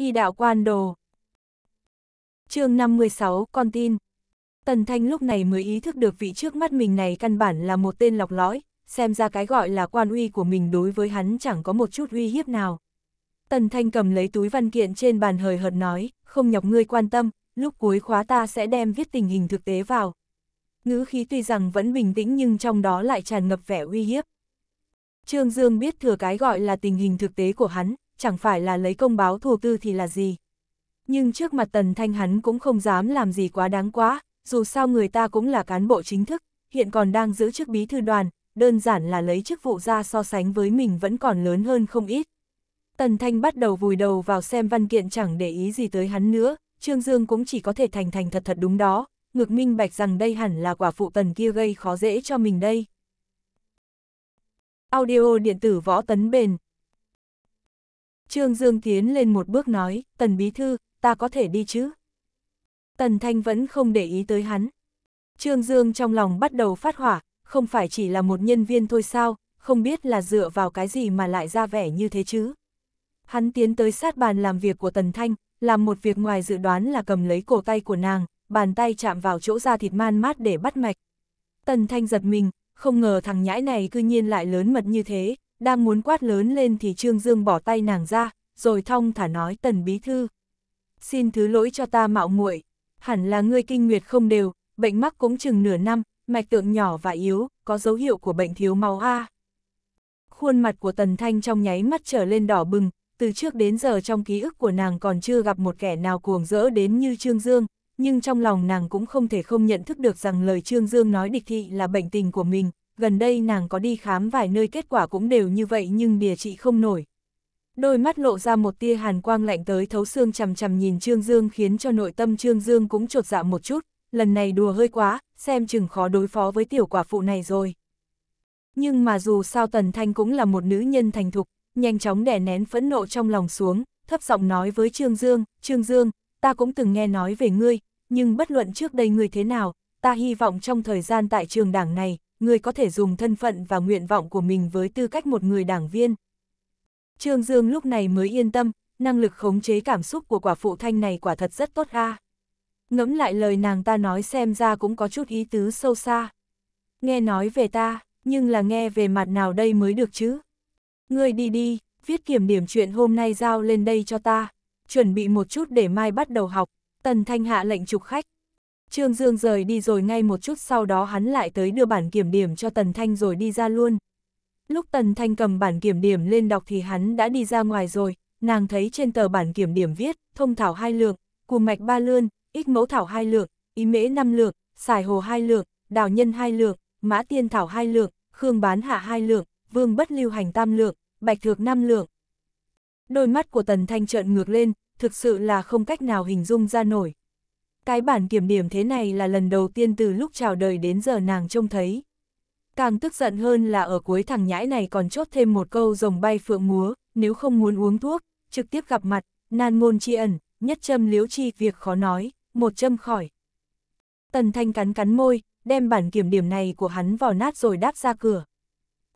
Y đạo quan đồ. chương 56, con tin. Tần Thanh lúc này mới ý thức được vị trước mắt mình này căn bản là một tên lọc lõi, xem ra cái gọi là quan uy của mình đối với hắn chẳng có một chút uy hiếp nào. Tần Thanh cầm lấy túi văn kiện trên bàn hời hợt nói, không nhọc ngươi quan tâm, lúc cuối khóa ta sẽ đem viết tình hình thực tế vào. Ngữ khí tuy rằng vẫn bình tĩnh nhưng trong đó lại tràn ngập vẻ uy hiếp. Trương Dương biết thừa cái gọi là tình hình thực tế của hắn, chẳng phải là lấy công báo thù tư thì là gì. Nhưng trước mặt Tần Thanh hắn cũng không dám làm gì quá đáng quá, dù sao người ta cũng là cán bộ chính thức, hiện còn đang giữ chức bí thư đoàn, đơn giản là lấy chức vụ ra so sánh với mình vẫn còn lớn hơn không ít. Tần Thanh bắt đầu vùi đầu vào xem văn kiện chẳng để ý gì tới hắn nữa, Trương Dương cũng chỉ có thể thành thành thật thật đúng đó, ngược minh bạch rằng đây hẳn là quả phụ tần kia gây khó dễ cho mình đây. Audio điện tử võ tấn bền, Trương Dương tiến lên một bước nói, Tần Bí Thư, ta có thể đi chứ? Tần Thanh vẫn không để ý tới hắn. Trương Dương trong lòng bắt đầu phát hỏa, không phải chỉ là một nhân viên thôi sao, không biết là dựa vào cái gì mà lại ra vẻ như thế chứ. Hắn tiến tới sát bàn làm việc của Tần Thanh, làm một việc ngoài dự đoán là cầm lấy cổ tay của nàng, bàn tay chạm vào chỗ da thịt man mát để bắt mạch. Tần Thanh giật mình, không ngờ thằng nhãi này cư nhiên lại lớn mật như thế, đang muốn quát lớn lên thì Trương Dương bỏ tay nàng ra, rồi thong thả nói tần bí thư. Xin thứ lỗi cho ta mạo muội hẳn là ngươi kinh nguyệt không đều, bệnh mắc cũng chừng nửa năm, mạch tượng nhỏ và yếu, có dấu hiệu của bệnh thiếu máu A. Khuôn mặt của Tần Thanh trong nháy mắt trở lên đỏ bừng, từ trước đến giờ trong ký ức của nàng còn chưa gặp một kẻ nào cuồng rỡ đến như Trương Dương, nhưng trong lòng nàng cũng không thể không nhận thức được rằng lời Trương Dương nói địch thị là bệnh tình của mình, gần đây nàng có đi khám vài nơi kết quả cũng đều như vậy nhưng đìa trị không nổi. Đôi mắt lộ ra một tia hàn quang lạnh tới thấu xương chằm chằm nhìn Trương Dương khiến cho nội tâm Trương Dương cũng trột dạ một chút, lần này đùa hơi quá, xem chừng khó đối phó với tiểu quả phụ này rồi. Nhưng mà dù sao Tần Thanh cũng là một nữ nhân thành thục, nhanh chóng đè nén phẫn nộ trong lòng xuống, thấp giọng nói với Trương Dương, Trương Dương, ta cũng từng nghe nói về ngươi, nhưng bất luận trước đây ngươi thế nào, ta hy vọng trong thời gian tại trường đảng này, người có thể dùng thân phận và nguyện vọng của mình với tư cách một người đảng viên. Trương Dương lúc này mới yên tâm, năng lực khống chế cảm xúc của quả phụ thanh này quả thật rất tốt a. Ngẫm lại lời nàng ta nói xem ra cũng có chút ý tứ sâu xa. Nghe nói về ta, nhưng là nghe về mặt nào đây mới được chứ. Ngươi đi đi, viết kiểm điểm chuyện hôm nay giao lên đây cho ta, chuẩn bị một chút để mai bắt đầu học. Tần Thanh Hạ lệnh trục khách. Trương Dương rời đi rồi ngay một chút sau đó hắn lại tới đưa bản kiểm điểm cho Tần Thanh rồi đi ra luôn. Lúc Tần Thanh cầm bản kiểm điểm lên đọc thì hắn đã đi ra ngoài rồi, nàng thấy trên tờ bản kiểm điểm viết, thông thảo hai lượng, cù mạch ba lươn, ít mẫu thảo hai lượng, ý mễ năm lượng, xài hồ hai lượng, đào nhân hai lượng, mã tiên thảo hai lượng, khương bán hạ hai lượng, vương bất lưu hành tam lượng, bạch thược năm lượng. Đôi mắt của Tần Thanh trợn ngược lên, thực sự là không cách nào hình dung ra nổi. Cái bản kiểm điểm thế này là lần đầu tiên từ lúc chào đời đến giờ nàng trông thấy. Càng tức giận hơn là ở cuối thằng nhãi này còn chốt thêm một câu rồng bay phượng múa, nếu không muốn uống thuốc, trực tiếp gặp mặt, nan ngôn chi ẩn, nhất châm liếu chi việc khó nói, một châm khỏi. Tần Thanh cắn cắn môi, đem bản kiểm điểm này của hắn vào nát rồi đáp ra cửa.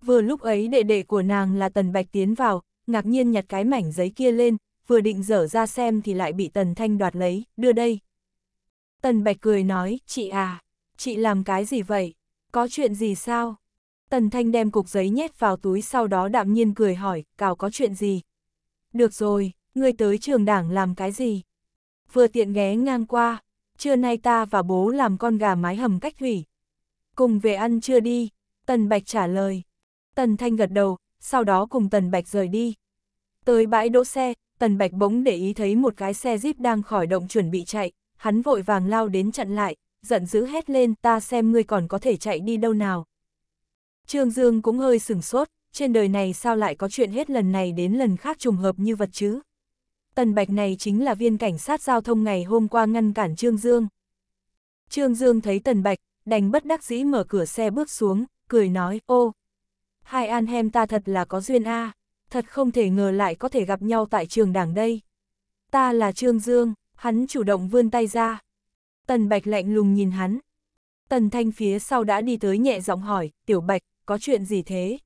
Vừa lúc ấy đệ đệ của nàng là Tần Bạch tiến vào, ngạc nhiên nhặt cái mảnh giấy kia lên, vừa định dở ra xem thì lại bị Tần Thanh đoạt lấy, đưa đây, Tần Bạch cười nói, chị à, chị làm cái gì vậy? Có chuyện gì sao? Tần Thanh đem cục giấy nhét vào túi sau đó đạm nhiên cười hỏi, cào có chuyện gì? Được rồi, ngươi tới trường đảng làm cái gì? Vừa tiện ghé ngang qua, trưa nay ta và bố làm con gà mái hầm cách thủy. Cùng về ăn chưa đi, Tần Bạch trả lời. Tần Thanh gật đầu, sau đó cùng Tần Bạch rời đi. Tới bãi đỗ xe, Tần Bạch bỗng để ý thấy một cái xe Jeep đang khỏi động chuẩn bị chạy, hắn vội vàng lao đến chặn lại, giận dữ hét lên ta xem ngươi còn có thể chạy đi đâu nào. Trương Dương cũng hơi sửng sốt, trên đời này sao lại có chuyện hết lần này đến lần khác trùng hợp như vật chứ. Tần Bạch này chính là viên cảnh sát giao thông ngày hôm qua ngăn cản Trương Dương. Trương Dương thấy Tần Bạch, đành bất đắc dĩ mở cửa xe bước xuống, cười nói, ô, hai anh em ta thật là có duyên a thật không thể ngờ lại có thể gặp nhau tại trường đảng đây. Ta là Trương Dương, Hắn chủ động vươn tay ra. Tần Bạch lạnh lùng nhìn hắn. Tần Thanh phía sau đã đi tới nhẹ giọng hỏi, Tiểu Bạch, có chuyện gì thế?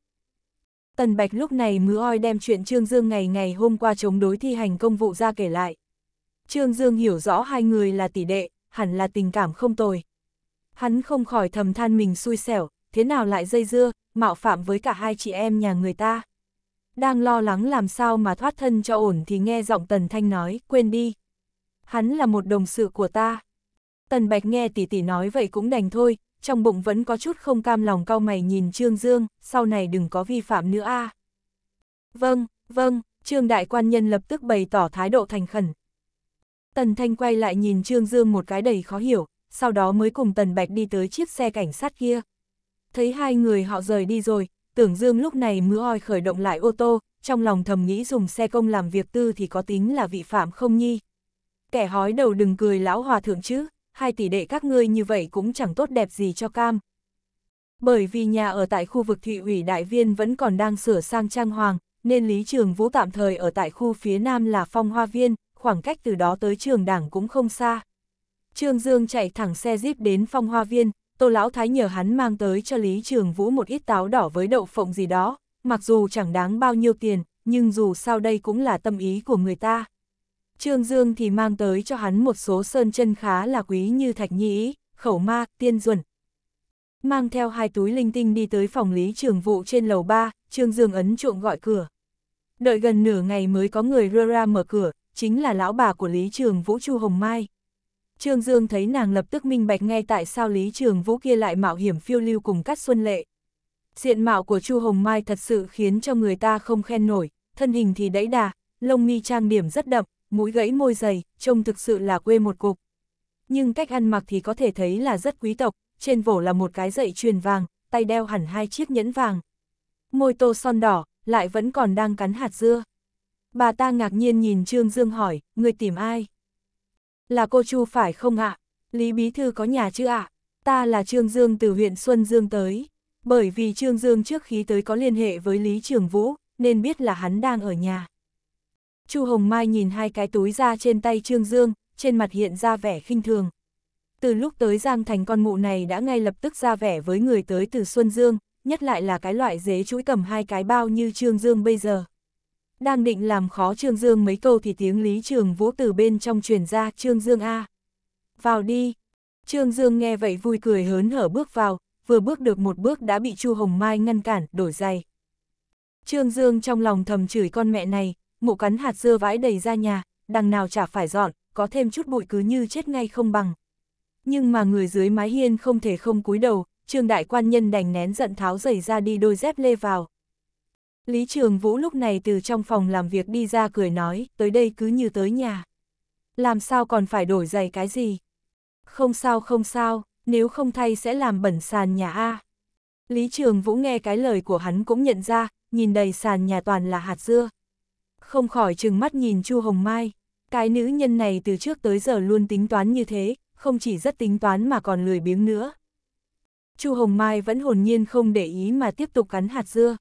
Tần Bạch lúc này mứa oi đem chuyện Trương Dương ngày ngày hôm qua chống đối thi hành công vụ ra kể lại. Trương Dương hiểu rõ hai người là tỷ đệ, hẳn là tình cảm không tồi. Hắn không khỏi thầm than mình xui xẻo, thế nào lại dây dưa, mạo phạm với cả hai chị em nhà người ta. Đang lo lắng làm sao mà thoát thân cho ổn thì nghe giọng Tần Thanh nói, quên đi, hắn là một đồng sự của ta. Tần Bạch nghe tỷ tỷ nói vậy cũng đành thôi, trong bụng vẫn có chút không cam lòng cao mày nhìn Trương Dương, sau này đừng có vi phạm nữa a Vâng, vâng, Trương Đại Quan Nhân lập tức bày tỏ thái độ thành khẩn. Tần Thanh quay lại nhìn Trương Dương một cái đầy khó hiểu, sau đó mới cùng Tần Bạch đi tới chiếc xe cảnh sát kia. Thấy hai người họ rời đi rồi, tưởng Dương lúc này mưa oi khởi động lại ô tô, trong lòng thầm nghĩ dùng xe công làm việc tư thì có tính là vị phạm không nhi kẻ hói đầu đừng cười lão hòa thượng chứ, hai tỷ đệ các ngươi như vậy cũng chẳng tốt đẹp gì cho cam. Bởi vì nhà ở tại khu vực thị ủy đại viên vẫn còn đang sửa sang trang hoàng, nên Lý Trường Vũ tạm thời ở tại khu phía nam là phong hoa viên, khoảng cách từ đó tới trường đảng cũng không xa. Trương Dương chạy thẳng xe jeep đến phong hoa viên, Tô Lão Thái nhờ hắn mang tới cho Lý Trường Vũ một ít táo đỏ với đậu phộng gì đó, mặc dù chẳng đáng bao nhiêu tiền, nhưng dù sao đây cũng là tâm ý của người ta. Trương Dương thì mang tới cho hắn một số sơn chân khá là quý như thạch nhĩ, khẩu ma, tiên duẩn. Mang theo hai túi linh tinh đi tới phòng lý trường vụ trên lầu 3, Trương Dương ấn chuộng gọi cửa. Đợi gần nửa ngày mới có người rơ ra mở cửa, chính là lão bà của lý trường vũ Chu Hồng Mai. Trương Dương thấy nàng lập tức minh bạch ngay tại sao lý trường vũ kia lại mạo hiểm phiêu lưu cùng cắt xuân lệ. Diện mạo của Chu Hồng Mai thật sự khiến cho người ta không khen nổi, thân hình thì đẫy đà, lông mi trang điểm rất đậm, mũi gãy môi dày, trông thực sự là quê một cục. Nhưng cách ăn mặc thì có thể thấy là rất quý tộc, trên vổ là một cái dậy truyền vàng, tay đeo hẳn hai chiếc nhẫn vàng. Môi tô son đỏ, lại vẫn còn đang cắn hạt dưa. Bà ta ngạc nhiên nhìn Trương Dương hỏi, người tìm ai? Là cô Chu phải không ạ? Lý Bí Thư có nhà chứ ạ? Ta là Trương Dương từ huyện Xuân Dương tới. Bởi vì Trương Dương trước khi tới có liên hệ với Lý Trường Vũ, nên biết là hắn đang ở nhà. Chu Hồng Mai nhìn hai cái túi ra trên tay Trương Dương, trên mặt hiện ra vẻ khinh thường. Từ lúc tới Giang Thành con mụ này đã ngay lập tức ra vẻ với người tới từ Xuân Dương, nhất lại là cái loại dế chuỗi cầm hai cái bao như Trương Dương bây giờ. Đang định làm khó Trương Dương mấy câu thì tiếng Lý Trường Vũ từ bên trong truyền ra Trương Dương A. Vào đi. Trương Dương nghe vậy vui cười hớn hở bước vào, vừa bước được một bước đã bị Chu Hồng Mai ngăn cản, đổi giày. Trương Dương trong lòng thầm chửi con mẹ này, mụ cắn hạt dưa vãi đầy ra nhà, đằng nào chả phải dọn, có thêm chút bụi cứ như chết ngay không bằng. Nhưng mà người dưới mái hiên không thể không cúi đầu, trương đại quan nhân đành nén giận tháo giày ra đi đôi dép lê vào. Lý Trường Vũ lúc này từ trong phòng làm việc đi ra cười nói, tới đây cứ như tới nhà. Làm sao còn phải đổi giày cái gì? Không sao không sao, nếu không thay sẽ làm bẩn sàn nhà A. Lý Trường Vũ nghe cái lời của hắn cũng nhận ra, nhìn đầy sàn nhà toàn là hạt dưa không khỏi trừng mắt nhìn Chu Hồng Mai. Cái nữ nhân này từ trước tới giờ luôn tính toán như thế, không chỉ rất tính toán mà còn lười biếng nữa. Chu Hồng Mai vẫn hồn nhiên không để ý mà tiếp tục cắn hạt dưa.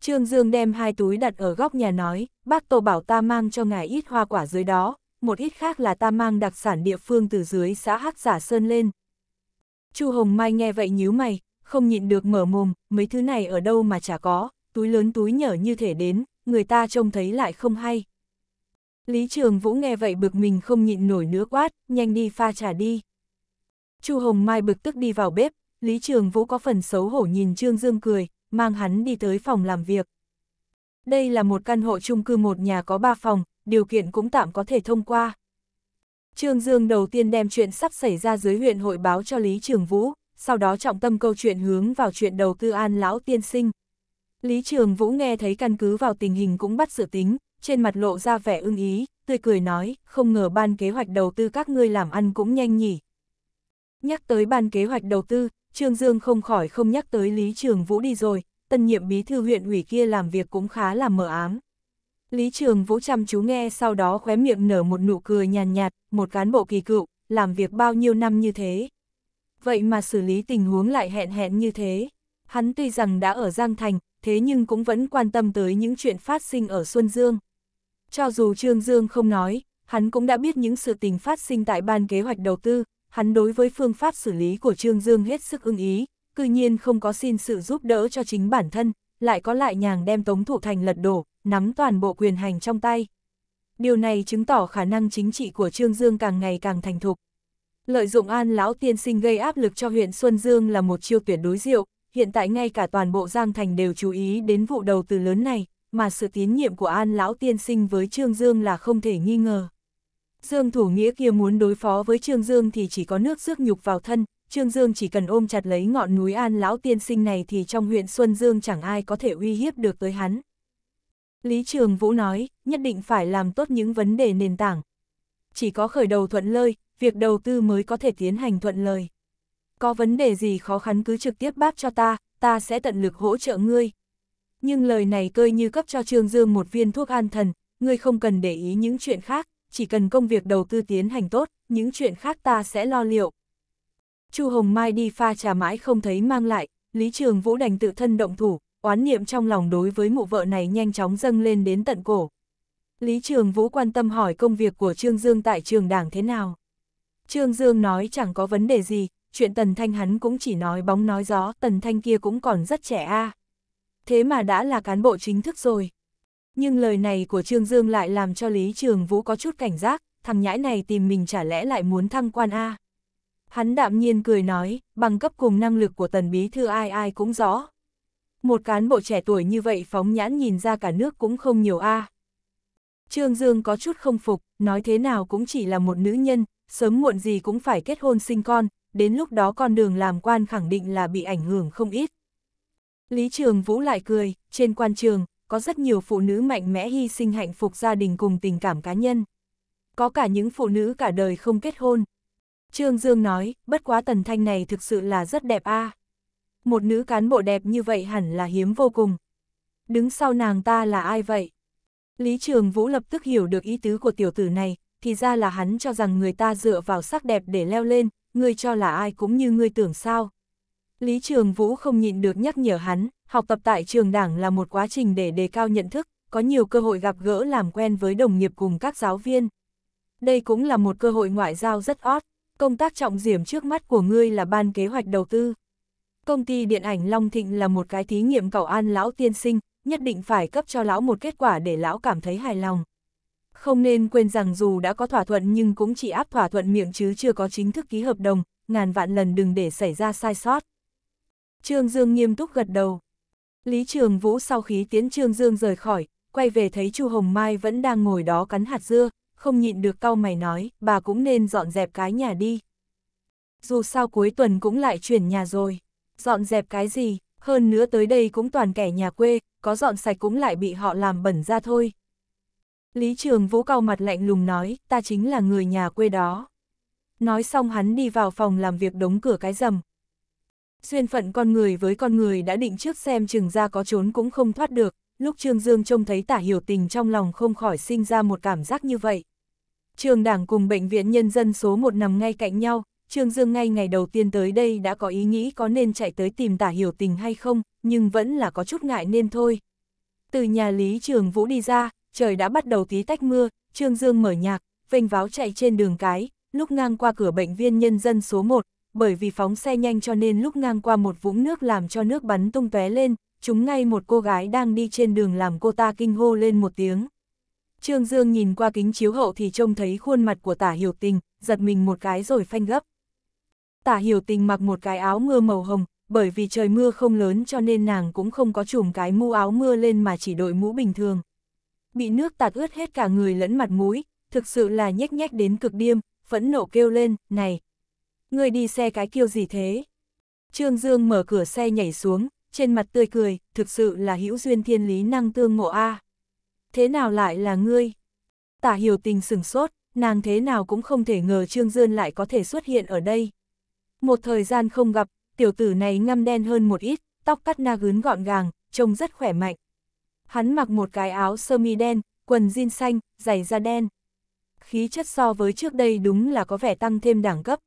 Trương Dương đem hai túi đặt ở góc nhà nói, bác Tô bảo ta mang cho ngài ít hoa quả dưới đó, một ít khác là ta mang đặc sản địa phương từ dưới xã Hắc Giả Sơn lên. Chu Hồng Mai nghe vậy nhíu mày, không nhịn được mở mồm, mấy thứ này ở đâu mà chả có, túi lớn túi nhỏ như thể đến, người ta trông thấy lại không hay. Lý Trường Vũ nghe vậy bực mình không nhịn nổi nữa quát, nhanh đi pha trà đi. Chu Hồng Mai bực tức đi vào bếp, Lý Trường Vũ có phần xấu hổ nhìn Trương Dương cười, mang hắn đi tới phòng làm việc. Đây là một căn hộ chung cư một nhà có ba phòng, điều kiện cũng tạm có thể thông qua. Trương Dương đầu tiên đem chuyện sắp xảy ra dưới huyện hội báo cho Lý Trường Vũ, sau đó trọng tâm câu chuyện hướng vào chuyện đầu tư an lão tiên sinh. Lý Trường Vũ nghe thấy căn cứ vào tình hình cũng bắt dự tính, trên mặt lộ ra vẻ ưng ý, tươi cười nói, không ngờ ban kế hoạch đầu tư các ngươi làm ăn cũng nhanh nhỉ. Nhắc tới ban kế hoạch đầu tư, Trương Dương không khỏi không nhắc tới Lý Trường Vũ đi rồi, tân nhiệm bí thư huyện ủy kia làm việc cũng khá là mờ ám. Lý Trường Vũ chăm chú nghe sau đó khóe miệng nở một nụ cười nhàn nhạt, một cán bộ kỳ cựu, làm việc bao nhiêu năm như thế. Vậy mà xử lý tình huống lại hẹn hẹn như thế. Hắn tuy rằng đã ở Giang Thành, thế nhưng cũng vẫn quan tâm tới những chuyện phát sinh ở Xuân Dương. Cho dù Trương Dương không nói, hắn cũng đã biết những sự tình phát sinh tại ban kế hoạch đầu tư, hắn đối với phương pháp xử lý của Trương Dương hết sức ưng ý, cư nhiên không có xin sự giúp đỡ cho chính bản thân, lại có lại nhàng đem Tống Thụ Thành lật đổ, nắm toàn bộ quyền hành trong tay. Điều này chứng tỏ khả năng chính trị của Trương Dương càng ngày càng thành thục. Lợi dụng An lão tiên sinh gây áp lực cho huyện Xuân Dương là một chiêu tuyệt đối diệu, hiện tại ngay cả toàn bộ Giang Thành đều chú ý đến vụ đầu tư lớn này, mà sự tín nhiệm của An Lão Tiên Sinh với Trương Dương là không thể nghi ngờ. Dương Thủ Nghĩa kia muốn đối phó với Trương Dương thì chỉ có nước rước nhục vào thân, Trương Dương chỉ cần ôm chặt lấy ngọn núi An Lão Tiên Sinh này thì trong huyện Xuân Dương chẳng ai có thể uy hiếp được tới hắn. Lý Trường Vũ nói, nhất định phải làm tốt những vấn đề nền tảng. Chỉ có khởi đầu thuận lợi, việc đầu tư mới có thể tiến hành thuận lợi có vấn đề gì khó khăn cứ trực tiếp báp cho ta, ta sẽ tận lực hỗ trợ ngươi. Nhưng lời này cơi như cấp cho Trương Dương một viên thuốc an thần, ngươi không cần để ý những chuyện khác, chỉ cần công việc đầu tư tiến hành tốt, những chuyện khác ta sẽ lo liệu. Chu Hồng Mai đi pha trà mãi không thấy mang lại, Lý Trường Vũ đành tự thân động thủ, oán niệm trong lòng đối với mụ vợ này nhanh chóng dâng lên đến tận cổ. Lý Trường Vũ quan tâm hỏi công việc của Trương Dương tại trường đảng thế nào. Trương Dương nói chẳng có vấn đề gì, chuyện Tần Thanh hắn cũng chỉ nói bóng nói gió, Tần Thanh kia cũng còn rất trẻ a. Thế mà đã là cán bộ chính thức rồi. Nhưng lời này của Trương Dương lại làm cho Lý Trường Vũ có chút cảnh giác, thằng nhãi này tìm mình chả lẽ lại muốn thăng quan a. Hắn đạm nhiên cười nói, bằng cấp cùng năng lực của Tần Bí Thư ai ai cũng rõ. Một cán bộ trẻ tuổi như vậy phóng nhãn nhìn ra cả nước cũng không nhiều a. Trương Dương có chút không phục, nói thế nào cũng chỉ là một nữ nhân, sớm muộn gì cũng phải kết hôn sinh con, đến lúc đó con đường làm quan khẳng định là bị ảnh hưởng không ít. Lý Trường Vũ lại cười, trên quan trường, có rất nhiều phụ nữ mạnh mẽ hy sinh hạnh phúc gia đình cùng tình cảm cá nhân. Có cả những phụ nữ cả đời không kết hôn. Trương Dương nói, bất quá tần thanh này thực sự là rất đẹp a à. Một nữ cán bộ đẹp như vậy hẳn là hiếm vô cùng. Đứng sau nàng ta là ai vậy? Lý Trường Vũ lập tức hiểu được ý tứ của tiểu tử này, thì ra là hắn cho rằng người ta dựa vào sắc đẹp để leo lên, ngươi cho là ai cũng như ngươi tưởng sao. Lý Trường Vũ không nhịn được nhắc nhở hắn, học tập tại trường đảng là một quá trình để đề cao nhận thức, có nhiều cơ hội gặp gỡ làm quen với đồng nghiệp cùng các giáo viên. Đây cũng là một cơ hội ngoại giao rất ót, công tác trọng điểm trước mắt của ngươi là ban kế hoạch đầu tư. Công ty điện ảnh Long Thịnh là một cái thí nghiệm cậu an lão tiên sinh, nhất định phải cấp cho lão một kết quả để lão cảm thấy hài lòng. Không nên quên rằng dù đã có thỏa thuận nhưng cũng chỉ áp thỏa thuận miệng chứ chưa có chính thức ký hợp đồng, ngàn vạn lần đừng để xảy ra sai sót. Trương Dương nghiêm túc gật đầu. Lý Trường Vũ sau khi tiến Trương Dương rời khỏi, quay về thấy Chu Hồng Mai vẫn đang ngồi đó cắn hạt dưa, không nhịn được cau mày nói, bà cũng nên dọn dẹp cái nhà đi. Dù sao cuối tuần cũng lại chuyển nhà rồi, dọn dẹp cái gì, hơn nữa tới đây cũng toàn kẻ nhà quê, có dọn sạch cũng lại bị họ làm bẩn ra thôi. Lý Trường Vũ cau mặt lạnh lùng nói, ta chính là người nhà quê đó. Nói xong hắn đi vào phòng làm việc đóng cửa cái rầm. Duyên phận con người với con người đã định trước xem chừng ra có trốn cũng không thoát được, lúc Trương Dương trông thấy tả hiểu tình trong lòng không khỏi sinh ra một cảm giác như vậy. Trường đảng cùng Bệnh viện Nhân dân số 1 nằm ngay cạnh nhau, Trương Dương ngay ngày đầu tiên tới đây đã có ý nghĩ có nên chạy tới tìm tả hiểu tình hay không, nhưng vẫn là có chút ngại nên thôi. Từ nhà Lý Trường Vũ đi ra, trời đã bắt đầu tí tách mưa, Trương Dương mở nhạc, vênh váo chạy trên đường cái, lúc ngang qua cửa bệnh viên nhân dân số 1, bởi vì phóng xe nhanh cho nên lúc ngang qua một vũng nước làm cho nước bắn tung tóe lên, chúng ngay một cô gái đang đi trên đường làm cô ta kinh hô lên một tiếng. Trương Dương nhìn qua kính chiếu hậu thì trông thấy khuôn mặt của tả hiểu tình, giật mình một cái rồi phanh gấp. Tả hiểu tình mặc một cái áo mưa màu hồng, bởi vì trời mưa không lớn cho nên nàng cũng không có chùm cái mũ áo mưa lên mà chỉ đội mũ bình thường bị nước tạt ướt hết cả người lẫn mặt mũi, thực sự là nhếch nhách đến cực điêm, phẫn nộ kêu lên, này. Người đi xe cái kiêu gì thế? Trương Dương mở cửa xe nhảy xuống, trên mặt tươi cười, thực sự là hữu duyên thiên lý năng tương ngộ A. Thế nào lại là ngươi? Tả hiểu tình sừng sốt, nàng thế nào cũng không thể ngờ Trương Dương lại có thể xuất hiện ở đây. Một thời gian không gặp, tiểu tử này ngăm đen hơn một ít, tóc cắt na gướn gọn gàng, trông rất khỏe mạnh. Hắn mặc một cái áo sơ mi đen, quần jean xanh, giày da đen. Khí chất so với trước đây đúng là có vẻ tăng thêm đẳng cấp.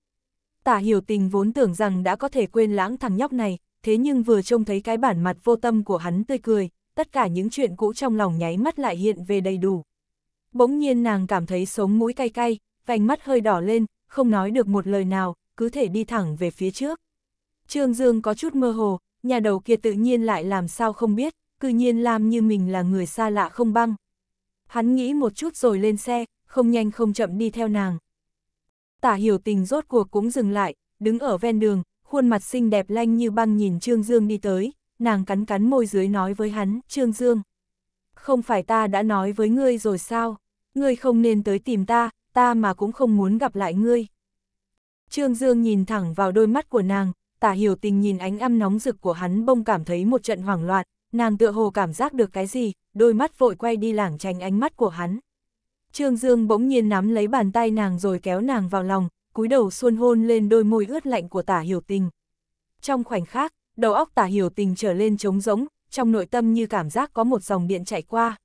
Tả hiểu tình vốn tưởng rằng đã có thể quên lãng thằng nhóc này, thế nhưng vừa trông thấy cái bản mặt vô tâm của hắn tươi cười, tất cả những chuyện cũ trong lòng nháy mắt lại hiện về đầy đủ. Bỗng nhiên nàng cảm thấy sống mũi cay cay, vành mắt hơi đỏ lên, không nói được một lời nào, cứ thể đi thẳng về phía trước. Trương Dương có chút mơ hồ, nhà đầu kia tự nhiên lại làm sao không biết cư nhiên làm như mình là người xa lạ không băng. Hắn nghĩ một chút rồi lên xe, không nhanh không chậm đi theo nàng. Tả hiểu tình rốt cuộc cũng dừng lại, đứng ở ven đường, khuôn mặt xinh đẹp lanh như băng nhìn Trương Dương đi tới, nàng cắn cắn môi dưới nói với hắn, Trương Dương. Không phải ta đã nói với ngươi rồi sao, ngươi không nên tới tìm ta, ta mà cũng không muốn gặp lại ngươi. Trương Dương nhìn thẳng vào đôi mắt của nàng, tả hiểu tình nhìn ánh âm nóng rực của hắn bông cảm thấy một trận hoảng loạn, nàng tựa hồ cảm giác được cái gì, đôi mắt vội quay đi lảng tránh ánh mắt của hắn. Trương Dương bỗng nhiên nắm lấy bàn tay nàng rồi kéo nàng vào lòng, cúi đầu xuôn hôn lên đôi môi ướt lạnh của tả hiểu tình. Trong khoảnh khắc, đầu óc tả hiểu tình trở lên trống rỗng, trong nội tâm như cảm giác có một dòng điện chạy qua.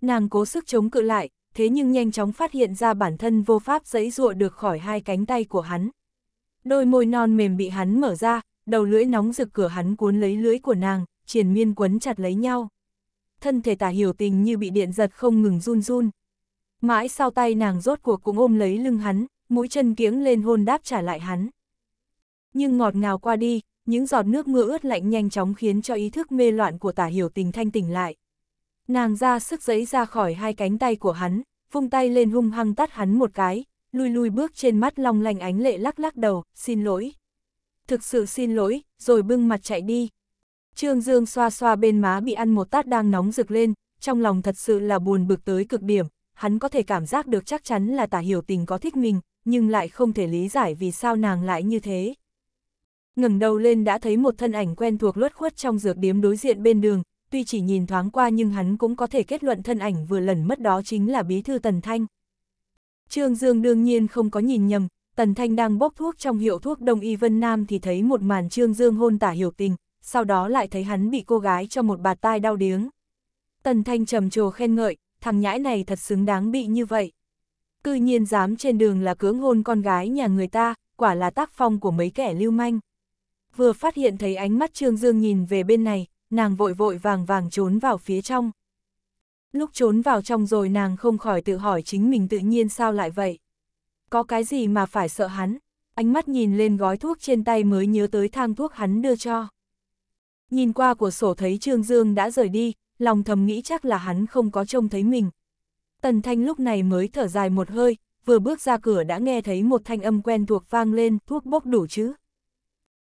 Nàng cố sức chống cự lại, thế nhưng nhanh chóng phát hiện ra bản thân vô pháp dẫy dụa được khỏi hai cánh tay của hắn. Đôi môi non mềm bị hắn mở ra, đầu lưỡi nóng rực cửa hắn cuốn lấy lưỡi của nàng, triển miên quấn chặt lấy nhau. Thân thể tả hiểu tình như bị điện giật không ngừng run run. Mãi sau tay nàng rốt cuộc cũng ôm lấy lưng hắn, mũi chân kiếng lên hôn đáp trả lại hắn. Nhưng ngọt ngào qua đi, những giọt nước mưa ướt lạnh nhanh chóng khiến cho ý thức mê loạn của tả hiểu tình thanh tỉnh lại. Nàng ra sức giấy ra khỏi hai cánh tay của hắn, vung tay lên hung hăng tắt hắn một cái, lui lui bước trên mắt long lanh ánh lệ lắc lắc đầu, xin lỗi. Thực sự xin lỗi, rồi bưng mặt chạy đi. Trương Dương xoa xoa bên má bị ăn một tát đang nóng rực lên, trong lòng thật sự là buồn bực tới cực điểm, hắn có thể cảm giác được chắc chắn là tả hiểu tình có thích mình, nhưng lại không thể lý giải vì sao nàng lại như thế. ngẩng đầu lên đã thấy một thân ảnh quen thuộc luất khuất trong dược điếm đối diện bên đường, tuy chỉ nhìn thoáng qua nhưng hắn cũng có thể kết luận thân ảnh vừa lần mất đó chính là bí thư Tần Thanh. Trương Dương đương nhiên không có nhìn nhầm, Tần Thanh đang bốc thuốc trong hiệu thuốc Đông Y Vân Nam thì thấy một màn Trương Dương hôn tả hiểu tình, sau đó lại thấy hắn bị cô gái cho một bạt tai đau điếng. Tần Thanh trầm trồ khen ngợi, thằng nhãi này thật xứng đáng bị như vậy. Cư nhiên dám trên đường là cưỡng hôn con gái nhà người ta, quả là tác phong của mấy kẻ lưu manh. Vừa phát hiện thấy ánh mắt Trương Dương nhìn về bên này, nàng vội vội vàng vàng trốn vào phía trong. Lúc trốn vào trong rồi nàng không khỏi tự hỏi chính mình tự nhiên sao lại vậy. Có cái gì mà phải sợ hắn? Ánh mắt nhìn lên gói thuốc trên tay mới nhớ tới thang thuốc hắn đưa cho. Nhìn qua của sổ thấy Trương Dương đã rời đi, lòng thầm nghĩ chắc là hắn không có trông thấy mình. Tần Thanh lúc này mới thở dài một hơi, vừa bước ra cửa đã nghe thấy một thanh âm quen thuộc vang lên, thuốc bốc đủ chứ.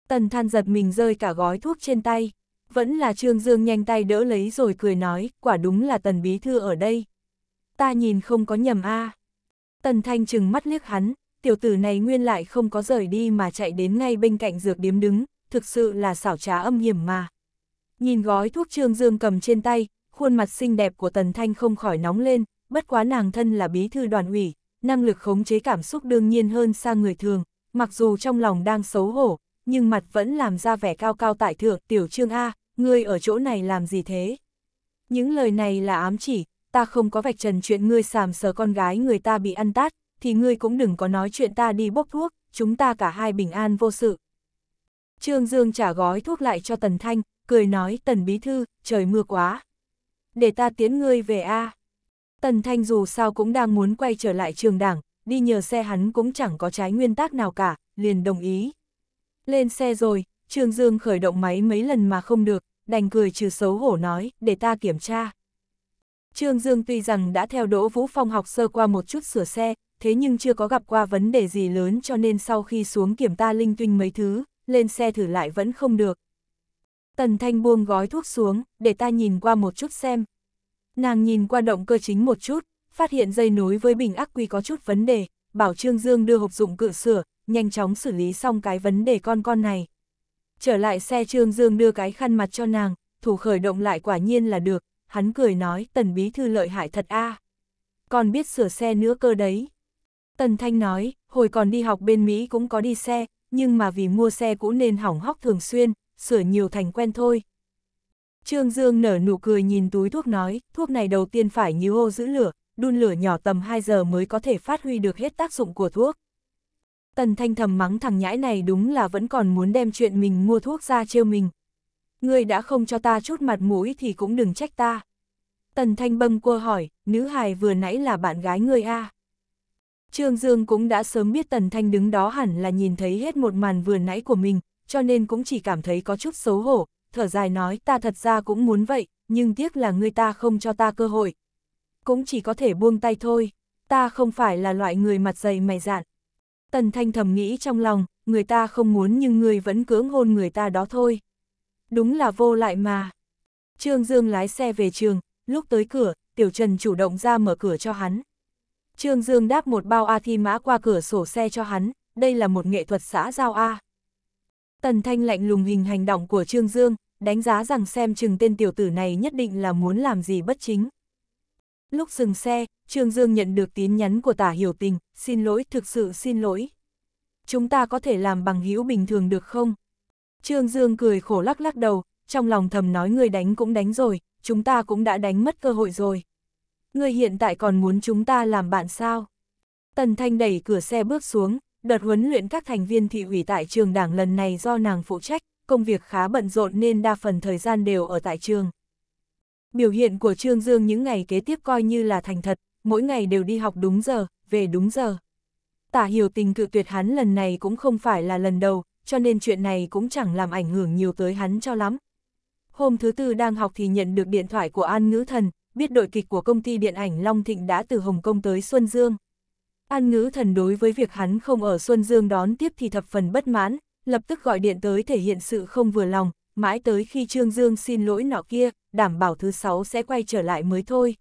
Tần Than giật mình rơi cả gói thuốc trên tay, vẫn là Trương Dương nhanh tay đỡ lấy rồi cười nói, quả đúng là Tần Bí Thư ở đây. Ta nhìn không có nhầm a Tần Thanh chừng mắt liếc hắn, tiểu tử này nguyên lại không có rời đi mà chạy đến ngay bên cạnh dược điếm đứng, thực sự là xảo trá âm hiểm mà. Nhìn gói thuốc Trương Dương cầm trên tay, khuôn mặt xinh đẹp của Tần Thanh không khỏi nóng lên, bất quá nàng thân là bí thư đoàn ủy, năng lực khống chế cảm xúc đương nhiên hơn xa người thường, mặc dù trong lòng đang xấu hổ, nhưng mặt vẫn làm ra vẻ cao cao tại thượng tiểu Trương A, ngươi ở chỗ này làm gì thế? Những lời này là ám chỉ, ta không có vạch trần chuyện ngươi sàm sờ con gái người ta bị ăn tát, thì ngươi cũng đừng có nói chuyện ta đi bốc thuốc, chúng ta cả hai bình an vô sự, Trương Dương trả gói thuốc lại cho Tần Thanh, cười nói Tần Bí Thư, trời mưa quá. Để ta tiến ngươi về A. Tần Thanh dù sao cũng đang muốn quay trở lại trường đảng, đi nhờ xe hắn cũng chẳng có trái nguyên tắc nào cả, liền đồng ý. Lên xe rồi, Trương Dương khởi động máy mấy lần mà không được, đành cười trừ xấu hổ nói, để ta kiểm tra. Trương Dương tuy rằng đã theo Đỗ Vũ Phong học sơ qua một chút sửa xe, thế nhưng chưa có gặp qua vấn đề gì lớn cho nên sau khi xuống kiểm ta linh tinh mấy thứ, lên xe thử lại vẫn không được. Tần Thanh buông gói thuốc xuống, để ta nhìn qua một chút xem. Nàng nhìn qua động cơ chính một chút, phát hiện dây nối với bình ác quy có chút vấn đề, bảo Trương Dương đưa hộp dụng cự sửa, nhanh chóng xử lý xong cái vấn đề con con này. Trở lại xe Trương Dương đưa cái khăn mặt cho nàng, thủ khởi động lại quả nhiên là được, hắn cười nói tần bí thư lợi hại thật a Còn biết sửa xe nữa cơ đấy. Tần Thanh nói, hồi còn đi học bên Mỹ cũng có đi xe, nhưng mà vì mua xe cũ nên hỏng hóc thường xuyên, sửa nhiều thành quen thôi. Trương Dương nở nụ cười nhìn túi thuốc nói, thuốc này đầu tiên phải như hô giữ lửa, đun lửa nhỏ tầm 2 giờ mới có thể phát huy được hết tác dụng của thuốc. Tần Thanh thầm mắng thằng nhãi này đúng là vẫn còn muốn đem chuyện mình mua thuốc ra trêu mình. Ngươi đã không cho ta chút mặt mũi thì cũng đừng trách ta. Tần Thanh bâng cua hỏi, nữ hài vừa nãy là bạn gái ngươi a à? Trương Dương cũng đã sớm biết Tần Thanh đứng đó hẳn là nhìn thấy hết một màn vừa nãy của mình, cho nên cũng chỉ cảm thấy có chút xấu hổ, thở dài nói ta thật ra cũng muốn vậy, nhưng tiếc là người ta không cho ta cơ hội. Cũng chỉ có thể buông tay thôi, ta không phải là loại người mặt dày mày dạn. Tần Thanh thầm nghĩ trong lòng, người ta không muốn nhưng người vẫn cưỡng hôn người ta đó thôi. Đúng là vô lại mà. Trương Dương lái xe về trường, lúc tới cửa, Tiểu Trần chủ động ra mở cửa cho hắn. Trương Dương đáp một bao A Thi Mã qua cửa sổ xe cho hắn, đây là một nghệ thuật xã giao A. Tần Thanh lạnh lùng hình hành động của Trương Dương, đánh giá rằng xem chừng tên tiểu tử này nhất định là muốn làm gì bất chính. Lúc dừng xe, Trương Dương nhận được tin nhắn của tả hiểu tình, xin lỗi, thực sự xin lỗi. Chúng ta có thể làm bằng hữu bình thường được không? Trương Dương cười khổ lắc lắc đầu, trong lòng thầm nói người đánh cũng đánh rồi, chúng ta cũng đã đánh mất cơ hội rồi. Người hiện tại còn muốn chúng ta làm bạn sao? Tần Thanh đẩy cửa xe bước xuống, đợt huấn luyện các thành viên thị ủy tại trường đảng lần này do nàng phụ trách, công việc khá bận rộn nên đa phần thời gian đều ở tại trường. Biểu hiện của Trương Dương những ngày kế tiếp coi như là thành thật, mỗi ngày đều đi học đúng giờ, về đúng giờ. Tả hiểu tình cự tuyệt hắn lần này cũng không phải là lần đầu, cho nên chuyện này cũng chẳng làm ảnh hưởng nhiều tới hắn cho lắm. Hôm thứ tư đang học thì nhận được điện thoại của An Ngữ Thần, biết đội kịch của công ty điện ảnh Long Thịnh đã từ Hồng Kông tới Xuân Dương. An ngữ thần đối với việc hắn không ở Xuân Dương đón tiếp thì thập phần bất mãn, lập tức gọi điện tới thể hiện sự không vừa lòng, mãi tới khi Trương Dương xin lỗi nọ kia, đảm bảo thứ sáu sẽ quay trở lại mới thôi.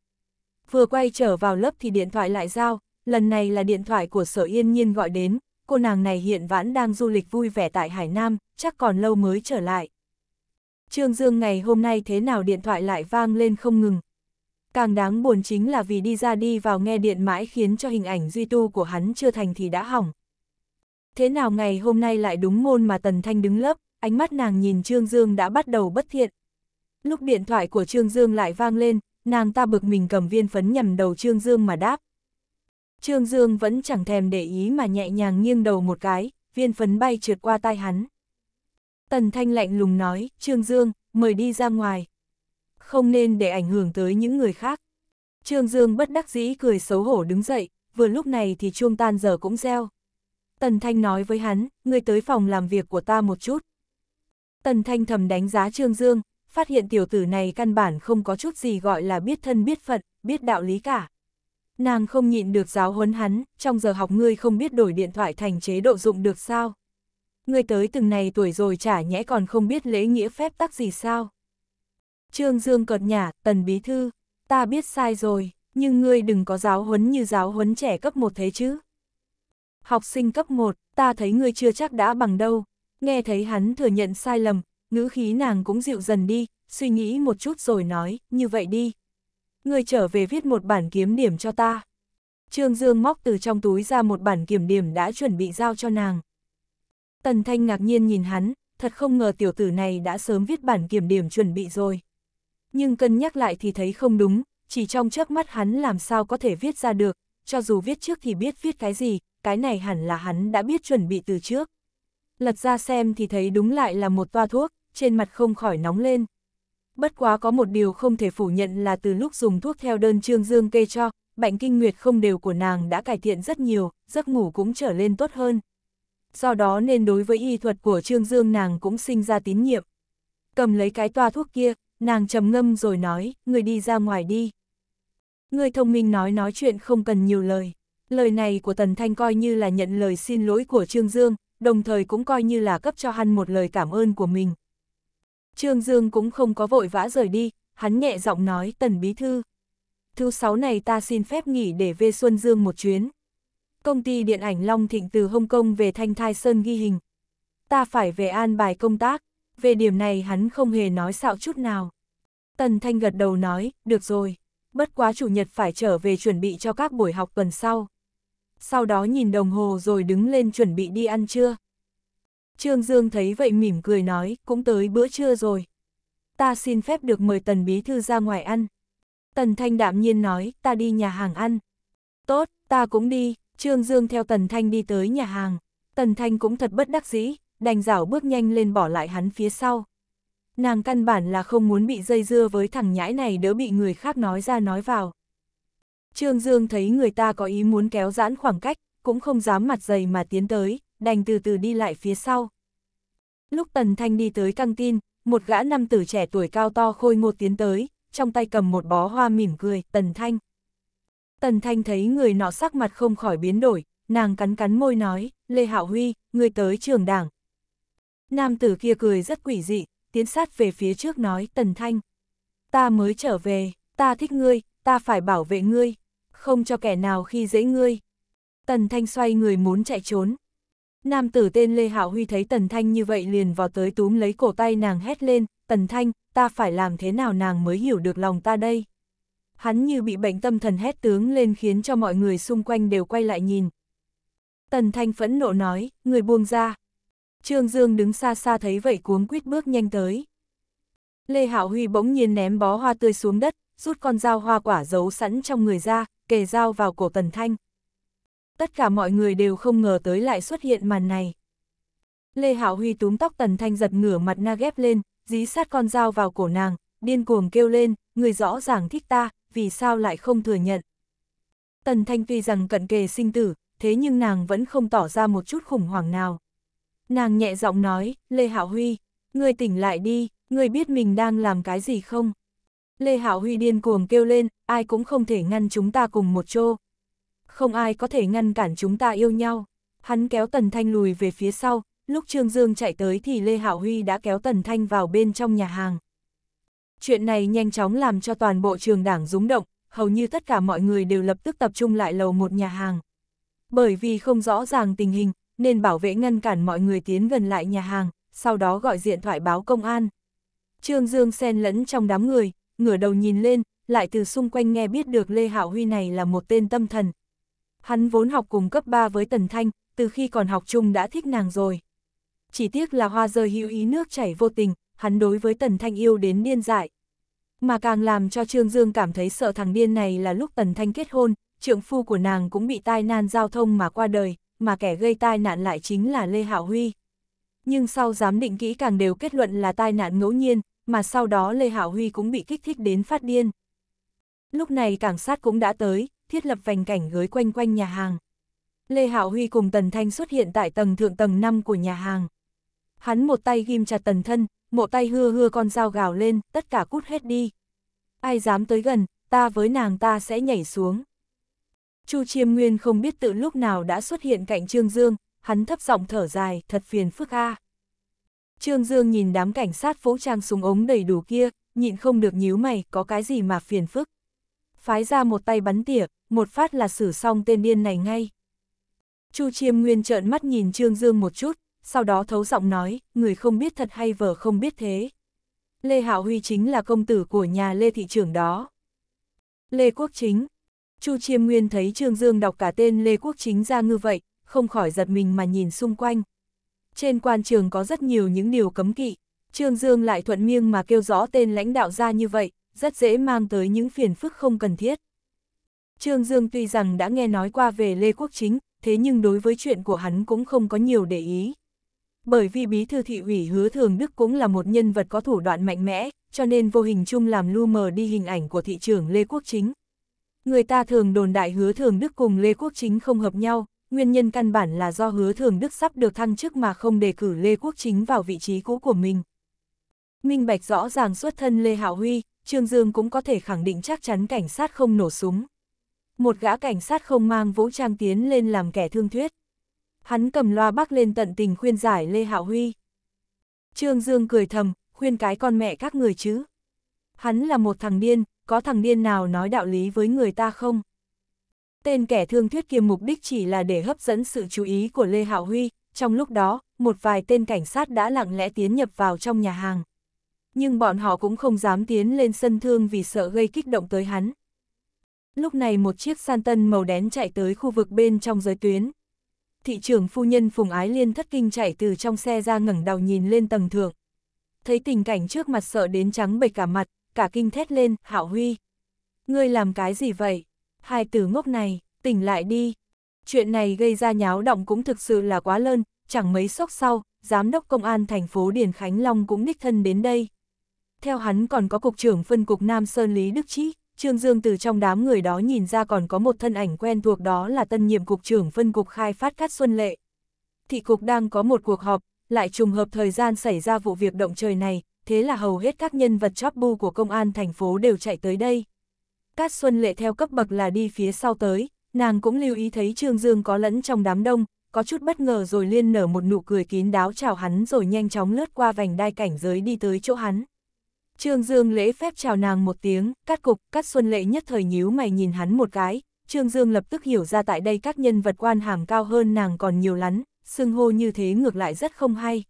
Vừa quay trở vào lớp thì điện thoại lại giao, lần này là điện thoại của Sở Yên Nhiên gọi đến, cô nàng này hiện vãn đang du lịch vui vẻ tại Hải Nam, chắc còn lâu mới trở lại. Trương Dương ngày hôm nay thế nào điện thoại lại vang lên không ngừng, Càng đáng buồn chính là vì đi ra đi vào nghe điện mãi khiến cho hình ảnh duy tu của hắn chưa thành thì đã hỏng. Thế nào ngày hôm nay lại đúng môn mà Tần Thanh đứng lớp, ánh mắt nàng nhìn Trương Dương đã bắt đầu bất thiện. Lúc điện thoại của Trương Dương lại vang lên, nàng ta bực mình cầm viên phấn nhằm đầu Trương Dương mà đáp. Trương Dương vẫn chẳng thèm để ý mà nhẹ nhàng nghiêng đầu một cái, viên phấn bay trượt qua tai hắn. Tần Thanh lạnh lùng nói, Trương Dương, mời đi ra ngoài không nên để ảnh hưởng tới những người khác. Trương Dương bất đắc dĩ cười xấu hổ đứng dậy, vừa lúc này thì chuông tan giờ cũng reo. Tần Thanh nói với hắn, người tới phòng làm việc của ta một chút. Tần Thanh thầm đánh giá Trương Dương, phát hiện tiểu tử này căn bản không có chút gì gọi là biết thân biết phận, biết đạo lý cả. Nàng không nhịn được giáo huấn hắn, trong giờ học ngươi không biết đổi điện thoại thành chế độ dụng được sao. Ngươi tới từng này tuổi rồi chả nhẽ còn không biết lễ nghĩa phép tắc gì sao. Trương Dương cợt nhả, tần bí thư, ta biết sai rồi, nhưng ngươi đừng có giáo huấn như giáo huấn trẻ cấp 1 thế chứ. Học sinh cấp 1, ta thấy ngươi chưa chắc đã bằng đâu, nghe thấy hắn thừa nhận sai lầm, ngữ khí nàng cũng dịu dần đi, suy nghĩ một chút rồi nói, như vậy đi. Ngươi trở về viết một bản kiếm điểm cho ta. Trương Dương móc từ trong túi ra một bản kiểm điểm đã chuẩn bị giao cho nàng. Tần Thanh ngạc nhiên nhìn hắn, thật không ngờ tiểu tử này đã sớm viết bản kiểm điểm chuẩn bị rồi nhưng cân nhắc lại thì thấy không đúng, chỉ trong chớp mắt hắn làm sao có thể viết ra được, cho dù viết trước thì biết viết cái gì, cái này hẳn là hắn đã biết chuẩn bị từ trước. Lật ra xem thì thấy đúng lại là một toa thuốc, trên mặt không khỏi nóng lên. Bất quá có một điều không thể phủ nhận là từ lúc dùng thuốc theo đơn Trương Dương kê cho, bệnh kinh nguyệt không đều của nàng đã cải thiện rất nhiều, giấc ngủ cũng trở lên tốt hơn. Do đó nên đối với y thuật của Trương Dương nàng cũng sinh ra tín nhiệm. Cầm lấy cái toa thuốc kia, nàng trầm ngâm rồi nói, người đi ra ngoài đi. Người thông minh nói nói chuyện không cần nhiều lời. Lời này của Tần Thanh coi như là nhận lời xin lỗi của Trương Dương, đồng thời cũng coi như là cấp cho hắn một lời cảm ơn của mình. Trương Dương cũng không có vội vã rời đi, hắn nhẹ giọng nói Tần Bí Thư. Thứ sáu này ta xin phép nghỉ để về Xuân Dương một chuyến. Công ty điện ảnh Long Thịnh từ Hồng Kông về Thanh Thai Sơn ghi hình. Ta phải về an bài công tác về điểm này hắn không hề nói xạo chút nào. Tần Thanh gật đầu nói, được rồi, bất quá chủ nhật phải trở về chuẩn bị cho các buổi học tuần sau. Sau đó nhìn đồng hồ rồi đứng lên chuẩn bị đi ăn trưa. Trương Dương thấy vậy mỉm cười nói, cũng tới bữa trưa rồi. Ta xin phép được mời Tần Bí Thư ra ngoài ăn. Tần Thanh đạm nhiên nói, ta đi nhà hàng ăn. Tốt, ta cũng đi, Trương Dương theo Tần Thanh đi tới nhà hàng. Tần Thanh cũng thật bất đắc dĩ, đành rảo bước nhanh lên bỏ lại hắn phía sau. Nàng căn bản là không muốn bị dây dưa với thằng nhãi này đỡ bị người khác nói ra nói vào. Trương Dương thấy người ta có ý muốn kéo giãn khoảng cách, cũng không dám mặt dày mà tiến tới, đành từ từ đi lại phía sau. Lúc Tần Thanh đi tới căng tin, một gã nam tử trẻ tuổi cao to khôi ngô tiến tới, trong tay cầm một bó hoa mỉm cười, Tần Thanh. Tần Thanh thấy người nọ sắc mặt không khỏi biến đổi, nàng cắn cắn môi nói, Lê Hạo Huy, người tới trường đảng, Nam tử kia cười rất quỷ dị, tiến sát về phía trước nói Tần Thanh. Ta mới trở về, ta thích ngươi, ta phải bảo vệ ngươi, không cho kẻ nào khi dễ ngươi. Tần Thanh xoay người muốn chạy trốn. Nam tử tên Lê Hạo Huy thấy Tần Thanh như vậy liền vào tới túm lấy cổ tay nàng hét lên, Tần Thanh, ta phải làm thế nào nàng mới hiểu được lòng ta đây. Hắn như bị bệnh tâm thần hét tướng lên khiến cho mọi người xung quanh đều quay lại nhìn. Tần Thanh phẫn nộ nói, người buông ra, Trương Dương đứng xa xa thấy vậy cuống quýt bước nhanh tới. Lê Hạo Huy bỗng nhiên ném bó hoa tươi xuống đất, rút con dao hoa quả giấu sẵn trong người ra, kề dao vào cổ Tần Thanh. Tất cả mọi người đều không ngờ tới lại xuất hiện màn này. Lê Hạo Huy túm tóc Tần Thanh giật ngửa mặt na ghép lên, dí sát con dao vào cổ nàng, điên cuồng kêu lên, người rõ ràng thích ta, vì sao lại không thừa nhận. Tần Thanh tuy rằng cận kề sinh tử, thế nhưng nàng vẫn không tỏ ra một chút khủng hoảng nào. Nàng nhẹ giọng nói, Lê Hảo Huy, người tỉnh lại đi, người biết mình đang làm cái gì không? Lê Hảo Huy điên cuồng kêu lên, ai cũng không thể ngăn chúng ta cùng một chỗ. Không ai có thể ngăn cản chúng ta yêu nhau. Hắn kéo Tần Thanh lùi về phía sau, lúc Trương Dương chạy tới thì Lê Hảo Huy đã kéo Tần Thanh vào bên trong nhà hàng. Chuyện này nhanh chóng làm cho toàn bộ trường đảng rúng động, hầu như tất cả mọi người đều lập tức tập trung lại lầu một nhà hàng. Bởi vì không rõ ràng tình hình, nên bảo vệ ngăn cản mọi người tiến gần lại nhà hàng, sau đó gọi điện thoại báo công an. Trương Dương xen lẫn trong đám người, ngửa đầu nhìn lên, lại từ xung quanh nghe biết được Lê Hạo Huy này là một tên tâm thần. Hắn vốn học cùng cấp 3 với Tần Thanh, từ khi còn học chung đã thích nàng rồi. Chỉ tiếc là hoa rơi hữu ý nước chảy vô tình, hắn đối với Tần Thanh yêu đến điên dại. Mà càng làm cho Trương Dương cảm thấy sợ thằng điên này là lúc Tần Thanh kết hôn, trượng phu của nàng cũng bị tai nan giao thông mà qua đời, mà kẻ gây tai nạn lại chính là Lê Hạo Huy. Nhưng sau giám định kỹ càng đều kết luận là tai nạn ngẫu nhiên, mà sau đó Lê Hạo Huy cũng bị kích thích đến phát điên. Lúc này cảnh sát cũng đã tới, thiết lập vành cảnh gới quanh quanh nhà hàng. Lê Hạo Huy cùng Tần Thanh xuất hiện tại tầng thượng tầng 5 của nhà hàng. Hắn một tay ghim chặt tần thân, một tay hưa hưa con dao gào lên, tất cả cút hết đi. Ai dám tới gần, ta với nàng ta sẽ nhảy xuống. Chu Chiêm Nguyên không biết tự lúc nào đã xuất hiện cạnh Trương Dương, hắn thấp giọng thở dài, thật phiền phức a. Trương Dương nhìn đám cảnh sát vũ trang súng ống đầy đủ kia, nhịn không được nhíu mày, có cái gì mà phiền phức. Phái ra một tay bắn tỉa, một phát là xử xong tên điên này ngay. Chu Chiêm Nguyên trợn mắt nhìn Trương Dương một chút, sau đó thấu giọng nói, người không biết thật hay vờ không biết thế. Lê Hạo Huy chính là công tử của nhà Lê Thị Trưởng đó. Lê Quốc Chính, Chu Chiêm Nguyên thấy Trương Dương đọc cả tên Lê Quốc Chính ra như vậy, không khỏi giật mình mà nhìn xung quanh. Trên quan trường có rất nhiều những điều cấm kỵ, Trương Dương lại thuận miêng mà kêu rõ tên lãnh đạo ra như vậy, rất dễ mang tới những phiền phức không cần thiết. Trương Dương tuy rằng đã nghe nói qua về Lê Quốc Chính, thế nhưng đối với chuyện của hắn cũng không có nhiều để ý. Bởi vì bí thư thị ủy hứa thường Đức cũng là một nhân vật có thủ đoạn mạnh mẽ, cho nên vô hình chung làm lu mờ đi hình ảnh của thị trường Lê Quốc Chính. Người ta thường đồn đại hứa thường Đức cùng Lê Quốc Chính không hợp nhau, nguyên nhân căn bản là do hứa thường Đức sắp được thăng chức mà không đề cử Lê Quốc Chính vào vị trí cũ của mình. Minh Bạch rõ ràng xuất thân Lê Hạo Huy, Trương Dương cũng có thể khẳng định chắc chắn cảnh sát không nổ súng. Một gã cảnh sát không mang vũ trang tiến lên làm kẻ thương thuyết. Hắn cầm loa bắc lên tận tình khuyên giải Lê Hạo Huy. Trương Dương cười thầm, khuyên cái con mẹ các người chứ. Hắn là một thằng điên, có thằng điên nào nói đạo lý với người ta không? Tên kẻ thương thuyết kia mục đích chỉ là để hấp dẫn sự chú ý của Lê Hạo Huy, trong lúc đó, một vài tên cảnh sát đã lặng lẽ tiến nhập vào trong nhà hàng. Nhưng bọn họ cũng không dám tiến lên sân thương vì sợ gây kích động tới hắn. Lúc này một chiếc san tân màu đen chạy tới khu vực bên trong giới tuyến. Thị trưởng phu nhân Phùng Ái Liên thất kinh chạy từ trong xe ra ngẩng đầu nhìn lên tầng thượng. Thấy tình cảnh trước mặt sợ đến trắng bệch cả mặt, cả kinh thét lên, Hạo Huy. Ngươi làm cái gì vậy? Hai tử ngốc này, tỉnh lại đi. Chuyện này gây ra nháo động cũng thực sự là quá lớn, chẳng mấy sốc sau, Giám đốc Công an thành phố Điền Khánh Long cũng đích thân đến đây. Theo hắn còn có Cục trưởng Phân Cục Nam Sơn Lý Đức Trí, Trương Dương từ trong đám người đó nhìn ra còn có một thân ảnh quen thuộc đó là tân nhiệm Cục trưởng Phân Cục Khai Phát Cát Xuân Lệ. Thị Cục đang có một cuộc họp, lại trùng hợp thời gian xảy ra vụ việc động trời này, thế là hầu hết các nhân vật chóp bu của công an thành phố đều chạy tới đây. Cát Xuân Lệ theo cấp bậc là đi phía sau tới, nàng cũng lưu ý thấy Trương Dương có lẫn trong đám đông, có chút bất ngờ rồi liên nở một nụ cười kín đáo chào hắn rồi nhanh chóng lướt qua vành đai cảnh giới đi tới chỗ hắn. Trương Dương lễ phép chào nàng một tiếng, cắt cục, cắt xuân lệ nhất thời nhíu mày nhìn hắn một cái, Trương Dương lập tức hiểu ra tại đây các nhân vật quan hàm cao hơn nàng còn nhiều lắm, xưng hô như thế ngược lại rất không hay.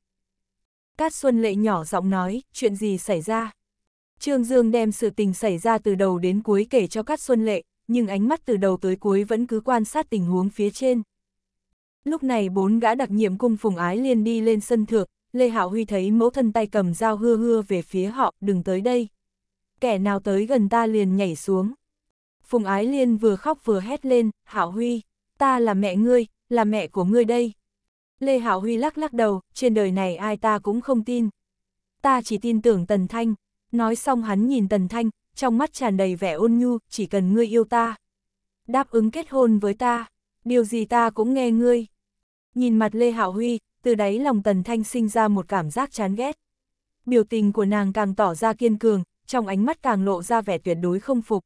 Cát Xuân Lệ nhỏ giọng nói, chuyện gì xảy ra? Trương Dương đem sự tình xảy ra từ đầu đến cuối kể cho Cát Xuân Lệ, nhưng ánh mắt từ đầu tới cuối vẫn cứ quan sát tình huống phía trên. Lúc này bốn gã đặc nhiệm cung phùng ái Liên đi lên sân thượng, Lê Hạo Huy thấy mẫu thân tay cầm dao hưa hưa về phía họ, đừng tới đây. Kẻ nào tới gần ta liền nhảy xuống. Phùng ái liên vừa khóc vừa hét lên, Hạo Huy, ta là mẹ ngươi, là mẹ của ngươi đây. Lê Hạo Huy lắc lắc đầu, trên đời này ai ta cũng không tin. Ta chỉ tin tưởng Tần Thanh. Nói xong hắn nhìn Tần Thanh, trong mắt tràn đầy vẻ ôn nhu, chỉ cần ngươi yêu ta. Đáp ứng kết hôn với ta, điều gì ta cũng nghe ngươi. Nhìn mặt Lê Hạo Huy, từ đáy lòng Tần Thanh sinh ra một cảm giác chán ghét. Biểu tình của nàng càng tỏ ra kiên cường, trong ánh mắt càng lộ ra vẻ tuyệt đối không phục.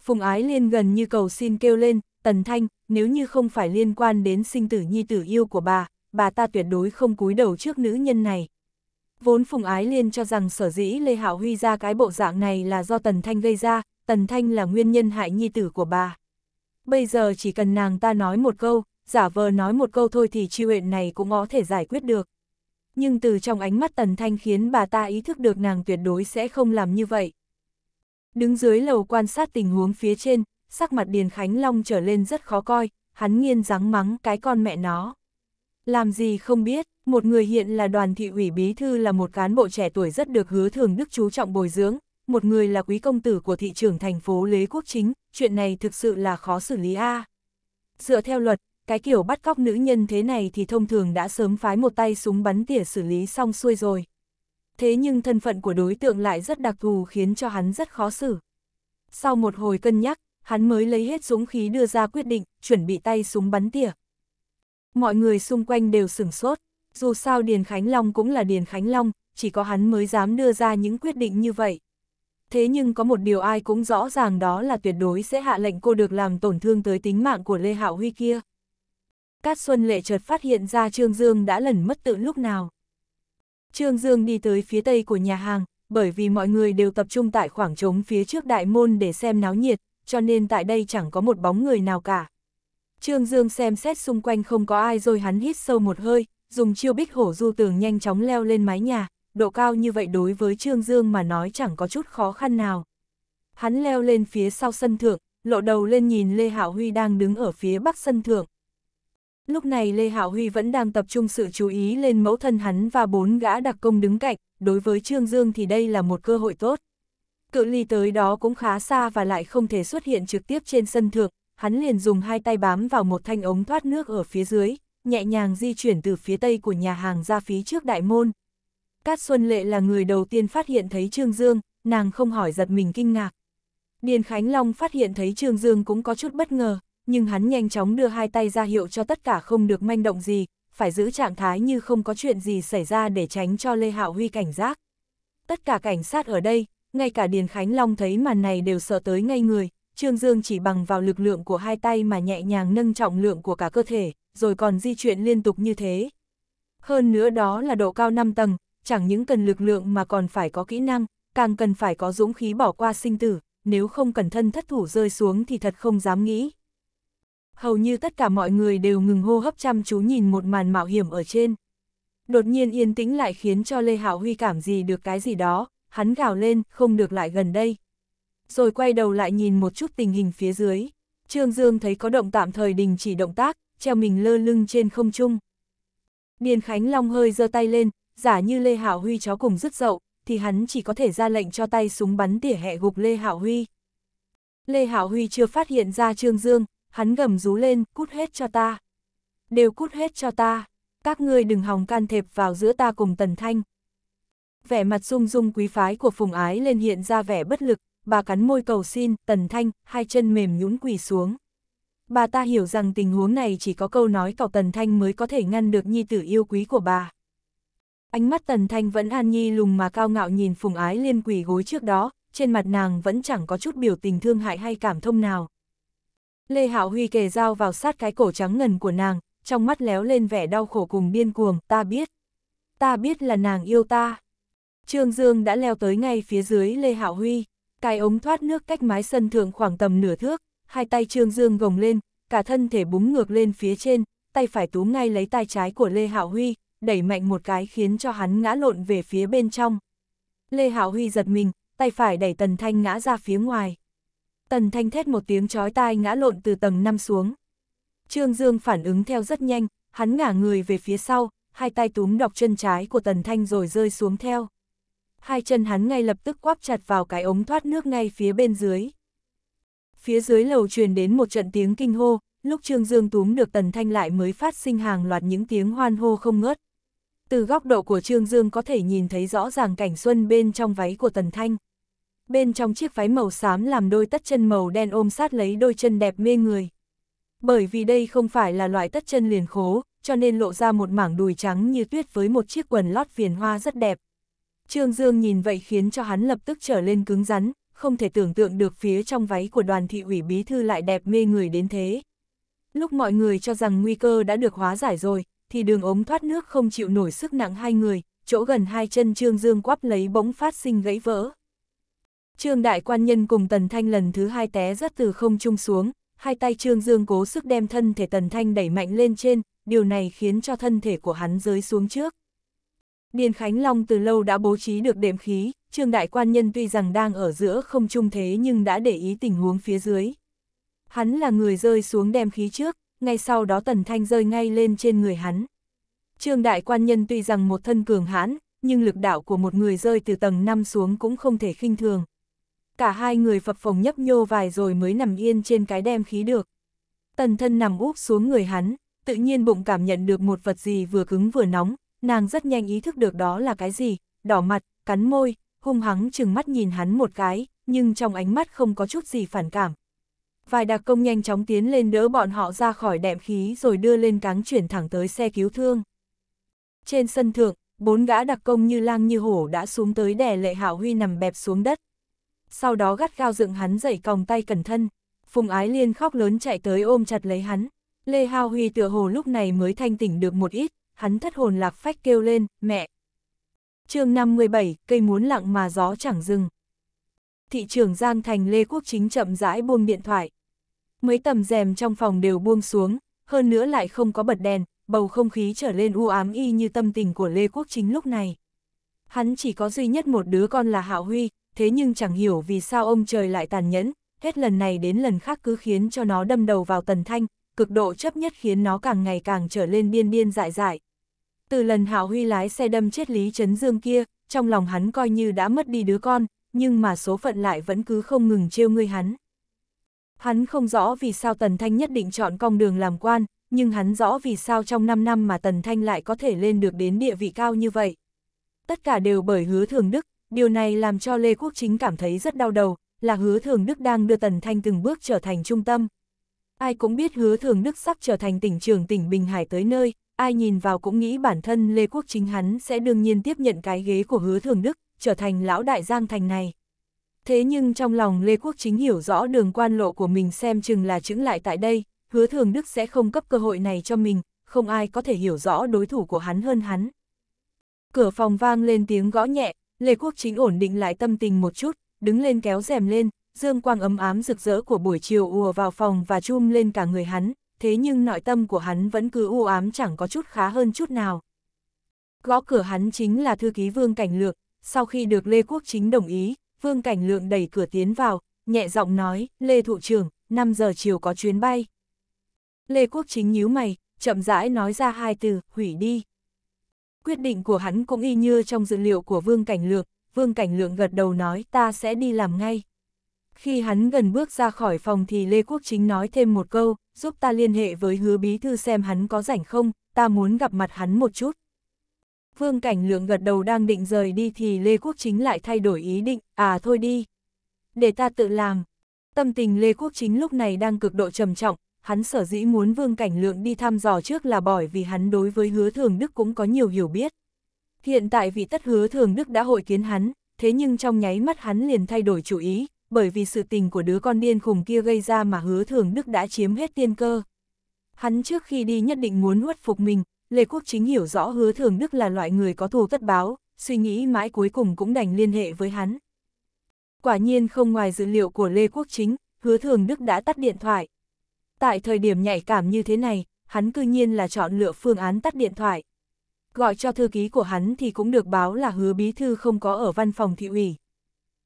Phùng Ái Liên gần như cầu xin kêu lên, Tần Thanh, nếu như không phải liên quan đến sinh tử nhi tử yêu của bà, bà ta tuyệt đối không cúi đầu trước nữ nhân này. Vốn Phùng Ái Liên cho rằng sở dĩ Lê Hạo Huy ra cái bộ dạng này là do Tần Thanh gây ra, Tần Thanh là nguyên nhân hại nhi tử của bà. Bây giờ chỉ cần nàng ta nói một câu, giả vờ nói một câu thôi thì chi huyện này cũng có thể giải quyết được. Nhưng từ trong ánh mắt Tần Thanh khiến bà ta ý thức được nàng tuyệt đối sẽ không làm như vậy. Đứng dưới lầu quan sát tình huống phía trên, sắc mặt Điền Khánh Long trở lên rất khó coi, hắn nghiên ráng mắng cái con mẹ nó. Làm gì không biết, một người hiện là đoàn thị ủy bí thư là một cán bộ trẻ tuổi rất được hứa thường đức chú trọng bồi dưỡng, một người là quý công tử của thị trưởng thành phố Lế Quốc Chính, chuyện này thực sự là khó xử lý a. Dựa theo luật, cái kiểu bắt cóc nữ nhân thế này thì thông thường đã sớm phái một tay súng bắn tỉa xử lý xong xuôi rồi. Thế nhưng thân phận của đối tượng lại rất đặc thù khiến cho hắn rất khó xử. Sau một hồi cân nhắc, hắn mới lấy hết dũng khí đưa ra quyết định, chuẩn bị tay súng bắn tỉa. Mọi người xung quanh đều sửng sốt, dù sao Điền Khánh Long cũng là Điền Khánh Long, chỉ có hắn mới dám đưa ra những quyết định như vậy. Thế nhưng có một điều ai cũng rõ ràng đó là tuyệt đối sẽ hạ lệnh cô được làm tổn thương tới tính mạng của Lê Hạo Huy kia. Cát Xuân Lệ chợt phát hiện ra Trương Dương đã lẩn mất tự lúc nào. Trương Dương đi tới phía tây của nhà hàng, bởi vì mọi người đều tập trung tại khoảng trống phía trước đại môn để xem náo nhiệt, cho nên tại đây chẳng có một bóng người nào cả. Trương Dương xem xét xung quanh không có ai rồi hắn hít sâu một hơi, dùng chiêu bích hổ du tường nhanh chóng leo lên mái nhà, độ cao như vậy đối với Trương Dương mà nói chẳng có chút khó khăn nào. Hắn leo lên phía sau sân thượng, lộ đầu lên nhìn Lê Hạo Huy đang đứng ở phía bắc sân thượng. Lúc này Lê Hạo Huy vẫn đang tập trung sự chú ý lên mẫu thân hắn và bốn gã đặc công đứng cạnh, đối với Trương Dương thì đây là một cơ hội tốt cự ly tới đó cũng khá xa và lại không thể xuất hiện trực tiếp trên sân thượng, hắn liền dùng hai tay bám vào một thanh ống thoát nước ở phía dưới, nhẹ nhàng di chuyển từ phía tây của nhà hàng ra phía trước đại môn. Cát Xuân Lệ là người đầu tiên phát hiện thấy Trương Dương, nàng không hỏi giật mình kinh ngạc. Điền Khánh Long phát hiện thấy Trương Dương cũng có chút bất ngờ, nhưng hắn nhanh chóng đưa hai tay ra hiệu cho tất cả không được manh động gì, phải giữ trạng thái như không có chuyện gì xảy ra để tránh cho Lê Hạo Huy cảnh giác. Tất cả cảnh sát ở đây, ngay cả Điền Khánh Long thấy màn này đều sợ tới ngay người, Trương Dương chỉ bằng vào lực lượng của hai tay mà nhẹ nhàng nâng trọng lượng của cả cơ thể, rồi còn di chuyển liên tục như thế. Hơn nữa đó là độ cao 5 tầng, chẳng những cần lực lượng mà còn phải có kỹ năng, càng cần phải có dũng khí bỏ qua sinh tử, nếu không cẩn thân thất thủ rơi xuống thì thật không dám nghĩ. Hầu như tất cả mọi người đều ngừng hô hấp chăm chú nhìn một màn mạo hiểm ở trên. Đột nhiên yên tĩnh lại khiến cho Lê Hạo Huy cảm gì được cái gì đó, hắn gào lên, không được lại gần đây. Rồi quay đầu lại nhìn một chút tình hình phía dưới. Trương Dương thấy có động tạm thời đình chỉ động tác, treo mình lơ lưng trên không trung. Điền Khánh Long hơi giơ tay lên, giả như Lê Hảo Huy chó cùng rứt dậu, thì hắn chỉ có thể ra lệnh cho tay súng bắn tỉa hẹ gục Lê Hảo Huy. Lê Hảo Huy chưa phát hiện ra Trương Dương, hắn gầm rú lên, cút hết cho ta. Đều cút hết cho ta, các ngươi đừng hòng can thiệp vào giữa ta cùng Tần Thanh vẻ mặt rung rung quý phái của Phùng Ái lên hiện ra vẻ bất lực, bà cắn môi cầu xin, tần thanh, hai chân mềm nhũn quỳ xuống. Bà ta hiểu rằng tình huống này chỉ có câu nói cậu tần thanh mới có thể ngăn được nhi tử yêu quý của bà. Ánh mắt tần thanh vẫn an nhi lùng mà cao ngạo nhìn Phùng Ái liên quỳ gối trước đó, trên mặt nàng vẫn chẳng có chút biểu tình thương hại hay cảm thông nào. Lê Hạo Huy kề dao vào sát cái cổ trắng ngần của nàng, trong mắt léo lên vẻ đau khổ cùng biên cuồng, ta biết. Ta biết là nàng yêu ta. Trương Dương đã leo tới ngay phía dưới Lê Hạo Huy, cài ống thoát nước cách mái sân thượng khoảng tầm nửa thước, hai tay Trương Dương gồng lên, cả thân thể búng ngược lên phía trên, tay phải túm ngay lấy tay trái của Lê Hạo Huy, đẩy mạnh một cái khiến cho hắn ngã lộn về phía bên trong. Lê Hạo Huy giật mình, tay phải đẩy Tần Thanh ngã ra phía ngoài. Tần Thanh thét một tiếng chói tai ngã lộn từ tầng 5 xuống. Trương Dương phản ứng theo rất nhanh, hắn ngả người về phía sau, hai tay túm đọc chân trái của Tần Thanh rồi rơi xuống theo hai chân hắn ngay lập tức quắp chặt vào cái ống thoát nước ngay phía bên dưới. Phía dưới lầu truyền đến một trận tiếng kinh hô, lúc Trương Dương túm được Tần Thanh lại mới phát sinh hàng loạt những tiếng hoan hô không ngớt. Từ góc độ của Trương Dương có thể nhìn thấy rõ ràng cảnh xuân bên trong váy của Tần Thanh. Bên trong chiếc váy màu xám làm đôi tất chân màu đen ôm sát lấy đôi chân đẹp mê người. Bởi vì đây không phải là loại tất chân liền khố, cho nên lộ ra một mảng đùi trắng như tuyết với một chiếc quần lót viền hoa rất đẹp. Trương Dương nhìn vậy khiến cho hắn lập tức trở lên cứng rắn, không thể tưởng tượng được phía trong váy của đoàn thị ủy bí thư lại đẹp mê người đến thế. Lúc mọi người cho rằng nguy cơ đã được hóa giải rồi, thì đường ống thoát nước không chịu nổi sức nặng hai người, chỗ gần hai chân Trương Dương quắp lấy bỗng phát sinh gãy vỡ. Trương đại quan nhân cùng Tần Thanh lần thứ hai té rất từ không trung xuống, hai tay Trương Dương cố sức đem thân thể Tần Thanh đẩy mạnh lên trên, điều này khiến cho thân thể của hắn rơi xuống trước. Điền Khánh Long từ lâu đã bố trí được đệm khí, Trương Đại Quan Nhân tuy rằng đang ở giữa không trung thế nhưng đã để ý tình huống phía dưới. Hắn là người rơi xuống đem khí trước, ngay sau đó Tần Thanh rơi ngay lên trên người hắn. Trương Đại Quan Nhân tuy rằng một thân cường hãn, nhưng lực đạo của một người rơi từ tầng 5 xuống cũng không thể khinh thường. Cả hai người phập phồng nhấp nhô vài rồi mới nằm yên trên cái đem khí được. Tần thân nằm úp xuống người hắn, tự nhiên bụng cảm nhận được một vật gì vừa cứng vừa nóng, nàng rất nhanh ý thức được đó là cái gì, đỏ mặt, cắn môi, hung hắng chừng mắt nhìn hắn một cái, nhưng trong ánh mắt không có chút gì phản cảm. Vài đặc công nhanh chóng tiến lên đỡ bọn họ ra khỏi đệm khí rồi đưa lên cáng chuyển thẳng tới xe cứu thương. Trên sân thượng, bốn gã đặc công như lang như hổ đã xuống tới đè lệ hạo huy nằm bẹp xuống đất. Sau đó gắt gao dựng hắn dậy còng tay cẩn thân, Phùng Ái Liên khóc lớn chạy tới ôm chặt lấy hắn. Lê Hao Huy tựa hồ lúc này mới thanh tỉnh được một ít, hắn thất hồn lạc phách kêu lên, mẹ. chương 57, cây muốn lặng mà gió chẳng dừng. Thị trường Giang Thành Lê Quốc Chính chậm rãi buông điện thoại. Mấy tầm rèm trong phòng đều buông xuống, hơn nữa lại không có bật đèn, bầu không khí trở lên u ám y như tâm tình của Lê Quốc Chính lúc này. Hắn chỉ có duy nhất một đứa con là Hạo Huy, thế nhưng chẳng hiểu vì sao ông trời lại tàn nhẫn, hết lần này đến lần khác cứ khiến cho nó đâm đầu vào Tần Thanh, cực độ chấp nhất khiến nó càng ngày càng trở lên điên điên dại dại, từ lần Hạo Huy lái xe đâm chết Lý Trấn Dương kia, trong lòng hắn coi như đã mất đi đứa con, nhưng mà số phận lại vẫn cứ không ngừng trêu ngươi hắn. Hắn không rõ vì sao Tần Thanh nhất định chọn con đường làm quan, nhưng hắn rõ vì sao trong 5 năm mà Tần Thanh lại có thể lên được đến địa vị cao như vậy. Tất cả đều bởi hứa thường đức, điều này làm cho Lê Quốc Chính cảm thấy rất đau đầu, là hứa thường đức đang đưa Tần Thanh từng bước trở thành trung tâm. Ai cũng biết hứa thường đức sắp trở thành tỉnh trường tỉnh Bình Hải tới nơi, ai nhìn vào cũng nghĩ bản thân Lê Quốc Chính hắn sẽ đương nhiên tiếp nhận cái ghế của hứa thường đức, trở thành lão đại giang thành này. Thế nhưng trong lòng Lê Quốc Chính hiểu rõ đường quan lộ của mình xem chừng là chững lại tại đây, hứa thường đức sẽ không cấp cơ hội này cho mình, không ai có thể hiểu rõ đối thủ của hắn hơn hắn. Cửa phòng vang lên tiếng gõ nhẹ, Lê Quốc Chính ổn định lại tâm tình một chút, đứng lên kéo rèm lên, dương quang ấm ám rực rỡ của buổi chiều ùa vào phòng và chum lên cả người hắn, thế nhưng nội tâm của hắn vẫn cứ u ám chẳng có chút khá hơn chút nào. Gõ cửa hắn chính là thư ký Vương Cảnh Lược, sau khi được Lê Quốc Chính đồng ý, Vương Cảnh Lượng đẩy cửa tiến vào, nhẹ giọng nói, Lê Thụ trưởng, 5 giờ chiều có chuyến bay. Lê Quốc Chính nhíu mày, chậm rãi nói ra hai từ, hủy đi. Quyết định của hắn cũng y như trong dữ liệu của Vương Cảnh Lượng, Vương Cảnh Lượng gật đầu nói ta sẽ đi làm ngay. Khi hắn gần bước ra khỏi phòng thì Lê Quốc Chính nói thêm một câu, giúp ta liên hệ với hứa bí thư xem hắn có rảnh không, ta muốn gặp mặt hắn một chút. Vương Cảnh Lượng gật đầu đang định rời đi thì Lê Quốc Chính lại thay đổi ý định, à thôi đi, để ta tự làm. Tâm tình Lê Quốc Chính lúc này đang cực độ trầm trọng, hắn sở dĩ muốn Vương Cảnh Lượng đi thăm dò trước là bởi vì hắn đối với hứa thường Đức cũng có nhiều hiểu biết. Hiện tại vị tất hứa thường Đức đã hội kiến hắn, thế nhưng trong nháy mắt hắn liền thay đổi chủ ý, bởi vì sự tình của đứa con điên khùng kia gây ra mà hứa thường đức đã chiếm hết tiên cơ. Hắn trước khi đi nhất định muốn nuốt phục mình, Lê Quốc Chính hiểu rõ hứa thường đức là loại người có thù tất báo, suy nghĩ mãi cuối cùng cũng đành liên hệ với hắn. Quả nhiên không ngoài dữ liệu của Lê Quốc Chính, hứa thường đức đã tắt điện thoại. Tại thời điểm nhạy cảm như thế này, hắn cư nhiên là chọn lựa phương án tắt điện thoại. Gọi cho thư ký của hắn thì cũng được báo là hứa bí thư không có ở văn phòng thị ủy.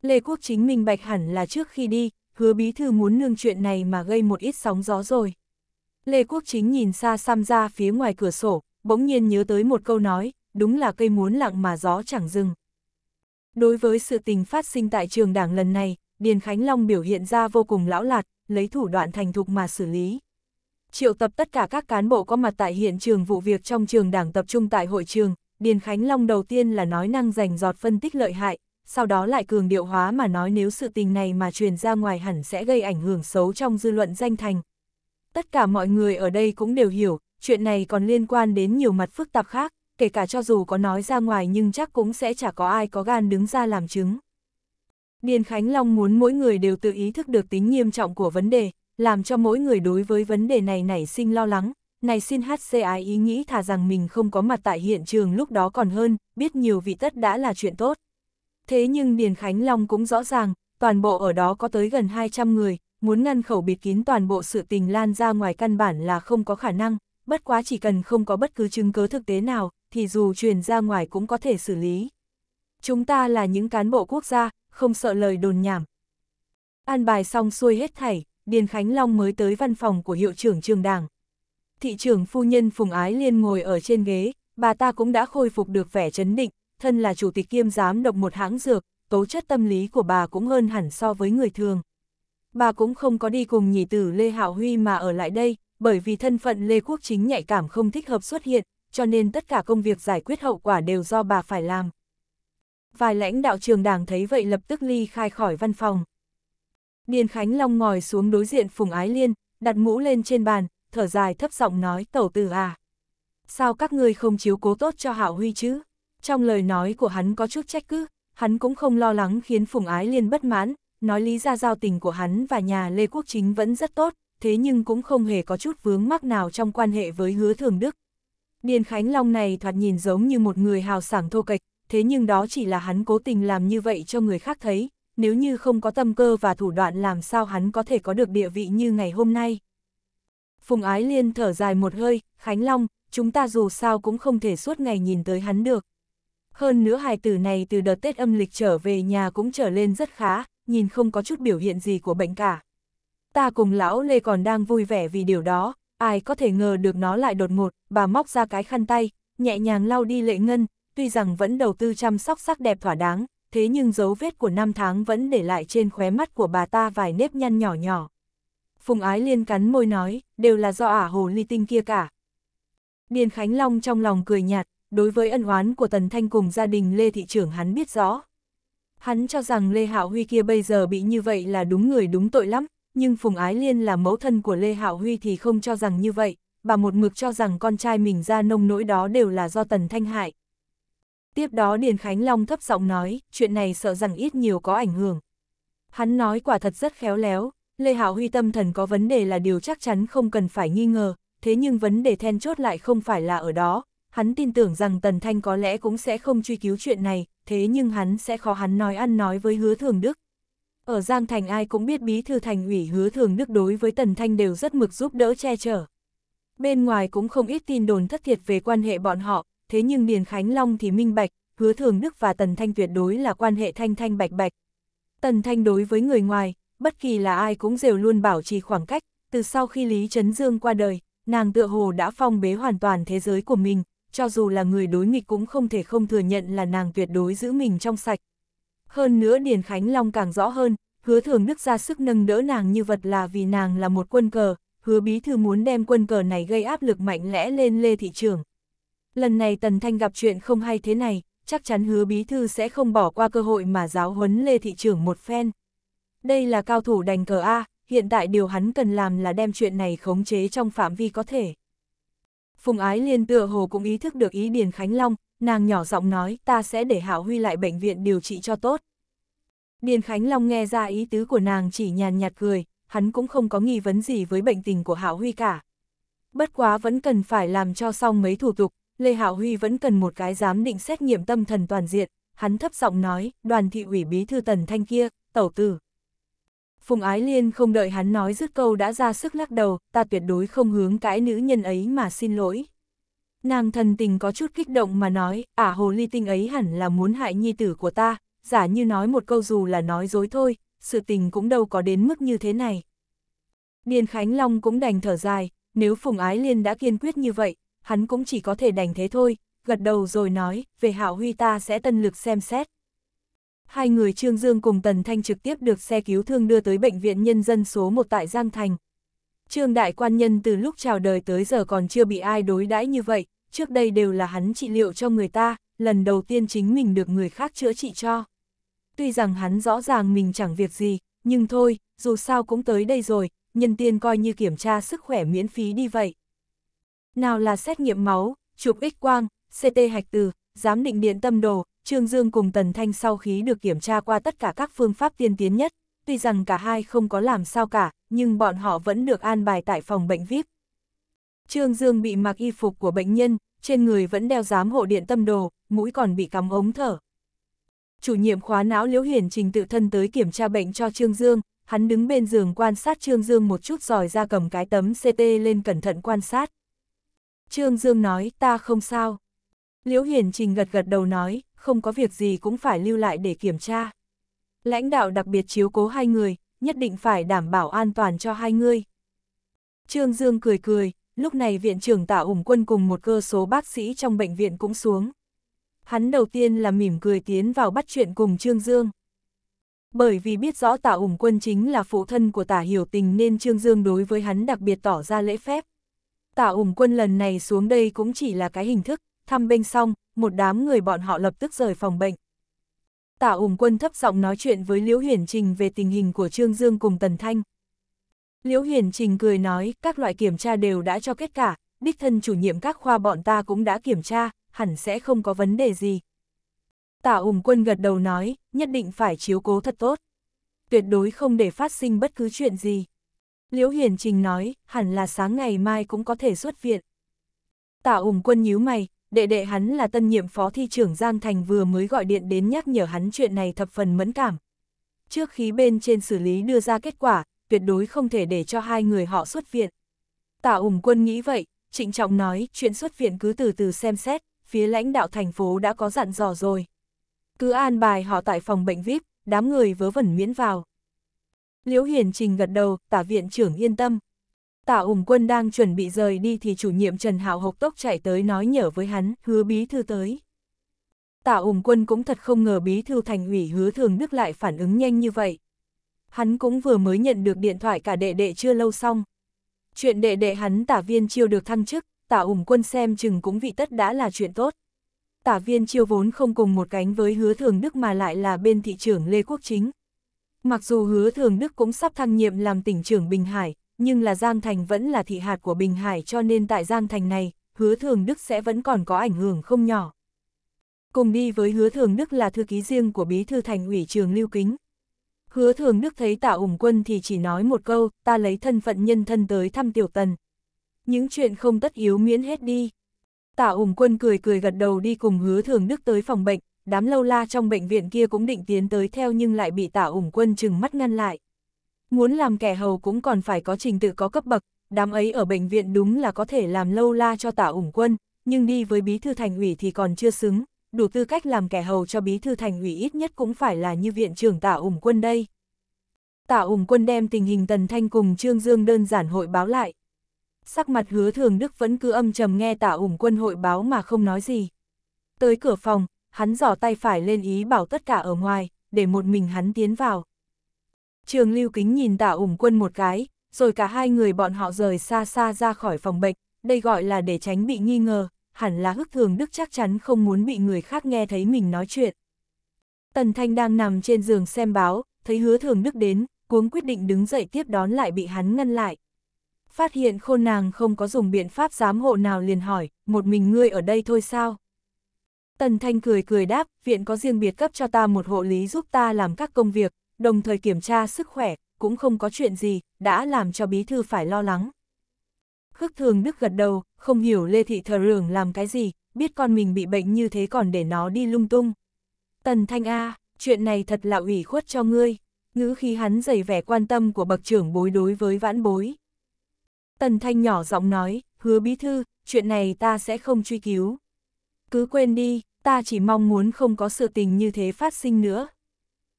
Lê Quốc Chính minh bạch hẳn là trước khi đi, hứa bí thư muốn nương chuyện này mà gây một ít sóng gió rồi. Lê Quốc Chính nhìn xa xăm ra phía ngoài cửa sổ, bỗng nhiên nhớ tới một câu nói, đúng là cây muốn lặng mà gió chẳng dừng. Đối với sự tình phát sinh tại trường đảng lần này, Điền Khánh Long biểu hiện ra vô cùng lão lạt, lấy thủ đoạn thành thục mà xử lý. Triệu tập tất cả các cán bộ có mặt tại hiện trường vụ việc trong trường đảng tập trung tại hội trường, Điền Khánh Long đầu tiên là nói năng rành giọt phân tích lợi hại, sau đó lại cường điệu hóa mà nói nếu sự tình này mà truyền ra ngoài hẳn sẽ gây ảnh hưởng xấu trong dư luận danh thành. Tất cả mọi người ở đây cũng đều hiểu, chuyện này còn liên quan đến nhiều mặt phức tạp khác, kể cả cho dù có nói ra ngoài nhưng chắc cũng sẽ chả có ai có gan đứng ra làm chứng. Điền Khánh Long muốn mỗi người đều tự ý thức được tính nghiêm trọng của vấn đề, làm cho mỗi người đối với vấn đề này nảy sinh lo lắng, này xin HCI ý nghĩ thà rằng mình không có mặt tại hiện trường lúc đó còn hơn, biết nhiều vị tất đã là chuyện tốt. Thế nhưng Điền Khánh Long cũng rõ ràng, toàn bộ ở đó có tới gần 200 người, muốn ngăn khẩu bịt kín toàn bộ sự tình lan ra ngoài căn bản là không có khả năng, bất quá chỉ cần không có bất cứ chứng cứ thực tế nào, thì dù truyền ra ngoài cũng có thể xử lý. Chúng ta là những cán bộ quốc gia, không sợ lời đồn nhảm. An bài xong xuôi hết thảy, Điền Khánh Long mới tới văn phòng của hiệu trưởng trường đảng. Thị trưởng phu nhân Phùng Ái Liên ngồi ở trên ghế, bà ta cũng đã khôi phục được vẻ chấn định, thân là chủ tịch kiêm giám độc một hãng dược, tố chất tâm lý của bà cũng hơn hẳn so với người thường. Bà cũng không có đi cùng nhị tử Lê Hạo Huy mà ở lại đây, bởi vì thân phận Lê Quốc Chính nhạy cảm không thích hợp xuất hiện, cho nên tất cả công việc giải quyết hậu quả đều do bà phải làm. Vài lãnh đạo trường đảng thấy vậy lập tức ly khai khỏi văn phòng. Điền Khánh Long ngồi xuống đối diện Phùng Ái Liên, đặt mũ lên trên bàn, thở dài thấp giọng nói tẩu tử à. Sao các ngươi không chiếu cố tốt cho Hạo Huy chứ? Trong lời nói của hắn có chút trách cứ, hắn cũng không lo lắng khiến Phùng Ái Liên bất mãn, nói lý ra giao tình của hắn và nhà Lê Quốc Chính vẫn rất tốt, thế nhưng cũng không hề có chút vướng mắc nào trong quan hệ với hứa thường Đức. Điền Khánh Long này thoạt nhìn giống như một người hào sảng thô kệch, thế nhưng đó chỉ là hắn cố tình làm như vậy cho người khác thấy, nếu như không có tâm cơ và thủ đoạn làm sao hắn có thể có được địa vị như ngày hôm nay. Phùng Ái Liên thở dài một hơi, Khánh Long, chúng ta dù sao cũng không thể suốt ngày nhìn tới hắn được. Hơn nữa hài tử này từ đợt Tết âm lịch trở về nhà cũng trở lên rất khá, nhìn không có chút biểu hiện gì của bệnh cả. Ta cùng lão Lê còn đang vui vẻ vì điều đó, ai có thể ngờ được nó lại đột ngột, bà móc ra cái khăn tay, nhẹ nhàng lau đi lệ ngân, tuy rằng vẫn đầu tư chăm sóc sắc đẹp thỏa đáng, thế nhưng dấu vết của năm tháng vẫn để lại trên khóe mắt của bà ta vài nếp nhăn nhỏ nhỏ. Phùng Ái Liên cắn môi nói, đều là do ả hồ ly tinh kia cả. Điền Khánh Long trong lòng cười nhạt, đối với ân oán của Tần Thanh cùng gia đình Lê Thị Trưởng hắn biết rõ. Hắn cho rằng Lê Hạo Huy kia bây giờ bị như vậy là đúng người đúng tội lắm, nhưng Phùng Ái Liên là mẫu thân của Lê Hạo Huy thì không cho rằng như vậy, bà một mực cho rằng con trai mình ra nông nỗi đó đều là do Tần Thanh hại. Tiếp đó Điền Khánh Long thấp giọng nói, chuyện này sợ rằng ít nhiều có ảnh hưởng. Hắn nói quả thật rất khéo léo, Lê Hạo Huy tâm thần có vấn đề là điều chắc chắn không cần phải nghi ngờ, thế nhưng vấn đề then chốt lại không phải là ở đó, Hắn tin tưởng rằng Tần Thanh có lẽ cũng sẽ không truy cứu chuyện này, thế nhưng hắn sẽ khó hắn nói ăn nói với hứa thường Đức. Ở Giang Thành ai cũng biết bí thư thành ủy hứa thường Đức đối với Tần Thanh đều rất mực giúp đỡ che chở. Bên ngoài cũng không ít tin đồn thất thiệt về quan hệ bọn họ, thế nhưng Điền Khánh Long thì minh bạch, hứa thường Đức và Tần Thanh tuyệt đối là quan hệ thanh thanh bạch bạch. Tần Thanh đối với người ngoài, bất kỳ là ai cũng đều luôn bảo trì khoảng cách, từ sau khi Lý Trấn Dương qua đời, nàng tựa hồ đã phong bế hoàn toàn thế giới của mình, cho dù là người đối nghịch cũng không thể không thừa nhận là nàng tuyệt đối giữ mình trong sạch. Hơn nữa Điền Khánh Long càng rõ hơn, hứa thường đức ra sức nâng đỡ nàng như vật là vì nàng là một quân cờ, hứa bí thư muốn đem quân cờ này gây áp lực mạnh lẽ lên lê thị trường. Lần này Tần Thanh gặp chuyện không hay thế này, chắc chắn hứa bí thư sẽ không bỏ qua cơ hội mà giáo huấn lê thị trường một phen. Đây là cao thủ đành cờ A, hiện tại điều hắn cần làm là đem chuyện này khống chế trong phạm vi có thể. Phùng Ái Liên tựa hồ cũng ý thức được ý Điền Khánh Long, nàng nhỏ giọng nói ta sẽ để Hảo Huy lại bệnh viện điều trị cho tốt. Điền Khánh Long nghe ra ý tứ của nàng chỉ nhàn nhạt cười, hắn cũng không có nghi vấn gì với bệnh tình của Hảo Huy cả. Bất quá vẫn cần phải làm cho xong mấy thủ tục, Lê Hảo Huy vẫn cần một cái giám định xét nghiệm tâm thần toàn diện, hắn thấp giọng nói, đoàn thị ủy bí thư tần thanh kia, tẩu tử. Phùng Ái Liên không đợi hắn nói dứt câu đã ra sức lắc đầu, ta tuyệt đối không hướng cãi nữ nhân ấy mà xin lỗi. Nàng thần tình có chút kích động mà nói, ả à, hồ ly tinh ấy hẳn là muốn hại nhi tử của ta, giả như nói một câu dù là nói dối thôi, sự tình cũng đâu có đến mức như thế này. Điền Khánh Long cũng đành thở dài, nếu Phùng Ái Liên đã kiên quyết như vậy, hắn cũng chỉ có thể đành thế thôi, gật đầu rồi nói, về hạo huy ta sẽ tân lực xem xét. Hai người Trương Dương cùng Tần Thanh trực tiếp được xe cứu thương đưa tới Bệnh viện Nhân dân số 1 tại Giang Thành. Trương Đại Quan Nhân từ lúc chào đời tới giờ còn chưa bị ai đối đãi như vậy, trước đây đều là hắn trị liệu cho người ta, lần đầu tiên chính mình được người khác chữa trị cho. Tuy rằng hắn rõ ràng mình chẳng việc gì, nhưng thôi, dù sao cũng tới đây rồi, nhân tiên coi như kiểm tra sức khỏe miễn phí đi vậy. Nào là xét nghiệm máu, chụp x-quang, CT hạch từ, giám định điện tâm đồ, Trương Dương cùng Tần Thanh sau khi được kiểm tra qua tất cả các phương pháp tiên tiến nhất, tuy rằng cả hai không có làm sao cả, nhưng bọn họ vẫn được an bài tại phòng bệnh VIP. Trương Dương bị mặc y phục của bệnh nhân, trên người vẫn đeo giám hộ điện tâm đồ, mũi còn bị cắm ống thở. Chủ nhiệm khóa não Liễu Hiển Trình tự thân tới kiểm tra bệnh cho Trương Dương, hắn đứng bên giường quan sát Trương Dương một chút rồi ra cầm cái tấm CT lên cẩn thận quan sát. Trương Dương nói, ta không sao. Liễu Hiển Trình gật gật đầu nói, không có việc gì cũng phải lưu lại để kiểm tra. Lãnh đạo đặc biệt chiếu cố hai người, nhất định phải đảm bảo an toàn cho hai người. Trương Dương cười cười, lúc này viện trưởng tạ ủng quân cùng một cơ số bác sĩ trong bệnh viện cũng xuống. Hắn đầu tiên là mỉm cười tiến vào bắt chuyện cùng Trương Dương. Bởi vì biết rõ tạ ủng quân chính là phụ thân của tạ hiểu tình nên Trương Dương đối với hắn đặc biệt tỏ ra lễ phép. Tạ ủng quân lần này xuống đây cũng chỉ là cái hình thức, thăm bên xong, một đám người bọn họ lập tức rời phòng bệnh. Tả ủng quân thấp giọng nói chuyện với Liễu Hiển Trình về tình hình của Trương Dương cùng Tần Thanh. Liễu Hiển Trình cười nói, các loại kiểm tra đều đã cho kết cả, đích thân chủ nhiệm các khoa bọn ta cũng đã kiểm tra, hẳn sẽ không có vấn đề gì. Tả ủng quân gật đầu nói, nhất định phải chiếu cố thật tốt. Tuyệt đối không để phát sinh bất cứ chuyện gì. Liễu Hiển Trình nói, hẳn là sáng ngày mai cũng có thể xuất viện. Tả ủng quân nhíu mày, đệ đệ hắn là tân nhiệm phó thi trưởng Giang Thành vừa mới gọi điện đến nhắc nhở hắn chuyện này thập phần mẫn cảm. Trước khi bên trên xử lý đưa ra kết quả, tuyệt đối không thể để cho hai người họ xuất viện. Tạ ủng quân nghĩ vậy, trịnh trọng nói chuyện xuất viện cứ từ từ xem xét, phía lãnh đạo thành phố đã có dặn dò rồi. Cứ an bài họ tại phòng bệnh VIP, đám người vớ vẩn miễn vào. Liễu Hiền Trình gật đầu, tả viện trưởng yên tâm. Tả ủng quân đang chuẩn bị rời đi thì chủ nhiệm Trần Hạo hộc tốc chạy tới nói nhở với hắn, hứa bí thư tới. Tả ủng quân cũng thật không ngờ bí thư thành ủy hứa thường đức lại phản ứng nhanh như vậy. Hắn cũng vừa mới nhận được điện thoại cả đệ đệ chưa lâu xong. Chuyện đệ đệ hắn tả viên chiêu được thăng chức, tả ủng quân xem chừng cũng vị tất đã là chuyện tốt. Tả viên chiêu vốn không cùng một cánh với hứa thường đức mà lại là bên thị trưởng Lê Quốc Chính. Mặc dù hứa thường đức cũng sắp thăng nhiệm làm tỉnh trưởng Bình Hải, nhưng là Giang Thành vẫn là thị hạt của Bình Hải cho nên tại Giang Thành này, hứa thường Đức sẽ vẫn còn có ảnh hưởng không nhỏ. Cùng đi với hứa thường Đức là thư ký riêng của bí thư thành ủy trường Lưu Kính. Hứa thường Đức thấy tạ ủng quân thì chỉ nói một câu, ta lấy thân phận nhân thân tới thăm tiểu tần. Những chuyện không tất yếu miễn hết đi. Tạ ủng quân cười cười gật đầu đi cùng hứa thường Đức tới phòng bệnh, đám lâu la trong bệnh viện kia cũng định tiến tới theo nhưng lại bị tạ ủng quân chừng mắt ngăn lại. Muốn làm kẻ hầu cũng còn phải có trình tự có cấp bậc, đám ấy ở bệnh viện đúng là có thể làm lâu la cho tả ủng quân, nhưng đi với bí thư thành ủy thì còn chưa xứng, đủ tư cách làm kẻ hầu cho bí thư thành ủy ít nhất cũng phải là như viện trưởng tả ủng quân đây. Tả ủng quân đem tình hình Tần Thanh cùng Trương Dương đơn giản hội báo lại. Sắc mặt hứa thường Đức vẫn cứ âm trầm nghe tả ủng quân hội báo mà không nói gì. Tới cửa phòng, hắn giỏ tay phải lên ý bảo tất cả ở ngoài, để một mình hắn tiến vào. Trường Lưu Kính nhìn tạ ủng quân một cái, rồi cả hai người bọn họ rời xa xa ra khỏi phòng bệnh, đây gọi là để tránh bị nghi ngờ, hẳn là hức thường đức chắc chắn không muốn bị người khác nghe thấy mình nói chuyện. Tần Thanh đang nằm trên giường xem báo, thấy hứa thường đức đến, cuống quyết định đứng dậy tiếp đón lại bị hắn ngăn lại. Phát hiện khôn nàng không có dùng biện pháp giám hộ nào liền hỏi, một mình ngươi ở đây thôi sao? Tần Thanh cười cười đáp, viện có riêng biệt cấp cho ta một hộ lý giúp ta làm các công việc, đồng thời kiểm tra sức khỏe, cũng không có chuyện gì, đã làm cho bí thư phải lo lắng. Khước thường Đức gật đầu, không hiểu Lê Thị Thờ Rường làm cái gì, biết con mình bị bệnh như thế còn để nó đi lung tung. Tần Thanh A, chuyện này thật là ủy khuất cho ngươi, ngữ khi hắn dày vẻ quan tâm của bậc trưởng bối đối với vãn bối. Tần Thanh nhỏ giọng nói, hứa bí thư, chuyện này ta sẽ không truy cứu. Cứ quên đi, ta chỉ mong muốn không có sự tình như thế phát sinh nữa.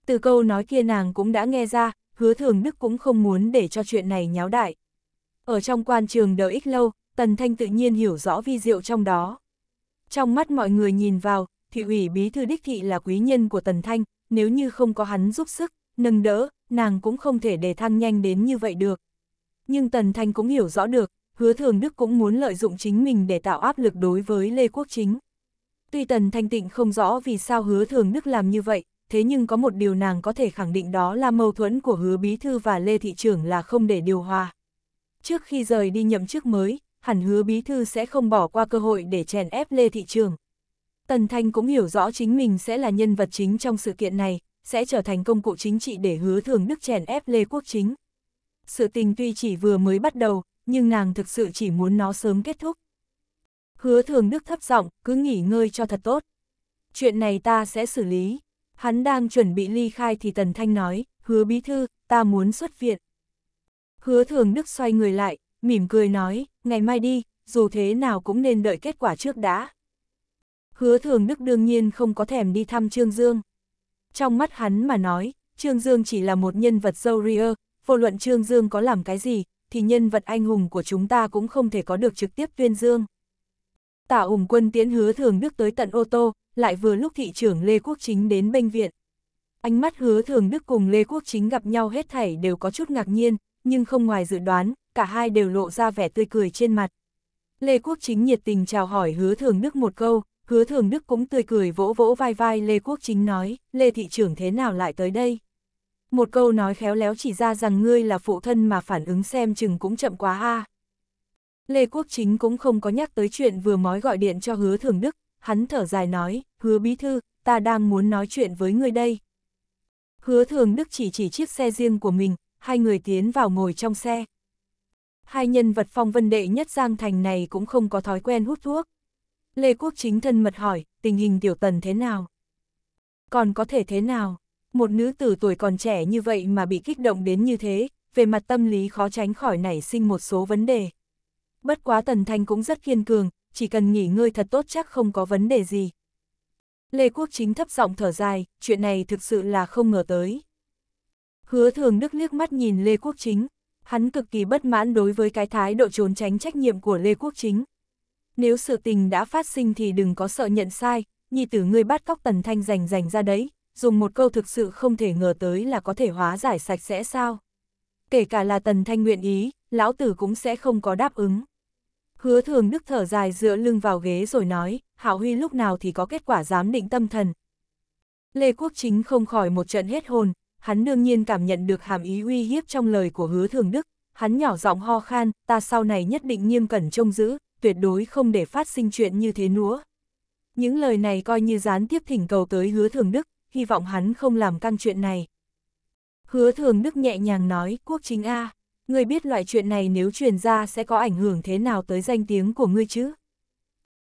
Từ câu nói kia nàng cũng đã nghe ra, hứa thường đức cũng không muốn để cho chuyện này nháo đại. Ở trong quan trường đợi ít lâu, Tần Thanh tự nhiên hiểu rõ vi diệu trong đó. Trong mắt mọi người nhìn vào, thị ủy bí thư đích thị là quý nhân của Tần Thanh, nếu như không có hắn giúp sức, nâng đỡ, nàng cũng không thể để thăng nhanh đến như vậy được. Nhưng Tần Thanh cũng hiểu rõ được, hứa thường Đức cũng muốn lợi dụng chính mình để tạo áp lực đối với Lê Quốc Chính. Tuy Tần Thanh Tịnh không rõ vì sao hứa thường Đức làm như vậy, thế nhưng có một điều nàng có thể khẳng định đó là mâu thuẫn của hứa bí thư và Lê Thị Trưởng là không để điều hòa. Trước khi rời đi nhậm chức mới, hẳn hứa bí thư sẽ không bỏ qua cơ hội để chèn ép Lê Thị Trường. Tần Thanh cũng hiểu rõ chính mình sẽ là nhân vật chính trong sự kiện này, sẽ trở thành công cụ chính trị để hứa thường đức chèn ép Lê Quốc Chính. Sự tình tuy chỉ vừa mới bắt đầu, nhưng nàng thực sự chỉ muốn nó sớm kết thúc. Hứa thường đức thấp giọng, cứ nghỉ ngơi cho thật tốt. Chuyện này ta sẽ xử lý. Hắn đang chuẩn bị ly khai thì Tần Thanh nói, hứa bí thư, ta muốn xuất viện. Hứa thường đức xoay người lại, mỉm cười nói, ngày mai đi, dù thế nào cũng nên đợi kết quả trước đã. Hứa thường đức đương nhiên không có thèm đi thăm Trương Dương. Trong mắt hắn mà nói, Trương Dương chỉ là một nhân vật dâu ria, vô luận Trương Dương có làm cái gì, thì nhân vật anh hùng của chúng ta cũng không thể có được trực tiếp tuyên dương. tạ ủng quân tiến hứa thường đức tới tận ô tô, lại vừa lúc thị trưởng Lê Quốc Chính đến bệnh viện. Ánh mắt hứa thường đức cùng Lê Quốc Chính gặp nhau hết thảy đều có chút ngạc nhiên, nhưng không ngoài dự đoán, cả hai đều lộ ra vẻ tươi cười trên mặt. Lê Quốc Chính nhiệt tình chào hỏi hứa thường đức một câu, hứa thường đức cũng tươi cười vỗ vỗ vai vai Lê Quốc Chính nói, Lê thị trưởng thế nào lại tới đây? Một câu nói khéo léo chỉ ra rằng ngươi là phụ thân mà phản ứng xem chừng cũng chậm quá ha Lê Quốc Chính cũng không có nhắc tới chuyện vừa mói gọi điện cho hứa thường đức, hắn thở dài nói, hứa bí thư, ta đang muốn nói chuyện với người đây. Hứa thường đức chỉ chỉ chiếc xe riêng của mình, hai người tiến vào ngồi trong xe. Hai nhân vật phong vân đệ nhất Giang Thành này cũng không có thói quen hút thuốc. Lê Quốc chính thân mật hỏi, tình hình tiểu tần thế nào? Còn có thể thế nào? Một nữ tử tuổi còn trẻ như vậy mà bị kích động đến như thế, về mặt tâm lý khó tránh khỏi nảy sinh một số vấn đề. Bất quá Tần Thanh cũng rất kiên cường, chỉ cần nghỉ ngơi thật tốt chắc không có vấn đề gì. Lê Quốc Chính thấp giọng thở dài, chuyện này thực sự là không ngờ tới. Hứa thường đức liếc mắt nhìn Lê Quốc Chính, hắn cực kỳ bất mãn đối với cái thái độ trốn tránh trách nhiệm của Lê Quốc Chính. Nếu sự tình đã phát sinh thì đừng có sợ nhận sai, nhi tử ngươi bắt cóc tần thanh rành rành ra đấy, dùng một câu thực sự không thể ngờ tới là có thể hóa giải sạch sẽ sao. Kể cả là tần thanh nguyện ý, lão tử cũng sẽ không có đáp ứng. Hứa thường đức thở dài dựa lưng vào ghế rồi nói, Hạo Huy lúc nào thì có kết quả giám định tâm thần. Lê Quốc Chính không khỏi một trận hết hồn, hắn đương nhiên cảm nhận được hàm ý uy hiếp trong lời của hứa thường đức, hắn nhỏ giọng ho khan, ta sau này nhất định nghiêm cẩn trông giữ, tuyệt đối không để phát sinh chuyện như thế nữa. Những lời này coi như gián tiếp thỉnh cầu tới hứa thường đức, hy vọng hắn không làm căng chuyện này. Hứa thường đức nhẹ nhàng nói, Quốc Chính A ngươi biết loại chuyện này nếu truyền ra sẽ có ảnh hưởng thế nào tới danh tiếng của ngươi chứ?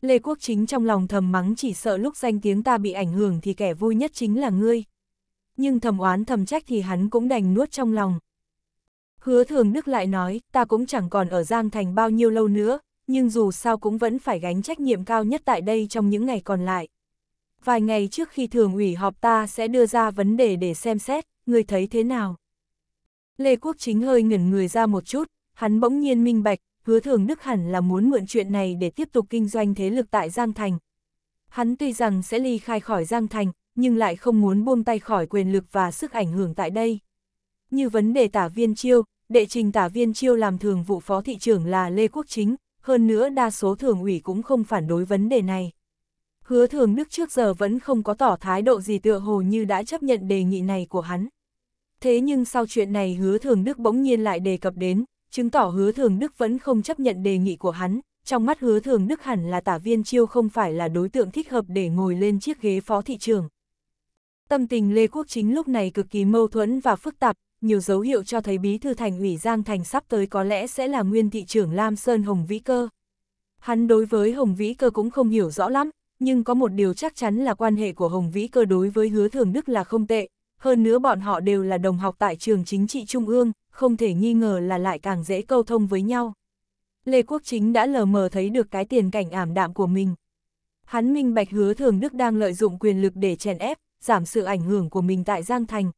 Lê Quốc Chính trong lòng thầm mắng chỉ sợ lúc danh tiếng ta bị ảnh hưởng thì kẻ vui nhất chính là ngươi. Nhưng thầm oán thầm trách thì hắn cũng đành nuốt trong lòng. Hứa Thường Đức lại nói, ta cũng chẳng còn ở Giang Thành bao nhiêu lâu nữa, nhưng dù sao cũng vẫn phải gánh trách nhiệm cao nhất tại đây trong những ngày còn lại. Vài ngày trước khi thường ủy họp ta sẽ đưa ra vấn đề để xem xét, ngươi thấy thế nào? Lê Quốc Chính hơi ngẩn người ra một chút, hắn bỗng nhiên minh bạch, hứa thường Đức hẳn là muốn mượn chuyện này để tiếp tục kinh doanh thế lực tại Giang Thành. Hắn tuy rằng sẽ ly khai khỏi Giang Thành, nhưng lại không muốn buông tay khỏi quyền lực và sức ảnh hưởng tại đây. Như vấn đề tả viên chiêu, đệ trình tả viên chiêu làm thường vụ phó thị trưởng là Lê Quốc Chính, hơn nữa đa số thường ủy cũng không phản đối vấn đề này. Hứa thường Đức trước giờ vẫn không có tỏ thái độ gì tựa hồ như đã chấp nhận đề nghị này của hắn. Thế nhưng sau chuyện này hứa thường Đức bỗng nhiên lại đề cập đến, chứng tỏ hứa thường Đức vẫn không chấp nhận đề nghị của hắn, trong mắt hứa thường Đức hẳn là tả viên chiêu không phải là đối tượng thích hợp để ngồi lên chiếc ghế phó thị trường. Tâm tình Lê Quốc Chính lúc này cực kỳ mâu thuẫn và phức tạp, nhiều dấu hiệu cho thấy bí thư thành ủy Giang Thành sắp tới có lẽ sẽ là nguyên thị trưởng Lam Sơn Hồng Vĩ Cơ. Hắn đối với Hồng Vĩ Cơ cũng không hiểu rõ lắm, nhưng có một điều chắc chắn là quan hệ của Hồng Vĩ Cơ đối với hứa thường Đức là không tệ, hơn nữa bọn họ đều là đồng học tại trường chính trị trung ương, không thể nghi ngờ là lại càng dễ câu thông với nhau. Lê Quốc Chính đã lờ mờ thấy được cái tiền cảnh ảm đạm của mình. Hắn minh bạch hứa thường Đức đang lợi dụng quyền lực để chèn ép, giảm sự ảnh hưởng của mình tại Giang Thành.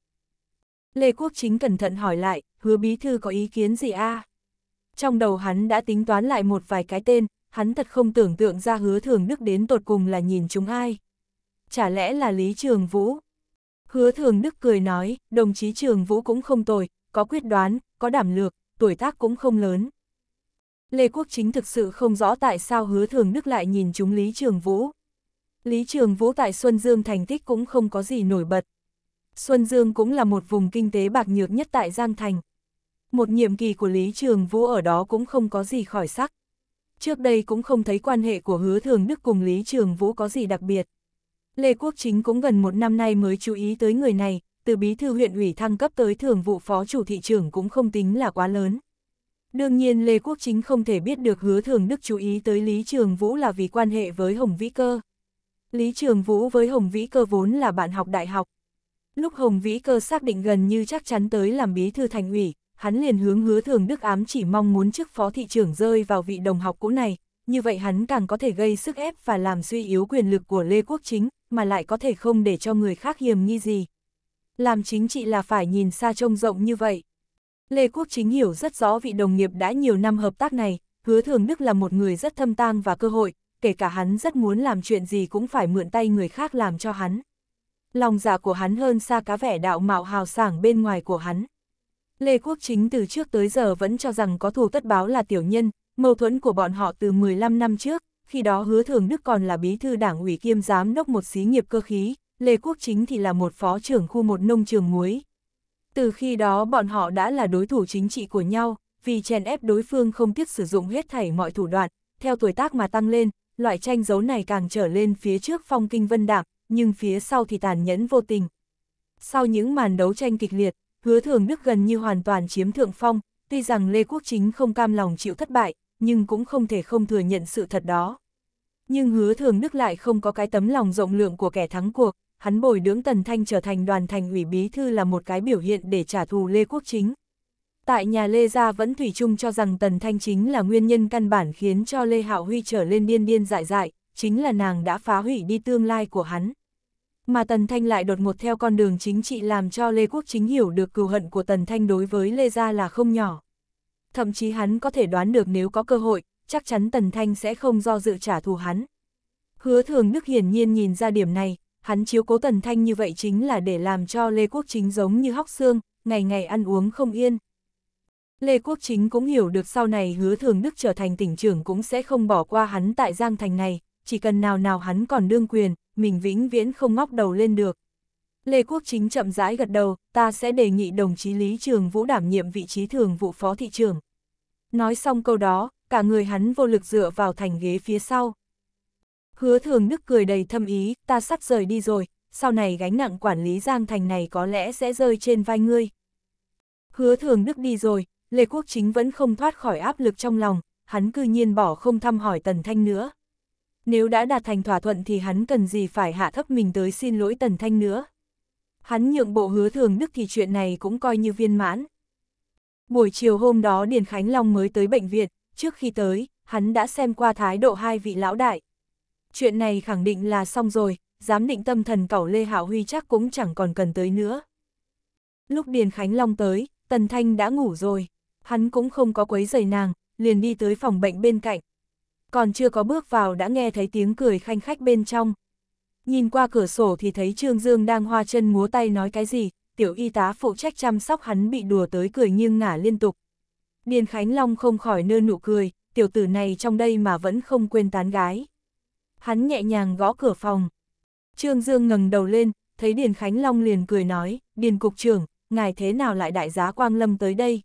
Lê Quốc Chính cẩn thận hỏi lại, hứa bí thư có ý kiến gì a? À? Trong đầu hắn đã tính toán lại một vài cái tên, hắn thật không tưởng tượng ra hứa thường Đức đến tột cùng là nhìn chúng ai. Chả lẽ là Lý Trường Vũ? Hứa Thường Đức cười nói, đồng chí Trường Vũ cũng không tồi, có quyết đoán, có đảm lược, tuổi tác cũng không lớn. Lê Quốc Chính thực sự không rõ tại sao Hứa Thường Đức lại nhìn chúng Lý Trường Vũ. Lý Trường Vũ tại Xuân Dương thành tích cũng không có gì nổi bật. Xuân Dương cũng là một vùng kinh tế bạc nhược nhất tại Giang Thành. Một nhiệm kỳ của Lý Trường Vũ ở đó cũng không có gì khỏi sắc. Trước đây cũng không thấy quan hệ của Hứa Thường Đức cùng Lý Trường Vũ có gì đặc biệt. Lê Quốc Chính cũng gần một năm nay mới chú ý tới người này, từ bí thư huyện ủy thăng cấp tới thường vụ phó chủ thị trưởng cũng không tính là quá lớn. Đương nhiên Lê Quốc Chính không thể biết được hứa thường đức chú ý tới Lý Trường Vũ là vì quan hệ với Hồng Vĩ Cơ. Lý Trường Vũ với Hồng Vĩ Cơ vốn là bạn học đại học. Lúc Hồng Vĩ Cơ xác định gần như chắc chắn tới làm bí thư thành ủy, hắn liền hướng hứa thường đức ám chỉ mong muốn chức phó thị trưởng rơi vào vị đồng học cũ này, như vậy hắn càng có thể gây sức ép và làm suy yếu quyền lực của Lê Quốc Chính, mà lại có thể không để cho người khác hiềm nghi gì. Làm chính trị là phải nhìn xa trông rộng như vậy. Lê Quốc Chính hiểu rất rõ vị đồng nghiệp đã nhiều năm hợp tác này, hứa thường Đức là một người rất thâm tang và cơ hội, kể cả hắn rất muốn làm chuyện gì cũng phải mượn tay người khác làm cho hắn. Lòng dạ của hắn hơn xa cá vẻ đạo mạo hào sảng bên ngoài của hắn. Lê Quốc Chính từ trước tới giờ vẫn cho rằng có thù tất báo là tiểu nhân, mâu thuẫn của bọn họ từ 15 năm trước, khi đó hứa thường Đức còn là bí thư đảng ủy kiêm giám đốc một xí nghiệp cơ khí, Lê Quốc Chính thì là một phó trưởng khu một nông trường muối. Từ khi đó bọn họ đã là đối thủ chính trị của nhau, vì chèn ép đối phương không tiếc sử dụng hết thảy mọi thủ đoạn, theo tuổi tác mà tăng lên, loại tranh dấu này càng trở lên phía trước phong kinh vân đạm, nhưng phía sau thì tàn nhẫn vô tình. Sau những màn đấu tranh kịch liệt, hứa thường Đức gần như hoàn toàn chiếm thượng phong, tuy rằng Lê Quốc Chính không cam lòng chịu thất bại, nhưng cũng không thể không thừa nhận sự thật đó. Nhưng hứa thường đức lại không có cái tấm lòng rộng lượng của kẻ thắng cuộc, hắn bồi dưỡng Tần Thanh trở thành đoàn thành ủy bí thư là một cái biểu hiện để trả thù Lê Quốc Chính. Tại nhà Lê Gia vẫn thủy chung cho rằng Tần Thanh chính là nguyên nhân căn bản khiến cho Lê Hạo Huy trở lên điên điên dại dại, chính là nàng đã phá hủy đi tương lai của hắn. Mà Tần Thanh lại đột ngột theo con đường chính trị làm cho Lê Quốc Chính hiểu được cừu hận của Tần Thanh đối với Lê Gia là không nhỏ thậm chí hắn có thể đoán được nếu có cơ hội, chắc chắn Tần Thanh sẽ không do dự trả thù hắn. Hứa Thường Đức hiển nhiên nhìn ra điểm này, hắn chiếu cố Tần Thanh như vậy chính là để làm cho Lê Quốc Chính giống như hóc xương, ngày ngày ăn uống không yên. Lê Quốc Chính cũng hiểu được sau này Hứa Thường Đức trở thành tỉnh trưởng cũng sẽ không bỏ qua hắn tại Giang Thành này, chỉ cần nào nào hắn còn đương quyền, mình vĩnh viễn không ngóc đầu lên được. Lê Quốc Chính chậm rãi gật đầu, ta sẽ đề nghị đồng chí Lý Trường Vũ đảm nhiệm vị trí thường vụ phó thị trưởng. Nói xong câu đó, cả người hắn vô lực dựa vào thành ghế phía sau. Hứa thường nức cười đầy thâm ý, ta sắp rời đi rồi, sau này gánh nặng quản lý Giang Thành này có lẽ sẽ rơi trên vai ngươi. Hứa thường đức đi rồi, Lê Quốc Chính vẫn không thoát khỏi áp lực trong lòng, hắn cư nhiên bỏ không thăm hỏi Tần Thanh nữa. Nếu đã đạt thành thỏa thuận thì hắn cần gì phải hạ thấp mình tới xin lỗi Tần Thanh nữa. Hắn nhượng bộ hứa thường đức thì chuyện này cũng coi như viên mãn. Buổi chiều hôm đó Điền Khánh Long mới tới bệnh viện, trước khi tới, hắn đã xem qua thái độ hai vị lão đại. Chuyện này khẳng định là xong rồi, giám định tâm thần cẩu Lê Hảo Huy chắc cũng chẳng còn cần tới nữa. Lúc Điền Khánh Long tới, Tần Thanh đã ngủ rồi, hắn cũng không có quấy giày nàng, liền đi tới phòng bệnh bên cạnh. Còn chưa có bước vào đã nghe thấy tiếng cười khanh khách bên trong. Nhìn qua cửa sổ thì thấy Trương Dương đang hoa chân múa tay nói cái gì, tiểu y tá phụ trách chăm sóc hắn bị đùa tới cười nghiêng ngả liên tục. Điền Khánh Long không khỏi nơ nụ cười, tiểu tử này trong đây mà vẫn không quên tán gái. Hắn nhẹ nhàng gõ cửa phòng. Trương Dương ngẩng đầu lên, thấy Điền Khánh Long liền cười nói, Điền Cục trưởng, ngài thế nào lại đại giá Quang Lâm tới đây?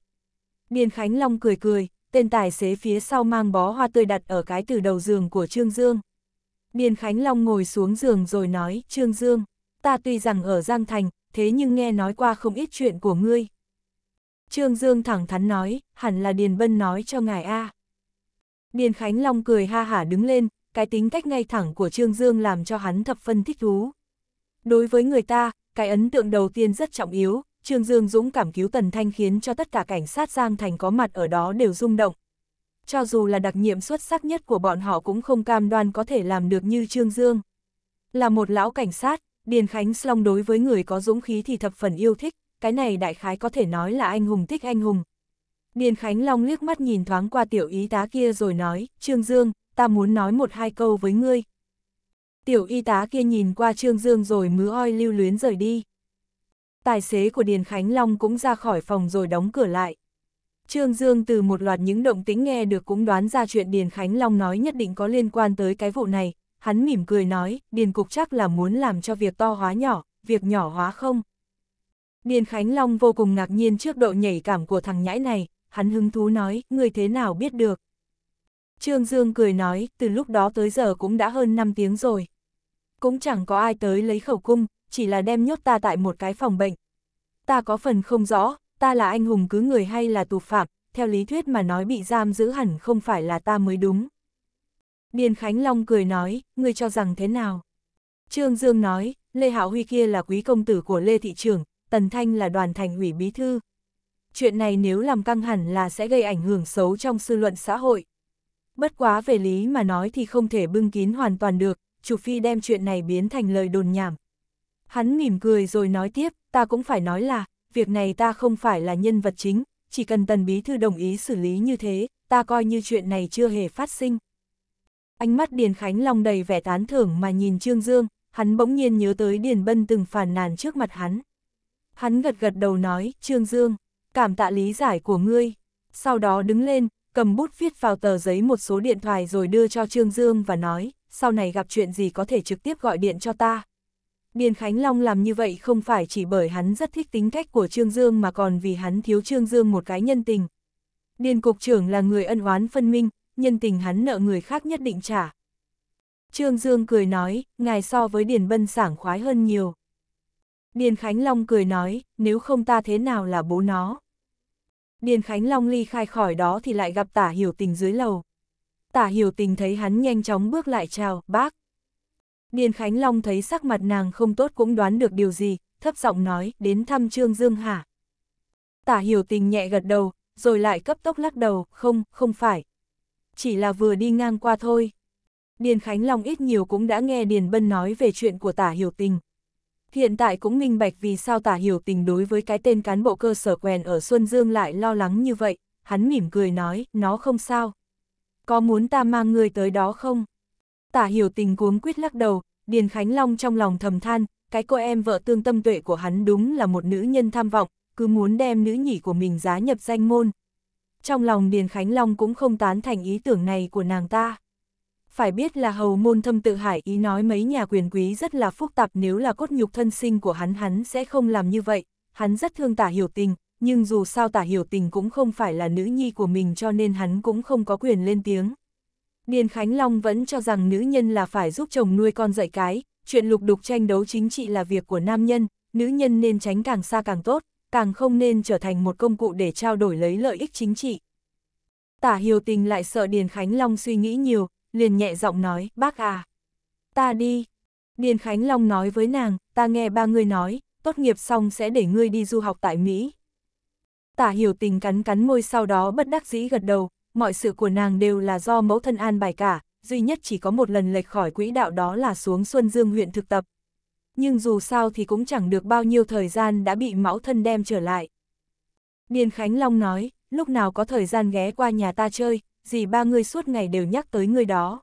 Điền Khánh Long cười cười, tên tài xế phía sau mang bó hoa tươi đặt ở cái từ đầu giường của Trương Dương. Điền Khánh Long ngồi xuống giường rồi nói, Trương Dương, ta tuy rằng ở Giang Thành, thế nhưng nghe nói qua không ít chuyện của ngươi. Trương Dương thẳng thắn nói, hẳn là Điền Bân nói cho ngài A. Điền Khánh Long cười ha hả đứng lên, cái tính cách ngay thẳng của Trương Dương làm cho hắn thập phân thích thú. Đối với người ta, cái ấn tượng đầu tiên rất trọng yếu, Trương Dương dũng cảm cứu Tần Thanh khiến cho tất cả cảnh sát Giang Thành có mặt ở đó đều rung động. Cho dù là đặc nhiệm xuất sắc nhất của bọn họ cũng không cam đoan có thể làm được như Trương Dương. Là một lão cảnh sát, Điền Khánh Long đối với người có dũng khí thì thập phần yêu thích, cái này đại khái có thể nói là anh hùng thích anh hùng. Điền Khánh Long liếc mắt nhìn thoáng qua tiểu y tá kia rồi nói, Trương Dương, ta muốn nói một hai câu với ngươi. Tiểu y tá kia nhìn qua Trương Dương rồi mứa oi lưu luyến rời đi. Tài xế của Điền Khánh Long cũng ra khỏi phòng rồi đóng cửa lại. Trương Dương từ một loạt những động tính nghe được cũng đoán ra chuyện Điền Khánh Long nói nhất định có liên quan tới cái vụ này, hắn mỉm cười nói, Điền Cục chắc là muốn làm cho việc to hóa nhỏ, việc nhỏ hóa không. Điền Khánh Long vô cùng ngạc nhiên trước độ nhảy cảm của thằng nhãi này, hắn hứng thú nói, người thế nào biết được. Trương Dương cười nói, từ lúc đó tới giờ cũng đã hơn 5 tiếng rồi. Cũng chẳng có ai tới lấy khẩu cung, chỉ là đem nhốt ta tại một cái phòng bệnh. Ta có phần không rõ, ta là anh hùng cứ người hay là tù phạm, theo lý thuyết mà nói bị giam giữ hẳn không phải là ta mới đúng. Điền Khánh Long cười nói, ngươi cho rằng thế nào? Trương Dương nói, Lê Hạo Huy kia là quý công tử của Lê Thị Trường, Tần Thanh là đoàn thành ủy bí thư. Chuyện này nếu làm căng hẳn là sẽ gây ảnh hưởng xấu trong sư luận xã hội. Bất quá về lý mà nói thì không thể bưng kín hoàn toàn được, Chủ phi đem chuyện này biến thành lời đồn nhảm. Hắn mỉm cười rồi nói tiếp, ta cũng phải nói là, việc này ta không phải là nhân vật chính, chỉ cần tần bí thư đồng ý xử lý như thế, ta coi như chuyện này chưa hề phát sinh ánh mắt Điền Khánh Long đầy vẻ tán thưởng mà nhìn Trương Dương, hắn bỗng nhiên nhớ tới Điền Bân từng phàn nàn trước mặt hắn. Hắn gật gật đầu nói, Trương Dương, cảm tạ lý giải của ngươi, sau đó đứng lên, cầm bút viết vào tờ giấy một số điện thoại rồi đưa cho Trương Dương và nói, sau này gặp chuyện gì có thể trực tiếp gọi điện cho ta. Điền Khánh Long làm như vậy không phải chỉ bởi hắn rất thích tính cách của Trương Dương mà còn vì hắn thiếu Trương Dương một cái nhân tình. Điền Cục trưởng là người ân oán phân minh, nhân tình hắn nợ người khác nhất định trả. Trương Dương cười nói, ngài so với Điền Bân sảng khoái hơn nhiều. Điền Khánh Long cười nói, nếu không ta thế nào là bố nó. Điền Khánh Long ly khai khỏi đó thì lại gặp tả hiểu tình dưới lầu. Tả hiểu tình thấy hắn nhanh chóng bước lại chào, bác. Điền Khánh Long thấy sắc mặt nàng không tốt cũng đoán được điều gì, thấp giọng nói, đến thăm Trương Dương hả? Tả hiểu tình nhẹ gật đầu, rồi lại cấp tốc lắc đầu, không, không phải chỉ là vừa đi ngang qua thôi. Điền Khánh Long ít nhiều cũng đã nghe Điền Bân nói về chuyện của tả hiểu tình. Hiện tại cũng minh bạch vì sao tả hiểu tình đối với cái tên cán bộ cơ sở quen ở Xuân Dương lại lo lắng như vậy, hắn mỉm cười nói, nó không sao. Có muốn ta mang người tới đó không? Tả hiểu tình cuống quyết lắc đầu, Điền Khánh Long trong lòng thầm than, cái cô em vợ tương tâm tuệ của hắn đúng là một nữ nhân tham vọng, cứ muốn đem nữ nhỉ của mình giá nhập danh môn, trong lòng Điền Khánh Long cũng không tán thành ý tưởng này của nàng ta. Phải biết là hầu môn thâm tự hải ý nói mấy nhà quyền quý rất là phức tạp nếu là cốt nhục thân sinh của hắn hắn sẽ không làm như vậy, hắn rất thương tả hiểu tình, nhưng dù sao tả hiểu tình cũng không phải là nữ nhi của mình cho nên hắn cũng không có quyền lên tiếng. Điền Khánh Long vẫn cho rằng nữ nhân là phải giúp chồng nuôi con dạy cái, chuyện lục đục tranh đấu chính trị là việc của nam nhân, nữ nhân nên tránh càng xa càng tốt, càng không nên trở thành một công cụ để trao đổi lấy lợi ích chính trị. Tả Hiếu Tình lại sợ Điền Khánh Long suy nghĩ nhiều, liền nhẹ giọng nói, bác à, ta đi. Điền Khánh Long nói với nàng, ta nghe ba người nói, tốt nghiệp xong sẽ để ngươi đi du học tại Mỹ. Tả Hiểu Tình cắn cắn môi sau đó bất đắc dĩ gật đầu, mọi sự của nàng đều là do mẫu thân an bài cả, duy nhất chỉ có một lần lệch khỏi quỹ đạo đó là xuống Xuân Dương huyện thực tập, nhưng dù sao thì cũng chẳng được bao nhiêu thời gian đã bị mão thân đem trở lại. Điền Khánh Long nói, lúc nào có thời gian ghé qua nhà ta chơi, gì ba người suốt ngày đều nhắc tới người đó.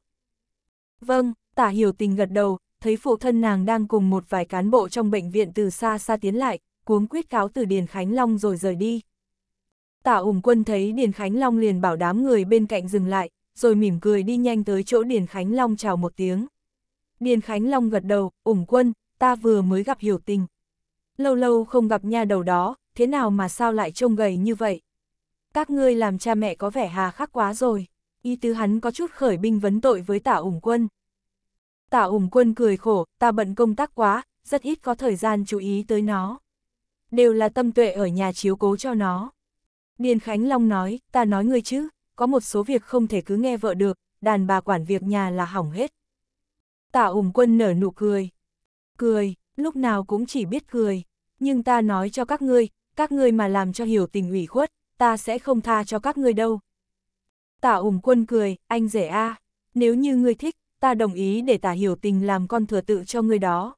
Vâng, tả hiểu tình gật đầu, thấy phụ thân nàng đang cùng một vài cán bộ trong bệnh viện từ xa xa tiến lại, cuống quyết cáo từ Điền Khánh Long rồi rời đi. Tả ủng quân thấy Điền Khánh Long liền bảo đám người bên cạnh dừng lại, rồi mỉm cười đi nhanh tới chỗ Điền Khánh Long chào một tiếng. Điền Khánh Long gật đầu, ủng quân, ta vừa mới gặp hiểu tình. Lâu lâu không gặp nha đầu đó, thế nào mà sao lại trông gầy như vậy? Các ngươi làm cha mẹ có vẻ hà khắc quá rồi. y tứ hắn có chút khởi binh vấn tội với tả ủng quân. Tả ủng quân cười khổ, ta bận công tác quá, rất ít có thời gian chú ý tới nó. Đều là tâm tuệ ở nhà chiếu cố cho nó. Điền Khánh Long nói, ta nói ngươi chứ, có một số việc không thể cứ nghe vợ được, đàn bà quản việc nhà là hỏng hết. Tả ủng quân nở nụ cười, cười, lúc nào cũng chỉ biết cười. Nhưng ta nói cho các ngươi, các ngươi mà làm cho hiểu tình ủy khuất, ta sẽ không tha cho các ngươi đâu. Tả ủng quân cười, anh rể a, à, nếu như ngươi thích, ta đồng ý để tả hiểu tình làm con thừa tự cho ngươi đó.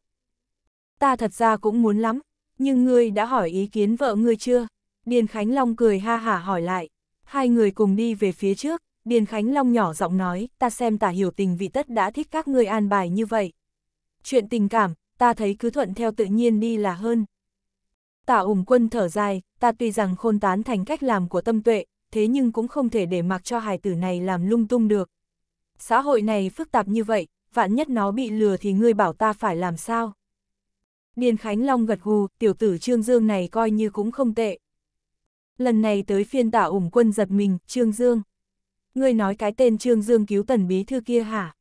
Ta thật ra cũng muốn lắm, nhưng ngươi đã hỏi ý kiến vợ ngươi chưa? Điền Khánh Long cười ha hả hỏi lại, hai người cùng đi về phía trước, Điền Khánh Long nhỏ giọng nói, ta xem tả hiểu tình vị tất đã thích các ngươi an bài như vậy. Chuyện tình cảm, ta thấy cứ thuận theo tự nhiên đi là hơn. tạ ủng quân thở dài, ta tuy rằng khôn tán thành cách làm của tâm tuệ, thế nhưng cũng không thể để mặc cho hài tử này làm lung tung được. Xã hội này phức tạp như vậy, vạn nhất nó bị lừa thì ngươi bảo ta phải làm sao? Điền Khánh Long gật gù, tiểu tử Trương Dương này coi như cũng không tệ. Lần này tới phiên tạ ủng quân giật mình, Trương Dương. Ngươi nói cái tên Trương Dương cứu tần bí thư kia hả?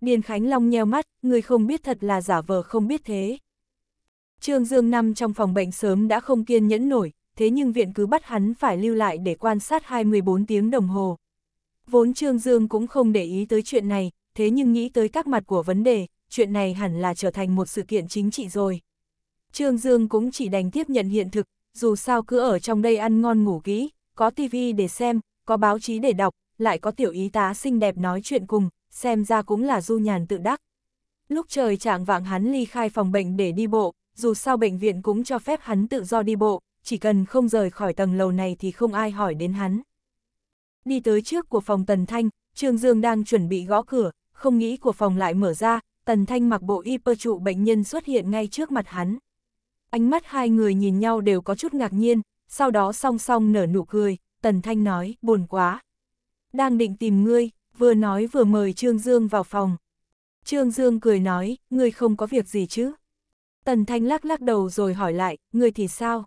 Điền Khánh Long nheo mắt, người không biết thật là giả vờ không biết thế. Trương Dương Năm trong phòng bệnh sớm đã không kiên nhẫn nổi, thế nhưng viện cứ bắt hắn phải lưu lại để quan sát 24 tiếng đồng hồ. Vốn Trương Dương cũng không để ý tới chuyện này, thế nhưng nghĩ tới các mặt của vấn đề, chuyện này hẳn là trở thành một sự kiện chính trị rồi. Trương Dương cũng chỉ đành tiếp nhận hiện thực, dù sao cứ ở trong đây ăn ngon ngủ kỹ, có tivi để xem, có báo chí để đọc, lại có tiểu ý tá xinh đẹp nói chuyện cùng, xem ra cũng là du nhàn tự đắc. Lúc trời trạng vạng hắn ly khai phòng bệnh để đi bộ, dù sao bệnh viện cũng cho phép hắn tự do đi bộ, chỉ cần không rời khỏi tầng lầu này thì không ai hỏi đến hắn. Đi tới trước của phòng Tần Thanh, Trương Dương đang chuẩn bị gõ cửa, không nghĩ của phòng lại mở ra, Tần Thanh mặc bộ y trụ bệnh nhân xuất hiện ngay trước mặt hắn. Ánh mắt hai người nhìn nhau đều có chút ngạc nhiên, sau đó song song nở nụ cười, Tần Thanh nói, buồn quá. Đang định tìm ngươi, vừa nói vừa mời Trương Dương vào phòng. Trương Dương cười nói, ngươi không có việc gì chứ? Tần Thanh lắc lắc đầu rồi hỏi lại, ngươi thì sao?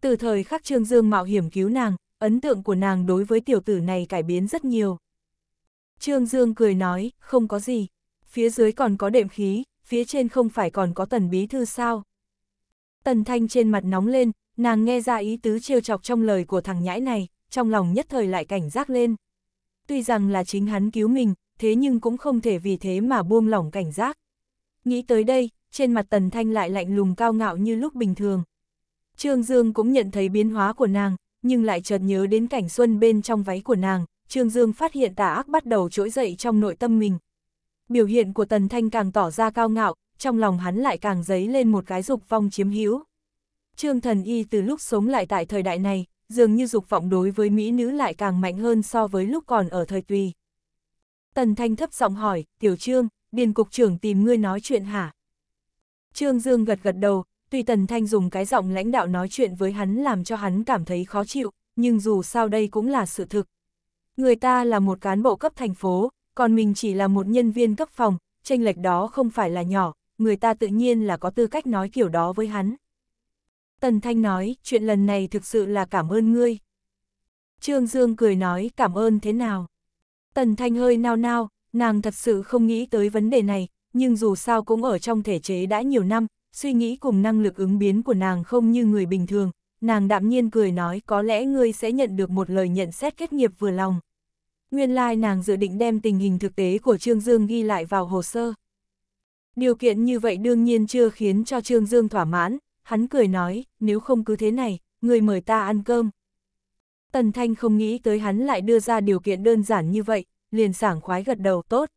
Từ thời khắc Trương Dương mạo hiểm cứu nàng, ấn tượng của nàng đối với tiểu tử này cải biến rất nhiều. Trương Dương cười nói, không có gì, phía dưới còn có đệm khí, phía trên không phải còn có tần bí thư sao? Tần Thanh trên mặt nóng lên, nàng nghe ra ý tứ trêu chọc trong lời của thằng nhãi này, trong lòng nhất thời lại cảnh giác lên tuy rằng là chính hắn cứu mình, thế nhưng cũng không thể vì thế mà buông lỏng cảnh giác. Nghĩ tới đây, trên mặt Tần Thanh lại lạnh lùng cao ngạo như lúc bình thường. Trương Dương cũng nhận thấy biến hóa của nàng, nhưng lại chợt nhớ đến cảnh xuân bên trong váy của nàng, Trương Dương phát hiện tà ác bắt đầu trỗi dậy trong nội tâm mình. Biểu hiện của Tần Thanh càng tỏ ra cao ngạo, trong lòng hắn lại càng dấy lên một cái dục vong chiếm hữu. Trương Thần Y từ lúc sống lại tại thời đại này, dường như dục vọng đối với mỹ nữ lại càng mạnh hơn so với lúc còn ở thời tùy. Tần Thanh thấp giọng hỏi, Tiểu Trương, Điền Cục trưởng tìm ngươi nói chuyện hả? Trương Dương gật gật đầu, tuy Tần Thanh dùng cái giọng lãnh đạo nói chuyện với hắn làm cho hắn cảm thấy khó chịu, nhưng dù sao đây cũng là sự thực. Người ta là một cán bộ cấp thành phố, còn mình chỉ là một nhân viên cấp phòng, tranh lệch đó không phải là nhỏ, người ta tự nhiên là có tư cách nói kiểu đó với hắn. Tần Thanh nói, chuyện lần này thực sự là cảm ơn ngươi. Trương Dương cười nói cảm ơn thế nào. Tần Thanh hơi nao nao, nàng thật sự không nghĩ tới vấn đề này, nhưng dù sao cũng ở trong thể chế đã nhiều năm, suy nghĩ cùng năng lực ứng biến của nàng không như người bình thường. Nàng đạm nhiên cười nói có lẽ ngươi sẽ nhận được một lời nhận xét kết nghiệp vừa lòng. Nguyên lai like nàng dự định đem tình hình thực tế của Trương Dương ghi lại vào hồ sơ. Điều kiện như vậy đương nhiên chưa khiến cho Trương Dương thỏa mãn, hắn cười nói, nếu không cứ thế này, người mời ta ăn cơm. Tần Thanh không nghĩ tới hắn lại đưa ra điều kiện đơn giản như vậy, liền sảng khoái gật đầu tốt.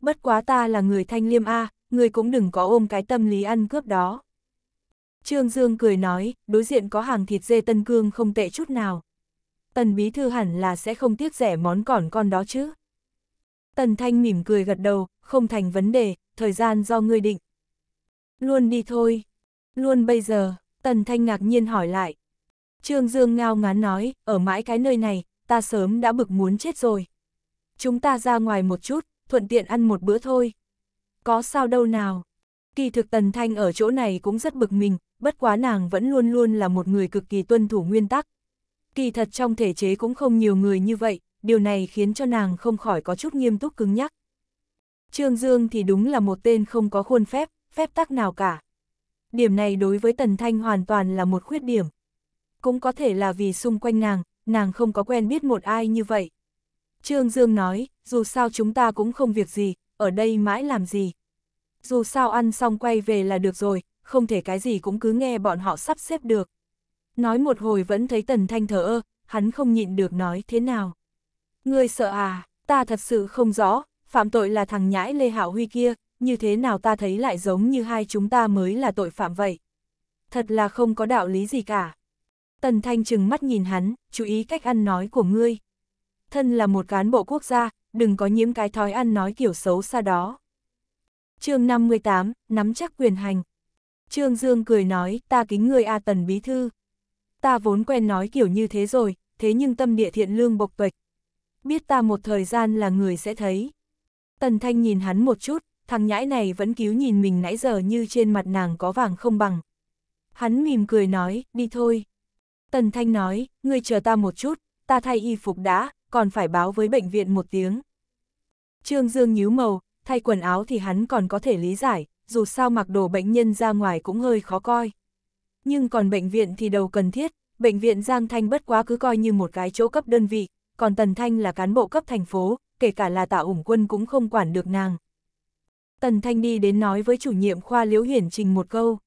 Bất quá ta là người Thanh Liêm A, người cũng đừng có ôm cái tâm lý ăn cướp đó. Trương Dương cười nói, đối diện có hàng thịt dê Tân Cương không tệ chút nào. Tần Bí Thư hẳn là sẽ không tiếc rẻ món còn con đó chứ. Tần Thanh mỉm cười gật đầu, không thành vấn đề, thời gian do ngươi định. Luôn đi thôi. Luôn bây giờ, Tần Thanh ngạc nhiên hỏi lại. Trương Dương ngao ngán nói, ở mãi cái nơi này, ta sớm đã bực muốn chết rồi. Chúng ta ra ngoài một chút, thuận tiện ăn một bữa thôi. Có sao đâu nào. Kỳ thực Tần Thanh ở chỗ này cũng rất bực mình, bất quá nàng vẫn luôn luôn là một người cực kỳ tuân thủ nguyên tắc. Kỳ thật trong thể chế cũng không nhiều người như vậy, điều này khiến cho nàng không khỏi có chút nghiêm túc cứng nhắc. Trương Dương thì đúng là một tên không có khuôn phép, phép tắc nào cả điểm này đối với Tần Thanh hoàn toàn là một khuyết điểm. Cũng có thể là vì xung quanh nàng, nàng không có quen biết một ai như vậy. Trương Dương nói, dù sao chúng ta cũng không việc gì, ở đây mãi làm gì. Dù sao ăn xong quay về là được rồi, không thể cái gì cũng cứ nghe bọn họ sắp xếp được. Nói một hồi vẫn thấy Tần Thanh thở ơ, hắn không nhịn được nói thế nào. Ngươi sợ à, ta thật sự không rõ, phạm tội là thằng nhãi Lê Hảo Huy kia, như thế nào ta thấy lại giống như hai chúng ta mới là tội phạm vậy. Thật là không có đạo lý gì cả. Tần Thanh chừng mắt nhìn hắn, chú ý cách ăn nói của ngươi. Thân là một cán bộ quốc gia, đừng có nhiễm cái thói ăn nói kiểu xấu xa đó. chương 58, nắm chắc quyền hành. Trương Dương cười nói, ta kính ngươi A Tần Bí Thư. Ta vốn quen nói kiểu như thế rồi, thế nhưng tâm địa thiện lương bộc tuệch. Biết ta một thời gian là người sẽ thấy. Tần Thanh nhìn hắn một chút, thằng nhãi này vẫn cứu nhìn mình nãy giờ như trên mặt nàng có vàng không bằng. Hắn mỉm cười nói, đi thôi. Tần Thanh nói, ngươi chờ ta một chút, ta thay y phục đã, còn phải báo với bệnh viện một tiếng. Trương Dương nhíu màu, thay quần áo thì hắn còn có thể lý giải, dù sao mặc đồ bệnh nhân ra ngoài cũng hơi khó coi. Nhưng còn bệnh viện thì đầu cần thiết, bệnh viện Giang Thanh bất quá cứ coi như một cái chỗ cấp đơn vị, còn Tần Thanh là cán bộ cấp thành phố, kể cả là tạ ủng quân cũng không quản được nàng, Tần Thanh đi đến nói với chủ nhiệm khoa Liễu Hiển Trình một câu.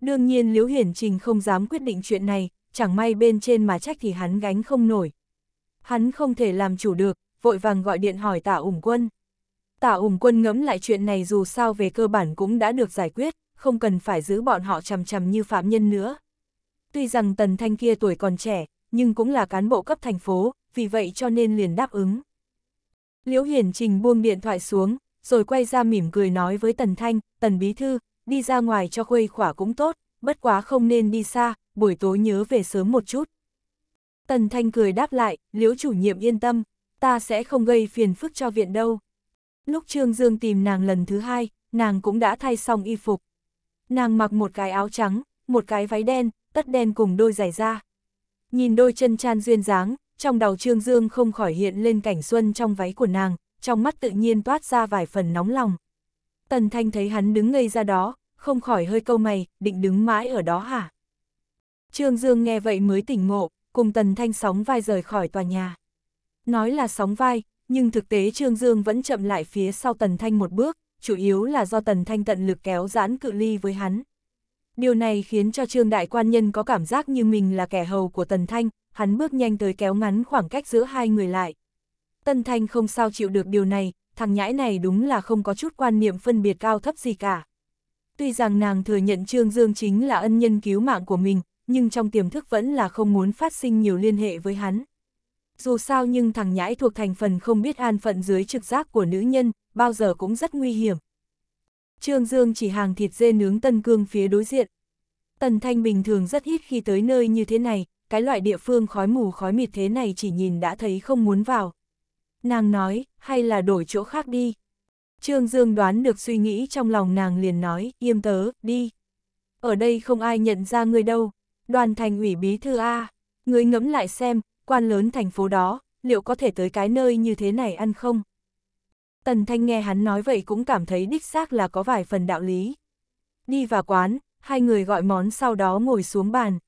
Đương nhiên Liễu Hiển Trình không dám quyết định chuyện này, chẳng may bên trên mà trách thì hắn gánh không nổi. Hắn không thể làm chủ được, vội vàng gọi điện hỏi tả ủng quân. Tả ủng quân ngẫm lại chuyện này dù sao về cơ bản cũng đã được giải quyết, không cần phải giữ bọn họ chằm chằm như phạm nhân nữa. Tuy rằng Tần Thanh kia tuổi còn trẻ, nhưng cũng là cán bộ cấp thành phố, vì vậy cho nên liền đáp ứng. Liễu Hiển Trình buông điện thoại xuống, rồi quay ra mỉm cười nói với Tần Thanh, Tần Bí Thư, đi ra ngoài cho khuây khỏa cũng tốt, bất quá không nên đi xa, buổi tối nhớ về sớm một chút. Tần Thanh cười đáp lại, liễu chủ nhiệm yên tâm, ta sẽ không gây phiền phức cho viện đâu. Lúc Trương Dương tìm nàng lần thứ hai, nàng cũng đã thay xong y phục. Nàng mặc một cái áo trắng, một cái váy đen, tất đen cùng đôi giày da. Nhìn đôi chân chan duyên dáng, trong đầu Trương Dương không khỏi hiện lên cảnh xuân trong váy của nàng, trong mắt tự nhiên toát ra vài phần nóng lòng. Tần Thanh thấy hắn đứng ngây ra đó, không khỏi hơi câu mày, định đứng mãi ở đó hả? Trương Dương nghe vậy mới tỉnh ngộ, cùng Tần Thanh sóng vai rời khỏi tòa nhà. Nói là sóng vai, nhưng thực tế Trương Dương vẫn chậm lại phía sau Tần Thanh một bước, chủ yếu là do Tần Thanh tận lực kéo giãn cự ly với hắn. Điều này khiến cho Trương Đại Quan Nhân có cảm giác như mình là kẻ hầu của Tần Thanh, hắn bước nhanh tới kéo ngắn khoảng cách giữa hai người lại. Tân Thanh không sao chịu được điều này, thằng nhãi này đúng là không có chút quan niệm phân biệt cao thấp gì cả. Tuy rằng nàng thừa nhận Trương Dương chính là ân nhân cứu mạng của mình, nhưng trong tiềm thức vẫn là không muốn phát sinh nhiều liên hệ với hắn. Dù sao nhưng thằng nhãi thuộc thành phần không biết an phận dưới trực giác của nữ nhân, bao giờ cũng rất nguy hiểm. Trương Dương chỉ hàng thịt dê nướng Tân Cương phía đối diện. Tần Thanh bình thường rất ít khi tới nơi như thế này, cái loại địa phương khói mù khói mịt thế này chỉ nhìn đã thấy không muốn vào. Nàng nói, hay là đổi chỗ khác đi. Trương Dương đoán được suy nghĩ trong lòng nàng liền nói, yêm tớ, đi. Ở đây không ai nhận ra người đâu, đoàn thành ủy bí thư A, người ngẫm lại xem, quan lớn thành phố đó, liệu có thể tới cái nơi như thế này ăn không? Tần Thanh nghe hắn nói vậy cũng cảm thấy đích xác là có vài phần đạo lý. Đi vào quán, hai người gọi món sau đó ngồi xuống bàn.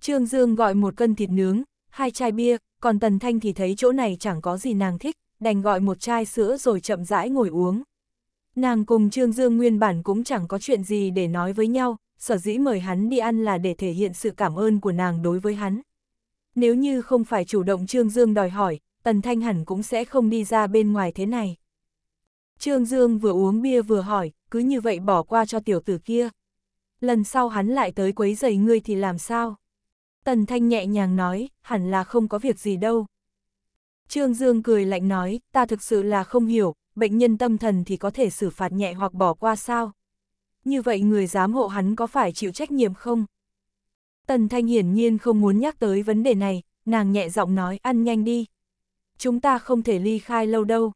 Trương Dương gọi một cân thịt nướng, hai chai bia, còn Tần Thanh thì thấy chỗ này chẳng có gì nàng thích, đành gọi một chai sữa rồi chậm rãi ngồi uống. Nàng cùng Trương Dương nguyên bản cũng chẳng có chuyện gì để nói với nhau, sở dĩ mời hắn đi ăn là để thể hiện sự cảm ơn của nàng đối với hắn. Nếu như không phải chủ động Trương Dương đòi hỏi, Tần Thanh hẳn cũng sẽ không đi ra bên ngoài thế này. Trương Dương vừa uống bia vừa hỏi, cứ như vậy bỏ qua cho tiểu tử kia. Lần sau hắn lại tới quấy giày ngươi thì làm sao? Tần Thanh nhẹ nhàng nói, hẳn là không có việc gì đâu. Trương Dương cười lạnh nói, ta thực sự là không hiểu, bệnh nhân tâm thần thì có thể xử phạt nhẹ hoặc bỏ qua sao? Như vậy người giám hộ hắn có phải chịu trách nhiệm không? Tần Thanh hiển nhiên không muốn nhắc tới vấn đề này, nàng nhẹ giọng nói ăn nhanh đi. Chúng ta không thể ly khai lâu đâu.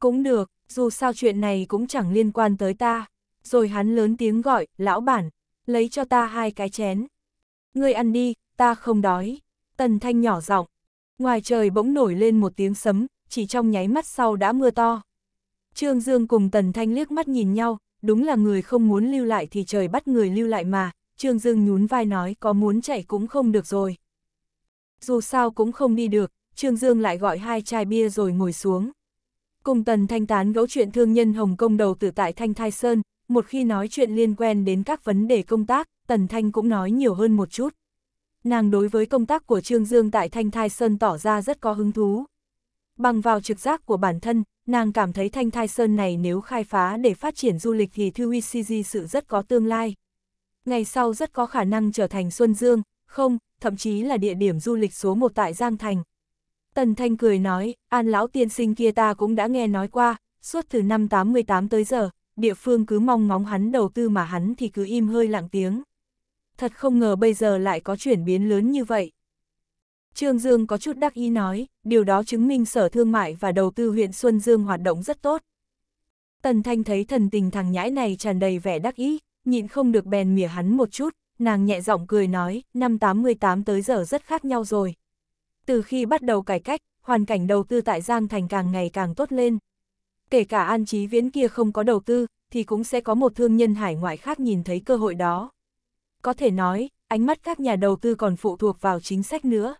Cũng được, dù sao chuyện này cũng chẳng liên quan tới ta. Rồi hắn lớn tiếng gọi, lão bản, lấy cho ta hai cái chén. Ngươi ăn đi, ta không đói. Tần Thanh nhỏ giọng. Ngoài trời bỗng nổi lên một tiếng sấm, chỉ trong nháy mắt sau đã mưa to. Trương Dương cùng Tần Thanh liếc mắt nhìn nhau, đúng là người không muốn lưu lại thì trời bắt người lưu lại mà, Trương Dương nhún vai nói có muốn chạy cũng không được rồi. Dù sao cũng không đi được, Trương Dương lại gọi hai chai bia rồi ngồi xuống. Cùng Tần Thanh tán gấu chuyện thương nhân Hồng Kông đầu tử tại Thanh Thai Sơn, một khi nói chuyện liên quan đến các vấn đề công tác, Tần Thanh cũng nói nhiều hơn một chút nàng đối với công tác của Trương Dương tại Thanh Thai Sơn tỏ ra rất có hứng thú. Bằng vào trực giác của bản thân, nàng cảm thấy Thanh Thai Sơn này nếu khai phá để phát triển du lịch thì Thư Di sự rất có tương lai. Ngày sau rất có khả năng trở thành Xuân Dương, không, thậm chí là địa điểm du lịch số một tại Giang Thành. Tần Thanh cười nói, An Lão Tiên Sinh kia ta cũng đã nghe nói qua, suốt từ năm 88 tới giờ, địa phương cứ mong ngóng hắn đầu tư mà hắn thì cứ im hơi lặng tiếng thật không ngờ bây giờ lại có chuyển biến lớn như vậy. Trương Dương có chút đắc ý nói, điều đó chứng minh Sở Thương mại và Đầu tư huyện Xuân Dương hoạt động rất tốt. Tần Thanh thấy thần tình thằng nhãi này tràn đầy vẻ đắc ý, nhịn không được bèn mỉa hắn một chút, nàng nhẹ giọng cười nói, năm 88 tới giờ rất khác nhau rồi. Từ khi bắt đầu cải cách, hoàn cảnh đầu tư tại Giang Thành càng ngày càng tốt lên. Kể cả An Chí Viễn kia không có đầu tư, thì cũng sẽ có một thương nhân hải ngoại khác nhìn thấy cơ hội đó có thể nói, ánh mắt các nhà đầu tư còn phụ thuộc vào chính sách nữa.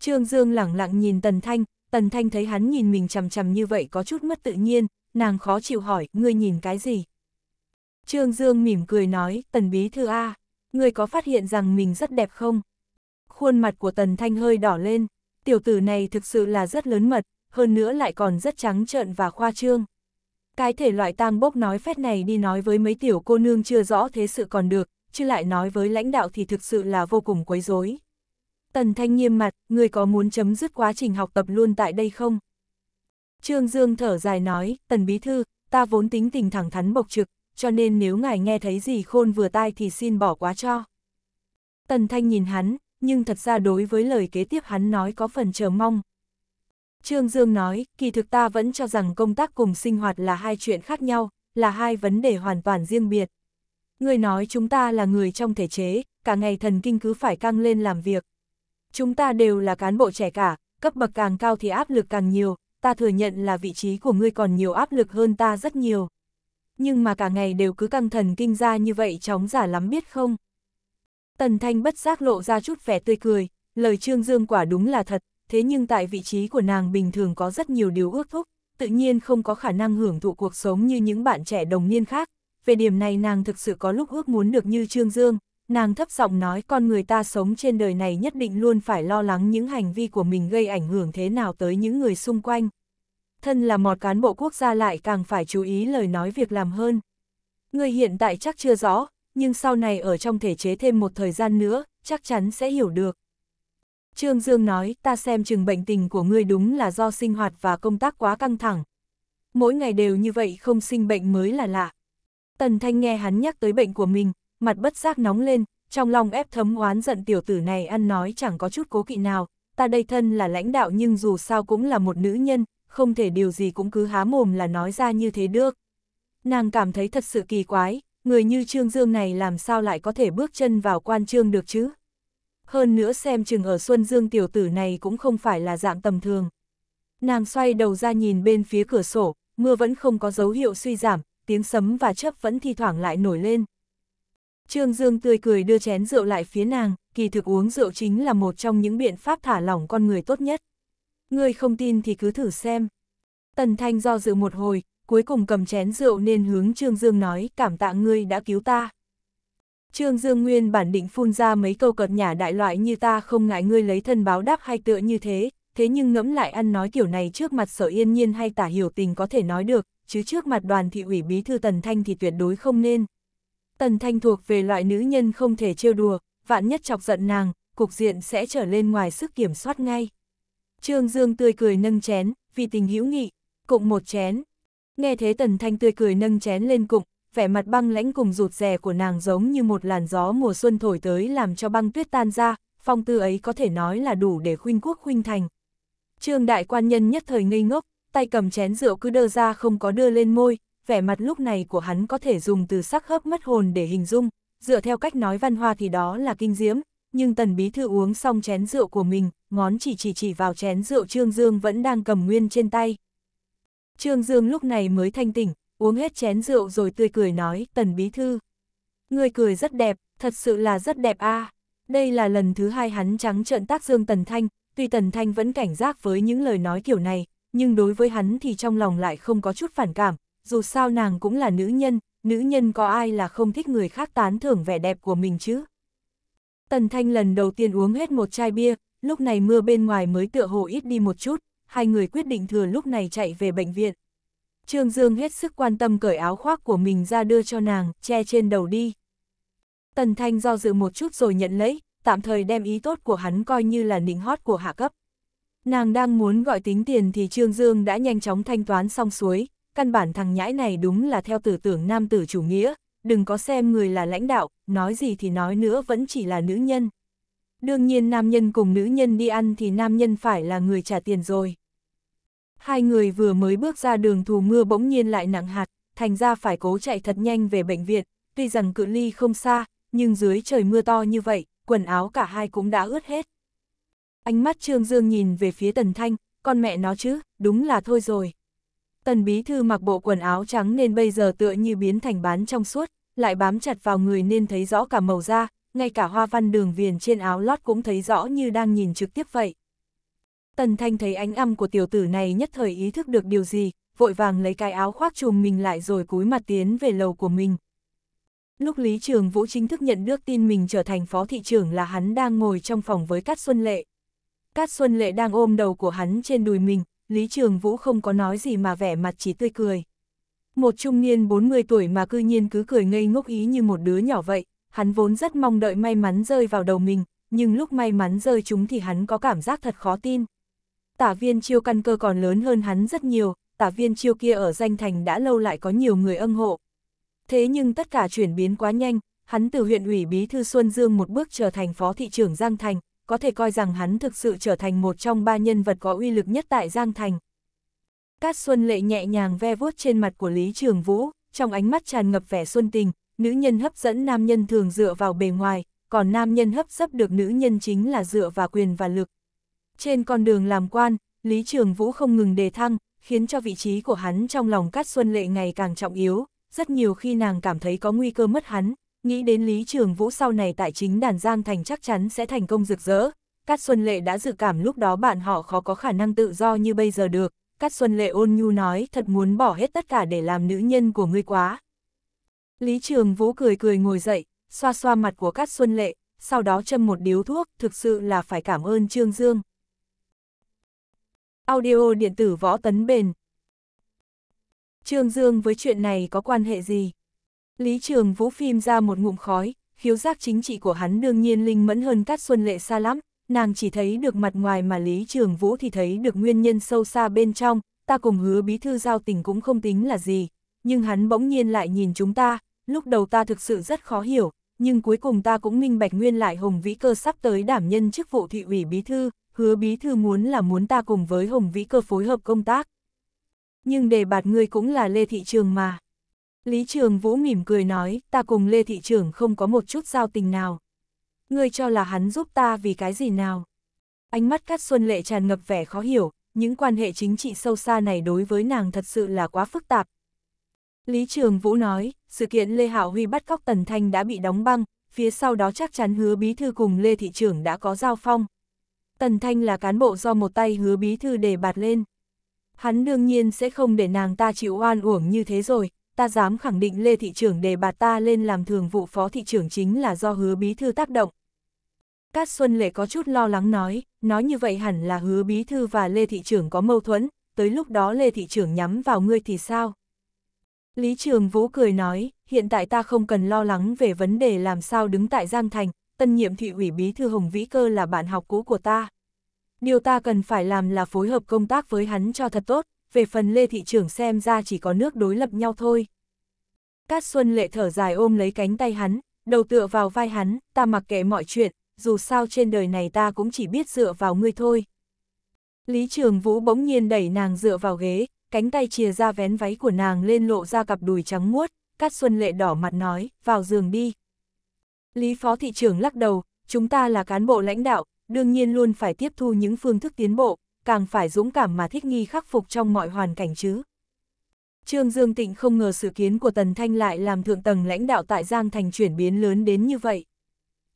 Trương Dương lẳng lặng nhìn Tần Thanh, Tần Thanh thấy hắn nhìn mình chằm chằm như vậy có chút mất tự nhiên, nàng khó chịu hỏi, ngươi nhìn cái gì? Trương Dương mỉm cười nói, Tần Bí Thư A, ngươi có phát hiện rằng mình rất đẹp không? Khuôn mặt của Tần Thanh hơi đỏ lên, tiểu tử này thực sự là rất lớn mật, hơn nữa lại còn rất trắng trợn và khoa trương. Cái thể loại tang bốc nói phép này đi nói với mấy tiểu cô nương chưa rõ thế sự còn được, chứ lại nói với lãnh đạo thì thực sự là vô cùng quấy rối. Tần Thanh nghiêm mặt, người có muốn chấm dứt quá trình học tập luôn tại đây không? Trương Dương thở dài nói, Tần Bí Thư, ta vốn tính tình thẳng thắn bộc trực, cho nên nếu ngài nghe thấy gì khôn vừa tai thì xin bỏ quá cho. Tần Thanh nhìn hắn, nhưng thật ra đối với lời kế tiếp hắn nói có phần chờ mong. Trương Dương nói, kỳ thực ta vẫn cho rằng công tác cùng sinh hoạt là hai chuyện khác nhau, là hai vấn đề hoàn toàn riêng biệt ngươi nói chúng ta là người trong thể chế, cả ngày thần kinh cứ phải căng lên làm việc. Chúng ta đều là cán bộ trẻ cả, cấp bậc càng cao thì áp lực càng nhiều, ta thừa nhận là vị trí của ngươi còn nhiều áp lực hơn ta rất nhiều. Nhưng mà cả ngày đều cứ căng thần kinh ra như vậy chóng giả lắm biết không? Tần Thanh bất giác lộ ra chút vẻ tươi cười, lời Trương Dương quả đúng là thật, thế nhưng tại vị trí của nàng bình thường có rất nhiều điều ước thúc, tự nhiên không có khả năng hưởng thụ cuộc sống như những bạn trẻ đồng niên khác, về điểm này nàng thực sự có lúc ước muốn được như Trương Dương, nàng thấp giọng nói con người ta sống trên đời này nhất định luôn phải lo lắng những hành vi của mình gây ảnh hưởng thế nào tới những người xung quanh. Thân là một cán bộ quốc gia lại càng phải chú ý lời nói việc làm hơn. Người hiện tại chắc chưa rõ, nhưng sau này ở trong thể chế thêm một thời gian nữa, chắc chắn sẽ hiểu được. Trương Dương nói, ta xem chừng bệnh tình của ngươi đúng là do sinh hoạt và công tác quá căng thẳng. Mỗi ngày đều như vậy không sinh bệnh mới là lạ. Tần Thanh nghe hắn nhắc tới bệnh của mình, mặt bất giác nóng lên, trong lòng ép thấm oán giận tiểu tử này ăn nói chẳng có chút cố kỵ nào, ta đây thân là lãnh đạo nhưng dù sao cũng là một nữ nhân, không thể điều gì cũng cứ há mồm là nói ra như thế được. Nàng cảm thấy thật sự kỳ quái, người như Trương Dương này làm sao lại có thể bước chân vào quan trương được chứ? Hơn nữa xem chừng ở Xuân Dương tiểu tử này cũng không phải là dạng tầm thường. Nàng xoay đầu ra nhìn bên phía cửa sổ, mưa vẫn không có dấu hiệu suy giảm, tiếng sấm và chớp vẫn thi thoảng lại nổi lên. Trương Dương tươi cười đưa chén rượu lại phía nàng, kỳ thực uống rượu chính là một trong những biện pháp thả lỏng con người tốt nhất. Ngươi không tin thì cứ thử xem. Tần Thanh do dự một hồi, cuối cùng cầm chén rượu nên hướng Trương Dương nói cảm tạ ngươi đã cứu ta. Trương Dương nguyên bản định phun ra mấy câu cợt nhả đại loại như ta không ngại ngươi lấy thân báo đáp hay tựa như thế, thế nhưng ngẫm lại ăn nói kiểu này trước mặt sở yên nhiên hay tả hiểu tình có thể nói được, chứ trước mặt đoàn thị ủy bí thư Tần Thanh thì tuyệt đối không nên. Tần Thanh thuộc về loại nữ nhân không thể trêu đùa, vạn nhất chọc giận nàng, cục diện sẽ trở lên ngoài sức kiểm soát ngay. Trương Dương tươi cười nâng chén, vì tình hữu nghị, cụng một chén. Nghe thế Tần Thanh tươi cười nâng chén lên cụng, vẻ mặt băng lãnh cùng rụt rè của nàng giống như một làn gió mùa xuân thổi tới làm cho băng tuyết tan ra, phong tư ấy có thể nói là đủ để khuynh quốc khuynh thành. Trương đại quan nhân nhất thời ngây ngốc, tay cầm chén rượu cứ đơ ra không có đưa lên môi, vẻ mặt lúc này của hắn có thể dùng từ sắc hấp mất hồn để hình dung, dựa theo cách nói văn hoa thì đó là kinh diễm, nhưng tần bí thư uống xong chén rượu của mình, ngón chỉ chỉ chỉ vào chén rượu Trương Dương vẫn đang cầm nguyên trên tay. Trương Dương lúc này mới thanh tỉnh, uống hết chén rượu rồi tươi cười nói, tần bí thư. Người cười rất đẹp, thật sự là rất đẹp a Đây là lần thứ hai hắn trắng trợn tác Dương Tần Thanh, tuy Tần Thanh vẫn cảnh giác với những lời nói kiểu này, nhưng đối với hắn thì trong lòng lại không có chút phản cảm, dù sao nàng cũng là nữ nhân, nữ nhân có ai là không thích người khác tán thưởng vẻ đẹp của mình chứ. Tần Thanh lần đầu tiên uống hết một chai bia, lúc này mưa bên ngoài mới tựa hồ ít đi một chút, hai người quyết định thừa lúc này chạy về bệnh viện. Trương Dương hết sức quan tâm cởi áo khoác của mình ra đưa cho nàng, che trên đầu đi. Tần Thanh do dự một chút rồi nhận lấy, tạm thời đem ý tốt của hắn coi như là nịnh hót của hạ cấp. Nàng đang muốn gọi tính tiền thì Trương Dương đã nhanh chóng thanh toán xong xuôi, căn bản thằng nhãi này đúng là theo tử tưởng nam tử chủ nghĩa, đừng có xem người là lãnh đạo, nói gì thì nói nữa vẫn chỉ là nữ nhân. Đương nhiên nam nhân cùng nữ nhân đi ăn thì nam nhân phải là người trả tiền rồi. Hai người vừa mới bước ra đường thù mưa bỗng nhiên lại nặng hạt, thành ra phải cố chạy thật nhanh về bệnh viện, tuy rằng cự ly không xa, nhưng dưới trời mưa to như vậy, quần áo cả hai cũng đã ướt hết ánh mắt Trương Dương nhìn về phía Tần Thanh, con mẹ nó chứ, đúng là thôi rồi. Tần Bí Thư mặc bộ quần áo trắng nên bây giờ tựa như biến thành bán trong suốt, lại bám chặt vào người nên thấy rõ cả màu da, ngay cả hoa văn đường viền trên áo lót cũng thấy rõ như đang nhìn trực tiếp vậy. Tần Thanh thấy ánh âm của tiểu tử này nhất thời ý thức được điều gì, vội vàng lấy cái áo khoác trùm mình lại rồi cúi mặt tiến về lầu của mình. Lúc Lý Trường Vũ chính thức nhận được tin mình trở thành phó thị trưởng là hắn đang ngồi trong phòng với Cát Xuân Lệ. Cát Xuân Lệ đang ôm đầu của hắn trên đùi mình, Lý Trường Vũ không có nói gì mà vẻ mặt chỉ tươi cười. Một trung niên 40 tuổi mà cư nhiên cứ cười ngây ngốc ý như một đứa nhỏ vậy, hắn vốn rất mong đợi may mắn rơi vào đầu mình, nhưng lúc may mắn rơi chúng thì hắn có cảm giác thật khó tin. Tả viên chiêu căn cơ còn lớn hơn hắn rất nhiều, tả viên chiêu kia ở danh thành đã lâu lại có nhiều người ân hộ. Thế nhưng tất cả chuyển biến quá nhanh, hắn từ huyện ủy bí thư Xuân Dương một bước trở thành phó thị trưởng Giang Thành, có thể coi rằng hắn thực sự trở thành một trong ba nhân vật có uy lực nhất tại Giang Thành. Cát Xuân Lệ nhẹ nhàng ve vuốt trên mặt của Lý Trường Vũ, trong ánh mắt tràn ngập vẻ xuân tình, nữ nhân hấp dẫn nam nhân thường dựa vào bề ngoài, còn nam nhân hấp dấp được nữ nhân chính là dựa vào quyền và lực. Trên con đường làm quan, Lý Trường Vũ không ngừng đề thăng, khiến cho vị trí của hắn trong lòng Cát Xuân Lệ ngày càng trọng yếu, rất nhiều khi nàng cảm thấy có nguy cơ mất hắn, nghĩ đến Lý Trường Vũ sau này tại chính đàn Giang Thành chắc chắn sẽ thành công rực rỡ. Cát Xuân Lệ đã dự cảm lúc đó bạn họ khó có khả năng tự do như bây giờ được. Cát Xuân Lệ ôn nhu nói thật muốn bỏ hết tất cả để làm nữ nhân của ngươi quá. Lý Trường Vũ cười cười ngồi dậy, xoa xoa mặt của Cát Xuân Lệ, sau đó châm một điếu thuốc, thực sự là phải cảm ơn Trương Dương. Audio điện tử võ tấn bền Trương Dương với chuyện này có quan hệ gì? Lý Trường Vũ phim ra một ngụm khói, khiếu giác chính trị của hắn đương nhiên linh mẫn hơn Cát Xuân Lệ xa lắm, nàng chỉ thấy được mặt ngoài mà Lý Trường Vũ thì thấy được nguyên nhân sâu xa bên trong, ta cùng hứa bí thư giao tình cũng không tính là gì, nhưng hắn bỗng nhiên lại nhìn chúng ta, lúc đầu ta thực sự rất khó hiểu, nhưng cuối cùng ta cũng minh bạch nguyên lại Hồng Vĩ Cơ sắp tới đảm nhân chức vụ thị ủy bí thư, hứa bí thư muốn là muốn ta cùng với Hồng Vĩ Cơ phối hợp công tác. Nhưng đề bạt người cũng là Lê Thị Trường mà. Lý Trường Vũ mỉm cười nói, ta cùng Lê Thị Trưởng không có một chút giao tình nào. Ngươi cho là hắn giúp ta vì cái gì nào? Ánh mắt Cát Xuân Lệ tràn ngập vẻ khó hiểu, những quan hệ chính trị sâu xa này đối với nàng thật sự là quá phức tạp. Lý Trường Vũ nói, sự kiện Lê Hạo Huy bắt cóc Tần Thanh đã bị đóng băng, phía sau đó chắc chắn hứa bí thư cùng Lê Thị Trưởng đã có giao phong. Tần Thanh là cán bộ do một tay hứa bí thư để bạt lên. Hắn đương nhiên sẽ không để nàng ta chịu oan uổng như thế rồi, ta dám khẳng định Lê Thị trưởng đề bà ta lên làm thường vụ phó thị trưởng chính là do hứa bí thư tác động. Cát Xuân Lệ có chút lo lắng nói, nói như vậy hẳn là hứa bí thư và Lê Thị trưởng có mâu thuẫn, tới lúc đó Lê Thị trưởng nhắm vào ngươi thì sao? Lý Trường Vũ cười nói, hiện tại ta không cần lo lắng về vấn đề làm sao đứng tại Giang Thành, tân nhiệm thị ủy bí thư Hồng Vĩ Cơ là bạn học cũ của ta. Điều ta cần phải làm là phối hợp công tác với hắn cho thật tốt, về phần Lê Thị trưởng xem ra chỉ có nước đối lập nhau thôi. Cát Xuân Lệ thở dài ôm lấy cánh tay hắn, đầu tựa vào vai hắn, ta mặc kệ mọi chuyện, dù sao trên đời này ta cũng chỉ biết dựa vào ngươi thôi. Lý Trường Vũ bỗng nhiên đẩy nàng dựa vào ghế, cánh tay chìa ra vén váy của nàng lên lộ ra cặp đùi trắng muốt, Cát Xuân Lệ đỏ mặt nói, vào giường đi. Lý Phó Thị trưởng lắc đầu, chúng ta là cán bộ lãnh đạo, đương nhiên luôn phải tiếp thu những phương thức tiến bộ, càng phải dũng cảm mà thích nghi khắc phục trong mọi hoàn cảnh chứ. Trương Dương Tịnh không ngờ sự kiến của Tần Thanh lại làm thượng tầng lãnh đạo tại Giang Thành chuyển biến lớn đến như vậy.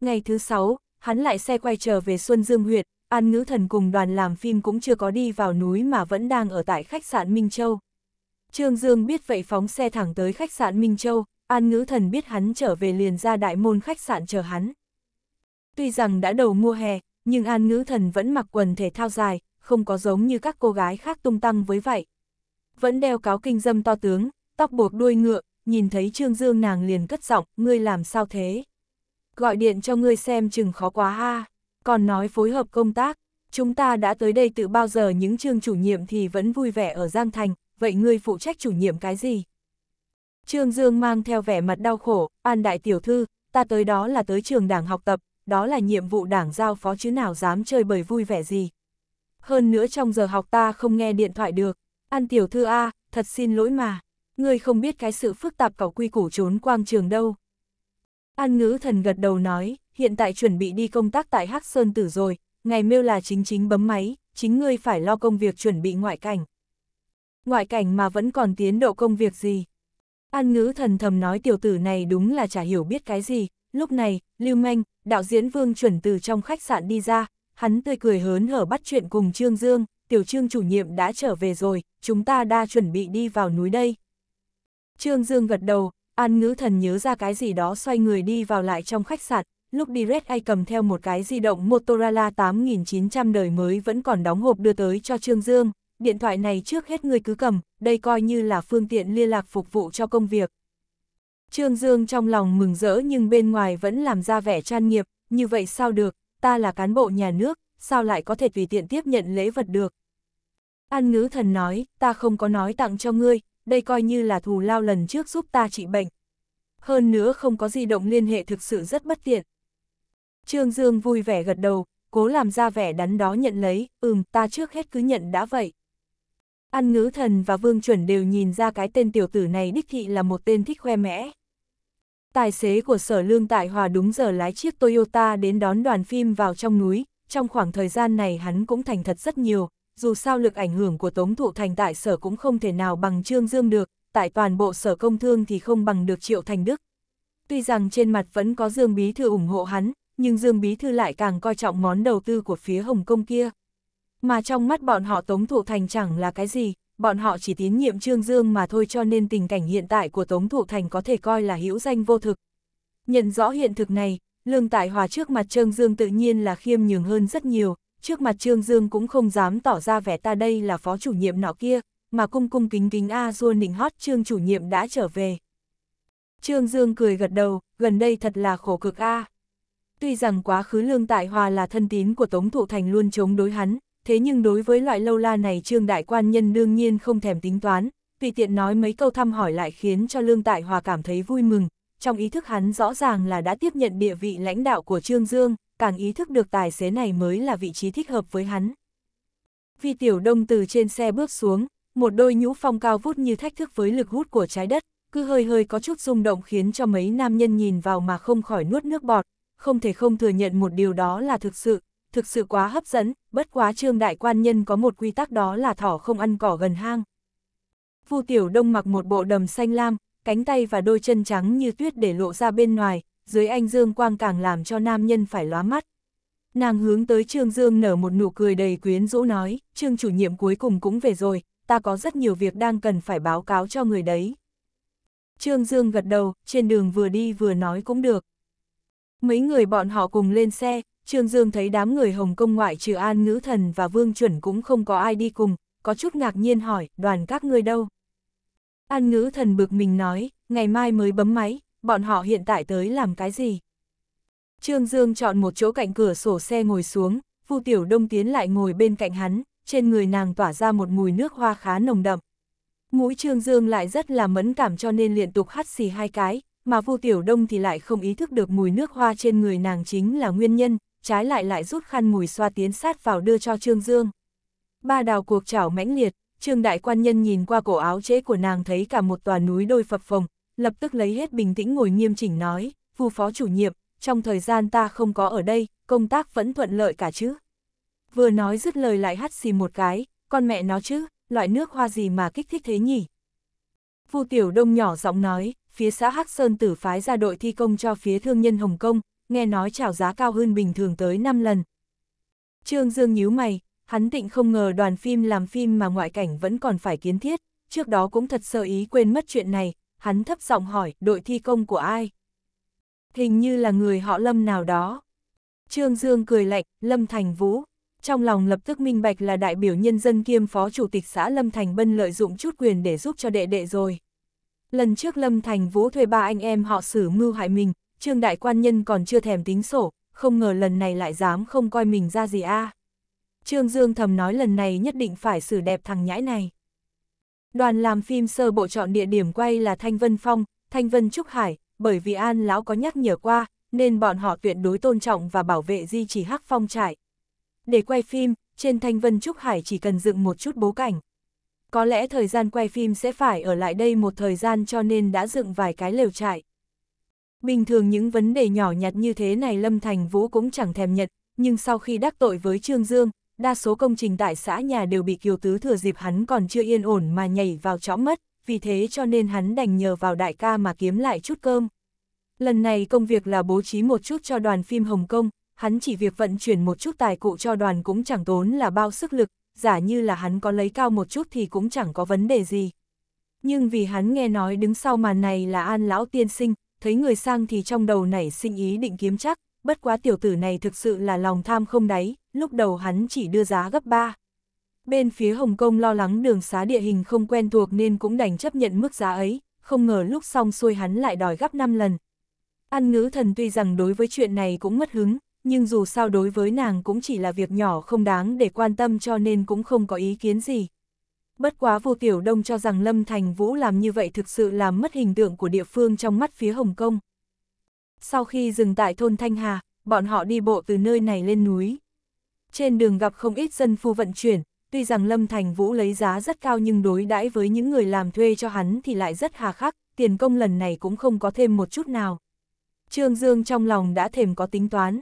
Ngày thứ sáu, hắn lại xe quay trở về Xuân Dương Huyệt, An Ngữ Thần cùng đoàn làm phim cũng chưa có đi vào núi mà vẫn đang ở tại khách sạn Minh Châu. Trương Dương biết vậy phóng xe thẳng tới khách sạn Minh Châu, An Ngữ Thần biết hắn trở về liền ra đại môn khách sạn chờ hắn. Tuy rằng đã đầu mùa hè, nhưng An Ngữ Thần vẫn mặc quần thể thao dài, không có giống như các cô gái khác tung tăng với vậy. Vẫn đeo cáo kinh dâm to tướng, tóc buộc đuôi ngựa, nhìn thấy Trương Dương nàng liền cất giọng, ngươi làm sao thế? Gọi điện cho ngươi xem chừng khó quá ha, còn nói phối hợp công tác, chúng ta đã tới đây từ bao giờ những trương chủ nhiệm thì vẫn vui vẻ ở Giang Thành, vậy ngươi phụ trách chủ nhiệm cái gì? Trương Dương mang theo vẻ mặt đau khổ, an đại tiểu thư, ta tới đó là tới trường đảng học tập, đó là nhiệm vụ đảng giao phó chứ nào dám chơi bời vui vẻ gì, hơn nữa trong giờ học ta không nghe điện thoại được. An tiểu thư A, thật xin lỗi mà, ngươi không biết cái sự phức tạp cảo quy củ trốn quang trường đâu. An ngữ thần gật đầu nói, hiện tại chuẩn bị đi công tác tại Hắc Sơn Tử rồi, ngày mail là chính chính bấm máy, chính ngươi phải lo công việc chuẩn bị ngoại cảnh. Ngoại cảnh mà vẫn còn tiến độ công việc gì? An ngữ thần thầm nói tiểu tử này đúng là chả hiểu biết cái gì, lúc này, Lưu Manh, đạo diễn Vương chuẩn từ trong khách sạn đi ra, hắn tươi cười hớn hở bắt chuyện cùng Trương Dương, tiểu trương chủ nhiệm đã trở về rồi, chúng ta đã chuẩn bị đi vào núi đây. Trương Dương gật đầu, An ngữ thần nhớ ra cái gì đó xoay người đi vào lại trong khách sạn, lúc đi Red Eye cầm theo một cái di động Motorola 8900 đời mới vẫn còn đóng hộp đưa tới cho Trương Dương, điện thoại này trước hết người cứ cầm, đây coi như là phương tiện liên lạc phục vụ cho công việc. Trương Dương trong lòng mừng rỡ nhưng bên ngoài vẫn làm ra vẻ tràn nghiệp, như vậy sao được, ta là cán bộ nhà nước, sao lại có thể tùy tiện tiếp nhận lễ vật được. An ngữ thần nói, ta không có nói tặng cho ngươi, đây coi như là thù lao lần trước giúp ta trị bệnh. Hơn nữa không có di động liên hệ thực sự rất bất tiện. Trương Dương vui vẻ gật đầu, cố làm ra vẻ đắn đó nhận lấy, ừm, ta trước hết cứ nhận đã vậy. An ngữ thần và vương chuẩn đều nhìn ra cái tên tiểu tử này đích thị là một tên thích khoe mẽ. Tài xế của Sở Lương Tại Hòa đúng giờ lái chiếc Toyota đến đón đoàn phim vào trong núi, trong khoảng thời gian này hắn cũng thành thật rất nhiều, dù sao lực ảnh hưởng của Tống Thụ Thành tại Sở cũng không thể nào bằng Trương Dương được, tại toàn bộ Sở Công Thương thì không bằng được Triệu Thành Đức. Tuy rằng trên mặt vẫn có Dương Bí Thư ủng hộ hắn, nhưng Dương Bí Thư lại càng coi trọng món đầu tư của phía Hồng Kông kia. Mà trong mắt bọn họ Tống Thụ Thành chẳng là cái gì, bọn họ chỉ tín nhiệm Trương Dương mà thôi cho nên tình cảnh hiện tại của Tống Thụ Thành có thể coi là hữu danh vô thực. Nhận rõ hiện thực này, Lương Tại Hòa trước mặt Trương Dương tự nhiên là khiêm nhường hơn rất nhiều, trước mặt Trương Dương cũng không dám tỏ ra vẻ ta đây là phó chủ nhiệm nọ kia, mà cung cung kính kính a dua nịnh hót Trương chủ nhiệm đã trở về. Trương Dương cười gật đầu, gần đây thật là khổ cực a. Tuy rằng quá khứ Lương Tại Hòa là thân tín của Tống Thụ Thành luôn chống đối hắn, thế nhưng đối với loại lâu la này trương đại quan nhân đương nhiên không thèm tính toán, tùy tiện nói mấy câu thăm hỏi lại khiến cho Lương Tại Hòa cảm thấy vui mừng, trong ý thức hắn rõ ràng là đã tiếp nhận địa vị lãnh đạo của Trương Dương, càng ý thức được tài xế này mới là vị trí thích hợp với hắn. Vi Tiểu Đông từ trên xe bước xuống, một đôi nhũ phong cao vút như thách thức với lực hút của trái đất, cứ hơi hơi có chút rung động khiến cho mấy nam nhân nhìn vào mà không khỏi nuốt nước bọt, không thể không thừa nhận một điều đó là thực sự, thực sự quá hấp dẫn, bất quá trương đại quan nhân có một quy tắc đó là thỏ không ăn cỏ gần hang. Vu Tiểu Đông mặc một bộ đầm xanh lam, cánh tay và đôi chân trắng như tuyết để lộ ra bên ngoài, dưới anh Dương Quang càng làm cho nam nhân phải lóa mắt. Nàng hướng tới Trương Dương nở một nụ cười đầy quyến rũ nói, Trương chủ nhiệm cuối cùng cũng về rồi, ta có rất nhiều việc đang cần phải báo cáo cho người đấy. Trương Dương gật đầu, trên đường vừa đi vừa nói cũng được. Mấy người bọn họ cùng lên xe, Trương Dương thấy đám người Hồng Kông ngoại trừ An Ngữ Thần và Vương Chuẩn cũng không có ai đi cùng, có chút ngạc nhiên hỏi, đoàn các ngươi đâu? An Ngữ Thần bực mình nói, ngày mai mới bấm máy, bọn họ hiện tại tới làm cái gì? Trương Dương chọn một chỗ cạnh cửa sổ xe ngồi xuống, Vu Tiểu Đông tiến lại ngồi bên cạnh hắn, trên người nàng tỏa ra một mùi nước hoa khá nồng đậm. Mũi Trương Dương lại rất là mẫn cảm cho nên liên tục hắt xì hai cái, mà Vu Tiểu Đông thì lại không ý thức được mùi nước hoa trên người nàng chính là nguyên nhân, trái lại lại rút khăn mùi xoa tiến sát vào đưa cho Trương Dương. Ba đào cuộc chảo mãnh liệt, Trương Đại Quan Nhân nhìn qua cổ áo chế của nàng thấy cả một tòa núi đôi phập phồng, lập tức lấy hết bình tĩnh ngồi nghiêm chỉnh nói, vu phó chủ nhiệm, trong thời gian ta không có ở đây, công tác vẫn thuận lợi cả chứ. Vừa nói dứt lời lại hắt xì một cái, con mẹ nó chứ, loại nước hoa gì mà kích thích thế nhỉ? Vu Tiểu Đông nhỏ giọng nói, phía xã Hắc Sơn tử phái ra đội thi công cho phía thương nhân Hồng Kông, nghe nói chào giá cao hơn bình thường tới 5 lần. Trương Dương nhíu mày, hắn tịnh không ngờ đoàn phim làm phim mà ngoại cảnh vẫn còn phải kiến thiết, trước đó cũng thật sơ ý quên mất chuyện này, hắn thấp giọng hỏi đội thi công của ai. Hình như là người họ Lâm nào đó. Trương Dương cười lạnh, Lâm Thành Vũ. Trong lòng lập tức minh bạch là đại biểu nhân dân kiêm phó chủ tịch xã Lâm Thành Bân lợi dụng chút quyền để giúp cho đệ đệ rồi. Lần trước Lâm Thành Vũ thuê ba anh em họ xử mưu hại mình, Trương Đại Quan Nhân còn chưa thèm tính sổ, không ngờ lần này lại dám không coi mình ra gì a. À. Trương Dương thầm nói lần này nhất định phải xử đẹp thằng nhãi này. Đoàn làm phim sơ bộ chọn địa điểm quay là Thanh Vân Phong, Thanh Vân Trúc Hải, bởi vì An Lão có nhắc nhở qua, nên bọn họ tuyệt đối tôn trọng và bảo vệ di chỉ Hắc Phong trại. Để quay phim, trên Thanh Vân Trúc Hải chỉ cần dựng một chút bố cảnh. Có lẽ thời gian quay phim sẽ phải ở lại đây một thời gian cho nên đã dựng vài cái lều trại. Bình thường những vấn đề nhỏ nhặt như thế này Lâm Thành Vũ cũng chẳng thèm nhật, nhưng sau khi đắc tội với Trương Dương, đa số công trình tại xã nhà đều bị Kiều Tứ thừa dịp hắn còn chưa yên ổn mà nhảy vào chõm mất, vì thế cho nên hắn đành nhờ vào đại ca mà kiếm lại chút cơm. Lần này công việc là bố trí một chút cho đoàn phim Hồng Kông, hắn chỉ việc vận chuyển một chút tài cụ cho đoàn cũng chẳng tốn là bao sức lực, giả như là hắn có lấy cao một chút thì cũng chẳng có vấn đề gì. Nhưng vì hắn nghe nói đứng sau màn này là An Lão Tiên Sinh, thấy người sang thì trong đầu nảy sinh ý định kiếm chắc, bất quá tiểu tử này thực sự là lòng tham không đáy, lúc đầu hắn chỉ đưa giá gấp 3. Bên phía Hồng Kông lo lắng đường xá địa hình không quen thuộc nên cũng đành chấp nhận mức giá ấy, không ngờ lúc xong xuôi hắn lại đòi gấp 5 lần. An ngữ thần tuy rằng đối với chuyện này cũng mất hứng, nhưng dù sao đối với nàng cũng chỉ là việc nhỏ không đáng để quan tâm cho nên cũng không có ý kiến gì. Bất quá vô Tiểu Đông cho rằng Lâm Thành Vũ làm như vậy thực sự làm mất hình tượng của địa phương trong mắt phía Hồng Kông. Sau khi dừng tại thôn Thanh Hà, bọn họ đi bộ từ nơi này lên núi. Trên đường gặp không ít dân phu vận chuyển, tuy rằng Lâm Thành Vũ lấy giá rất cao nhưng đối đãi với những người làm thuê cho hắn thì lại rất hà khắc, tiền công lần này cũng không có thêm một chút nào. Trương Dương trong lòng đã thèm có tính toán.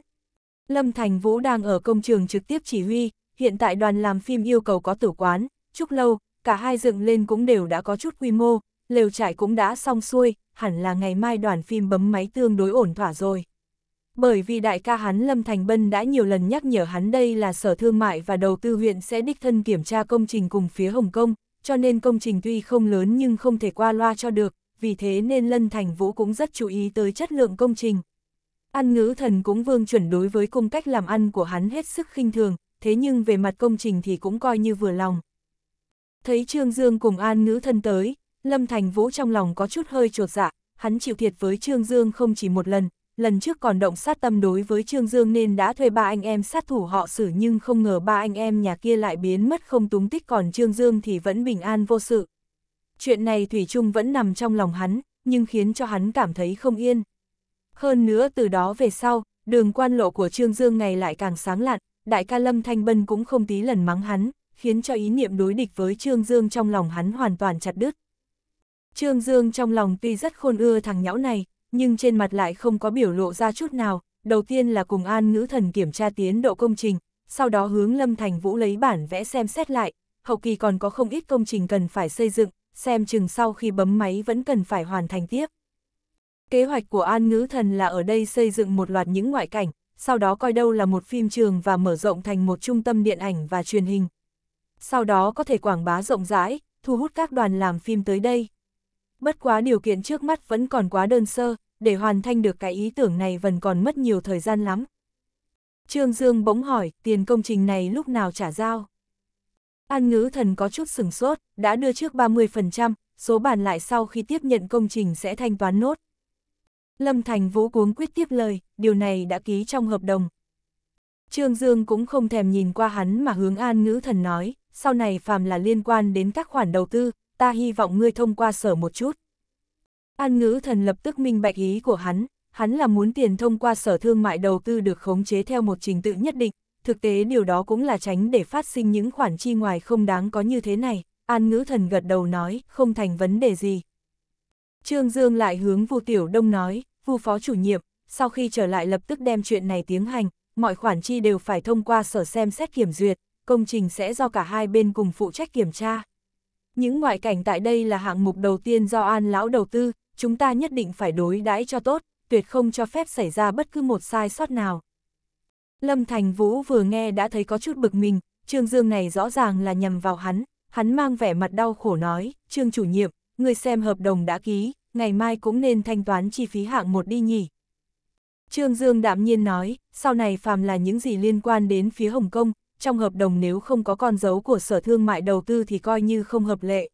Lâm Thành Vũ đang ở công trường trực tiếp chỉ huy, hiện tại đoàn làm phim yêu cầu có tử quán, chúc lâu, cả hai dựng lên cũng đều đã có chút quy mô, lều trại cũng đã xong xuôi, hẳn là ngày mai đoàn phim bấm máy tương đối ổn thỏa rồi. Bởi vì đại ca hắn Lâm Thành Bân đã nhiều lần nhắc nhở hắn đây là sở thương mại và đầu tư huyện sẽ đích thân kiểm tra công trình cùng phía Hồng Kông, cho nên công trình tuy không lớn nhưng không thể qua loa cho được, vì thế nên Lân Thành Vũ cũng rất chú ý tới chất lượng công trình. Ăn ngữ thần cũng vương chuẩn đối với cung cách làm ăn của hắn hết sức khinh thường, thế nhưng về mặt công trình thì cũng coi như vừa lòng. Thấy Trương Dương cùng an nữ thân tới, Lâm Thành Vũ trong lòng có chút hơi trột dạ, hắn chịu thiệt với Trương Dương không chỉ một lần, lần trước còn động sát tâm đối với Trương Dương nên đã thuê ba anh em sát thủ họ xử nhưng không ngờ ba anh em nhà kia lại biến mất không túng tích còn Trương Dương thì vẫn bình an vô sự. Chuyện này Thủy chung vẫn nằm trong lòng hắn, nhưng khiến cho hắn cảm thấy không yên. Hơn nữa từ đó về sau, đường quan lộ của Trương Dương ngày lại càng sáng lạn, đại ca Lâm Thanh Bân cũng không tí lần mắng hắn, khiến cho ý niệm đối địch với Trương Dương trong lòng hắn hoàn toàn chặt đứt. Trương Dương trong lòng tuy rất khôn ưa thằng nhão này, nhưng trên mặt lại không có biểu lộ ra chút nào, đầu tiên là cùng an ngữ thần kiểm tra tiến độ công trình, sau đó hướng Lâm Thành Vũ lấy bản vẽ xem xét lại, hậu kỳ còn có không ít công trình cần phải xây dựng, xem chừng sau khi bấm máy vẫn cần phải hoàn thành tiếp. Kế hoạch của An Ngữ Thần là ở đây xây dựng một loạt những ngoại cảnh, sau đó coi đâu là một phim trường và mở rộng thành một trung tâm điện ảnh và truyền hình, sau đó có thể quảng bá rộng rãi, thu hút các đoàn làm phim tới đây. Bất quá điều kiện trước mắt vẫn còn quá đơn sơ, để hoàn thành được cái ý tưởng này vẫn còn mất nhiều thời gian lắm. Trương Dương bỗng hỏi, tiền công trình này lúc nào trả giao? An ngữ thần có chút sừng sốt, đã đưa trước 30%, số bàn lại sau khi tiếp nhận công trình sẽ thanh toán nốt. Lâm Thành Vũ cuống quyết tiếp lời, điều này đã ký trong hợp đồng. Trương Dương cũng không thèm nhìn qua hắn mà hướng An Ngữ Thần nói sau này phàm là liên quan đến các khoản đầu tư, ta hy vọng ngươi thông qua sở một chút. An ngữ thần lập tức minh bạch ý của hắn, hắn là muốn tiền thông qua sở thương mại đầu tư được khống chế theo một trình tự nhất định, thực tế điều đó cũng là tránh để phát sinh những khoản chi ngoài không đáng có như thế này, An ngữ thần gật đầu nói, không thành vấn đề gì. Trương Dương lại hướng Vu Tiểu Đông nói, Vu Phó chủ nhiệm, sau khi trở lại lập tức đem chuyện này tiến hành, mọi khoản chi đều phải thông qua sở xem xét kiểm duyệt, công trình sẽ do cả hai bên cùng phụ trách kiểm tra. Những ngoại cảnh tại đây là hạng mục đầu tiên do An Lão đầu tư, chúng ta nhất định phải đối đãi cho tốt, tuyệt không cho phép xảy ra bất cứ một sai sót nào. Lâm Thành Vũ vừa nghe đã thấy có chút bực mình, Trương Dương này rõ ràng là nhầm vào hắn, hắn mang vẻ mặt đau khổ nói, Trương chủ nhiệm, người xem hợp đồng đã ký, ngày mai cũng nên thanh toán chi phí hạng một đi nhỉ. Trương Dương đạm nhiên nói, sau này phàm là những gì liên quan đến phía Hồng Kông, trong hợp đồng nếu không có con dấu của sở thương mại đầu tư thì coi như không hợp lệ.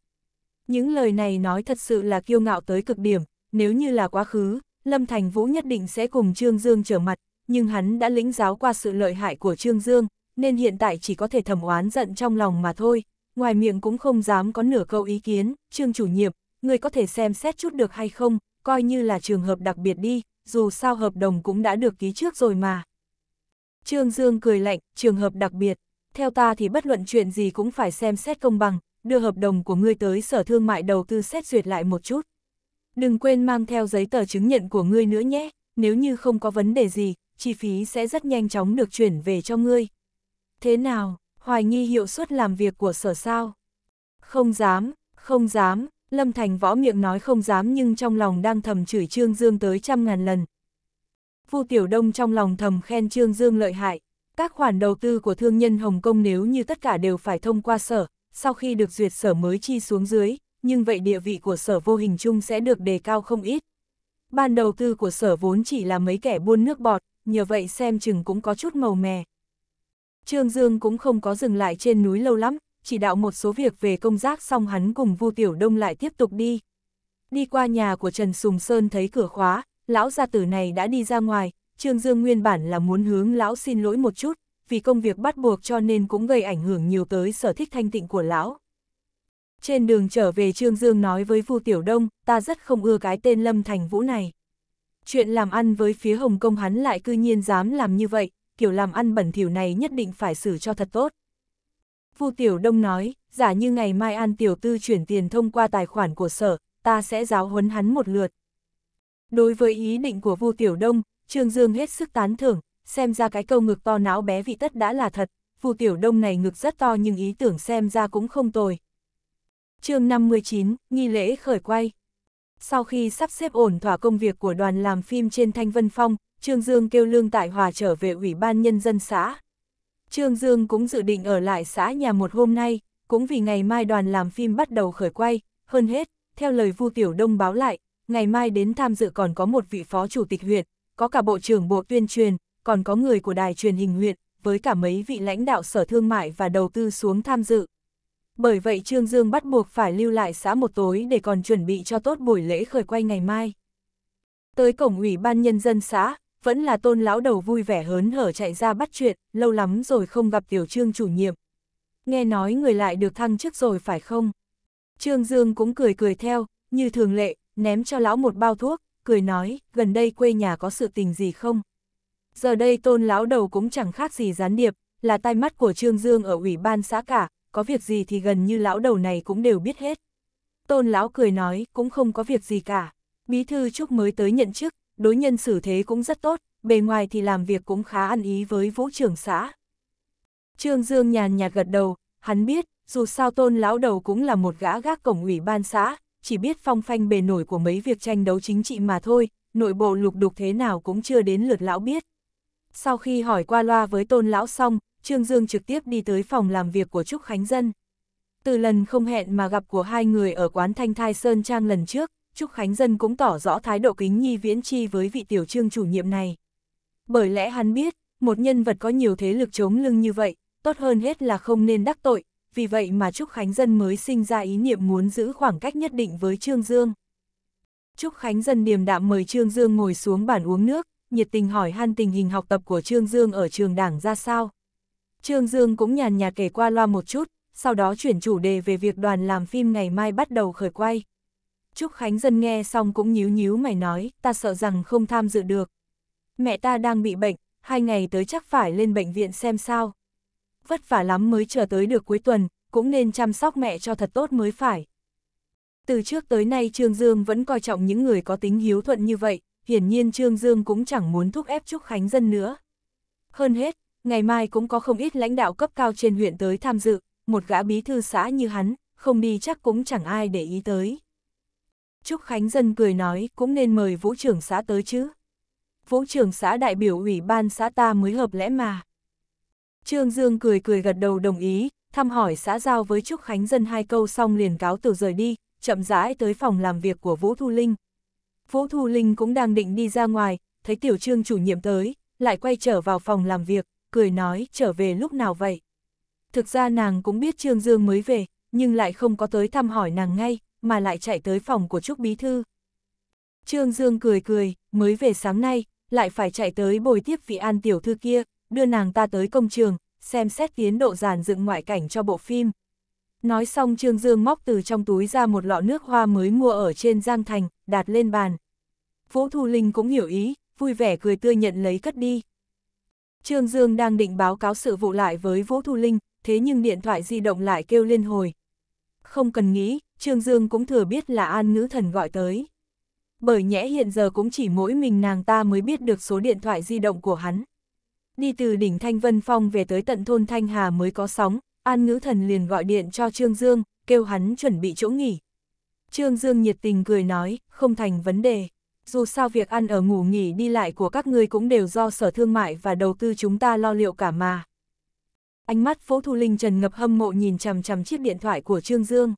Những lời này nói thật sự là kiêu ngạo tới cực điểm, nếu như là quá khứ, Lâm Thành Vũ nhất định sẽ cùng Trương Dương trở mặt, nhưng hắn đã lĩnh giáo qua sự lợi hại của Trương Dương, nên hiện tại chỉ có thể thầm oán giận trong lòng mà thôi, ngoài miệng cũng không dám có nửa câu ý kiến, Trương chủ nhiệm, người có thể xem xét chút được hay không, coi như là trường hợp đặc biệt đi, dù sao hợp đồng cũng đã được ký trước rồi mà. Trương Dương cười lạnh, trường hợp đặc biệt, theo ta thì bất luận chuyện gì cũng phải xem xét công bằng, đưa hợp đồng của ngươi tới sở thương mại đầu tư xét duyệt lại một chút. Đừng quên mang theo giấy tờ chứng nhận của ngươi nữa nhé, nếu như không có vấn đề gì, chi phí sẽ rất nhanh chóng được chuyển về cho ngươi. Thế nào, hoài nghi hiệu suất làm việc của sở sao? Không dám, không dám, Lâm Thành võ miệng nói không dám nhưng trong lòng đang thầm chửi Trương Dương tới trăm ngàn lần, Vu Tiểu Đông trong lòng thầm khen Trương Dương lợi hại. Các khoản đầu tư của thương nhân Hồng Kông nếu như tất cả đều phải thông qua sở, sau khi được duyệt sở mới chi xuống dưới, nhưng vậy địa vị của sở vô hình chung sẽ được đề cao không ít. Ban đầu tư của sở vốn chỉ là mấy kẻ buôn nước bọt, nhờ vậy xem chừng cũng có chút màu mè. Trương Dương cũng không có dừng lại trên núi lâu lắm, chỉ đạo một số việc về công giác xong hắn cùng Vu Tiểu Đông lại tiếp tục đi. Đi qua nhà của Trần Sùng Sơn thấy cửa khóa, lão gia tử này đã đi ra ngoài, Trương Dương nguyên bản là muốn hướng lão xin lỗi một chút, vì công việc bắt buộc cho nên cũng gây ảnh hưởng nhiều tới sở thích thanh tịnh của lão. Trên đường trở về Trương Dương nói với Vu Tiểu Đông, ta rất không ưa cái tên Lâm Thành Vũ này. Chuyện làm ăn với phía Hồng Kông hắn lại cư nhiên dám làm như vậy, kiểu làm ăn bẩn thỉu này nhất định phải xử cho thật tốt. Vu Tiểu Đông nói, giả như ngày mai An Tiểu Tư chuyển tiền thông qua tài khoản của sở, ta sẽ giáo huấn hắn một lượt, Đối với ý định của Vu Tiểu Đông, Trương Dương hết sức tán thưởng, xem ra cái câu ngực to não bé vị tất đã là thật, Vu Tiểu Đông này ngực rất to nhưng ý tưởng xem ra cũng không tồi. chương 59, Nghi lễ khởi quay Sau khi sắp xếp ổn thỏa công việc của đoàn làm phim trên Thanh Vân Phong, Trương Dương kêu Lương Tại Hòa trở về Ủy ban Nhân dân xã. Trương Dương cũng dự định ở lại xã nhà một hôm nay, cũng vì ngày mai đoàn làm phim bắt đầu khởi quay, hơn hết, theo lời Vu Tiểu Đông báo lại, ngày mai đến tham dự còn có một vị phó chủ tịch huyện, có cả bộ trưởng bộ tuyên truyền, còn có người của đài truyền hình huyện, với cả mấy vị lãnh đạo sở thương mại và đầu tư xuống tham dự. Bởi vậy Trương Dương bắt buộc phải lưu lại xã một tối để còn chuẩn bị cho tốt buổi lễ khởi quay ngày mai. Tới cổng ủy ban nhân dân xã, vẫn là tôn lão đầu vui vẻ hớn hở chạy ra bắt chuyện, lâu lắm rồi không gặp tiểu trương chủ nhiệm. Nghe nói người lại được thăng chức rồi phải không? Trương Dương cũng cười cười theo, như thường lệ, ném cho lão một bao thuốc, cười nói, gần đây quê nhà có sự tình gì không? Giờ đây tôn lão đầu cũng chẳng khác gì gián điệp, là tai mắt của Trương Dương ở ủy ban xã cả, có việc gì thì gần như lão đầu này cũng đều biết hết. Tôn lão cười nói, cũng không có việc gì cả. Bí thư Trúc mới tới nhận chức, đối nhân xử thế cũng rất tốt, bề ngoài thì làm việc cũng khá ăn ý với vũ trưởng xã. Trương Dương nhàn nhạt gật đầu, hắn biết, dù sao tôn lão đầu cũng là một gã gác cổng ủy ban xã, chỉ biết phong phanh bề nổi của mấy việc tranh đấu chính trị mà thôi, nội bộ lục đục thế nào cũng chưa đến lượt lão biết. Sau khi hỏi qua loa với tôn lão xong, Trương Dương trực tiếp đi tới phòng làm việc của Trúc Khánh Dân. Từ lần không hẹn mà gặp của hai người ở quán Thanh Thai Sơn Trang lần trước, Trúc Khánh Dân cũng tỏ rõ thái độ kính nhi viễn chi với vị tiểu trương chủ nhiệm này. Bởi lẽ hắn biết, một nhân vật có nhiều thế lực chống lưng như vậy, tốt hơn hết là không nên đắc tội, vì vậy mà Trúc Khánh Dân mới sinh ra ý niệm muốn giữ khoảng cách nhất định với Trương Dương. Trúc Khánh Dân điềm đạm mời Trương Dương ngồi xuống bàn uống nước, nhiệt tình hỏi han tình hình học tập của Trương Dương ở trường đảng ra sao. Trương Dương cũng nhàn nhạt kể qua loa một chút, sau đó chuyển chủ đề về việc đoàn làm phim ngày mai bắt đầu khởi quay. Trúc Khánh Dân nghe xong cũng nhíu nhíu mày nói, ta sợ rằng không tham dự được. Mẹ ta đang bị bệnh, hai ngày tới chắc phải lên bệnh viện xem sao vất vả lắm mới chờ tới được cuối tuần, cũng nên chăm sóc mẹ cho thật tốt mới phải. Từ trước tới nay Trương Dương vẫn coi trọng những người có tính hiếu thuận như vậy, hiển nhiên Trương Dương cũng chẳng muốn thúc ép Trúc Khánh Dân nữa. Hơn hết, ngày mai cũng có không ít lãnh đạo cấp cao trên huyện tới tham dự, một gã bí thư xã như hắn, không đi chắc cũng chẳng ai để ý tới. Trúc Khánh Dân cười nói cũng nên mời vũ trưởng xã tới chứ. Vũ trưởng xã đại biểu ủy ban xã ta mới hợp lẽ mà. Trương Dương cười cười gật đầu đồng ý, thăm hỏi xã giao với Trúc Khánh Dân hai câu xong liền cáo từ rời đi, chậm rãi tới phòng làm việc của Vũ Thu Linh. Vũ Thu Linh cũng đang định đi ra ngoài, thấy Tiểu Trương chủ nhiệm tới, lại quay trở vào phòng làm việc, cười nói trở về lúc nào vậy. Thực ra nàng cũng biết Trương Dương mới về, nhưng lại không có tới thăm hỏi nàng ngay, mà lại chạy tới phòng của Trúc Bí Thư. Trương Dương cười cười, mới về sáng nay, lại phải chạy tới bồi tiếp vị an tiểu thư kia, đưa nàng ta tới công trường, xem xét tiến độ giàn dựng ngoại cảnh cho bộ phim. Nói xong Trương Dương móc từ trong túi ra một lọ nước hoa mới mua ở trên Giang Thành, đặt lên bàn. Vũ Thu Linh cũng hiểu ý, vui vẻ cười tươi nhận lấy cất đi. Trương Dương đang định báo cáo sự vụ lại với Vũ Thu Linh, thế nhưng điện thoại di động lại kêu lên hồi. Không cần nghĩ, Trương Dương cũng thừa biết là An Ngữ Thần gọi tới. Bởi nhẽ hiện giờ cũng chỉ mỗi mình nàng ta mới biết được số điện thoại di động của hắn đi từ đỉnh Thanh Vân Phong về tới tận thôn Thanh Hà mới có sóng, An Ngữ Thần liền gọi điện cho Trương Dương, kêu hắn chuẩn bị chỗ nghỉ. Trương Dương nhiệt tình cười nói, không thành vấn đề. Dù sao việc ăn ở ngủ nghỉ đi lại của các ngươi cũng đều do sở thương mại và đầu tư chúng ta lo liệu cả mà. Ánh mắt Phố Thu Linh Trần ngập hâm mộ nhìn chằm chằm chiếc điện thoại của Trương Dương.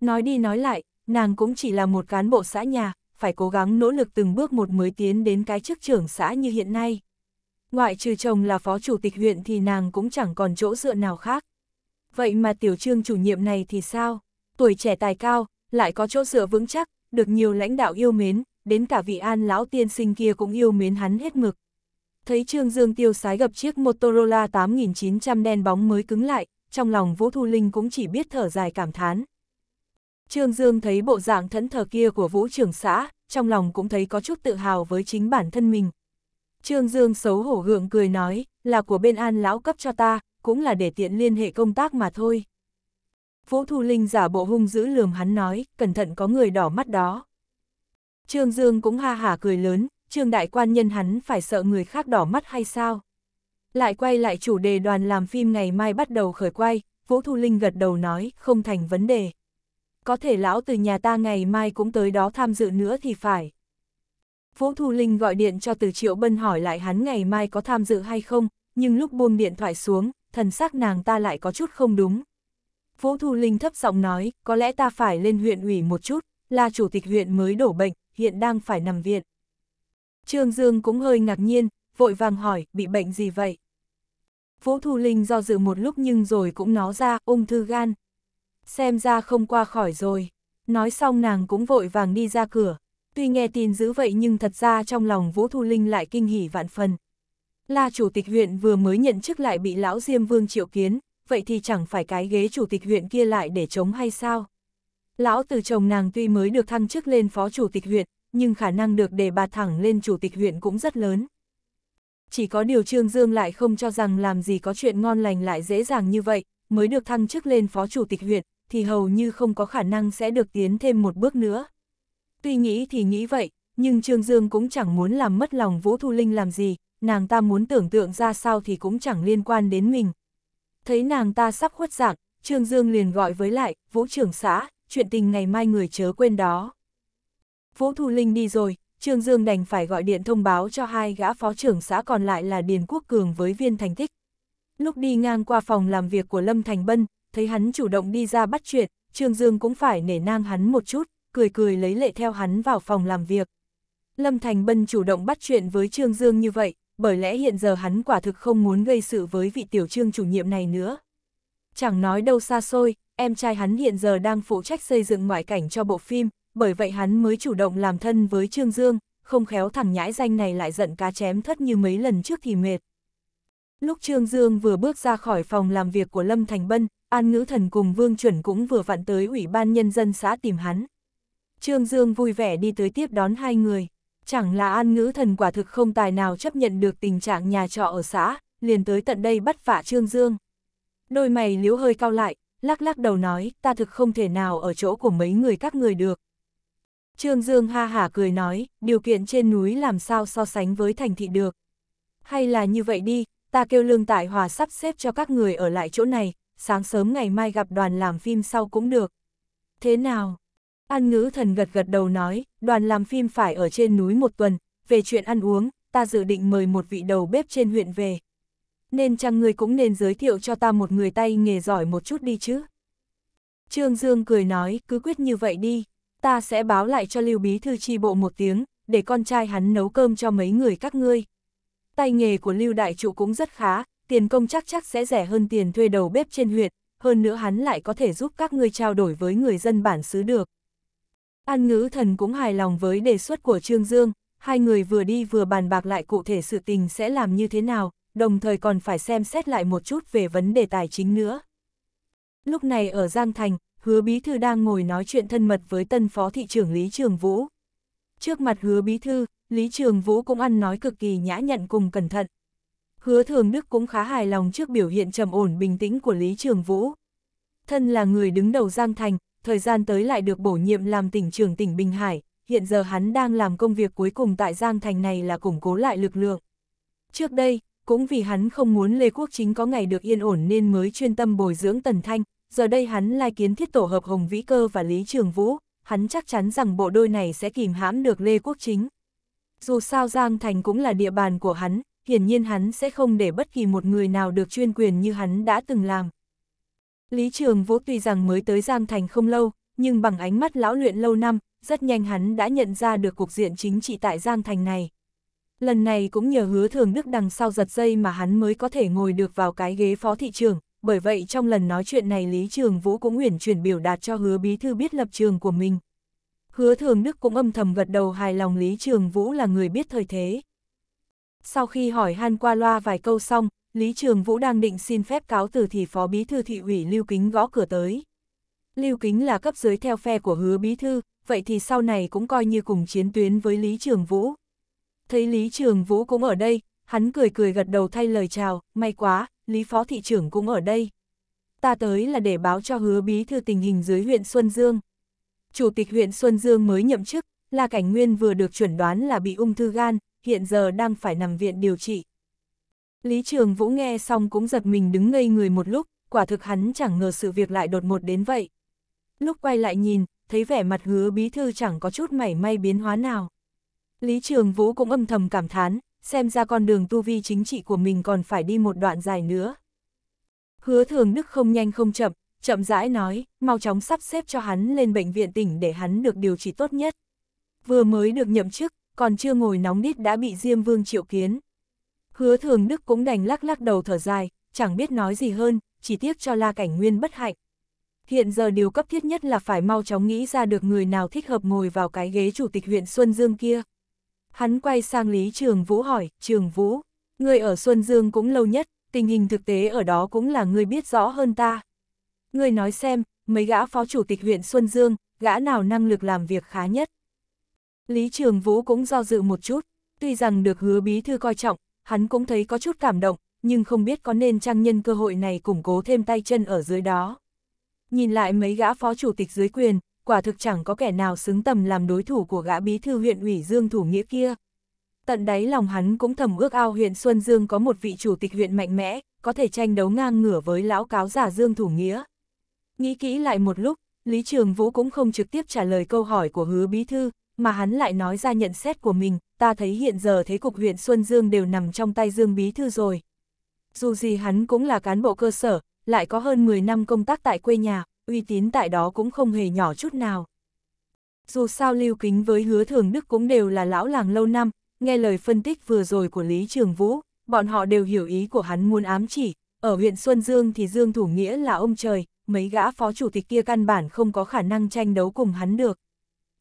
Nói đi nói lại, nàng cũng chỉ là một cán bộ xã nhà, phải cố gắng nỗ lực từng bước một mới tiến đến cái chức trưởng xã như hiện nay ngoại trừ chồng là phó chủ tịch huyện thì nàng cũng chẳng còn chỗ dựa nào khác. Vậy mà tiểu trương chủ nhiệm này thì sao? Tuổi trẻ tài cao, lại có chỗ dựa vững chắc, được nhiều lãnh đạo yêu mến, đến cả vị an lão tiên sinh kia cũng yêu mến hắn hết mực. Thấy Trương Dương tiêu sái gập chiếc Motorola 8900 đen bóng mới cứng lại, trong lòng Vũ Thu Linh cũng chỉ biết thở dài cảm thán. Trương Dương thấy bộ dạng thẫn thờ kia của Vũ trưởng xã, trong lòng cũng thấy có chút tự hào với chính bản thân mình, Trương Dương xấu hổ gượng cười nói, là của bên an lão cấp cho ta, cũng là để tiện liên hệ công tác mà thôi. Vũ Thu Linh giả bộ hung giữ lườm hắn nói, cẩn thận có người đỏ mắt đó. Trương Dương cũng ha hả cười lớn, Trương Đại Quan nhân hắn phải sợ người khác đỏ mắt hay sao? Lại quay lại chủ đề đoàn làm phim ngày mai bắt đầu khởi quay, Vũ Thu Linh gật đầu nói, không thành vấn đề. Có thể lão từ nhà ta ngày mai cũng tới đó tham dự nữa thì phải. Vũ Thu Linh gọi điện cho Từ Triệu Bân hỏi lại hắn ngày mai có tham dự hay không, nhưng lúc buông điện thoại xuống, thần sắc nàng ta lại có chút không đúng. Vũ Thu Linh thấp giọng nói, có lẽ ta phải lên huyện ủy một chút, là chủ tịch huyện mới đổ bệnh, hiện đang phải nằm viện. Trương Dương cũng hơi ngạc nhiên, vội vàng hỏi, bị bệnh gì vậy? Vũ Thu Linh do dự một lúc nhưng rồi cũng nói ra, ung thư gan. Xem ra không qua khỏi rồi. Nói xong nàng cũng vội vàng đi ra cửa, Tuy nghe tin dữ vậy nhưng thật ra trong lòng Vũ Thu Linh lại kinh hỉ vạn phần. Là chủ tịch huyện vừa mới nhận chức lại bị lão Diêm Vương triệu kiến, vậy thì chẳng phải cái ghế chủ tịch huyện kia lại để chống hay sao? Lão từ chồng nàng tuy mới được thăng chức lên phó chủ tịch huyện, nhưng khả năng được đề bạt thẳng lên chủ tịch huyện cũng rất lớn. Chỉ có điều Trương Dương lại không cho rằng làm gì có chuyện ngon lành lại dễ dàng như vậy, mới được thăng chức lên phó chủ tịch huyện, thì hầu như không có khả năng sẽ được tiến thêm một bước nữa. Tuy nghĩ thì nghĩ vậy, nhưng Trương Dương cũng chẳng muốn làm mất lòng Vũ Thu Linh làm gì, nàng ta muốn tưởng tượng ra sao thì cũng chẳng liên quan đến mình. Thấy nàng ta sắp khuất dạng, Trương Dương liền gọi với lại, Vũ trưởng xã, chuyện tình ngày mai người chớ quên đó. Vũ Thu Linh đi rồi, Trương Dương đành phải gọi điện thông báo cho hai gã phó trưởng xã còn lại là Điền Quốc Cường với viên thành tích. Lúc đi ngang qua phòng làm việc của Lâm Thành Bân, thấy hắn chủ động đi ra bắt chuyện, Trương Dương cũng phải nể nang hắn một chút, cười cười lấy lệ theo hắn vào phòng làm việc. Lâm Thành Bân chủ động bắt chuyện với Trương Dương như vậy, bởi lẽ hiện giờ hắn quả thực không muốn gây sự với vị tiểu trương chủ nhiệm này nữa. Chẳng nói đâu xa xôi, em trai hắn hiện giờ đang phụ trách xây dựng ngoại cảnh cho bộ phim, bởi vậy hắn mới chủ động làm thân với Trương Dương, không khéo thằng nhãi danh này lại giận cá chém thất như mấy lần trước thì mệt. Lúc Trương Dương vừa bước ra khỏi phòng làm việc của Lâm Thành Bân, An Ngữ Thần cùng Vương Chuẩn cũng vừa vặn tới Ủy ban Nhân dân xã tìm hắn. Trương Dương vui vẻ đi tới tiếp đón hai người. Chẳng là an ngữ thần quả thực không tài nào chấp nhận được tình trạng nhà trọ ở xã, liền tới tận đây bắt vả Trương Dương. Đôi mày liếu hơi cao lại, lắc lắc đầu nói, ta thực không thể nào ở chỗ của mấy người các người được. Trương Dương ha hả cười nói, điều kiện trên núi làm sao so sánh với thành thị được. Hay là như vậy đi, ta kêu lương tại hòa sắp xếp cho các người ở lại chỗ này, sáng sớm ngày mai gặp đoàn làm phim sau cũng được. Thế nào, An ngữ thần gật gật đầu nói, đoàn làm phim phải ở trên núi một tuần, về chuyện ăn uống, ta dự định mời một vị đầu bếp trên huyện về. Nên chăng ngươi cũng nên giới thiệu cho ta một người tay nghề giỏi một chút đi chứ. Trương Dương cười nói, cứ quyết như vậy đi, ta sẽ báo lại cho Lưu Bí Thư tri bộ một tiếng, để con trai hắn nấu cơm cho mấy người các ngươi. Tay nghề của Lưu Đại Trụ cũng rất khá, tiền công chắc chắc sẽ rẻ hơn tiền thuê đầu bếp trên huyện, hơn nữa hắn lại có thể giúp các ngươi trao đổi với người dân bản xứ được. An ngữ thần cũng hài lòng với đề xuất của Trương Dương, hai người vừa đi vừa bàn bạc lại cụ thể sự tình sẽ làm như thế nào, đồng thời còn phải xem xét lại một chút về vấn đề tài chính nữa. Lúc này ở Giang Thành, hứa bí thư đang ngồi nói chuyện thân mật với tân phó thị trưởng Lý Trường Vũ. Trước mặt hứa bí thư, Lý Trường Vũ cũng ăn nói cực kỳ nhã nhặn cùng cẩn thận. Hứa Thường Đức cũng khá hài lòng trước biểu hiện trầm ổn bình tĩnh của Lý Trường Vũ. Thân là người đứng đầu Giang Thành, thời gian tới lại được bổ nhiệm làm tỉnh trưởng tỉnh Bình Hải, hiện giờ hắn đang làm công việc cuối cùng tại Giang Thành này là củng cố lại lực lượng. Trước đây, cũng vì hắn không muốn Lê Quốc Chính có ngày được yên ổn nên mới chuyên tâm bồi dưỡng Tần Thanh, giờ đây hắn lai kiến thiết tổ hợp Hồng Vĩ Cơ và Lý Trường Vũ, hắn chắc chắn rằng bộ đôi này sẽ kìm hãm được Lê Quốc Chính. Dù sao Giang Thành cũng là địa bàn của hắn, hiển nhiên hắn sẽ không để bất kỳ một người nào được chuyên quyền như hắn đã từng làm. Lý Trường Vũ tuy rằng mới tới Giang Thành không lâu, nhưng bằng ánh mắt lão luyện lâu năm, rất nhanh hắn đã nhận ra được cục diện chính trị tại Giang Thành này. Lần này cũng nhờ hứa thường đức đằng sau giật dây mà hắn mới có thể ngồi được vào cái ghế phó thị trường, bởi vậy trong lần nói chuyện này Lý Trường Vũ cũng uyển chuyển biểu đạt cho hứa bí thư biết lập trường của mình. Hứa thường đức cũng âm thầm gật đầu hài lòng Lý Trường Vũ là người biết thời thế. Sau khi hỏi han qua loa vài câu xong, Lý Trường Vũ đang định xin phép cáo từ thì Phó Bí Thư Thị ủy Lưu Kính gõ cửa tới. Lưu Kính là cấp dưới theo phe của hứa Bí Thư, vậy thì sau này cũng coi như cùng chiến tuyến với Lý Trường Vũ. Thấy Lý Trường Vũ cũng ở đây, hắn cười cười gật đầu thay lời chào, may quá, Lý Phó Thị trưởng cũng ở đây. Ta tới là để báo cho hứa Bí Thư tình hình dưới huyện Xuân Dương. Chủ tịch huyện Xuân Dương mới nhậm chức, là Cảnh Nguyên vừa được chuẩn đoán là bị ung thư gan, hiện giờ đang phải nằm viện điều trị. Lý Trường Vũ nghe xong cũng giật mình đứng ngây người một lúc, quả thực hắn chẳng ngờ sự việc lại đột một đến vậy. Lúc quay lại nhìn, thấy vẻ mặt hứa bí thư chẳng có chút mảy may biến hóa nào. Lý Trường Vũ cũng âm thầm cảm thán, xem ra con đường tu vi chính trị của mình còn phải đi một đoạn dài nữa. Hứa thường đức không nhanh không chậm, chậm rãi nói, mau chóng sắp xếp cho hắn lên bệnh viện tỉnh để hắn được điều trị tốt nhất. Vừa mới được nhậm chức, còn chưa ngồi nóng đít đã bị Diêm Vương triệu kiến. Hứa thường đức cũng đành lắc lắc đầu thở dài, chẳng biết nói gì hơn, chỉ tiếc cho la cảnh nguyên bất hạnh. Hiện giờ điều cấp thiết nhất là phải mau chóng nghĩ ra được người nào thích hợp ngồi vào cái ghế chủ tịch huyện Xuân Dương kia. Hắn quay sang Lý Trường Vũ hỏi, Trường Vũ, người ở Xuân Dương cũng lâu nhất, tình hình thực tế ở đó cũng là người biết rõ hơn ta. Người nói xem, mấy gã phó chủ tịch huyện Xuân Dương, gã nào năng lực làm việc khá nhất. Lý Trường Vũ cũng do dự một chút, tuy rằng được hứa bí thư coi trọng, hắn cũng thấy có chút cảm động, nhưng không biết có nên trang nhân cơ hội này củng cố thêm tay chân ở dưới đó. Nhìn lại mấy gã phó chủ tịch dưới quyền, quả thực chẳng có kẻ nào xứng tầm làm đối thủ của gã bí thư huyện ủy Dương Thủ Nghĩa kia. Tận đáy lòng hắn cũng thầm ước ao huyện Xuân Dương có một vị chủ tịch huyện mạnh mẽ, có thể tranh đấu ngang ngửa với lão cáo giả Dương Thủ Nghĩa. Nghĩ kỹ lại một lúc, Lý Trường Vũ cũng không trực tiếp trả lời câu hỏi của hứa bí thư, mà hắn lại nói ra nhận xét của mình, ta thấy hiện giờ thế cục huyện Xuân Dương đều nằm trong tay Dương Bí Thư rồi. Dù gì hắn cũng là cán bộ cơ sở, lại có hơn 10 năm công tác tại quê nhà, uy tín tại đó cũng không hề nhỏ chút nào. Dù sao lưu kính với hứa thường đức cũng đều là lão làng lâu năm, nghe lời phân tích vừa rồi của Lý Trường Vũ, bọn họ đều hiểu ý của hắn muốn ám chỉ, ở huyện Xuân Dương thì Dương Thủ Nghĩa là ông trời, mấy gã phó chủ tịch kia căn bản không có khả năng tranh đấu cùng hắn được.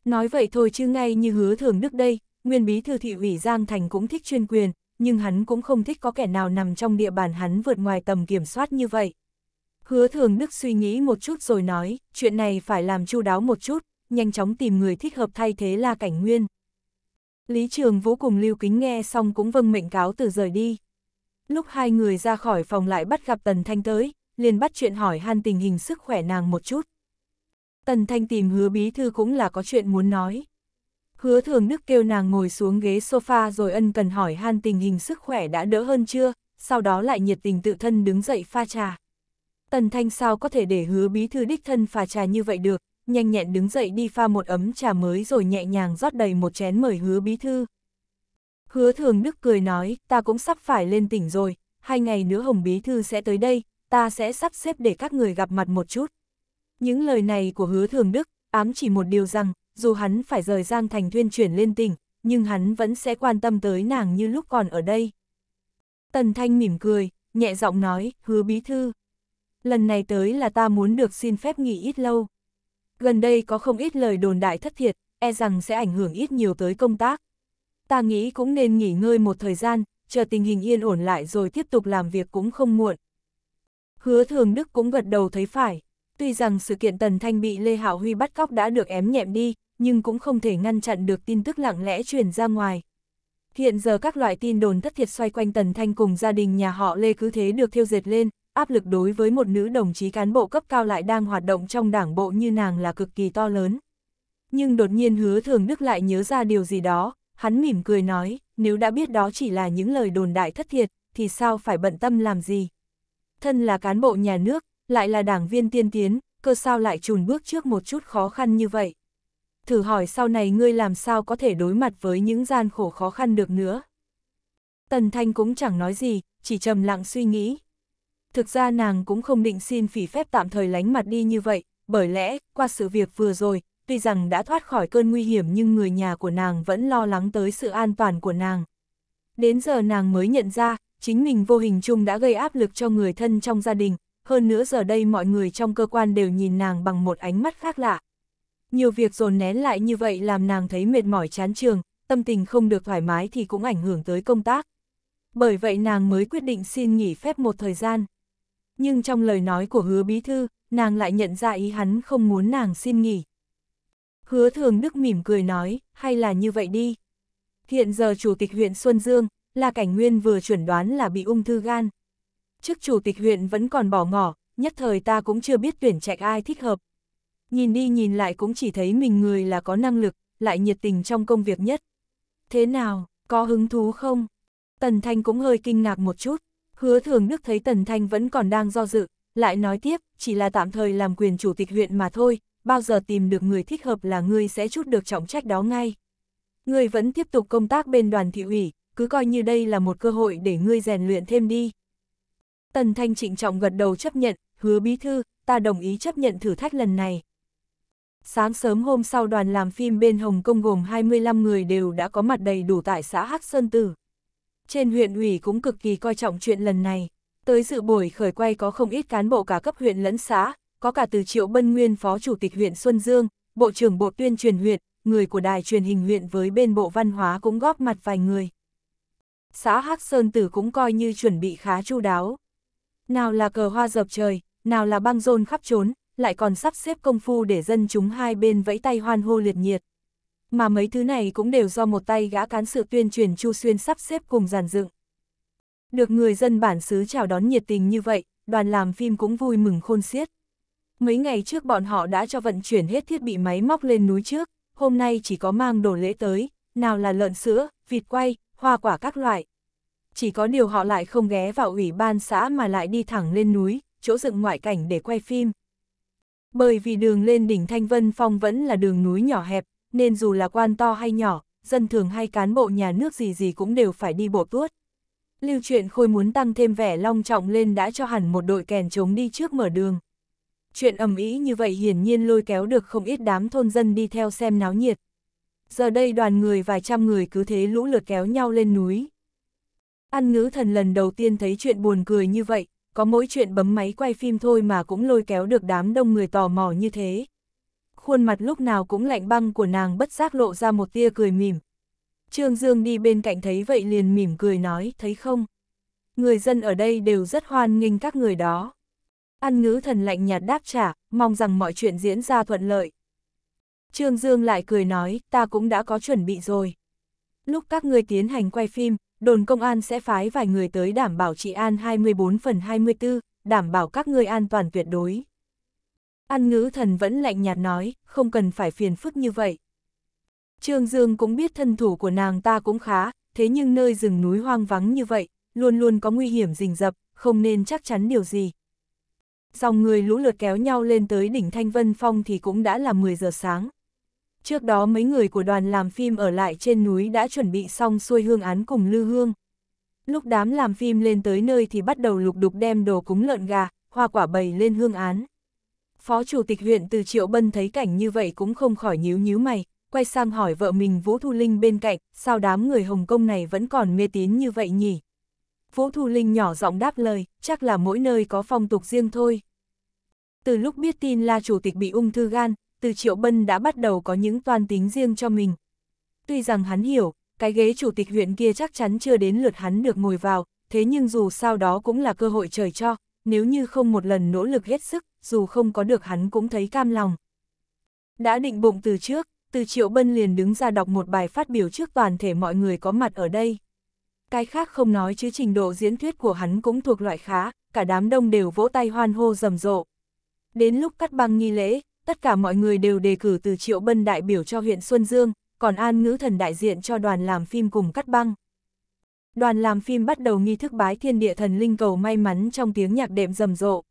Nói vậy thôi chứ ngay như hứa thường đức đây, nguyên bí thư thị ủy Giang Thành cũng thích chuyên quyền, nhưng hắn cũng không thích có kẻ nào nằm trong địa bàn hắn vượt ngoài tầm kiểm soát như vậy. Hứa Thường Đức suy nghĩ một chút rồi nói, chuyện này phải làm chu đáo một chút, nhanh chóng tìm người thích hợp thay thế là cảnh nguyên. Lý Trường Vũ cùng Lưu Kính nghe xong cũng vâng mệnh cáo từ rời đi. Lúc hai người ra khỏi phòng lại bắt gặp Tần Thanh tới, liền bắt chuyện hỏi han tình hình sức khỏe nàng một chút. Tần Thanh tìm hứa bí thư cũng là có chuyện muốn nói. Hứa thường đức kêu nàng ngồi xuống ghế sofa rồi ân cần hỏi han tình hình sức khỏe đã đỡ hơn chưa, sau đó lại nhiệt tình tự thân đứng dậy pha trà. Tần Thanh sao có thể để hứa bí thư đích thân pha trà như vậy được, nhanh nhẹn đứng dậy đi pha một ấm trà mới rồi nhẹ nhàng rót đầy một chén mời hứa bí thư. Hứa thường đức cười nói, ta cũng sắp phải lên tỉnh rồi, hai ngày nữa Hồng bí thư sẽ tới đây, ta sẽ sắp xếp để các người gặp mặt một chút. Những lời này của hứa thường đức ám chỉ một điều rằng, dù hắn phải rời Giang Thành Thuyên chuyển lên tỉnh, nhưng hắn vẫn sẽ quan tâm tới nàng như lúc còn ở đây. Tần Thanh mỉm cười, nhẹ giọng nói, hứa bí thư. Lần này tới là ta muốn được xin phép nghỉ ít lâu. Gần đây có không ít lời đồn đại thất thiệt, e rằng sẽ ảnh hưởng ít nhiều tới công tác. Ta nghĩ cũng nên nghỉ ngơi một thời gian, chờ tình hình yên ổn lại rồi tiếp tục làm việc cũng không muộn. Hứa Thường Đức cũng gật đầu thấy phải. Tuy rằng sự kiện Tần Thanh bị Lê Hạo Huy bắt cóc đã được ém nhẹm đi, nhưng cũng không thể ngăn chặn được tin tức lặng lẽ truyền ra ngoài. Hiện giờ các loại tin đồn thất thiệt xoay quanh Tần Thanh cùng gia đình nhà họ Lê cứ thế được thiêu dệt lên, áp lực đối với một nữ đồng chí cán bộ cấp cao lại đang hoạt động trong đảng bộ như nàng là cực kỳ to lớn. Nhưng đột nhiên hứa thường Đức lại nhớ ra điều gì đó, hắn mỉm cười nói, nếu đã biết đó chỉ là những lời đồn đại thất thiệt, thì sao phải bận tâm làm gì? Thân là cán bộ nhà nước, lại là đảng viên tiên tiến, cơ sao lại trùn bước trước một chút khó khăn như vậy? thử hỏi sau này ngươi làm sao có thể đối mặt với những gian khổ khó khăn được nữa. Tần Thanh cũng chẳng nói gì, chỉ trầm lặng suy nghĩ. Thực ra nàng cũng không định xin phỉ phép tạm thời lánh mặt đi như vậy, bởi lẽ, qua sự việc vừa rồi, tuy rằng đã thoát khỏi cơn nguy hiểm nhưng người nhà của nàng vẫn lo lắng tới sự an toàn của nàng. Đến giờ nàng mới nhận ra, chính mình vô hình chung đã gây áp lực cho người thân trong gia đình, hơn nữa giờ đây mọi người trong cơ quan đều nhìn nàng bằng một ánh mắt khác lạ. Nhiều việc dồn nén lại như vậy làm nàng thấy mệt mỏi chán trường, tâm tình không được thoải mái thì cũng ảnh hưởng tới công tác. Bởi vậy nàng mới quyết định xin nghỉ phép một thời gian. Nhưng trong lời nói của hứa bí thư, nàng lại nhận ra ý hắn không muốn nàng xin nghỉ. Hứa thường đức mỉm cười nói, hay là như vậy đi. Hiện giờ chủ tịch huyện Xuân Dương, là cảnh nguyên vừa chuẩn đoán là bị ung thư gan. Trước chủ tịch huyện vẫn còn bỏ ngỏ, nhất thời ta cũng chưa biết tuyển trạch ai thích hợp, nhìn đi nhìn lại cũng chỉ thấy mình người là có năng lực, lại nhiệt tình trong công việc nhất. Thế nào, có hứng thú không? Tần Thanh cũng hơi kinh ngạc một chút, hứa thường đức thấy Tần Thanh vẫn còn đang do dự, lại nói tiếp, chỉ là tạm thời làm quyền chủ tịch huyện mà thôi, bao giờ tìm được người thích hợp là ngươi sẽ chút được trọng trách đó ngay. Ngươi vẫn tiếp tục công tác bên đoàn thị ủy, cứ coi như đây là một cơ hội để ngươi rèn luyện thêm đi. Tần Thanh trịnh trọng gật đầu chấp nhận, hứa bí thư, ta đồng ý chấp nhận thử thách lần này sáng sớm hôm sau đoàn làm phim bên Hồng Kông gồm 25 người đều đã có mặt đầy đủ tại xã Hắc Sơn Tử. Trên huyện ủy cũng cực kỳ coi trọng chuyện lần này. Tới dự buổi khởi quay có không ít cán bộ cả cấp huyện lẫn xã, có cả từ Triệu Bân Nguyên Phó Chủ tịch huyện Xuân Dương, Bộ trưởng Bộ Tuyên truyền huyện, người của đài truyền hình huyện với bên Bộ Văn hóa cũng góp mặt vài người. Xã Hắc Sơn Tử cũng coi như chuẩn bị khá chu đáo. Nào là cờ hoa dập trời, nào là băng rôn khắp trốn, lại còn sắp xếp công phu để dân chúng hai bên vẫy tay hoan hô liệt nhiệt. Mà mấy thứ này cũng đều do một tay gã cán sự tuyên truyền Chu Xuyên sắp xếp cùng giàn dựng. Được người dân bản xứ chào đón nhiệt tình như vậy, đoàn làm phim cũng vui mừng khôn xiết. Mấy ngày trước bọn họ đã cho vận chuyển hết thiết bị máy móc lên núi trước, hôm nay chỉ có mang đồ lễ tới, nào là lợn sữa, vịt quay, hoa quả các loại. Chỉ có điều họ lại không ghé vào ủy ban xã mà lại đi thẳng lên núi, chỗ dựng ngoại cảnh để quay phim, bởi vì đường lên đỉnh Thanh Vân Phong vẫn là đường núi nhỏ hẹp, nên dù là quan to hay nhỏ, dân thường hay cán bộ nhà nước gì gì cũng đều phải đi bộ tuốt. Lưu truyện khôi muốn tăng thêm vẻ long trọng lên đã cho hẳn một đội kèn chống đi trước mở đường. Chuyện ầm ĩ như vậy hiển nhiên lôi kéo được không ít đám thôn dân đi theo xem náo nhiệt. Giờ đây đoàn người vài trăm người cứ thế lũ lượt kéo nhau lên núi. Ăn ngữ thần lần đầu tiên thấy chuyện buồn cười như vậy, có mỗi chuyện bấm máy quay phim thôi mà cũng lôi kéo được đám đông người tò mò như thế. Khuôn mặt lúc nào cũng lạnh băng của nàng bất giác lộ ra một tia cười mỉm. Trương Dương đi bên cạnh thấy vậy liền mỉm cười nói, thấy không? Người dân ở đây đều rất hoan nghênh các người đó. Ăn ngữ thần lạnh nhạt đáp trả, mong rằng mọi chuyện diễn ra thuận lợi. Trương Dương lại cười nói, ta cũng đã có chuẩn bị rồi. Lúc các người tiến hành quay phim, đồn công an sẽ phái vài người tới đảm bảo trị an 24 phần 24, đảm bảo các ngươi an toàn tuyệt đối. An ngữ thần vẫn lạnh nhạt nói, không cần phải phiền phức như vậy. Trương Dương cũng biết thân thủ của nàng ta cũng khá, thế nhưng nơi rừng núi hoang vắng như vậy, luôn luôn có nguy hiểm rình rập, không nên chắc chắn điều gì. Dòng người lũ lượt kéo nhau lên tới đỉnh Thanh Vân Phong thì cũng đã là 10 giờ sáng. Trước đó mấy người của đoàn làm phim ở lại trên núi đã chuẩn bị xong xuôi hương án cùng Lư Hương. Lúc đám làm phim lên tới nơi thì bắt đầu lục đục đem đồ cúng lợn gà, hoa quả bày lên hương án. Phó chủ tịch huyện từ Triệu Bân thấy cảnh như vậy cũng không khỏi nhíu nhíu mày, quay sang hỏi vợ mình Vũ Thu Linh bên cạnh, sao đám người Hồng Kông này vẫn còn mê tín như vậy nhỉ? Vũ Thu Linh nhỏ giọng đáp lời, chắc là mỗi nơi có phong tục riêng thôi. Từ lúc biết tin là chủ tịch bị ung thư gan, từ Triệu Bân đã bắt đầu có những toan tính riêng cho mình. Tuy rằng hắn hiểu, cái ghế chủ tịch huyện kia chắc chắn chưa đến lượt hắn được ngồi vào, thế nhưng dù sao đó cũng là cơ hội trời cho, nếu như không một lần nỗ lực hết sức, dù không có được hắn cũng thấy cam lòng. Đã định bụng từ trước, từ Triệu Bân liền đứng ra đọc một bài phát biểu trước toàn thể mọi người có mặt ở đây. Cái khác không nói chứ trình độ diễn thuyết của hắn cũng thuộc loại khá, cả đám đông đều vỗ tay hoan hô rầm rộ. Đến lúc cắt băng nghi lễ, tất cả mọi người đều đề cử từ Triệu Bân đại biểu cho huyện Xuân Dương, còn An Ngữ Thần đại diện cho đoàn làm phim cùng cắt băng. Đoàn làm phim bắt đầu nghi thức bái thiên địa thần linh cầu may mắn trong tiếng nhạc đệm rầm rộ.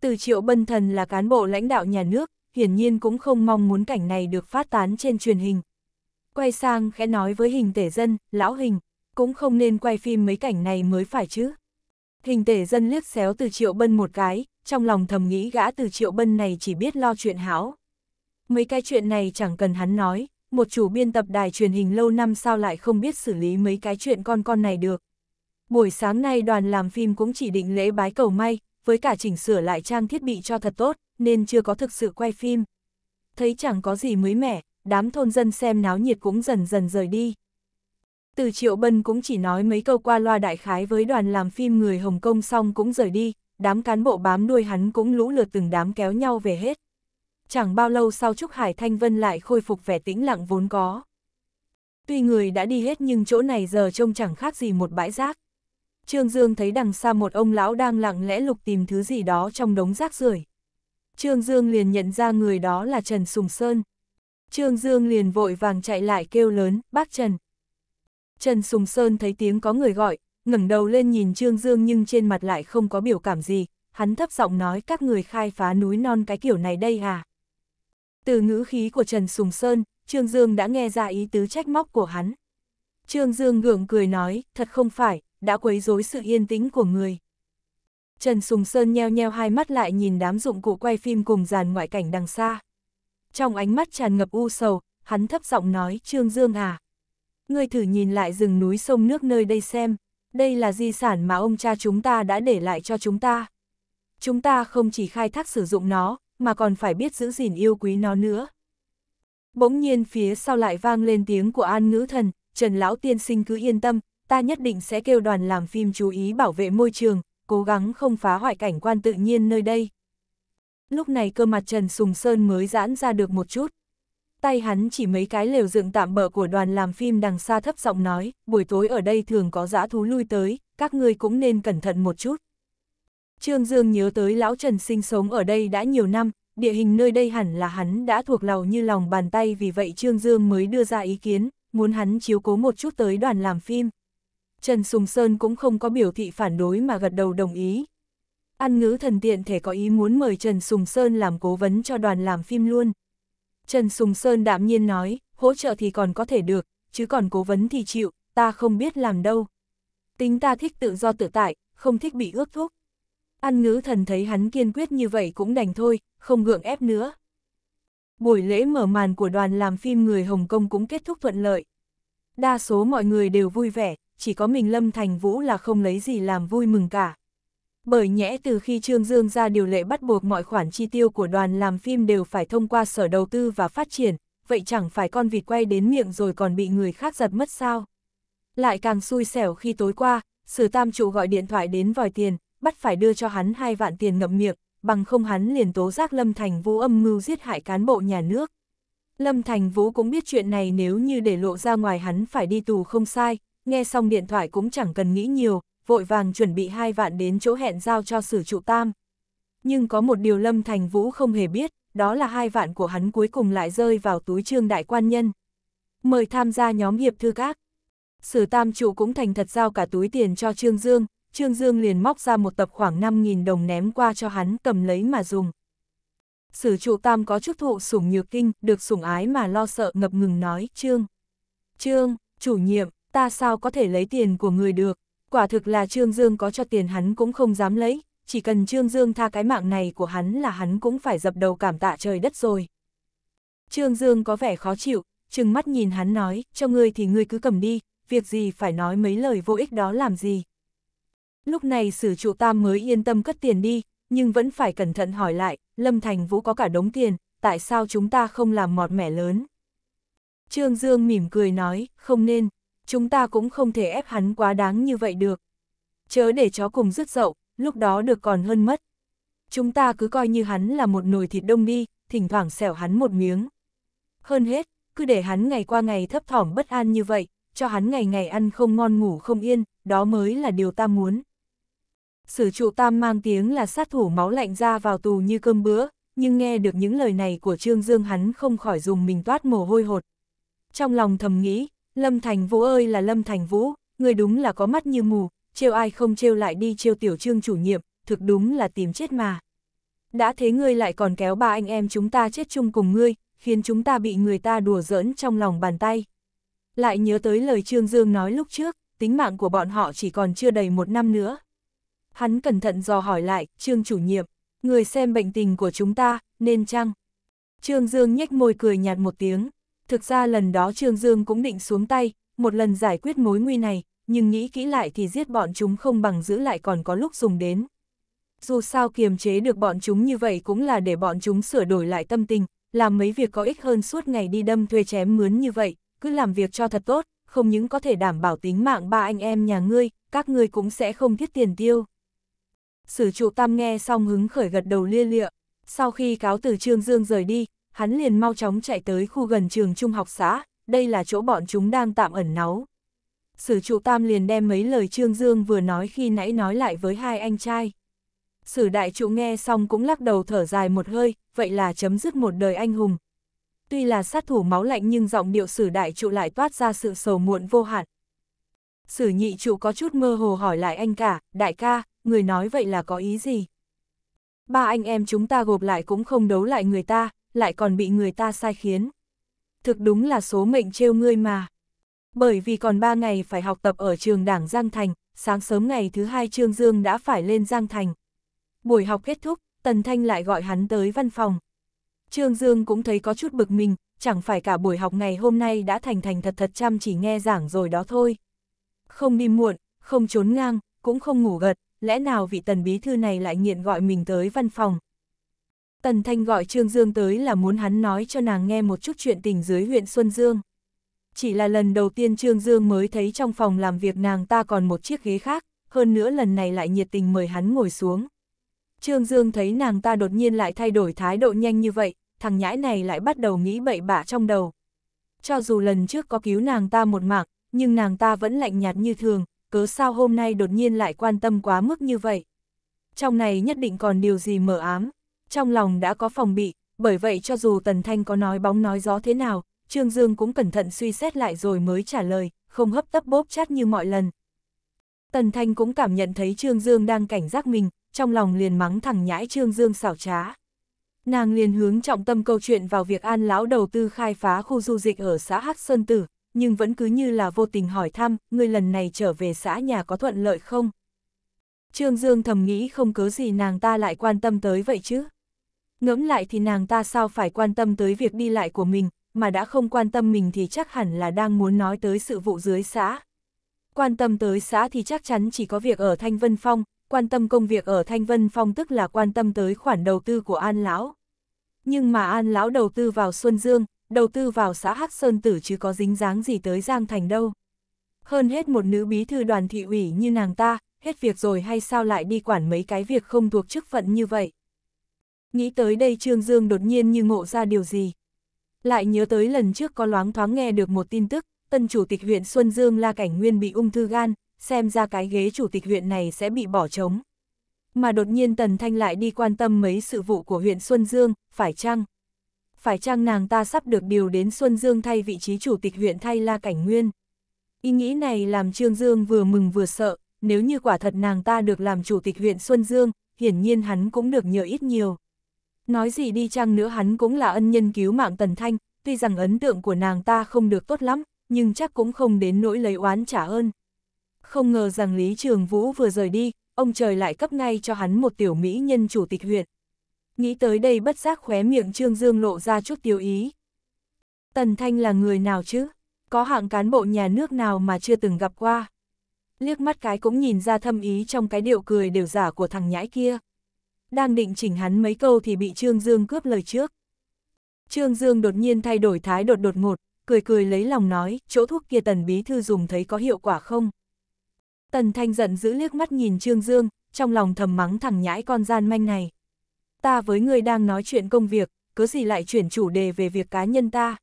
Từ Triệu Bân thần là cán bộ lãnh đạo nhà nước, hiển nhiên cũng không mong muốn cảnh này được phát tán trên truyền hình. Quay sang khẽ nói với hình tể dân, lão hình, cũng không nên quay phim mấy cảnh này mới phải chứ. Hình tể dân liếc xéo từ Triệu Bân một cái, trong lòng thầm nghĩ gã từ triệu bân này chỉ biết lo chuyện háo. Mấy cái chuyện này chẳng cần hắn nói, một chủ biên tập đài truyền hình lâu năm sao lại không biết xử lý mấy cái chuyện con con này được. Buổi sáng nay đoàn làm phim cũng chỉ định lễ bái cầu may, với cả chỉnh sửa lại trang thiết bị cho thật tốt, nên chưa có thực sự quay phim. Thấy chẳng có gì mới mẻ, đám thôn dân xem náo nhiệt cũng dần dần rời đi. Từ Triệu Bân cũng chỉ nói mấy câu qua loa đại khái với đoàn làm phim người Hồng Kông xong cũng rời đi, đám cán bộ bám đuôi hắn cũng lũ lượt từng đám kéo nhau về hết. Chẳng bao lâu sau Trúc Hải Thanh Vân lại khôi phục vẻ tĩnh lặng vốn có. Tuy người đã đi hết nhưng chỗ này giờ trông chẳng khác gì một bãi rác. Trương Dương thấy đằng xa một ông lão đang lặng lẽ lục tìm thứ gì đó trong đống rác rưởi. Trương Dương liền nhận ra người đó là Trần Sùng Sơn. Trương Dương liền vội vàng chạy lại kêu lớn, bác Trần. Trần Sùng Sơn thấy tiếng có người gọi, ngẩng đầu lên nhìn Trương Dương nhưng trên mặt lại không có biểu cảm gì, hắn thấp giọng nói các người khai phá núi non cái kiểu này đây à. Từ ngữ khí của Trần Sùng Sơn, Trương Dương đã nghe ra ý tứ trách móc của hắn. Trương Dương gượng cười nói, thật không phải, đã quấy rối sự yên tĩnh của người. Trần Sùng Sơn nheo nheo hai mắt lại nhìn đám dụng cụ quay phim cùng dàn ngoại cảnh đằng xa. Trong ánh mắt tràn ngập u sầu, hắn thấp giọng nói, Trương Dương à. Ngươi thử nhìn lại rừng núi sông nước nơi đây xem đây là di sản mà ông cha chúng ta đã để lại cho chúng ta. Chúng ta không chỉ khai thác sử dụng nó, mà còn phải biết giữ gìn yêu quý nó nữa. Bỗng nhiên phía sau lại vang lên tiếng của an ngữ thần, Trần Lão Tiên sinh cứ yên tâm, ta nhất định sẽ kêu đoàn làm phim chú ý bảo vệ môi trường, cố gắng không phá hoại cảnh quan tự nhiên nơi đây. Lúc này cơ mặt Trần Sùng Sơn mới giãn ra được một chút, tay hắn chỉ mấy cái lều dựng tạm bỡ của đoàn làm phim đằng xa thấp giọng nói, buổi tối ở đây thường có dã thú lui tới, các ngươi cũng nên cẩn thận một chút. Trương Dương nhớ tới lão Trần sinh sống ở đây đã nhiều năm, địa hình nơi đây hẳn là hắn đã thuộc lòng như lòng bàn tay vì vậy Trương Dương mới đưa ra ý kiến, muốn hắn chiếu cố một chút tới đoàn làm phim. Trần Sùng Sơn cũng không có biểu thị phản đối mà gật đầu đồng ý. Ăn ngữ thần tiện thể có ý muốn mời Trần Sùng Sơn làm cố vấn cho đoàn làm phim luôn. Trần Sùng Sơn đạm nhiên nói, hỗ trợ thì còn có thể được, chứ còn cố vấn thì chịu, ta không biết làm đâu. Tính ta thích tự do tự tại, không thích bị ước thúc. An ngữ thần thấy hắn kiên quyết như vậy cũng đành thôi, không gượng ép nữa. Buổi lễ mở màn của đoàn làm phim người Hồng Kông cũng kết thúc thuận lợi. Đa số mọi người đều vui vẻ, chỉ có mình Lâm Thành Vũ là không lấy gì làm vui mừng cả bởi nhẽ từ khi Trương Dương ra điều lệ bắt buộc mọi khoản chi tiêu của đoàn làm phim đều phải thông qua sở đầu tư và phát triển, vậy chẳng phải con vịt quay đến miệng rồi còn bị người khác giật mất sao? Lại càng xui xẻo khi tối qua, Sử Tam Trụ gọi điện thoại đến vòi tiền, bắt phải đưa cho hắn hai vạn tiền ngậm miệng, bằng không hắn liền tố giác Lâm Thành Vũ âm mưu giết hại cán bộ nhà nước. Lâm Thành Vũ cũng biết chuyện này nếu như để lộ ra ngoài hắn phải đi tù không sai, nghe xong điện thoại cũng chẳng cần nghĩ nhiều, vội vàng chuẩn bị hai vạn đến chỗ hẹn giao cho sử trụ tam. Nhưng có một điều Lâm Thành Vũ không hề biết, đó là hai vạn của hắn cuối cùng lại rơi vào túi trương đại quan nhân. Mời tham gia nhóm hiệp thư các. Sử tam trụ cũng thành thật giao cả túi tiền cho Trương Dương, Trương Dương liền móc ra một tập khoảng 5.000 đồng ném qua cho hắn cầm lấy mà dùng. Sử trụ tam có chức thụ sủng nhược kinh, được sủng ái mà lo sợ ngập ngừng nói, Trương. Trương, chủ nhiệm, ta sao có thể lấy tiền của người được, Quả thực là Trương Dương có cho tiền hắn cũng không dám lấy, chỉ cần Trương Dương tha cái mạng này của hắn là hắn cũng phải dập đầu cảm tạ trời đất rồi. Trương Dương có vẻ khó chịu, chừng mắt nhìn hắn nói, cho ngươi thì ngươi cứ cầm đi, việc gì phải nói mấy lời vô ích đó làm gì. Lúc này sử trụ tam mới yên tâm cất tiền đi, nhưng vẫn phải cẩn thận hỏi lại, Lâm Thành Vũ có cả đống tiền, tại sao chúng ta không làm mọt mẻ lớn. Trương Dương mỉm cười nói, không nên, chúng ta cũng không thể ép hắn quá đáng như vậy được. Chớ để chó cùng rứt dậu, lúc đó được còn hơn mất. Chúng ta cứ coi như hắn là một nồi thịt đông đi, thỉnh thoảng xẻo hắn một miếng. Hơn hết, cứ để hắn ngày qua ngày thấp thỏm bất an như vậy, cho hắn ngày ngày ăn không ngon ngủ không yên, đó mới là điều ta muốn. Sử trụ tam mang tiếng là sát thủ máu lạnh ra vào tù như cơm bữa, nhưng nghe được những lời này của Trương Dương hắn không khỏi dùng mình toát mồ hôi hột. Trong lòng thầm nghĩ, Lâm Thành Vũ ơi là Lâm Thành Vũ, người đúng là có mắt như mù, trêu ai không trêu lại đi trêu tiểu trương chủ nhiệm, thực đúng là tìm chết mà. Đã thế ngươi lại còn kéo ba anh em chúng ta chết chung cùng ngươi, khiến chúng ta bị người ta đùa giỡn trong lòng bàn tay. Lại nhớ tới lời Trương Dương nói lúc trước, tính mạng của bọn họ chỉ còn chưa đầy một năm nữa. Hắn cẩn thận dò hỏi lại, Trương chủ nhiệm, người xem bệnh tình của chúng ta, nên chăng? Trương Dương nhếch môi cười nhạt một tiếng. Thực ra lần đó Trương Dương cũng định xuống tay, một lần giải quyết mối nguy này, nhưng nghĩ kỹ lại thì giết bọn chúng không bằng giữ lại còn có lúc dùng đến. Dù sao kiềm chế được bọn chúng như vậy cũng là để bọn chúng sửa đổi lại tâm tình, làm mấy việc có ích hơn suốt ngày đi đâm thuê chém mướn như vậy, cứ làm việc cho thật tốt, không những có thể đảm bảo tính mạng ba anh em nhà ngươi, các ngươi cũng sẽ không thiết tiền tiêu. Sử trụ tam nghe xong hứng khởi gật đầu lia lịa, sau khi cáo từ Trương Dương rời đi, hắn liền mau chóng chạy tới khu gần trường trung học xã, đây là chỗ bọn chúng đang tạm ẩn náu. Sử trụ tam liền đem mấy lời Trương Dương vừa nói khi nãy nói lại với hai anh trai. Sử đại trụ nghe xong cũng lắc đầu thở dài một hơi, vậy là chấm dứt một đời anh hùng. Tuy là sát thủ máu lạnh nhưng giọng điệu sử đại trụ lại toát ra sự sầu muộn vô hạn. Sử nhị trụ có chút mơ hồ hỏi lại anh cả, đại ca, người nói vậy là có ý gì? Ba anh em chúng ta gộp lại cũng không đấu lại người ta, lại còn bị người ta sai khiến. Thực đúng là số mệnh trêu ngươi mà. Bởi vì còn 3 ngày phải học tập ở trường đảng Giang Thành, sáng sớm ngày thứ hai Trương Dương đã phải lên Giang Thành. Buổi học kết thúc, Tần Thanh lại gọi hắn tới văn phòng. Trương Dương cũng thấy có chút bực mình, chẳng phải cả buổi học ngày hôm nay đã thành thành thật thật chăm chỉ nghe giảng rồi đó thôi. Không đi muộn, không trốn ngang, cũng không ngủ gật, lẽ nào vị tần bí thư này lại nghiện gọi mình tới văn phòng. Tần Thanh gọi Trương Dương tới là muốn hắn nói cho nàng nghe một chút chuyện tình dưới huyện Xuân Dương. Chỉ là lần đầu tiên Trương Dương mới thấy trong phòng làm việc nàng ta còn một chiếc ghế khác, hơn nữa lần này lại nhiệt tình mời hắn ngồi xuống. Trương Dương thấy nàng ta đột nhiên lại thay đổi thái độ nhanh như vậy, thằng nhãi này lại bắt đầu nghĩ bậy bạ trong đầu. Cho dù lần trước có cứu nàng ta một mạng, nhưng nàng ta vẫn lạnh nhạt như thường, cớ sao hôm nay đột nhiên lại quan tâm quá mức như vậy. Trong này nhất định còn điều gì mở ám trong lòng đã có phòng bị, bởi vậy cho dù Tần Thanh có nói bóng nói gió thế nào, Trương Dương cũng cẩn thận suy xét lại rồi mới trả lời, không hấp tấp bóp chát như mọi lần. Tần Thanh cũng cảm nhận thấy Trương Dương đang cảnh giác mình, trong lòng liền mắng thẳng nhãi Trương Dương xảo trá. Nàng liền hướng trọng tâm câu chuyện vào việc An Lão đầu tư khai phá khu du dịch ở xã Hắc Sơn Tử, nhưng vẫn cứ như là vô tình hỏi thăm, người lần này trở về xã nhà có thuận lợi không? Trương Dương thầm nghĩ không cớ gì nàng ta lại quan tâm tới vậy chứ. Ngẫm lại thì nàng ta sao phải quan tâm tới việc đi lại của mình, mà đã không quan tâm mình thì chắc hẳn là đang muốn nói tới sự vụ dưới xã. Quan tâm tới xã thì chắc chắn chỉ có việc ở Thanh Vân Phong, quan tâm công việc ở Thanh Vân Phong tức là quan tâm tới khoản đầu tư của An Lão. Nhưng mà An Lão đầu tư vào Xuân Dương, đầu tư vào xã Hắc Sơn Tử chứ có dính dáng gì tới Giang Thành đâu. Hơn hết một nữ bí thư đoàn thị ủy như nàng ta, hết việc rồi hay sao lại đi quản mấy cái việc không thuộc chức phận như vậy. Nghĩ tới đây Trương Dương đột nhiên như ngộ ra điều gì. Lại nhớ tới lần trước có loáng thoáng nghe được một tin tức, tân chủ tịch huyện Xuân Dương La Cảnh Nguyên bị ung thư gan, xem ra cái ghế chủ tịch huyện này sẽ bị bỏ trống. Mà đột nhiên Tần Thanh lại đi quan tâm mấy sự vụ của huyện Xuân Dương, phải chăng? Phải chăng nàng ta sắp được điều đến Xuân Dương thay vị trí chủ tịch huyện thay La Cảnh Nguyên? Ý nghĩ này làm Trương Dương vừa mừng vừa sợ, nếu như quả thật nàng ta được làm chủ tịch huyện Xuân Dương, hiển nhiên hắn cũng được nhờ ít nhiều. Nói gì đi chăng nữa hắn cũng là ân nhân cứu mạng Tần Thanh, tuy rằng ấn tượng của nàng ta không được tốt lắm, nhưng chắc cũng không đến nỗi lấy oán trả ơn. Không ngờ rằng Lý Trường Vũ vừa rời đi, ông trời lại cấp ngay cho hắn một tiểu mỹ nhân chủ tịch huyện. Nghĩ tới đây bất giác khóe miệng Trương Dương lộ ra chút tiêu ý. Tần Thanh là người nào chứ? Có hạng cán bộ nhà nước nào mà chưa từng gặp qua? Liếc mắt cái cũng nhìn ra thâm ý trong cái điệu cười đều giả của thằng nhãi kia đang định chỉnh hắn mấy câu thì bị Trương Dương cướp lời trước. Trương Dương đột nhiên thay đổi thái đột đột ngột, cười cười lấy lòng nói, chỗ thuốc kia tần bí thư dùng thấy có hiệu quả không? Tần Thanh giận giữ liếc mắt nhìn Trương Dương, trong lòng thầm mắng thằng nhãi con gian manh này. Ta với người đang nói chuyện công việc, cứ gì lại chuyển chủ đề về việc cá nhân ta?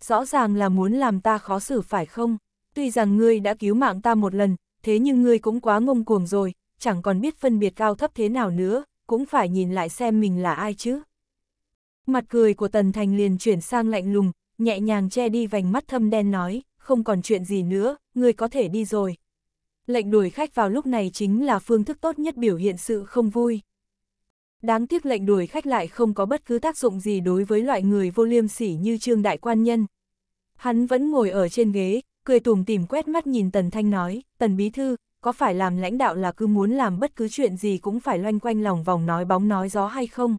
Rõ ràng là muốn làm ta khó xử phải không? Tuy rằng ngươi đã cứu mạng ta một lần, thế nhưng ngươi cũng quá ngông cuồng rồi, chẳng còn biết phân biệt cao thấp thế nào nữa, cũng phải nhìn lại xem mình là ai chứ. Mặt cười của Tần Thành liền chuyển sang lạnh lùng, nhẹ nhàng che đi vành mắt thâm đen nói, không còn chuyện gì nữa, người có thể đi rồi. Lệnh đuổi khách vào lúc này chính là phương thức tốt nhất biểu hiện sự không vui. Đáng tiếc lệnh đuổi khách lại không có bất cứ tác dụng gì đối với loại người vô liêm sỉ như Trương Đại Quan Nhân. Hắn vẫn ngồi ở trên ghế, cười tùm tìm quét mắt nhìn Tần Thanh nói, Tần Bí Thư, có phải làm lãnh đạo là cứ muốn làm bất cứ chuyện gì cũng phải loanh quanh lòng vòng nói bóng nói gió hay không?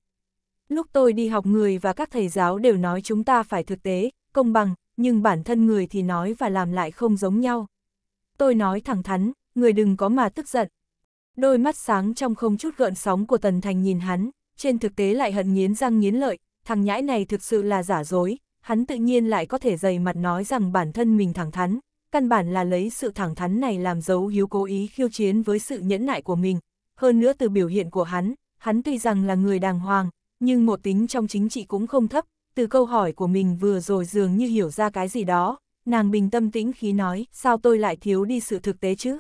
Lúc tôi đi học người và các thầy giáo đều nói chúng ta phải thực tế, công bằng, nhưng bản thân người thì nói và làm lại không giống nhau. Tôi nói thẳng thắn, người đừng có mà tức giận. Đôi mắt sáng trong không chút gợn sóng của Tần Thành nhìn hắn, trên thực tế lại hận nghiến răng nghiến lợi, thằng nhãi này thực sự là giả dối, hắn tự nhiên lại có thể dày mặt nói rằng bản thân mình thẳng thắn, căn bản là lấy sự thẳng thắn này làm dấu hiếu cố ý khiêu chiến với sự nhẫn nại của mình. Hơn nữa từ biểu hiện của hắn, hắn tuy rằng là người đàng hoàng, nhưng một tính trong chính trị cũng không thấp, từ câu hỏi của mình vừa rồi dường như hiểu ra cái gì đó, nàng bình tâm tĩnh khí nói, sao tôi lại thiếu đi sự thực tế chứ?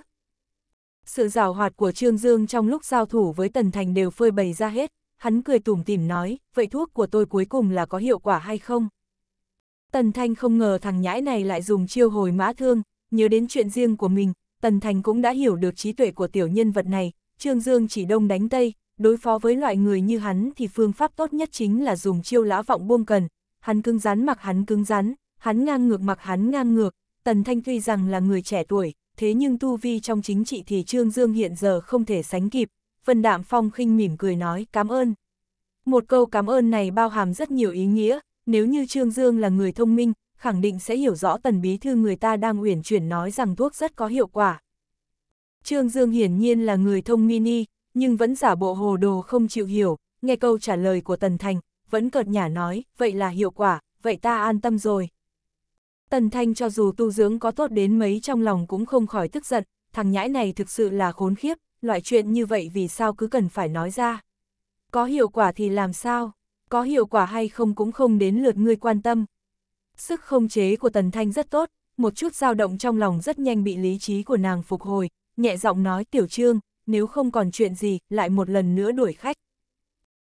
Sự rào hoạt của Trương Dương trong lúc giao thủ với Tần Thành đều phơi bày ra hết, hắn cười tủm tỉm nói, vậy thuốc của tôi cuối cùng là có hiệu quả hay không? Tần Thanh không ngờ thằng nhãi này lại dùng chiêu hồi mã thương, nhớ đến chuyện riêng của mình, Tần Thanh cũng đã hiểu được trí tuệ của tiểu nhân vật này, Trương Dương chỉ đông đánh Tây, đối phó với loại người như hắn thì phương pháp tốt nhất chính là dùng chiêu lã vọng buông cần, hắn cứng rắn mặc hắn cứng rắn, hắn ngang ngược mặc hắn ngang ngược, Tần Thanh tuy rằng là người trẻ tuổi, thế nhưng tu vi trong chính trị thì Trương Dương hiện giờ không thể sánh kịp, Vân Đạm Phong khinh mỉm cười nói cảm ơn. Một câu cảm ơn này bao hàm rất nhiều ý nghĩa, nếu như Trương Dương là người thông minh, khẳng định sẽ hiểu rõ tần bí thư người ta đang uyển chuyển nói rằng thuốc rất có hiệu quả. Trương Dương hiển nhiên là người thông mini, nhưng vẫn giả bộ hồ đồ không chịu hiểu, nghe câu trả lời của Tần Thành, vẫn cợt nhả nói, vậy là hiệu quả, vậy ta an tâm rồi. Tần Thanh cho dù tu dưỡng có tốt đến mấy trong lòng cũng không khỏi tức giận, thằng nhãi này thực sự là khốn khiếp, loại chuyện như vậy vì sao cứ cần phải nói ra. Có hiệu quả thì làm sao? có hiệu quả hay không cũng không đến lượt ngươi quan tâm. Sức không chế của Tần Thanh rất tốt, một chút dao động trong lòng rất nhanh bị lý trí của nàng phục hồi, nhẹ giọng nói tiểu trương, nếu không còn chuyện gì, lại một lần nữa đuổi khách.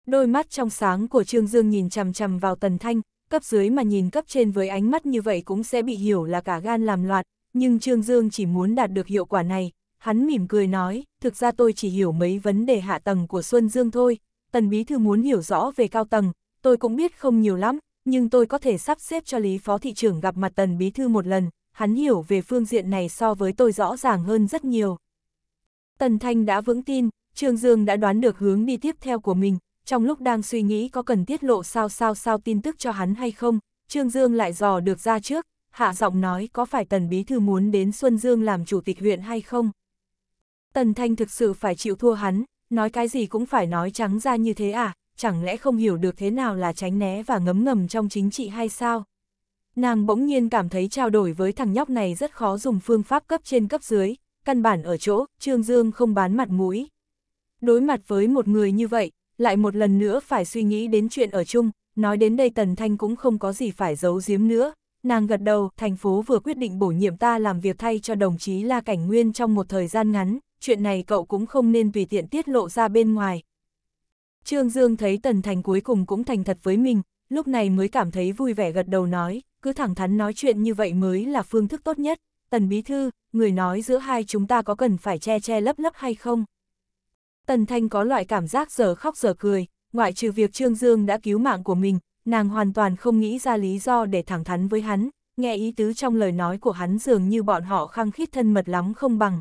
Đôi mắt trong sáng của Trương Dương nhìn chằm chằm vào Tần Thanh, cấp dưới mà nhìn cấp trên với ánh mắt như vậy cũng sẽ bị hiểu là cả gan làm loạn, nhưng Trương Dương chỉ muốn đạt được hiệu quả này. Hắn mỉm cười nói, thực ra tôi chỉ hiểu mấy vấn đề hạ tầng của Xuân Dương thôi, Tần Bí Thư muốn hiểu rõ về cao tầng, tôi cũng biết không nhiều lắm, nhưng tôi có thể sắp xếp cho Lý Phó Thị trưởng gặp mặt Tần Bí Thư một lần, hắn hiểu về phương diện này so với tôi rõ ràng hơn rất nhiều. Tần Thanh đã vững tin, Trương Dương đã đoán được hướng đi tiếp theo của mình, trong lúc đang suy nghĩ có cần tiết lộ sao sao sao tin tức cho hắn hay không, Trương Dương lại dò được ra trước, hạ giọng nói có phải Tần Bí Thư muốn đến Xuân Dương làm chủ tịch huyện hay không. Tần Thanh thực sự phải chịu thua hắn, nói cái gì cũng phải nói trắng ra như thế à, chẳng lẽ không hiểu được thế nào là tránh né và ngấm ngầm trong chính trị hay sao? Nàng bỗng nhiên cảm thấy trao đổi với thằng nhóc này rất khó dùng phương pháp cấp trên cấp dưới, căn bản ở chỗ, Trương Dương không bán mặt mũi. Đối mặt với một người như vậy, lại một lần nữa phải suy nghĩ đến chuyện ở chung, nói đến đây Tần Thanh cũng không có gì phải giấu giếm nữa. Nàng gật đầu, thành phố vừa quyết định bổ nhiệm ta làm việc thay cho đồng chí La Cảnh Nguyên trong một thời gian ngắn, chuyện này cậu cũng không nên tùy tiện tiết lộ ra bên ngoài. Trương Dương thấy Tần Thành cuối cùng cũng thành thật với mình, lúc này mới cảm thấy vui vẻ gật đầu nói, cứ thẳng thắn nói chuyện như vậy mới là phương thức tốt nhất. Tần Bí Thư, người nói giữa hai chúng ta có cần phải che che lấp lấp hay không? Tần Thanh có loại cảm giác giờ khóc giờ cười, ngoại trừ việc Trương Dương đã cứu mạng của mình, nàng hoàn toàn không nghĩ ra lý do để thẳng thắn với hắn, nghe ý tứ trong lời nói của hắn dường như bọn họ khăng khít thân mật lắm không bằng,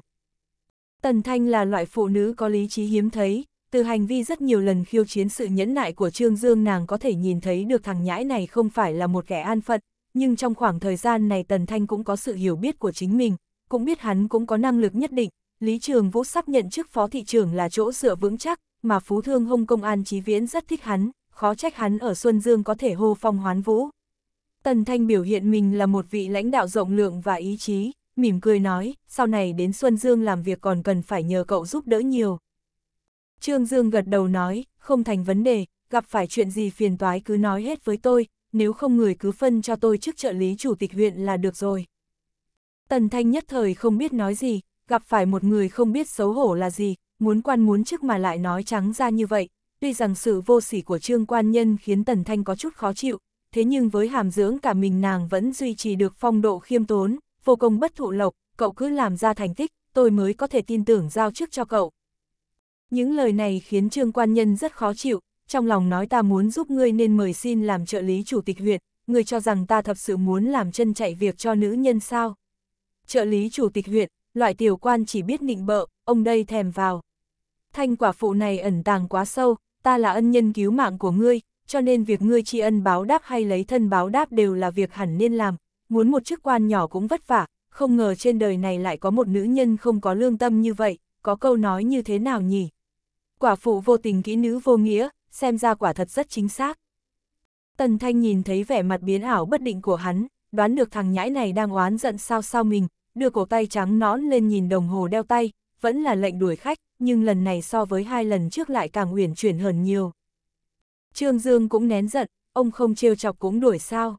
Tần Thanh là loại phụ nữ có lý trí hiếm thấy, từ hành vi rất nhiều lần khiêu chiến sự nhẫn nại của Trương Dương nàng có thể nhìn thấy được thằng nhãi này không phải là một kẻ an phận, nhưng trong khoảng thời gian này Tần Thanh cũng có sự hiểu biết của chính mình, cũng biết hắn cũng có năng lực nhất định. Lý Trường Vũ xác nhận chức phó thị trưởng là chỗ dựa vững chắc, mà Phú Thương Hông Công An Chí Viễn rất thích hắn, khó trách hắn ở Xuân Dương có thể hô phong hoán vũ. Tần Thanh biểu hiện mình là một vị lãnh đạo rộng lượng và ý chí, mỉm cười nói, sau này đến Xuân Dương làm việc còn cần phải nhờ cậu giúp đỡ nhiều. Trương Dương gật đầu nói, không thành vấn đề, gặp phải chuyện gì phiền toái cứ nói hết với tôi, nếu không người cứ phân cho tôi chức trợ lý chủ tịch huyện là được rồi. Tần Thanh nhất thời không biết nói gì, gặp phải một người không biết xấu hổ là gì, muốn quan muốn chức mà lại nói trắng ra như vậy, tuy rằng sự vô sỉ của trương quan nhân khiến Tần Thanh có chút khó chịu, thế nhưng với hàm dưỡng cả mình nàng vẫn duy trì được phong độ khiêm tốn, vô công bất thụ lộc, cậu cứ làm ra thành tích, tôi mới có thể tin tưởng giao chức cho cậu. Những lời này khiến Trương Quan Nhân rất khó chịu, trong lòng nói ta muốn giúp ngươi nên mời xin làm trợ lý chủ tịch huyện, ngươi cho rằng ta thật sự muốn làm chân chạy việc cho nữ nhân sao. Trợ lý chủ tịch huyện, loại tiểu quan chỉ biết nịnh bợ, ông đây thèm vào. Thanh quả phụ này ẩn tàng quá sâu, ta là ân nhân cứu mạng của ngươi, cho nên việc ngươi tri ân báo đáp hay lấy thân báo đáp đều là việc hẳn nên làm, muốn một chức quan nhỏ cũng vất vả, không ngờ trên đời này lại có một nữ nhân không có lương tâm như vậy, có câu nói như thế nào nhỉ? Quả phụ vô tình kỹ nữ vô nghĩa, xem ra quả thật rất chính xác. Tần Thanh nhìn thấy vẻ mặt biến ảo bất định của hắn, đoán được thằng nhãi này đang oán giận sao sao mình, đưa cổ tay trắng nón lên nhìn đồng hồ đeo tay, vẫn là lệnh đuổi khách, nhưng lần này so với hai lần trước lại càng uyển chuyển hơn nhiều. Trương Dương cũng nén giận, ông không trêu chọc cũng đuổi sao.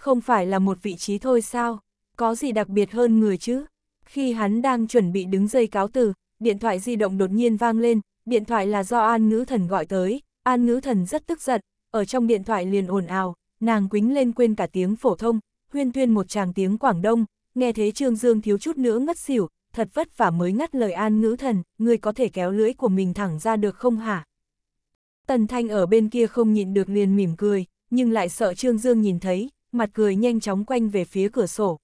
Không phải là một vị trí thôi sao, có gì đặc biệt hơn người chứ? Khi hắn đang chuẩn bị đứng dây cáo từ, điện thoại di động đột nhiên vang lên, điện thoại là do An Ngữ Thần gọi tới, An Ngữ Thần rất tức giận, ở trong điện thoại liền ồn ào, nàng quính lên quên cả tiếng phổ thông, huyên tuyên một tràng tiếng Quảng Đông, nghe thế Trương Dương thiếu chút nữa ngất xỉu, thật vất vả mới ngắt lời An Ngữ Thần, người có thể kéo lưỡi của mình thẳng ra được không hả? Tần Thanh ở bên kia không nhịn được liền mỉm cười, nhưng lại sợ Trương Dương nhìn thấy, mặt cười nhanh chóng quanh về phía cửa sổ.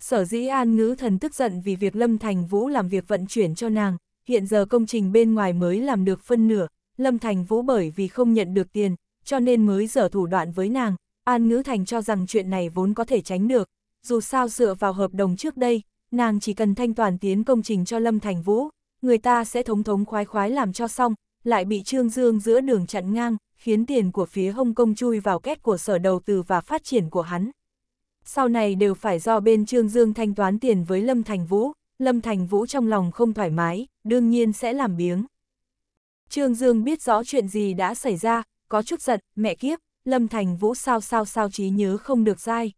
Sở dĩ An Ngữ Thần tức giận vì việc Lâm Thành Vũ làm việc vận chuyển cho nàng, hiện giờ công trình bên ngoài mới làm được phân nửa, Lâm Thành Vũ bởi vì không nhận được tiền, cho nên mới dở thủ đoạn với nàng, An Ngữ Thành cho rằng chuyện này vốn có thể tránh được, dù sao dựa vào hợp đồng trước đây, nàng chỉ cần thanh toàn tiến công trình cho Lâm Thành Vũ, người ta sẽ thống thống khoái khoái làm cho xong, lại bị Trương Dương giữa đường chặn ngang, khiến tiền của phía Hồng Kông chui vào két của sở đầu tư và phát triển của hắn. Sau này đều phải do bên Trương Dương thanh toán tiền với Lâm Thành Vũ, Lâm Thành Vũ trong lòng không thoải mái, đương nhiên sẽ làm biếng. Trương Dương biết rõ chuyện gì đã xảy ra, có chút giận, mẹ kiếp, Lâm Thành Vũ sao sao sao trí nhớ không được dai.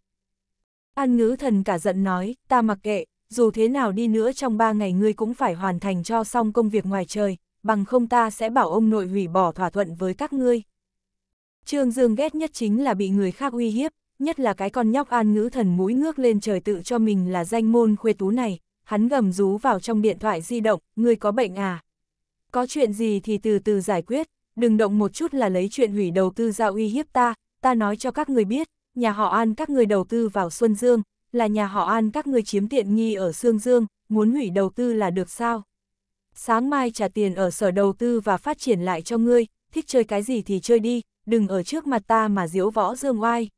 An ngữ thần cả giận nói, ta mặc kệ, dù thế nào đi nữa trong ba ngày ngươi cũng phải hoàn thành cho xong công việc ngoài trời, bằng không ta sẽ bảo ông nội hủy bỏ thỏa thuận với các ngươi. Trương Dương ghét nhất chính là bị người khác uy hiếp, nhất là cái con nhóc an ngữ thần mũi ngước lên trời tự cho mình là danh môn khuê tú này, hắn gầm rú vào trong điện thoại di động, Người có bệnh à? Có chuyện gì thì từ từ giải quyết, đừng động một chút là lấy chuyện hủy đầu tư ra uy hiếp ta, ta nói cho các người biết, nhà họ An các người đầu tư vào Xuân Dương, là nhà họ An các người chiếm tiện nghi ở Sương Dương, muốn hủy đầu tư là được sao? Sáng mai trả tiền ở sở đầu tư và phát triển lại cho ngươi, thích chơi cái gì thì chơi đi, đừng ở trước mặt ta mà diễu võ dương oai.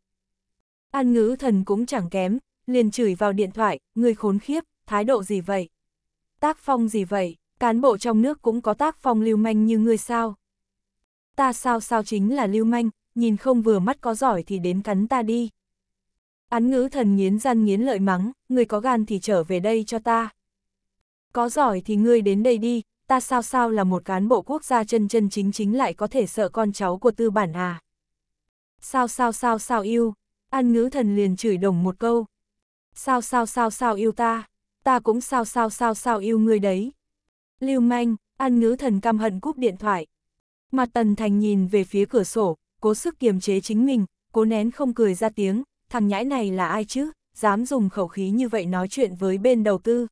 An ngữ thần cũng chẳng kém, liền chửi vào điện thoại, người khốn khiếp, thái độ gì vậy? Tác phong gì vậy? Cán bộ trong nước cũng có tác phong lưu manh như ngươi sao? Ta sao sao chính là lưu manh, nhìn không vừa mắt có giỏi thì đến cắn ta đi. Án ngữ thần nghiến răn nghiến lợi mắng, người có gan thì trở về đây cho ta. Có giỏi thì ngươi đến đây đi, ta sao sao là một cán bộ quốc gia chân chân chính chính lại có thể sợ con cháu của tư bản à. Sao sao sao sao yêu, an ngữ thần liền chửi đồng một câu. Sao sao sao sao yêu ta, ta cũng sao sao sao sao yêu người đấy. Lưu manh, an ngữ thần căm hận cúp điện thoại. Mặt tần thành nhìn về phía cửa sổ, cố sức kiềm chế chính mình, cố nén không cười ra tiếng, thằng nhãi này là ai chứ, dám dùng khẩu khí như vậy nói chuyện với bên đầu tư,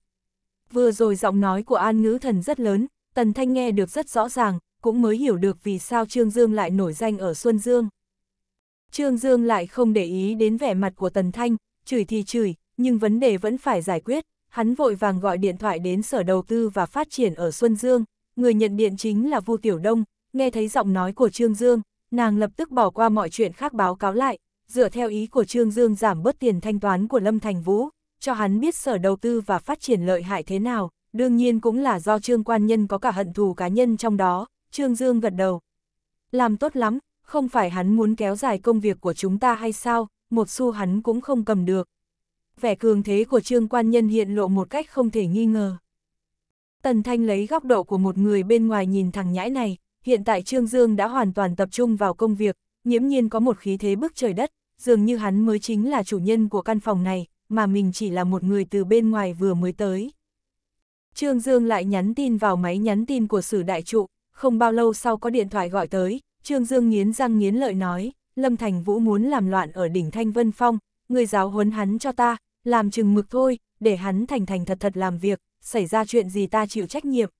Vừa rồi giọng nói của An Ngữ Thần rất lớn, Tần Thanh nghe được rất rõ ràng, cũng mới hiểu được vì sao Trương Dương lại nổi danh ở Xuân Dương. Trương Dương lại không để ý đến vẻ mặt của Tần Thanh, chửi thì chửi, nhưng vấn đề vẫn phải giải quyết, hắn vội vàng gọi điện thoại đến Sở Đầu tư và Phát triển ở Xuân Dương, người nhận điện chính là Vu Tiểu Đông, nghe thấy giọng nói của Trương Dương, nàng lập tức bỏ qua mọi chuyện khác báo cáo lại, dựa theo ý của Trương Dương giảm bớt tiền thanh toán của Lâm Thành Vũ cho hắn biết sở đầu tư và phát triển lợi hại thế nào, đương nhiên cũng là do Trương Quan Nhân có cả hận thù cá nhân trong đó, Trương Dương gật đầu. Làm tốt lắm, không phải hắn muốn kéo dài công việc của chúng ta hay sao, một xu hắn cũng không cầm được. Vẻ cường thế của Trương Quan Nhân hiện lộ một cách không thể nghi ngờ. Tần Thanh lấy góc độ của một người bên ngoài nhìn thằng nhãi này, hiện tại Trương Dương đã hoàn toàn tập trung vào công việc, nhiễm nhiên có một khí thế bức trời đất, dường như hắn mới chính là chủ nhân của căn phòng này, mà mình chỉ là một người từ bên ngoài vừa mới tới. Trương Dương lại nhắn tin vào máy nhắn tin của sử đại trụ, không bao lâu sau có điện thoại gọi tới, Trương Dương nghiến răng nghiến lợi nói, Lâm Thành Vũ muốn làm loạn ở đỉnh Thanh Vân Phong, người giáo huấn hắn cho ta, làm chừng mực thôi, để hắn thành thành thật thật làm việc, xảy ra chuyện gì ta chịu trách nhiệm.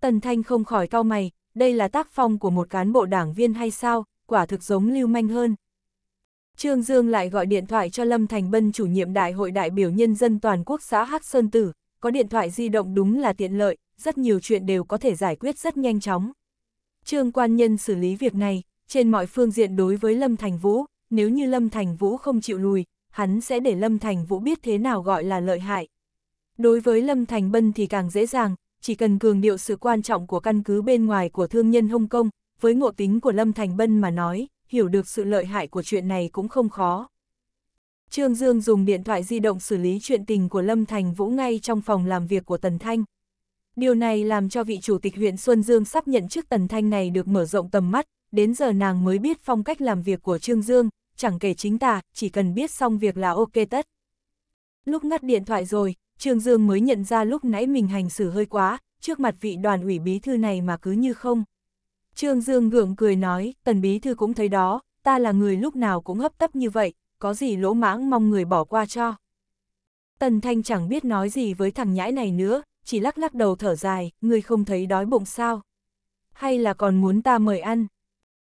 Tần Thanh không khỏi cau mày, đây là tác phong của một cán bộ đảng viên hay sao, quả thực giống lưu manh hơn. Trương Dương lại gọi điện thoại cho Lâm Thành Bân chủ nhiệm Đại hội đại biểu nhân dân toàn quốc xã Hắc Sơn Tử, có điện thoại di động đúng là tiện lợi, rất nhiều chuyện đều có thể giải quyết rất nhanh chóng. Trương quan nhân xử lý việc này, trên mọi phương diện đối với Lâm Thành Vũ, nếu như Lâm Thành Vũ không chịu lùi, hắn sẽ để Lâm Thành Vũ biết thế nào gọi là lợi hại. Đối với Lâm Thành Bân thì càng dễ dàng, chỉ cần cường điệu sự quan trọng của căn cứ bên ngoài của thương nhân Hồng Kông, với ngộ tính của Lâm Thành Bân mà nói, hiểu được sự lợi hại của chuyện này cũng không khó. Trương Dương dùng điện thoại di động xử lý chuyện tình của Lâm Thành Vũ ngay trong phòng làm việc của Tần Thanh. Điều này làm cho vị chủ tịch huyện Xuân Dương sắp nhận chức Tần Thanh này được mở rộng tầm mắt, đến giờ nàng mới biết phong cách làm việc của Trương Dương, chẳng kể chính tà, chỉ cần biết xong việc là ok tất. Lúc ngắt điện thoại rồi, Trương Dương mới nhận ra lúc nãy mình hành xử hơi quá, trước mặt vị đoàn ủy bí thư này mà cứ như không. Trương Dương gượng cười nói, tần bí thư cũng thấy đó, ta là người lúc nào cũng hấp tấp như vậy, có gì lỗ mãng mong người bỏ qua cho. Tần Thanh chẳng biết nói gì với thằng nhãi này nữa, chỉ lắc lắc đầu thở dài, người không thấy đói bụng sao. Hay là còn muốn ta mời ăn.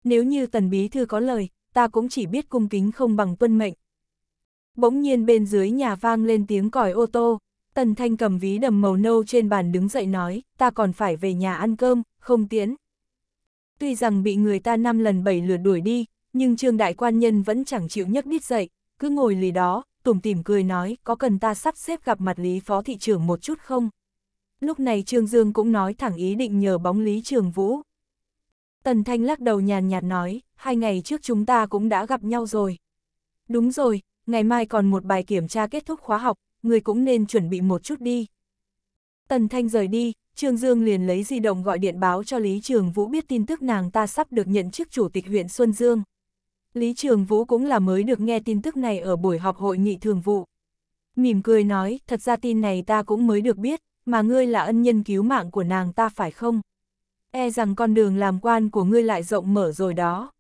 Nếu như tần bí thư có lời, ta cũng chỉ biết cung kính không bằng tuân mệnh. Bỗng nhiên bên dưới nhà vang lên tiếng còi ô tô, tần thanh cầm ví đầm màu nâu trên bàn đứng dậy nói, ta còn phải về nhà ăn cơm, không tiến tuy rằng bị người ta năm lần bảy lượt đuổi đi, nhưng trương đại quan nhân vẫn chẳng chịu nhấc đít dậy, cứ ngồi lì đó, tủm tỉm cười nói có cần ta sắp xếp gặp mặt Lý Phó Thị trưởng một chút không? Lúc này Trương Dương cũng nói thẳng ý định nhờ bóng Lý Trường Vũ. Tần Thanh lắc đầu nhàn nhạt nói, hai ngày trước chúng ta cũng đã gặp nhau rồi. Đúng rồi, ngày mai còn một bài kiểm tra kết thúc khóa học, người cũng nên chuẩn bị một chút đi. Tần Thanh rời đi, Trương Dương liền lấy di động gọi điện báo cho Lý Trường Vũ biết tin tức nàng ta sắp được nhận chức chủ tịch huyện Xuân Dương. Lý Trường Vũ cũng là mới được nghe tin tức này ở buổi họp hội nghị thường vụ. Mỉm cười nói, thật ra tin này ta cũng mới được biết, mà ngươi là ân nhân cứu mạng của nàng ta phải không? E rằng con đường làm quan của ngươi lại rộng mở rồi đó.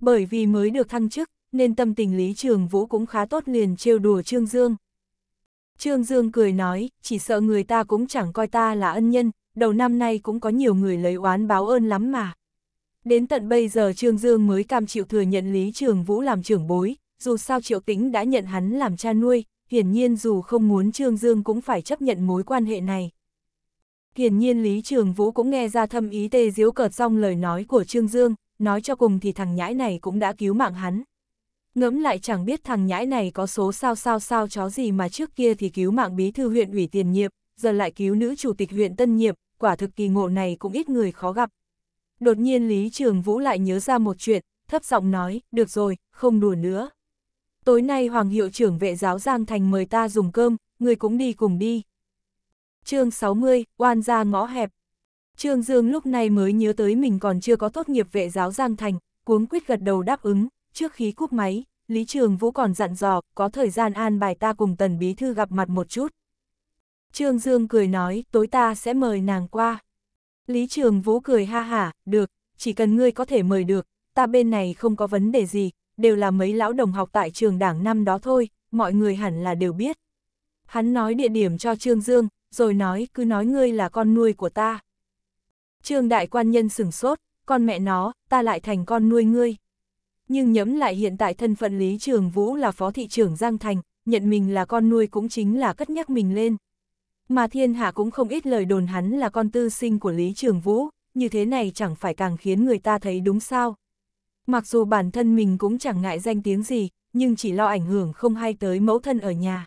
Bởi vì mới được thăng chức, nên tâm tình Lý Trường Vũ cũng khá tốt liền trêu đùa Trương Dương, Trương Dương cười nói, chỉ sợ người ta cũng chẳng coi ta là ân nhân, đầu năm nay cũng có nhiều người lấy oán báo ơn lắm mà. Đến tận bây giờ Trương Dương mới cam chịu thừa nhận Lý Trường Vũ làm trưởng bối, dù sao Triệu Tĩnh đã nhận hắn làm cha nuôi, hiển nhiên dù không muốn Trương Dương cũng phải chấp nhận mối quan hệ này. Hiển nhiên Lý Trường Vũ cũng nghe ra thâm ý tê diếu cợt xong lời nói của Trương Dương, nói cho cùng thì thằng nhãi này cũng đã cứu mạng hắn ngẫm lại chẳng biết thằng nhãi này có số sao sao sao chó gì mà trước kia thì cứu mạng bí thư huyện ủy tiền nhiệm, giờ lại cứu nữ chủ tịch huyện tân nhiệm, quả thực kỳ ngộ này cũng ít người khó gặp. Đột nhiên Lý Trường Vũ lại nhớ ra một chuyện, thấp giọng nói, được rồi, không đùa nữa. Tối nay Hoàng hiệu trưởng vệ giáo Giang Thành mời ta dùng cơm, người cũng đi cùng đi. chương 60, oan ra ngõ hẹp. Trương Dương lúc này mới nhớ tới mình còn chưa có tốt nghiệp vệ giáo Giang Thành, cuống quyết gật đầu đáp ứng, Trước khi cúp máy, Lý Trường Vũ còn dặn dò, có thời gian an bài ta cùng Tần Bí Thư gặp mặt một chút. Trương Dương cười nói, tối ta sẽ mời nàng qua. Lý Trường Vũ cười ha hả, được, chỉ cần ngươi có thể mời được, ta bên này không có vấn đề gì, đều là mấy lão đồng học tại trường đảng năm đó thôi, mọi người hẳn là đều biết. Hắn nói địa điểm cho Trương Dương, rồi nói cứ nói ngươi là con nuôi của ta. Trương đại quan nhân sửng sốt, con mẹ nó, ta lại thành con nuôi ngươi nhưng nhẫm lại hiện tại thân phận Lý Trường Vũ là phó thị trưởng Giang Thành, nhận mình là con nuôi cũng chính là cất nhắc mình lên. Mà thiên hạ cũng không ít lời đồn hắn là con tư sinh của Lý Trường Vũ, như thế này chẳng phải càng khiến người ta thấy đúng sao. Mặc dù bản thân mình cũng chẳng ngại danh tiếng gì, nhưng chỉ lo ảnh hưởng không hay tới mẫu thân ở nhà.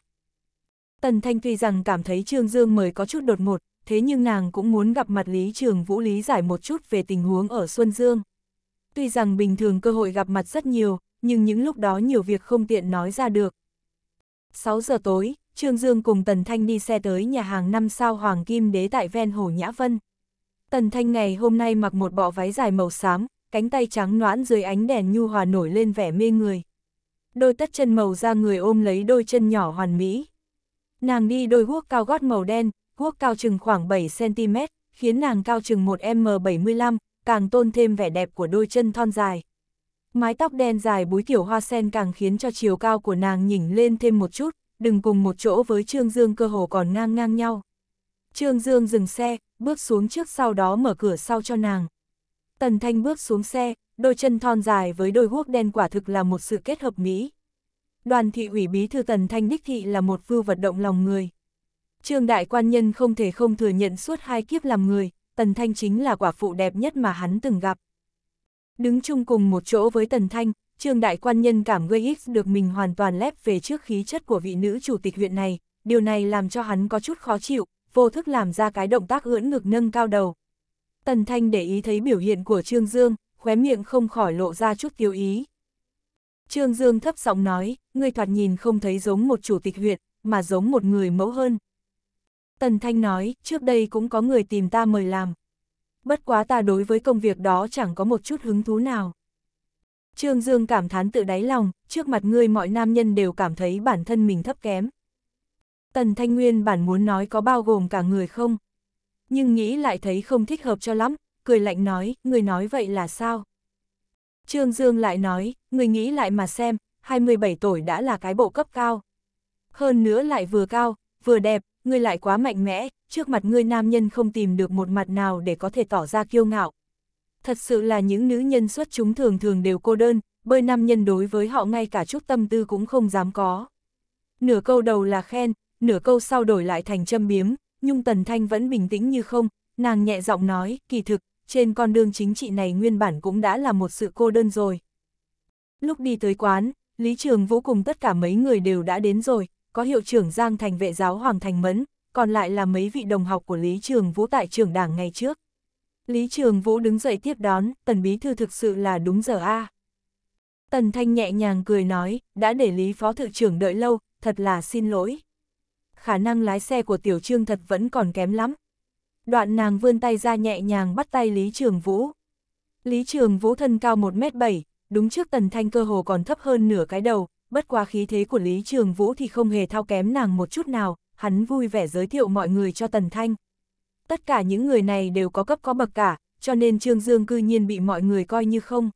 Tần Thanh tuy rằng cảm thấy Trương Dương mời có chút đột ngột, thế nhưng nàng cũng muốn gặp mặt Lý Trường Vũ lý giải một chút về tình huống ở Xuân Dương. Tuy rằng bình thường cơ hội gặp mặt rất nhiều, nhưng những lúc đó nhiều việc không tiện nói ra được. 6 giờ tối, Trương Dương cùng Tần Thanh đi xe tới nhà hàng năm sao Hoàng Kim Đế tại ven hồ Nhã Vân. Tần Thanh ngày hôm nay mặc một bộ váy dài màu xám, cánh tay trắng noãn dưới ánh đèn nhu hòa nổi lên vẻ mê người. Đôi tất chân màu da người ôm lấy đôi chân nhỏ hoàn mỹ. Nàng đi đôi guốc cao gót màu đen, guốc cao chừng khoảng 7cm, khiến nàng cao chừng 1m75, càng tôn thêm vẻ đẹp của đôi chân thon dài. Mái tóc đen dài búi kiểu hoa sen càng khiến cho chiều cao của nàng nhỉnh lên thêm một chút, đừng cùng một chỗ với Trương Dương cơ hồ còn ngang ngang nhau. Trương Dương dừng xe, bước xuống trước sau đó mở cửa sau cho nàng. Tần Thanh bước xuống xe, đôi chân thon dài với đôi guốc đen quả thực là một sự kết hợp mỹ. Đoàn thị ủy bí thư Tần Thanh đích thị là một vưu vật động lòng người. Trương Đại Quan Nhân không thể không thừa nhận suốt hai kiếp làm người, Tần Thanh chính là quả phụ đẹp nhất mà hắn từng gặp. Đứng chung cùng một chỗ với Tần Thanh, Trương Đại Quan Nhân cảm gây X được mình hoàn toàn lép về trước khí chất của vị nữ chủ tịch huyện này, điều này làm cho hắn có chút khó chịu, vô thức làm ra cái động tác ưỡn ngực nâng cao đầu. Tần Thanh để ý thấy biểu hiện của Trương Dương, khóe miệng không khỏi lộ ra chút tiêu ý. Trương Dương thấp giọng nói, ngươi thoạt nhìn không thấy giống một chủ tịch huyện, mà giống một người mẫu hơn, Tần Thanh nói, trước đây cũng có người tìm ta mời làm. Bất quá ta đối với công việc đó chẳng có một chút hứng thú nào. Trương Dương cảm thán tự đáy lòng, trước mặt ngươi mọi nam nhân đều cảm thấy bản thân mình thấp kém. Tần Thanh Nguyên bản muốn nói có bao gồm cả người không? Nhưng nghĩ lại thấy không thích hợp cho lắm, cười lạnh nói, người nói vậy là sao? Trương Dương lại nói, người nghĩ lại mà xem, 27 tuổi đã là cái bộ cấp cao. Hơn nữa lại vừa cao, vừa đẹp, ngươi lại quá mạnh mẽ, trước mặt ngươi nam nhân không tìm được một mặt nào để có thể tỏ ra kiêu ngạo. Thật sự là những nữ nhân xuất chúng thường thường đều cô đơn, bơi nam nhân đối với họ ngay cả chút tâm tư cũng không dám có. Nửa câu đầu là khen, nửa câu sau đổi lại thành châm biếm, nhưng Tần Thanh vẫn bình tĩnh như không, nàng nhẹ giọng nói, kỳ thực, trên con đường chính trị này nguyên bản cũng đã là một sự cô đơn rồi. Lúc đi tới quán, Lý Trường Vũ cùng tất cả mấy người đều đã đến rồi, có hiệu trưởng Giang Thành vệ giáo Hoàng Thành Mẫn, còn lại là mấy vị đồng học của Lý Trường Vũ tại trường đảng ngày trước. Lý Trường Vũ đứng dậy tiếp đón, tần bí thư thực sự là đúng giờ a. Tần Thanh nhẹ nhàng cười nói, đã để Lý Phó Thự trưởng đợi lâu, thật là xin lỗi. Khả năng lái xe của Tiểu Trương thật vẫn còn kém lắm. Đoạn nàng vươn tay ra nhẹ nhàng bắt tay Lý Trường Vũ. Lý Trường Vũ thân cao 1m7, đúng trước Tần Thanh cơ hồ còn thấp hơn nửa cái đầu, bất quá khí thế của Lý Trường Vũ thì không hề thao kém nàng một chút nào, hắn vui vẻ giới thiệu mọi người cho Tần Thanh. Tất cả những người này đều có cấp có bậc cả, cho nên Trương Dương cư nhiên bị mọi người coi như không.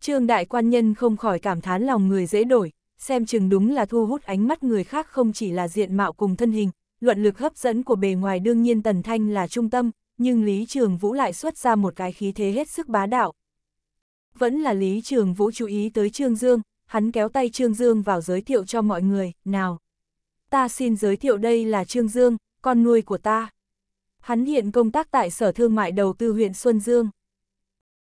Trương Đại Quan Nhân không khỏi cảm thán lòng người dễ đổi, xem chừng đúng là thu hút ánh mắt người khác không chỉ là diện mạo cùng thân hình, luận lực hấp dẫn của bề ngoài đương nhiên Tần Thanh là trung tâm, nhưng Lý Trường Vũ lại xuất ra một cái khí thế hết sức bá đạo. Vẫn là Lý Trường Vũ chú ý tới Trương Dương, hắn kéo tay Trương Dương vào giới thiệu cho mọi người, nào. Ta xin giới thiệu đây là Trương Dương, con nuôi của ta. Hắn hiện công tác tại Sở Thương mại Đầu tư huyện Xuân Dương.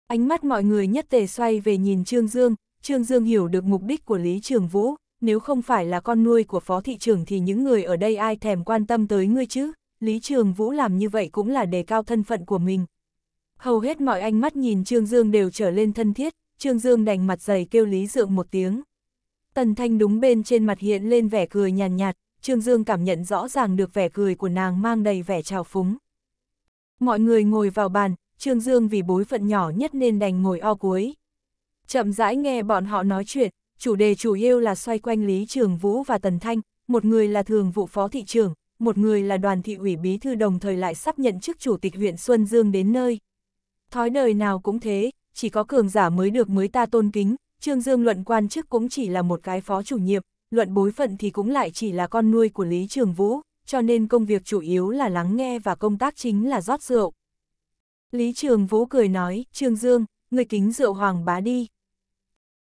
Ánh mắt mọi người nhất tề xoay về nhìn Trương Dương, Trương Dương hiểu được mục đích của Lý Trường Vũ, nếu không phải là con nuôi của phó thị trưởng thì những người ở đây ai thèm quan tâm tới ngươi chứ, Lý Trường Vũ làm như vậy cũng là đề cao thân phận của mình. Hầu hết mọi ánh mắt nhìn Trương Dương đều trở lên thân thiết, Trương Dương đành mặt dày kêu Lý Dượng một tiếng. Tần Thanh đúng bên trên mặt hiện lên vẻ cười nhàn nhạt, Trương Dương cảm nhận rõ ràng được vẻ cười của nàng mang đầy vẻ trào phúng. Mọi người ngồi vào bàn, Trương Dương vì bối phận nhỏ nhất nên đành ngồi o cuối. Chậm rãi nghe bọn họ nói chuyện, chủ đề chủ yêu là xoay quanh Lý Trường Vũ và Tần Thanh, một người là thường vụ phó thị trưởng, một người là đoàn thị ủy bí thư đồng thời lại sắp nhận chức chủ tịch huyện Xuân Dương đến nơi. Thói đời nào cũng thế, chỉ có cường giả mới được mới ta tôn kính, Trương Dương luận quan chức cũng chỉ là một cái phó chủ nhiệm, luận bối phận thì cũng lại chỉ là con nuôi của Lý Trường Vũ, cho nên công việc chủ yếu là lắng nghe và công tác chính là rót rượu. Lý Trường Vũ cười nói, Trương Dương, người kính rượu Hoàng bá đi.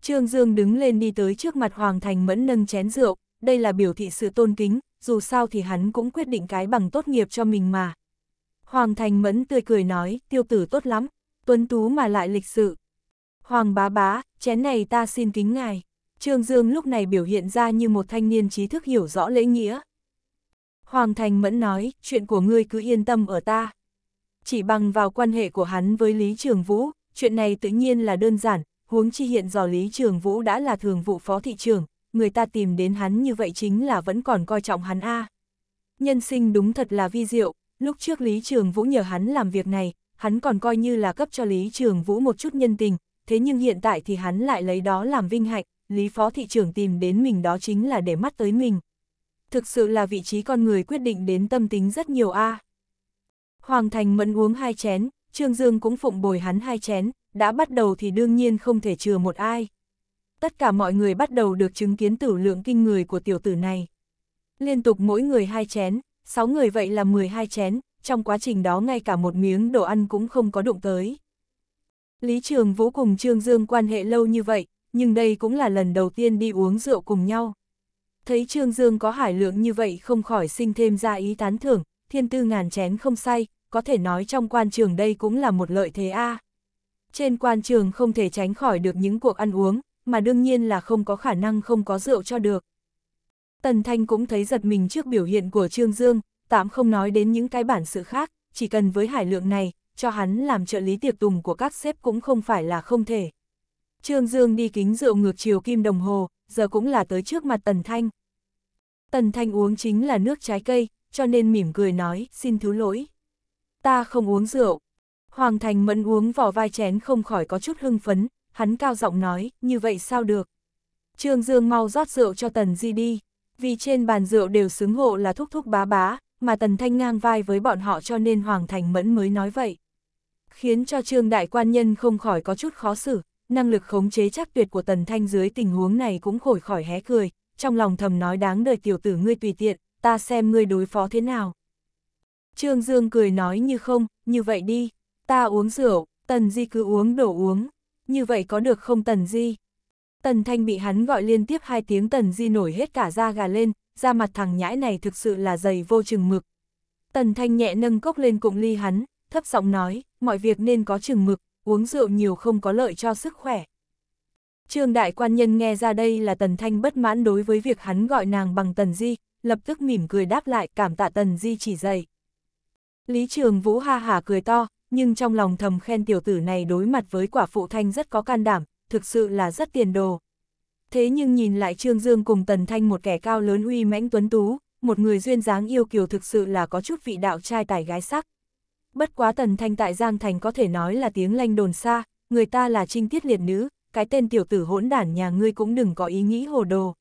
Trương Dương đứng lên đi tới trước mặt Hoàng Thành Mẫn nâng chén rượu, đây là biểu thị sự tôn kính, dù sao thì hắn cũng quyết định cái bằng tốt nghiệp cho mình mà. Hoàng Thành Mẫn tươi cười nói, tiêu tử tốt lắm, tuấn tú mà lại lịch sự. Hoàng bá bá, chén này ta xin kính ngài. Trương Dương lúc này biểu hiện ra như một thanh niên trí thức hiểu rõ lễ nghĩa. Hoàng Thành Mẫn nói, chuyện của ngươi cứ yên tâm ở ta. Chỉ bằng vào quan hệ của hắn với Lý Trường Vũ, chuyện này tự nhiên là đơn giản, huống chi hiện giờ Lý Trường Vũ đã là thường vụ phó thị trường, người ta tìm đến hắn như vậy chính là vẫn còn coi trọng hắn a. Nhân sinh đúng thật là vi diệu, lúc trước Lý Trường Vũ nhờ hắn làm việc này, hắn còn coi như là cấp cho Lý Trường Vũ một chút nhân tình, thế nhưng hiện tại thì hắn lại lấy đó làm vinh hạnh, Lý Phó Thị trưởng tìm đến mình đó chính là để mắt tới mình. Thực sự là vị trí con người quyết định đến tâm tính rất nhiều a. Hoàng Thành mẫn uống hai chén, Trương Dương cũng phụng bồi hắn hai chén, đã bắt đầu thì đương nhiên không thể chừa một ai. Tất cả mọi người bắt đầu được chứng kiến tử lượng kinh người của tiểu tử này. Liên tục mỗi người hai chén, sáu người vậy là 12 chén, trong quá trình đó ngay cả một miếng đồ ăn cũng không có đụng tới. Lý Trường Vũ cùng Trương Dương quan hệ lâu như vậy, nhưng đây cũng là lần đầu tiên đi uống rượu cùng nhau. Thấy Trương Dương có hải lượng như vậy không khỏi sinh thêm ra ý tán thưởng, thiên tư ngàn chén không say, có thể nói trong quan trường đây cũng là một lợi thế a. Trên quan trường không thể tránh khỏi được những cuộc ăn uống, mà đương nhiên là không có khả năng không có rượu cho được. Tần Thanh cũng thấy giật mình trước biểu hiện của Trương Dương, tạm không nói đến những cái bản sự khác, chỉ cần với hải lượng này, cho hắn làm trợ lý tiệc tùng của các sếp cũng không phải là không thể. Trương Dương đi kính rượu ngược chiều kim đồng hồ, giờ cũng là tới trước mặt Tần Thanh. Tần Thanh uống chính là nước trái cây, cho nên mỉm cười nói, xin thứ lỗi. Ta không uống rượu. Hoàng Thành Mẫn uống vỏ vai chén không khỏi có chút hưng phấn, hắn cao giọng nói, như vậy sao được. Trương Dương mau rót rượu cho Tần Di đi, vì trên bàn rượu đều xứng hộ là thúc thúc bá bá, mà Tần Thanh ngang vai với bọn họ cho nên Hoàng Thành Mẫn mới nói vậy. Khiến cho trương đại quan nhân không khỏi có chút khó xử, năng lực khống chế chắc tuyệt của Tần Thanh dưới tình huống này cũng khỏi khỏi hé cười, trong lòng thầm nói đáng đời tiểu tử ngươi tùy tiện, ta xem ngươi đối phó thế nào. Trương Dương cười nói như không, như vậy đi, ta uống rượu, Tần Di cứ uống đổ uống, như vậy có được không Tần Di? Tần Thanh bị hắn gọi liên tiếp hai tiếng Tần Di nổi hết cả da gà lên, ra mặt thằng nhãi này thực sự là dày vô chừng mực. Tần Thanh nhẹ nâng cốc lên cụng ly hắn, thấp giọng nói, mọi việc nên có chừng mực, uống rượu nhiều không có lợi cho sức khỏe. Trương đại quan nhân nghe ra đây là Tần Thanh bất mãn đối với việc hắn gọi nàng bằng Tần Di, lập tức mỉm cười đáp lại cảm tạ Tần Di chỉ dạy. Lý Trường Vũ ha hả cười to, nhưng trong lòng thầm khen tiểu tử này đối mặt với quả phụ thanh rất có can đảm, thực sự là rất tiền đồ thế nhưng nhìn lại Trương Dương cùng Tần Thanh một kẻ cao lớn uy mãnh tuấn tú, một người duyên dáng yêu kiều thực sự là có chút vị đạo trai tài gái sắc. Bất quá Tần Thanh tại Giang Thành có thể nói là tiếng lanh đồn xa, người ta là trinh tiết liệt nữ, cái tên tiểu tử hỗn đản nhà ngươi cũng đừng có ý nghĩ hồ đồ.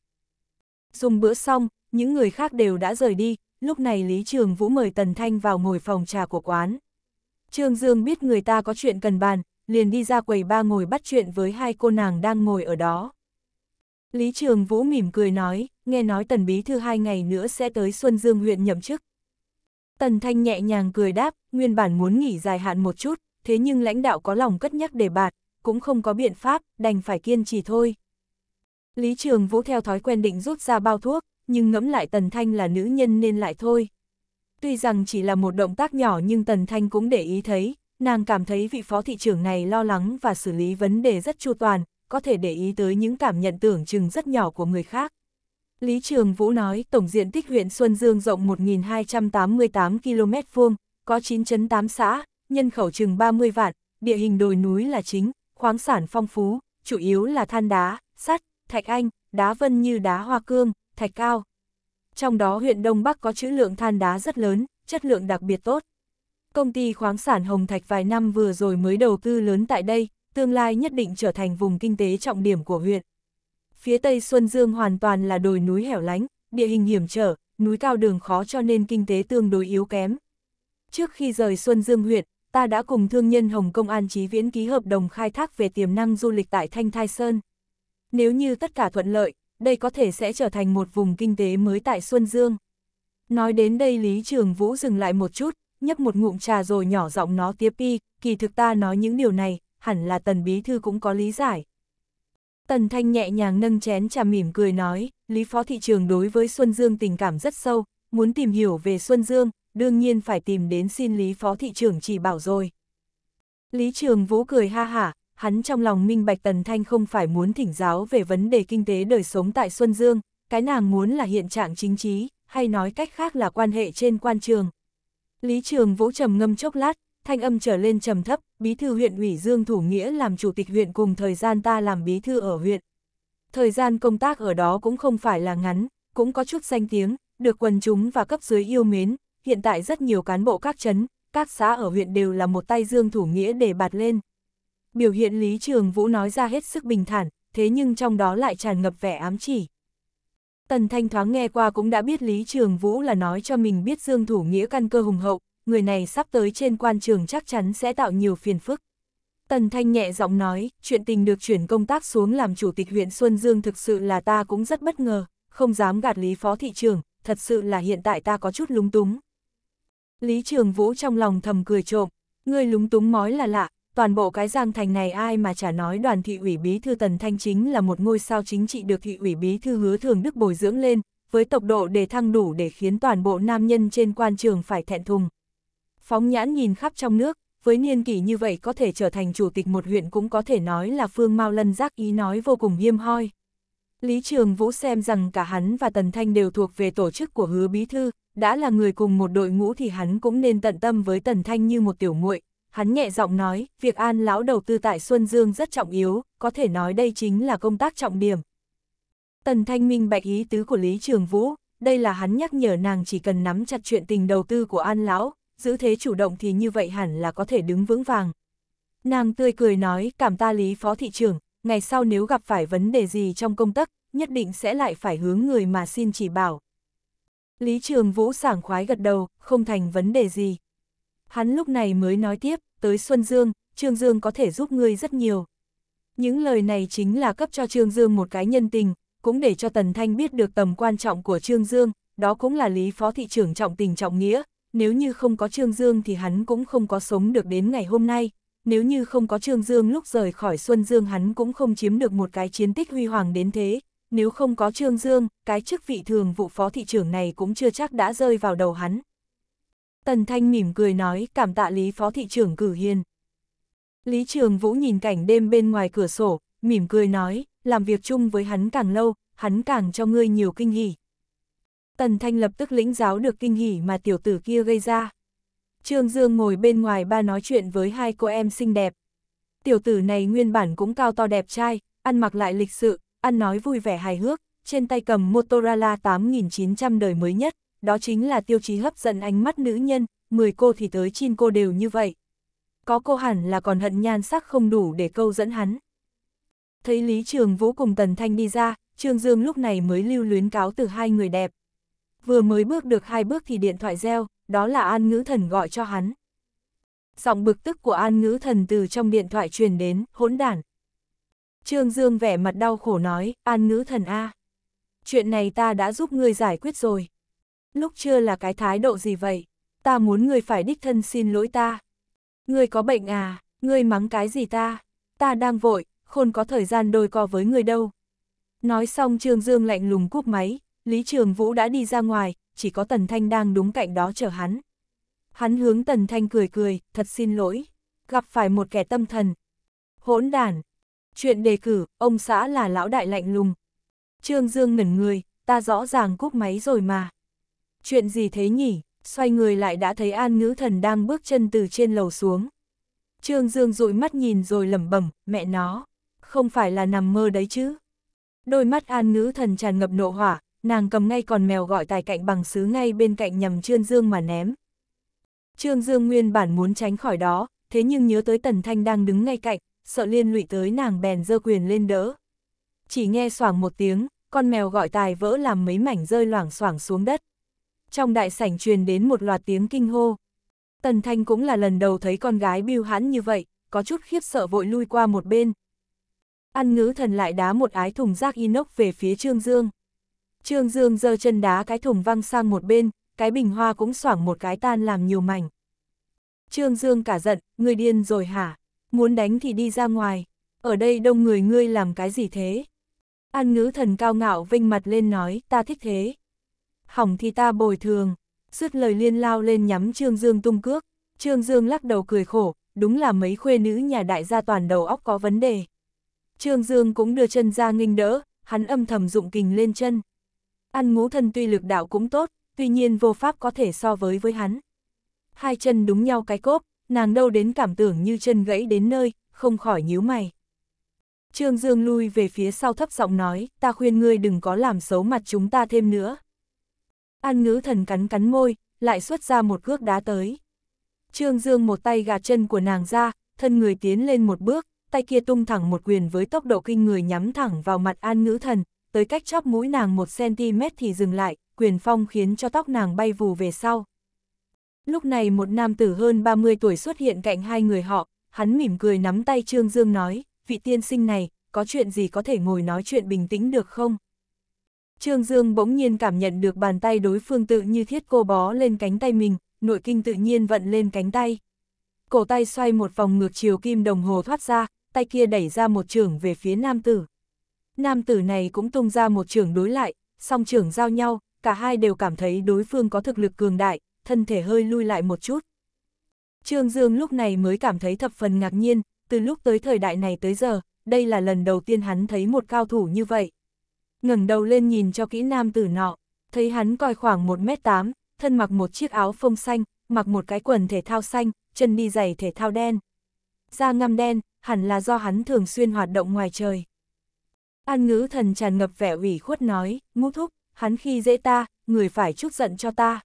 Dùng bữa xong, những người khác đều đã rời đi, lúc này Lý Trường Vũ mời Tần Thanh vào ngồi phòng trà của quán. Trương Dương biết người ta có chuyện cần bàn, liền đi ra quầy ba ngồi bắt chuyện với hai cô nàng đang ngồi ở đó. Lý Trường Vũ mỉm cười nói, nghe nói Tần Bí Thư hai ngày nữa sẽ tới Xuân Dương huyện nhậm chức. Tần Thanh nhẹ nhàng cười đáp, nguyên bản muốn nghỉ dài hạn một chút, thế nhưng lãnh đạo có lòng cất nhắc để bạt, cũng không có biện pháp, đành phải kiên trì thôi. Lý Trường Vũ theo thói quen định rút ra bao thuốc, nhưng ngẫm lại Tần Thanh là nữ nhân nên lại thôi. Tuy rằng chỉ là một động tác nhỏ nhưng Tần Thanh cũng để ý thấy, nàng cảm thấy vị phó thị trưởng này lo lắng và xử lý vấn đề rất chu toàn, có thể để ý tới những cảm nhận tưởng chừng rất nhỏ của người khác. Lý Trường Vũ nói, tổng diện tích huyện Xuân Dương rộng 1.288 km vuông, có 9 chấn 8 xã, nhân khẩu chừng 30 vạn, địa hình đồi núi là chính, khoáng sản phong phú, chủ yếu là than đá, sắt, thạch anh, đá vân như đá hoa cương, thạch cao. Trong đó huyện Đông Bắc có trữ lượng than đá rất lớn, chất lượng đặc biệt tốt. Công ty khoáng sản Hồng Thạch vài năm vừa rồi mới đầu tư lớn tại đây, tương lai nhất định trở thành vùng kinh tế trọng điểm của huyện. Phía Tây Xuân Dương hoàn toàn là đồi núi hẻo lánh, địa hình hiểm trở, núi cao đường khó cho nên kinh tế tương đối yếu kém. Trước khi rời Xuân Dương huyện, ta đã cùng thương nhân Hồng Công An Chí Viễn ký hợp đồng khai thác về tiềm năng du lịch tại Thanh Thai Sơn. Nếu như tất cả thuận lợi, đây có thể sẽ trở thành một vùng kinh tế mới tại Xuân Dương. Nói đến đây Lý Trường Vũ dừng lại một chút, nhấp một ngụm trà rồi nhỏ giọng nó tiếp đi, kỳ thực ta nói những điều này, hẳn là tần bí thư cũng có lý giải. Tần Thanh nhẹ nhàng nâng chén trà mỉm cười nói, Lý Phó Thị trường đối với Xuân Dương tình cảm rất sâu, muốn tìm hiểu về Xuân Dương, đương nhiên phải tìm đến xin Lý Phó Thị trường chỉ bảo rồi. Lý Trường Vũ cười ha hả, hắn trong lòng minh bạch Tần Thanh không phải muốn thỉnh giáo về vấn đề kinh tế đời sống tại Xuân Dương, cái nàng muốn là hiện trạng chính trí, hay nói cách khác là quan hệ trên quan trường. Lý Trường Vũ trầm ngâm chốc lát, thanh âm trở lên trầm thấp, bí thư huyện ủy Dương Thủ Nghĩa làm chủ tịch huyện cùng thời gian ta làm bí thư ở huyện. Thời gian công tác ở đó cũng không phải là ngắn, cũng có chút danh tiếng, được quần chúng và cấp dưới yêu mến, hiện tại rất nhiều cán bộ các chấn, các xã ở huyện đều là một tay Dương Thủ Nghĩa để bạt lên. Biểu hiện Lý Trường Vũ nói ra hết sức bình thản, thế nhưng trong đó lại tràn ngập vẻ ám chỉ. Tần Thanh thoáng nghe qua cũng đã biết Lý Trường Vũ là nói cho mình biết Dương Thủ Nghĩa căn cơ hùng hậu, người này sắp tới trên quan trường chắc chắn sẽ tạo nhiều phiền phức. Tần Thanh nhẹ giọng nói, chuyện tình được chuyển công tác xuống làm chủ tịch huyện Xuân Dương thực sự là ta cũng rất bất ngờ, không dám gạt lý phó thị trường, thật sự là hiện tại ta có chút lúng túng. Lý Trường Vũ trong lòng thầm cười trộm, người lúng túng mói là lạ, toàn bộ cái giang thành này ai mà chả nói đoàn thị ủy bí thư Tần Thanh chính là một ngôi sao chính trị được thị ủy bí thư hứa thường đức bồi dưỡng lên, với tốc độ đề thăng đủ để khiến toàn bộ nam nhân trên quan trường phải thẹn thùng, Phóng nhãn nhìn khắp trong nước, với niên kỷ như vậy có thể trở thành chủ tịch một huyện cũng có thể nói là Phương Mao Lân giác ý nói vô cùng hiêm hoi. Lý Trường Vũ xem rằng cả hắn và Tần Thanh đều thuộc về tổ chức của hứa bí thư, đã là người cùng một đội ngũ thì hắn cũng nên tận tâm với Tần Thanh như một tiểu muội. Hắn nhẹ giọng nói, việc an lão đầu tư tại Xuân Dương rất trọng yếu, có thể nói đây chính là công tác trọng điểm. Tần Thanh minh bạch ý tứ của Lý Trường Vũ, đây là hắn nhắc nhở nàng chỉ cần nắm chặt chuyện tình đầu tư của an lão, giữ thế chủ động thì như vậy hẳn là có thể đứng vững vàng. Nàng tươi cười nói, cảm ta lý phó thị trưởng, ngày sau nếu gặp phải vấn đề gì trong công tác, nhất định sẽ lại phải hướng người mà xin chỉ bảo. Lý Trường Vũ sảng khoái gật đầu, không thành vấn đề gì. Hắn lúc này mới nói tiếp, tới Xuân Dương, Trương Dương có thể giúp ngươi rất nhiều. Những lời này chính là cấp cho Trương Dương một cái nhân tình, cũng để cho Tần Thanh biết được tầm quan trọng của Trương Dương, đó cũng là lý phó thị trưởng trọng tình trọng nghĩa, nếu như không có Trương Dương thì hắn cũng không có sống được đến ngày hôm nay, nếu như không có Trương Dương lúc rời khỏi Xuân Dương hắn cũng không chiếm được một cái chiến tích huy hoàng đến thế, nếu không có Trương Dương, cái chức vị thường vụ phó thị trưởng này cũng chưa chắc đã rơi vào đầu hắn. Tần Thanh mỉm cười nói cảm tạ Lý phó thị trưởng cử hiền. Lý Trường Vũ nhìn cảnh đêm bên ngoài cửa sổ, mỉm cười nói, làm việc chung với hắn càng lâu, hắn càng cho ngươi nhiều kinh hỉ. Tần Thanh lập tức lĩnh giáo được kinh hỉ mà tiểu tử kia gây ra. Trương Dương ngồi bên ngoài ba nói chuyện với hai cô em xinh đẹp. Tiểu tử này nguyên bản cũng cao to đẹp trai, ăn mặc lại lịch sự, ăn nói vui vẻ hài hước, trên tay cầm Motorola 8900 đời mới nhất, đó chính là tiêu chí hấp dẫn ánh mắt nữ nhân, 10 cô thì tới chín cô đều như vậy. Có cô hẳn là còn hận nhan sắc không đủ để câu dẫn hắn. Thấy Lý Trường Vũ cùng Tần Thanh đi ra, Trương Dương lúc này mới lưu luyến cáo từ hai người đẹp vừa mới bước được hai bước thì điện thoại reo, đó là An Ngữ Thần gọi cho hắn. Giọng bực tức của An Ngữ Thần từ trong điện thoại truyền đến, hỗn đản. Trương Dương vẻ mặt đau khổ nói, An Ngữ Thần A. Chuyện này ta đã giúp ngươi giải quyết rồi. Lúc chưa là cái thái độ gì vậy? Ta muốn ngươi phải đích thân xin lỗi ta. Ngươi có bệnh à? Ngươi mắng cái gì ta? Ta đang vội, khôn có thời gian đôi co với ngươi đâu. Nói xong Trương Dương lạnh lùng cúp máy, Lý Trường Vũ đã đi ra ngoài, chỉ có Tần Thanh đang đúng cạnh đó chờ hắn. Hắn hướng Tần Thanh cười cười, thật xin lỗi, gặp phải một kẻ tâm thần. Hỗn đàn. Chuyện đề cử, ông xã là lão đại lạnh lùng. Trương Dương ngẩn người, ta rõ ràng cúp máy rồi mà. Chuyện gì thế nhỉ, xoay người lại đã thấy An Ngữ Thần đang bước chân từ trên lầu xuống. Trương Dương dụi mắt nhìn rồi lẩm bẩm, mẹ nó, không phải là nằm mơ đấy chứ. Đôi mắt An Ngữ Thần tràn ngập nộ hỏa, nàng cầm ngay còn mèo gọi tài cạnh bằng sứ ngay bên cạnh nhằm Trương Dương mà ném. Trương Dương nguyên bản muốn tránh khỏi đó, thế nhưng nhớ tới Tần Thanh đang đứng ngay cạnh, sợ liên lụy tới nàng bèn dơ quyền lên đỡ. Chỉ nghe xoảng một tiếng, con mèo gọi tài vỡ làm mấy mảnh rơi loảng xoảng xuống đất. Trong đại sảnh truyền đến một loạt tiếng kinh hô. Tần Thanh cũng là lần đầu thấy con gái biêu hãn như vậy, có chút khiếp sợ vội lui qua một bên. Ăn ngữ thần lại đá một ái thùng rác inox về phía Trương Dương. Trương Dương giơ chân đá cái thùng văng sang một bên, cái bình hoa cũng xoảng một cái tan làm nhiều mảnh. Trương Dương cả giận, người điên rồi hả? Muốn đánh thì đi ra ngoài. Ở đây đông người ngươi làm cái gì thế? An ngữ thần cao ngạo vinh mặt lên nói, ta thích thế. Hỏng thì ta bồi thường. Dứt lời liên lao lên nhắm Trương Dương tung cước. Trương Dương lắc đầu cười khổ, đúng là mấy khuê nữ nhà đại gia toàn đầu óc có vấn đề. Trương Dương cũng đưa chân ra nghinh đỡ, hắn âm thầm dụng kình lên chân. Ăn ngũ thân tuy lực đạo cũng tốt, tuy nhiên vô pháp có thể so với với hắn. Hai chân đúng nhau cái cốp, nàng đâu đến cảm tưởng như chân gãy đến nơi, không khỏi nhíu mày. Trương Dương lui về phía sau thấp giọng nói, ta khuyên ngươi đừng có làm xấu mặt chúng ta thêm nữa. An ngữ thần cắn cắn môi, lại xuất ra một cước đá tới. Trương Dương một tay gạt chân của nàng ra, thân người tiến lên một bước, tay kia tung thẳng một quyền với tốc độ kinh người nhắm thẳng vào mặt an ngữ thần, tới cách chóp mũi nàng 1cm thì dừng lại, quyền phong khiến cho tóc nàng bay vù về sau. Lúc này một nam tử hơn 30 tuổi xuất hiện cạnh hai người họ, hắn mỉm cười nắm tay Trương Dương nói, vị tiên sinh này, có chuyện gì có thể ngồi nói chuyện bình tĩnh được không? Trương Dương bỗng nhiên cảm nhận được bàn tay đối phương tự như thiết cô bó lên cánh tay mình, nội kinh tự nhiên vận lên cánh tay. Cổ tay xoay một vòng ngược chiều kim đồng hồ thoát ra, tay kia đẩy ra một trường về phía nam tử nam tử này cũng tung ra một trường đối lại, song trường giao nhau, cả hai đều cảm thấy đối phương có thực lực cường đại, thân thể hơi lui lại một chút. Trương Dương lúc này mới cảm thấy thập phần ngạc nhiên, từ lúc tới thời đại này tới giờ, đây là lần đầu tiên hắn thấy một cao thủ như vậy. ngẩng đầu lên nhìn cho kỹ nam tử nọ, thấy hắn coi khoảng 1m8, thân mặc một chiếc áo phông xanh, mặc một cái quần thể thao xanh, chân đi giày thể thao đen. Da ngăm đen, hẳn là do hắn thường xuyên hoạt động ngoài trời. An ngữ thần tràn ngập vẻ ủy khuất nói, ngũ thúc, hắn khi dễ ta, người phải chút giận cho ta.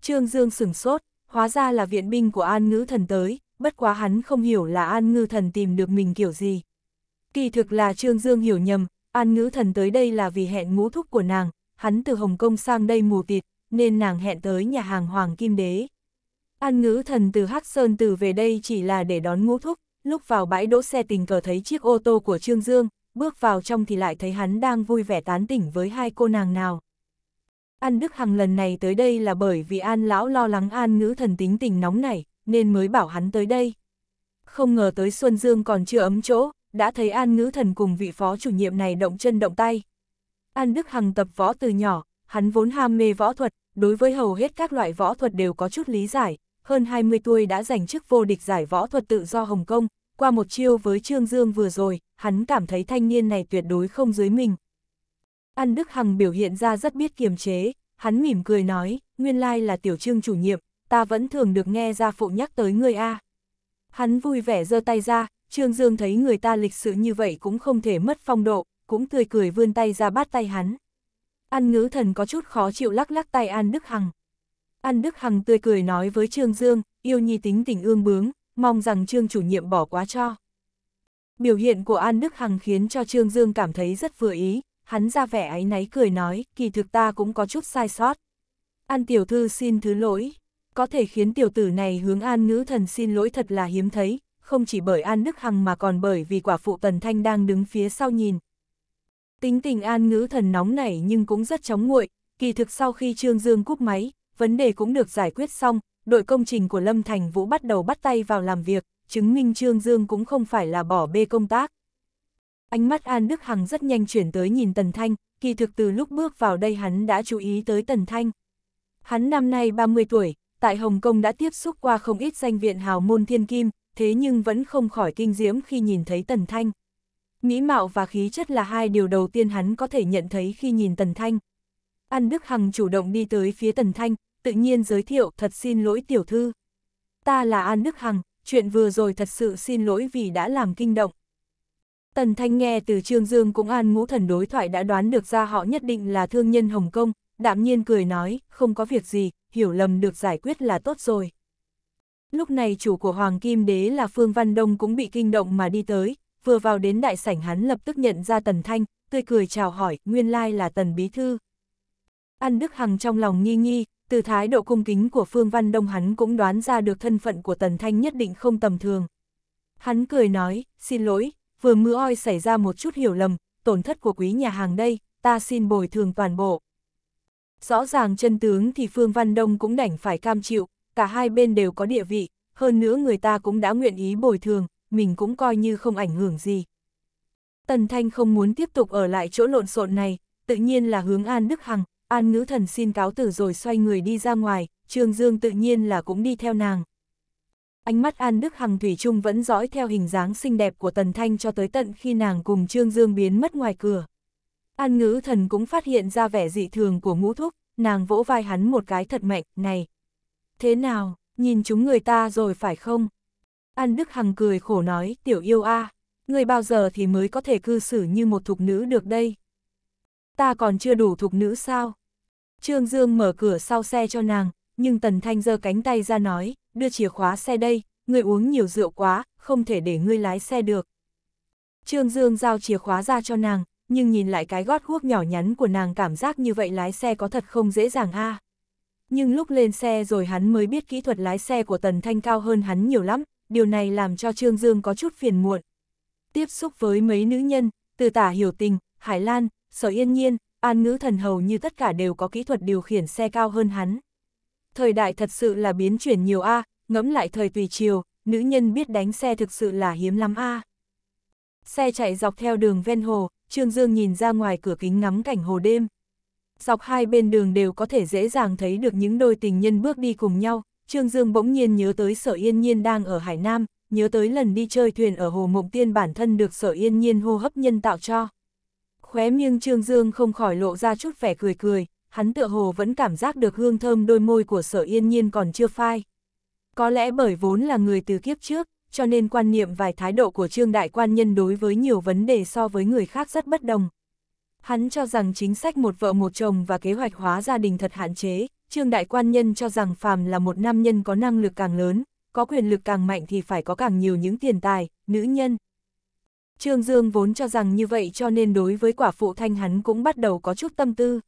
Trương Dương sừng sốt, hóa ra là viện binh của an ngữ thần tới, bất quá hắn không hiểu là an ngữ thần tìm được mình kiểu gì. Kỳ thực là Trương Dương hiểu nhầm, an ngữ thần tới đây là vì hẹn ngũ thúc của nàng, hắn từ Hồng Kông sang đây mù tịt, nên nàng hẹn tới nhà hàng Hoàng Kim Đế. An ngữ thần từ Hắc Sơn từ về đây chỉ là để đón ngũ thúc, lúc vào bãi đỗ xe tình cờ thấy chiếc ô tô của Trương Dương, bước vào trong thì lại thấy hắn đang vui vẻ tán tỉnh với hai cô nàng nào. An Đức Hằng lần này tới đây là bởi vì An Lão lo lắng An Ngữ Thần tính tình nóng này, nên mới bảo hắn tới đây. Không ngờ tới Xuân Dương còn chưa ấm chỗ, đã thấy An Ngữ Thần cùng vị phó chủ nhiệm này động chân động tay. An Đức Hằng tập võ từ nhỏ, hắn vốn ham mê võ thuật, đối với hầu hết các loại võ thuật đều có chút lý giải, hơn 20 tuổi đã giành chức vô địch giải võ thuật tự do Hồng Kông, qua một chiêu với Trương Dương vừa rồi, hắn cảm thấy thanh niên này tuyệt đối không dưới mình. An Đức Hằng biểu hiện ra rất biết kiềm chế, hắn mỉm cười nói, nguyên lai là tiểu trương chủ nhiệm, ta vẫn thường được nghe ra phụ nhắc tới người A. Hắn vui vẻ giơ tay ra, Trương Dương thấy người ta lịch sự như vậy cũng không thể mất phong độ, cũng tươi cười vươn tay ra bắt tay hắn. An ngữ thần có chút khó chịu lắc lắc tay An Đức Hằng. An Đức Hằng tươi cười nói với Trương Dương, yêu nhi tính tình ương bướng, mong rằng Trương chủ nhiệm bỏ quá cho. Biểu hiện của An Đức Hằng khiến cho Trương Dương cảm thấy rất vừa ý, hắn ra vẻ áy náy cười nói, kỳ thực ta cũng có chút sai sót. An tiểu thư xin thứ lỗi, có thể khiến tiểu tử này hướng An ngữ thần xin lỗi thật là hiếm thấy, không chỉ bởi An Đức Hằng mà còn bởi vì quả phụ Tần Thanh đang đứng phía sau nhìn. Tính tình An ngữ thần nóng nảy nhưng cũng rất chóng nguội, kỳ thực sau khi Trương Dương cúp máy, vấn đề cũng được giải quyết xong, đội công trình của Lâm Thành Vũ bắt đầu bắt tay vào làm việc, chứng minh Trương Dương cũng không phải là bỏ bê công tác. Ánh mắt An Đức Hằng rất nhanh chuyển tới nhìn Tần Thanh, kỳ thực từ lúc bước vào đây hắn đã chú ý tới Tần Thanh. Hắn năm nay 30 tuổi, tại Hồng Kông đã tiếp xúc qua không ít danh viện hào môn thiên kim, thế nhưng vẫn không khỏi kinh diễm khi nhìn thấy Tần Thanh. Mỹ mạo và khí chất là hai điều đầu tiên hắn có thể nhận thấy khi nhìn Tần Thanh. An Đức Hằng chủ động đi tới phía Tần Thanh, tự nhiên giới thiệu thật xin lỗi tiểu thư. Ta là An Đức Hằng, chuyện vừa rồi thật sự xin lỗi vì đã làm kinh động. Tần Thanh nghe từ Trương Dương cũng an ngũ thần đối thoại đã đoán được ra họ nhất định là thương nhân Hồng Kông, đạm nhiên cười nói, không có việc gì, hiểu lầm được giải quyết là tốt rồi. Lúc này chủ của Hoàng Kim Đế là Phương Văn Đông cũng bị kinh động mà đi tới, vừa vào đến đại sảnh hắn lập tức nhận ra Tần Thanh, tươi cười chào hỏi, nguyên lai là Tần Bí Thư. An Đức Hằng trong lòng nghi nghi, từ thái độ cung kính của Phương Văn Đông hắn cũng đoán ra được thân phận của Tần Thanh nhất định không tầm thường. Hắn cười nói, xin lỗi, vừa mưa oi xảy ra một chút hiểu lầm, tổn thất của quý nhà hàng đây, ta xin bồi thường toàn bộ. Rõ ràng chân tướng thì Phương Văn Đông cũng đành phải cam chịu, cả hai bên đều có địa vị, hơn nữa người ta cũng đã nguyện ý bồi thường, mình cũng coi như không ảnh hưởng gì. Tần Thanh không muốn tiếp tục ở lại chỗ lộn xộn này, tự nhiên là hướng An Đức Hằng, An ngữ thần xin cáo tử rồi xoay người đi ra ngoài, Trương Dương tự nhiên là cũng đi theo nàng. Ánh mắt An Đức Hằng Thủy chung vẫn dõi theo hình dáng xinh đẹp của Tần Thanh cho tới tận khi nàng cùng Trương Dương biến mất ngoài cửa. An ngữ thần cũng phát hiện ra vẻ dị thường của ngũ thúc, nàng vỗ vai hắn một cái thật mạnh, này. Thế nào, nhìn chúng người ta rồi phải không? An Đức Hằng cười khổ nói, tiểu yêu a người bao giờ thì mới có thể cư xử như một thục nữ được đây? ta còn chưa đủ thục nữ sao? Trương Dương mở cửa sau xe cho nàng, nhưng Tần Thanh giơ cánh tay ra nói, đưa chìa khóa xe đây, người uống nhiều rượu quá, không thể để ngươi lái xe được. Trương Dương giao chìa khóa ra cho nàng, nhưng nhìn lại cái gót guốc nhỏ nhắn của nàng cảm giác như vậy lái xe có thật không dễ dàng a Nhưng lúc lên xe rồi hắn mới biết kỹ thuật lái xe của Tần Thanh cao hơn hắn nhiều lắm, điều này làm cho Trương Dương có chút phiền muộn. Tiếp xúc với mấy nữ nhân, từ tả hiểu tình, Hải Lan, sở yên nhiên, an ngữ thần hầu như tất cả đều có kỹ thuật điều khiển xe cao hơn hắn. Thời đại thật sự là biến chuyển nhiều A, ngẫm lại thời tùy triều, nữ nhân biết đánh xe thực sự là hiếm lắm A. Xe chạy dọc theo đường ven hồ, Trương Dương nhìn ra ngoài cửa kính ngắm cảnh hồ đêm. Dọc hai bên đường đều có thể dễ dàng thấy được những đôi tình nhân bước đi cùng nhau, Trương Dương bỗng nhiên nhớ tới sở yên nhiên đang ở Hải Nam, nhớ tới lần đi chơi thuyền ở Hồ Mộng Tiên bản thân được sở yên nhiên hô hấp nhân tạo cho. Khóe miệng Trương Dương không khỏi lộ ra chút vẻ cười cười, hắn tựa hồ vẫn cảm giác được hương thơm đôi môi của sở yên nhiên còn chưa phai. Có lẽ bởi vốn là người từ kiếp trước, cho nên quan niệm và thái độ của Trương Đại Quan Nhân đối với nhiều vấn đề so với người khác rất bất đồng. Hắn cho rằng chính sách một vợ một chồng và kế hoạch hóa gia đình thật hạn chế, Trương Đại Quan Nhân cho rằng phàm là một nam nhân có năng lực càng lớn, có quyền lực càng mạnh thì phải có càng nhiều những tiền tài, nữ nhân, Trương Dương vốn cho rằng như vậy cho nên đối với quả phụ thanh hắn cũng bắt đầu có chút tâm tư.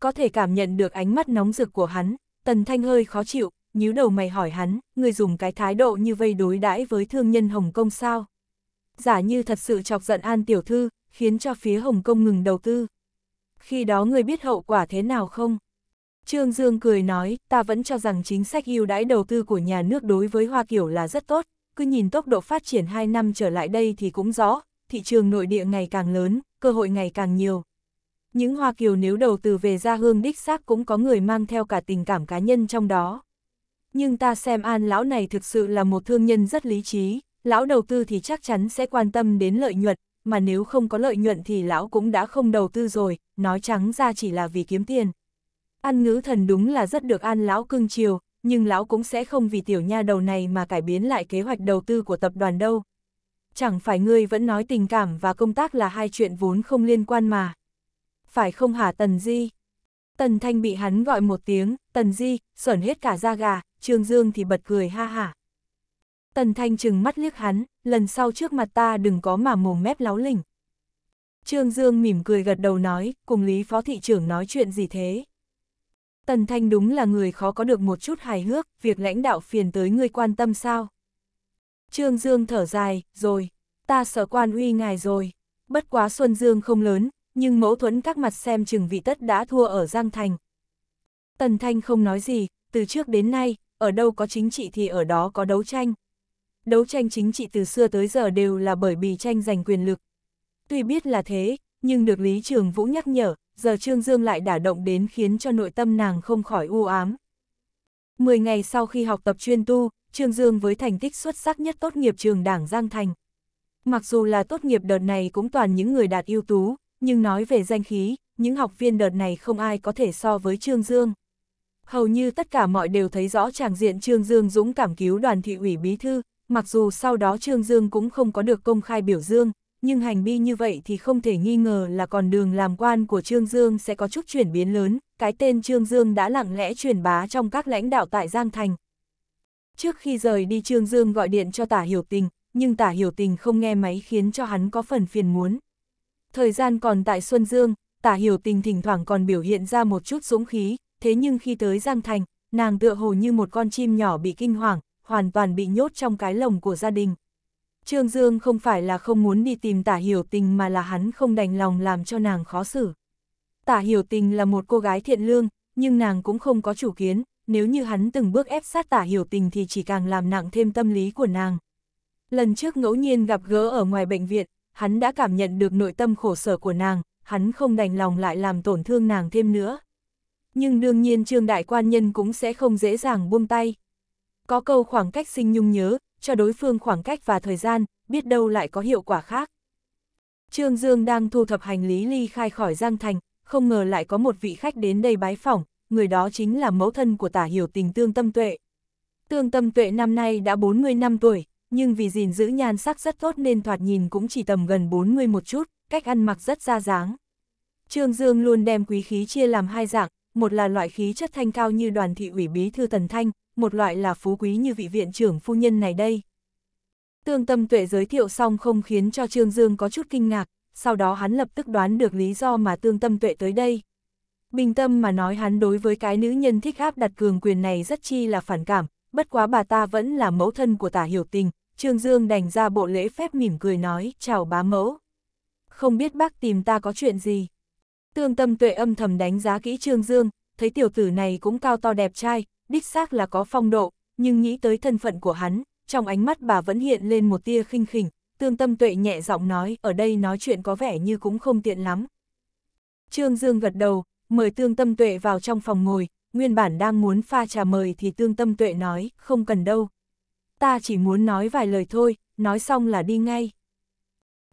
Có thể cảm nhận được ánh mắt nóng rực của hắn, tần thanh hơi khó chịu, nhíu đầu mày hỏi hắn, người dùng cái thái độ như vây đối đãi với thương nhân Hồng Kông sao? Giả như thật sự chọc giận an tiểu thư, khiến cho phía Hồng Kông ngừng đầu tư. Khi đó người biết hậu quả thế nào không? Trương Dương cười nói, ta vẫn cho rằng chính sách ưu đãi đầu tư của nhà nước đối với Hoa Kiểu là rất tốt, cứ nhìn tốc độ phát triển 2 năm trở lại đây thì cũng rõ, thị trường nội địa ngày càng lớn, cơ hội ngày càng nhiều. Những Hoa Kiều nếu đầu tư về gia hương đích xác cũng có người mang theo cả tình cảm cá nhân trong đó. Nhưng ta xem an lão này thực sự là một thương nhân rất lý trí, lão đầu tư thì chắc chắn sẽ quan tâm đến lợi nhuận, mà nếu không có lợi nhuận thì lão cũng đã không đầu tư rồi, nói trắng ra chỉ là vì kiếm tiền. An ngữ thần đúng là rất được an lão cưng chiều, nhưng lão cũng sẽ không vì tiểu nha đầu này mà cải biến lại kế hoạch đầu tư của tập đoàn đâu. Chẳng phải ngươi vẫn nói tình cảm và công tác là hai chuyện vốn không liên quan mà. Phải không hả Tần Di? Tần Thanh bị hắn gọi một tiếng, Tần Di, sởn hết cả da gà, Trương Dương thì bật cười ha hả. Tần Thanh chừng mắt liếc hắn, lần sau trước mặt ta đừng có mà mồm mép láo lỉnh. Trương Dương mỉm cười gật đầu nói, cùng Lý Phó Thị trưởng nói chuyện gì thế? Tần Thanh đúng là người khó có được một chút hài hước, việc lãnh đạo phiền tới người quan tâm sao. Trương Dương thở dài, rồi, ta sợ quan uy ngài rồi. Bất quá Xuân Dương không lớn, nhưng mẫu thuẫn các mặt xem chừng vị tất đã thua ở Giang Thành. Tần Thanh không nói gì, từ trước đến nay, ở đâu có chính trị thì ở đó có đấu tranh. Đấu tranh chính trị từ xưa tới giờ đều là bởi vì tranh giành quyền lực. Tuy biết là thế, nhưng được Lý Trường Vũ nhắc nhở, giờ Trương Dương lại đả động đến khiến cho nội tâm nàng không khỏi u ám. Mười ngày sau khi học tập chuyên tu, Trương Dương với thành tích xuất sắc nhất tốt nghiệp trường đảng Giang Thành. Mặc dù là tốt nghiệp đợt này cũng toàn những người đạt ưu tú, nhưng nói về danh khí, những học viên đợt này không ai có thể so với Trương Dương. Hầu như tất cả mọi đều thấy rõ tràng diện Trương Dương dũng cảm cứu đoàn thị ủy bí thư, mặc dù sau đó Trương Dương cũng không có được công khai biểu dương, nhưng hành vi như vậy thì không thể nghi ngờ là con đường làm quan của Trương Dương sẽ có chút chuyển biến lớn, cái tên Trương Dương đã lặng lẽ truyền bá trong các lãnh đạo tại Giang Thành. Trước khi rời đi Trương Dương gọi điện cho tả hiểu tình, nhưng tả hiểu tình không nghe máy khiến cho hắn có phần phiền muốn. Thời gian còn tại Xuân Dương, tả hiểu tình thỉnh thoảng còn biểu hiện ra một chút dũng khí, thế nhưng khi tới Giang Thành, nàng tựa hồ như một con chim nhỏ bị kinh hoàng, hoàn toàn bị nhốt trong cái lồng của gia đình. Trương Dương không phải là không muốn đi tìm tả hiểu tình mà là hắn không đành lòng làm cho nàng khó xử. Tả hiểu tình là một cô gái thiện lương, nhưng nàng cũng không có chủ kiến, nếu như hắn từng bước ép sát tả hiểu tình thì chỉ càng làm nặng thêm tâm lý của nàng. Lần trước ngẫu nhiên gặp gỡ ở ngoài bệnh viện, hắn đã cảm nhận được nội tâm khổ sở của nàng, hắn không đành lòng lại làm tổn thương nàng thêm nữa. Nhưng đương nhiên trương đại quan nhân cũng sẽ không dễ dàng buông tay. Có câu khoảng cách sinh nhung nhớ, cho đối phương khoảng cách và thời gian, biết đâu lại có hiệu quả khác. Trương Dương đang thu thập hành lý ly khai khỏi Giang Thành, không ngờ lại có một vị khách đến đây bái phỏng, người đó chính là mẫu thân của tả hiểu tình Tương Tâm Tuệ. Tương Tâm Tuệ năm nay đã 40 năm tuổi, nhưng vì gìn giữ nhan sắc rất tốt nên thoạt nhìn cũng chỉ tầm gần 40 một chút, cách ăn mặc rất ra dáng. Trương Dương luôn đem quý khí chia làm hai dạng, một là loại khí chất thanh cao như đoàn thị ủy bí thư Tần Thanh, một loại là phú quý như vị viện trưởng phu nhân này đây. Tương tâm tuệ giới thiệu xong không khiến cho Trương Dương có chút kinh ngạc, sau đó hắn lập tức đoán được lý do mà tương tâm tuệ tới đây. Bình tâm mà nói hắn đối với cái nữ nhân thích áp đặt cường quyền này rất chi là phản cảm, bất quá bà ta vẫn là mẫu thân của tả hiểu tình, Trương Dương đành ra bộ lễ phép mỉm cười nói, chào bá mẫu. Không biết bác tìm ta có chuyện gì. Tương tâm tuệ âm thầm đánh giá kỹ Trương Dương, thấy tiểu tử này cũng cao to đẹp trai, đích xác là có phong độ, nhưng nghĩ tới thân phận của hắn, trong ánh mắt bà vẫn hiện lên một tia khinh khỉnh, tương tâm tuệ nhẹ giọng nói, ở đây nói chuyện có vẻ như cũng không tiện lắm. Trương Dương gật đầu, mời tương tâm tuệ vào trong phòng ngồi, nguyên bản đang muốn pha trà mời thì tương tâm tuệ nói, không cần đâu. Ta chỉ muốn nói vài lời thôi, nói xong là đi ngay.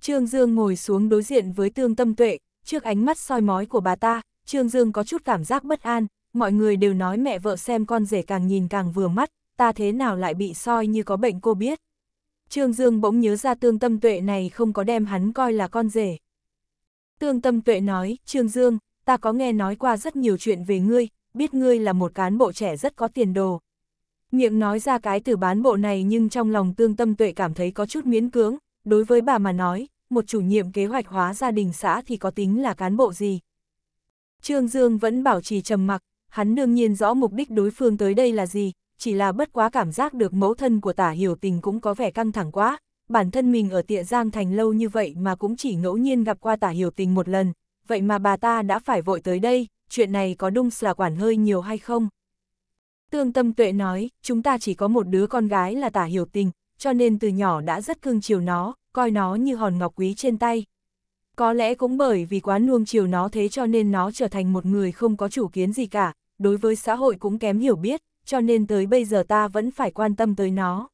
Trương Dương ngồi xuống đối diện với tương tâm tuệ, trước ánh mắt soi mói của bà ta, Trương Dương có chút cảm giác bất an, mọi người đều nói mẹ vợ xem con rể càng nhìn càng vừa mắt, ta thế nào lại bị soi như có bệnh cô biết. Trương Dương bỗng nhớ ra tương tâm tuệ này không có đem hắn coi là con rể. Tương tâm tuệ nói, Trương Dương, ta có nghe nói qua rất nhiều chuyện về ngươi, biết ngươi là một cán bộ trẻ rất có tiền đồ. Miệng nói ra cái từ bán bộ này nhưng trong lòng tương tâm tuệ cảm thấy có chút miễn cưỡng, đối với bà mà nói, một chủ nhiệm kế hoạch hóa gia đình xã thì có tính là cán bộ gì. Trương Dương vẫn bảo trì trầm mặc, hắn đương nhiên rõ mục đích đối phương tới đây là gì, chỉ là bất quá cảm giác được mẫu thân của tả hiểu tình cũng có vẻ căng thẳng quá, bản thân mình ở tiệ giang thành lâu như vậy mà cũng chỉ ngẫu nhiên gặp qua tả hiểu tình một lần, vậy mà bà ta đã phải vội tới đây, chuyện này có đung là quản hơi nhiều hay không? Tương Tâm Tuệ nói, chúng ta chỉ có một đứa con gái là tả hiểu tình, cho nên từ nhỏ đã rất cưng chiều nó, coi nó như hòn ngọc quý trên tay. Có lẽ cũng bởi vì quá nuông chiều nó thế cho nên nó trở thành một người không có chủ kiến gì cả, đối với xã hội cũng kém hiểu biết, cho nên tới bây giờ ta vẫn phải quan tâm tới nó.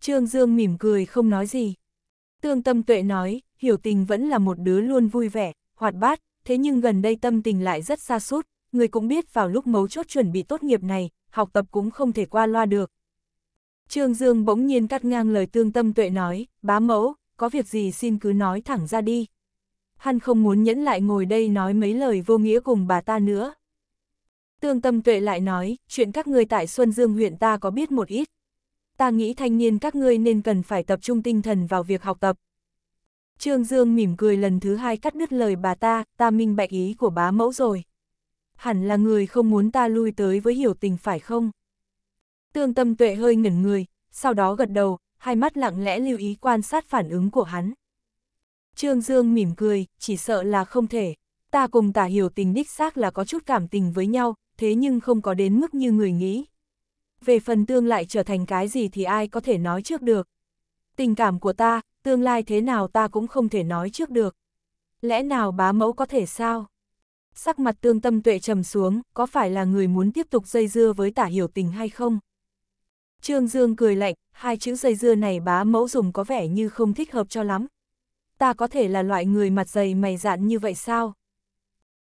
Trương Dương mỉm cười không nói gì. Tương tâm tuệ nói, hiểu tình vẫn là một đứa luôn vui vẻ, hoạt bát, thế nhưng gần đây tâm tình lại rất xa sút người cũng biết vào lúc mấu chốt chuẩn bị tốt nghiệp này, học tập cũng không thể qua loa được. Trương Dương bỗng nhiên cắt ngang lời tương tâm tuệ nói, bá mẫu, có việc gì xin cứ nói thẳng ra đi. Hắn không muốn nhẫn lại ngồi đây nói mấy lời vô nghĩa cùng bà ta nữa. Tương tâm tuệ lại nói, chuyện các người tại Xuân Dương huyện ta có biết một ít. Ta nghĩ thanh niên các ngươi nên cần phải tập trung tinh thần vào việc học tập. Trương Dương mỉm cười lần thứ hai cắt đứt lời bà ta, ta minh bạch ý của bá mẫu rồi. Hẳn là người không muốn ta lui tới với hiểu tình phải không? Tương tâm tuệ hơi ngẩn người, sau đó gật đầu, hai mắt lặng lẽ lưu ý quan sát phản ứng của hắn. Trương Dương mỉm cười, chỉ sợ là không thể. Ta cùng tả hiểu tình đích xác là có chút cảm tình với nhau, thế nhưng không có đến mức như người nghĩ. Về phần tương lại trở thành cái gì thì ai có thể nói trước được. Tình cảm của ta, tương lai thế nào ta cũng không thể nói trước được. Lẽ nào bá mẫu có thể sao? Sắc mặt tương tâm tuệ trầm xuống, có phải là người muốn tiếp tục dây dưa với tả hiểu tình hay không? Trương Dương cười lạnh, hai chữ dây dưa này bá mẫu dùng có vẻ như không thích hợp cho lắm. Ta có thể là loại người mặt dày mày dạn như vậy sao?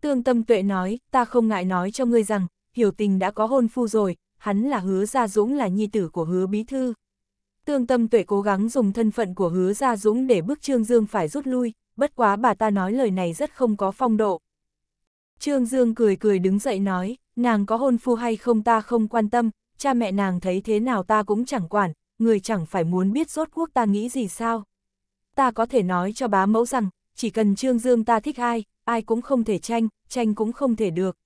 Tương tâm tuệ nói, ta không ngại nói cho ngươi rằng, hiểu tình đã có hôn phu rồi, hắn là hứa gia dũng là nhi tử của hứa bí thư. Tương tâm tuệ cố gắng dùng thân phận của hứa gia dũng để bức Trương Dương phải rút lui, bất quá bà ta nói lời này rất không có phong độ. Trương Dương cười cười đứng dậy nói, nàng có hôn phu hay không ta không quan tâm, cha mẹ nàng thấy thế nào ta cũng chẳng quản, người chẳng phải muốn biết rốt quốc ta nghĩ gì sao. Ta có thể nói cho bá mẫu rằng, chỉ cần Trương Dương ta thích ai, ai cũng không thể tranh, tranh cũng không thể được.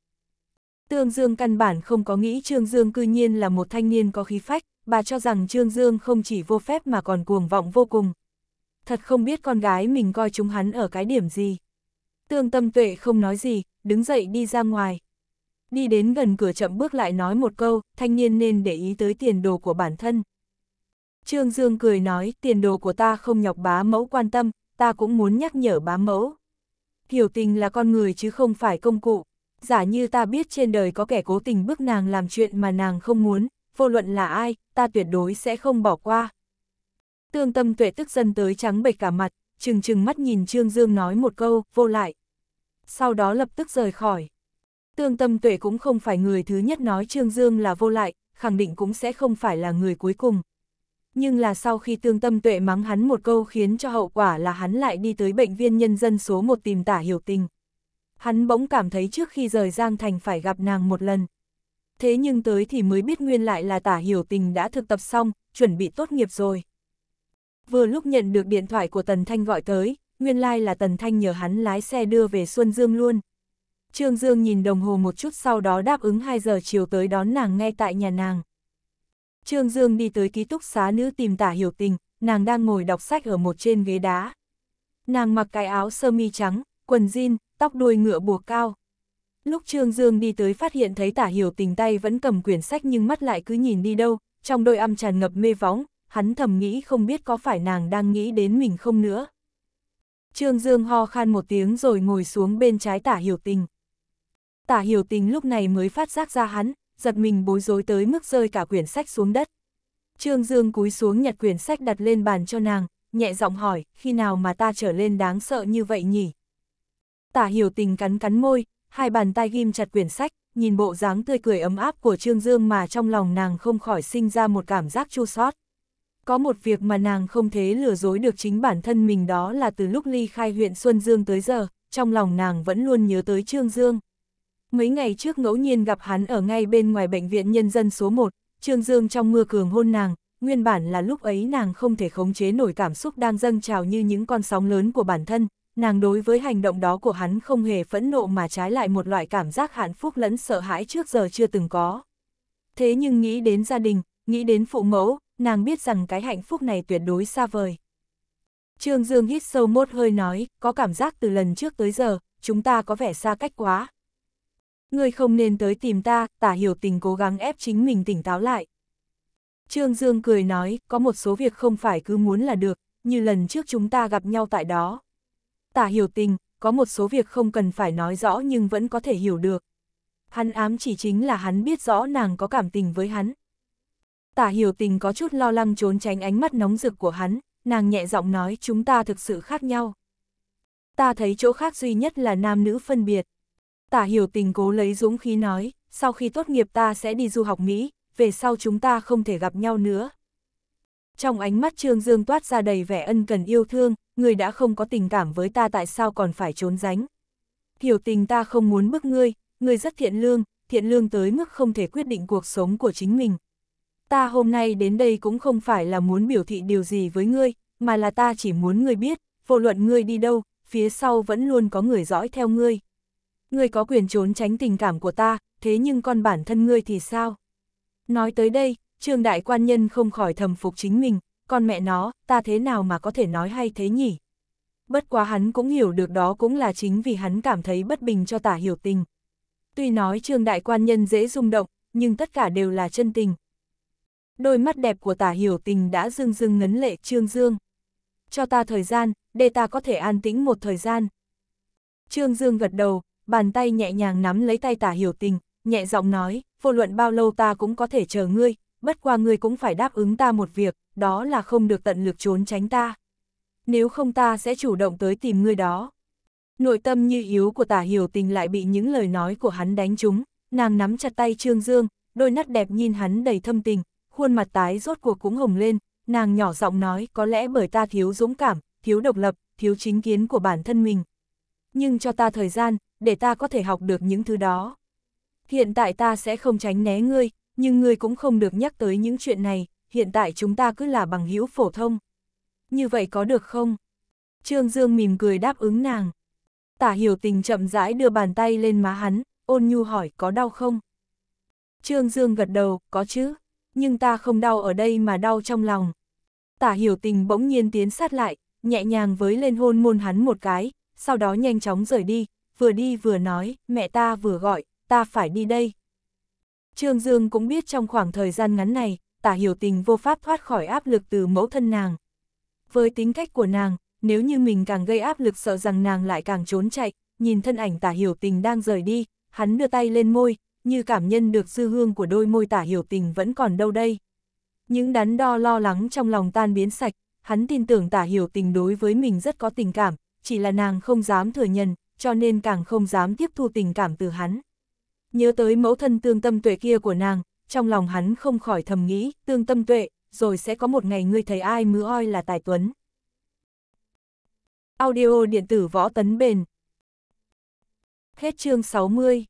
Tương Dương căn bản không có nghĩ Trương Dương cư nhiên là một thanh niên có khí phách, bà cho rằng Trương Dương không chỉ vô phép mà còn cuồng vọng vô cùng. Thật không biết con gái mình coi chúng hắn ở cái điểm gì. Tương tâm tuệ không nói gì, đứng dậy đi ra ngoài. Đi đến gần cửa chậm bước lại nói một câu, thanh niên nên để ý tới tiền đồ của bản thân. Trương Dương cười nói, tiền đồ của ta không nhọc bá mẫu quan tâm, ta cũng muốn nhắc nhở bá mẫu hiểu tình là con người chứ không phải công cụ. Giả như ta biết trên đời có kẻ cố tình bức nàng làm chuyện mà nàng không muốn, vô luận là ai, ta tuyệt đối sẽ không bỏ qua. Tương tâm tuệ tức dân tới trắng bệch cả mặt, trừng trừng mắt nhìn Trương Dương nói một câu, vô lại. Sau đó lập tức rời khỏi. Tương tâm tuệ cũng không phải người thứ nhất nói Trương Dương là vô lại, khẳng định cũng sẽ không phải là người cuối cùng nhưng là sau khi tương tâm tuệ mắng hắn một câu khiến cho hậu quả là hắn lại đi tới bệnh viên nhân dân số 1 tìm tả hiểu tình. Hắn bỗng cảm thấy trước khi rời Giang Thành phải gặp nàng một lần. Thế nhưng tới thì mới biết nguyên lại là tả hiểu tình đã thực tập xong, chuẩn bị tốt nghiệp rồi. Vừa lúc nhận được điện thoại của Tần Thanh gọi tới, nguyên lai là Tần Thanh nhờ hắn lái xe đưa về Xuân Dương luôn. Trương Dương nhìn đồng hồ một chút sau đó đáp ứng 2 giờ chiều tới đón nàng ngay tại nhà nàng. Trương Dương đi tới ký túc xá nữ tìm tả hiểu tình, nàng đang ngồi đọc sách ở một trên ghế đá. Nàng mặc cái áo sơ mi trắng, quần jean, tóc đuôi ngựa buộc cao. Lúc Trương Dương đi tới phát hiện thấy tả hiểu tình tay vẫn cầm quyển sách nhưng mắt lại cứ nhìn đi đâu, trong đôi âm tràn ngập mê võng, hắn thầm nghĩ không biết có phải nàng đang nghĩ đến mình không nữa. Trương Dương ho khan một tiếng rồi ngồi xuống bên trái tả hiểu tình. Tả hiểu tình lúc này mới phát giác ra hắn, giật mình bối rối tới mức rơi cả quyển sách xuống đất. Trương Dương cúi xuống nhặt quyển sách đặt lên bàn cho nàng, nhẹ giọng hỏi, khi nào mà ta trở lên đáng sợ như vậy nhỉ? Tả hiểu tình cắn cắn môi, hai bàn tay ghim chặt quyển sách, nhìn bộ dáng tươi cười ấm áp của Trương Dương mà trong lòng nàng không khỏi sinh ra một cảm giác chua sót. Có một việc mà nàng không thể lừa dối được chính bản thân mình đó là từ lúc ly khai huyện Xuân Dương tới giờ, trong lòng nàng vẫn luôn nhớ tới Trương Dương. Mấy ngày trước ngẫu nhiên gặp hắn ở ngay bên ngoài bệnh viện nhân dân số 1, Trương Dương trong mưa cường hôn nàng, nguyên bản là lúc ấy nàng không thể khống chế nổi cảm xúc đang dâng trào như những con sóng lớn của bản thân, nàng đối với hành động đó của hắn không hề phẫn nộ mà trái lại một loại cảm giác hạnh phúc lẫn sợ hãi trước giờ chưa từng có. Thế nhưng nghĩ đến gia đình, nghĩ đến phụ mẫu, nàng biết rằng cái hạnh phúc này tuyệt đối xa vời. Trương Dương hít sâu một hơi nói, có cảm giác từ lần trước tới giờ, chúng ta có vẻ xa cách quá, ngươi không nên tới tìm ta, tả hiểu tình cố gắng ép chính mình tỉnh táo lại. Trương Dương cười nói, có một số việc không phải cứ muốn là được, như lần trước chúng ta gặp nhau tại đó. Tả hiểu tình, có một số việc không cần phải nói rõ nhưng vẫn có thể hiểu được. Hắn ám chỉ chính là hắn biết rõ nàng có cảm tình với hắn. Tả hiểu tình có chút lo lắng trốn tránh ánh mắt nóng rực của hắn, nàng nhẹ giọng nói chúng ta thực sự khác nhau. Ta thấy chỗ khác duy nhất là nam nữ phân biệt tả hiểu tình cố lấy dũng khí nói, sau khi tốt nghiệp ta sẽ đi du học Mỹ, về sau chúng ta không thể gặp nhau nữa. Trong ánh mắt Trương Dương toát ra đầy vẻ ân cần yêu thương, người đã không có tình cảm với ta tại sao còn phải trốn tránh. Hiểu tình ta không muốn bức ngươi, ngươi rất thiện lương, thiện lương tới mức không thể quyết định cuộc sống của chính mình. Ta hôm nay đến đây cũng không phải là muốn biểu thị điều gì với ngươi, mà là ta chỉ muốn ngươi biết, vô luận ngươi đi đâu, phía sau vẫn luôn có người dõi theo ngươi. Ngươi có quyền trốn tránh tình cảm của ta, thế nhưng con bản thân ngươi thì sao? Nói tới đây, trương đại quan nhân không khỏi thầm phục chính mình, con mẹ nó, ta thế nào mà có thể nói hay thế nhỉ? Bất quá hắn cũng hiểu được đó cũng là chính vì hắn cảm thấy bất bình cho tả hiểu tình. Tuy nói trương đại quan nhân dễ rung động, nhưng tất cả đều là chân tình. Đôi mắt đẹp của tả hiểu tình đã dương dương ngấn lệ trương dương. Cho ta thời gian, để ta có thể an tĩnh một thời gian. Trương Dương gật đầu, bàn tay nhẹ nhàng nắm lấy tay tả hiểu tình, nhẹ giọng nói, vô luận bao lâu ta cũng có thể chờ ngươi, bất qua ngươi cũng phải đáp ứng ta một việc, đó là không được tận lực trốn tránh ta. Nếu không ta sẽ chủ động tới tìm ngươi đó. Nội tâm như yếu của tả hiểu tình lại bị những lời nói của hắn đánh trúng, nàng nắm chặt tay Trương Dương, đôi nắt đẹp nhìn hắn đầy thâm tình, khuôn mặt tái rốt cuộc cũng hồng lên, nàng nhỏ giọng nói có lẽ bởi ta thiếu dũng cảm, thiếu độc lập, thiếu chính kiến của bản thân mình. Nhưng cho ta thời gian, để ta có thể học được những thứ đó. Hiện tại ta sẽ không tránh né ngươi, nhưng ngươi cũng không được nhắc tới những chuyện này, hiện tại chúng ta cứ là bằng hữu phổ thông. Như vậy có được không? Trương Dương mỉm cười đáp ứng nàng. Tả hiểu tình chậm rãi đưa bàn tay lên má hắn, ôn nhu hỏi có đau không? Trương Dương gật đầu, có chứ, nhưng ta không đau ở đây mà đau trong lòng. Tả hiểu tình bỗng nhiên tiến sát lại, nhẹ nhàng với lên hôn môn hắn một cái, sau đó nhanh chóng rời đi, vừa đi vừa nói, mẹ ta vừa gọi, ta phải đi đây. Trương Dương cũng biết trong khoảng thời gian ngắn này, tả hiểu tình vô pháp thoát khỏi áp lực từ mẫu thân nàng. Với tính cách của nàng, nếu như mình càng gây áp lực sợ rằng nàng lại càng trốn chạy, nhìn thân ảnh tả hiểu tình đang rời đi, hắn đưa tay lên môi, như cảm nhân được dư hương của đôi môi tả hiểu tình vẫn còn đâu đây. Những đắn đo lo lắng trong lòng tan biến sạch, hắn tin tưởng tả hiểu tình đối với mình rất có tình cảm, chỉ là nàng không dám thừa nhận, cho nên càng không dám tiếp thu tình cảm từ hắn. Nhớ tới mẫu thân tương tâm tuệ kia của nàng, trong lòng hắn không khỏi thầm nghĩ, tương tâm tuệ, rồi sẽ có một ngày ngươi thấy ai mứa oi là tài tuấn. Audio điện tử võ tấn bền Hết chương 60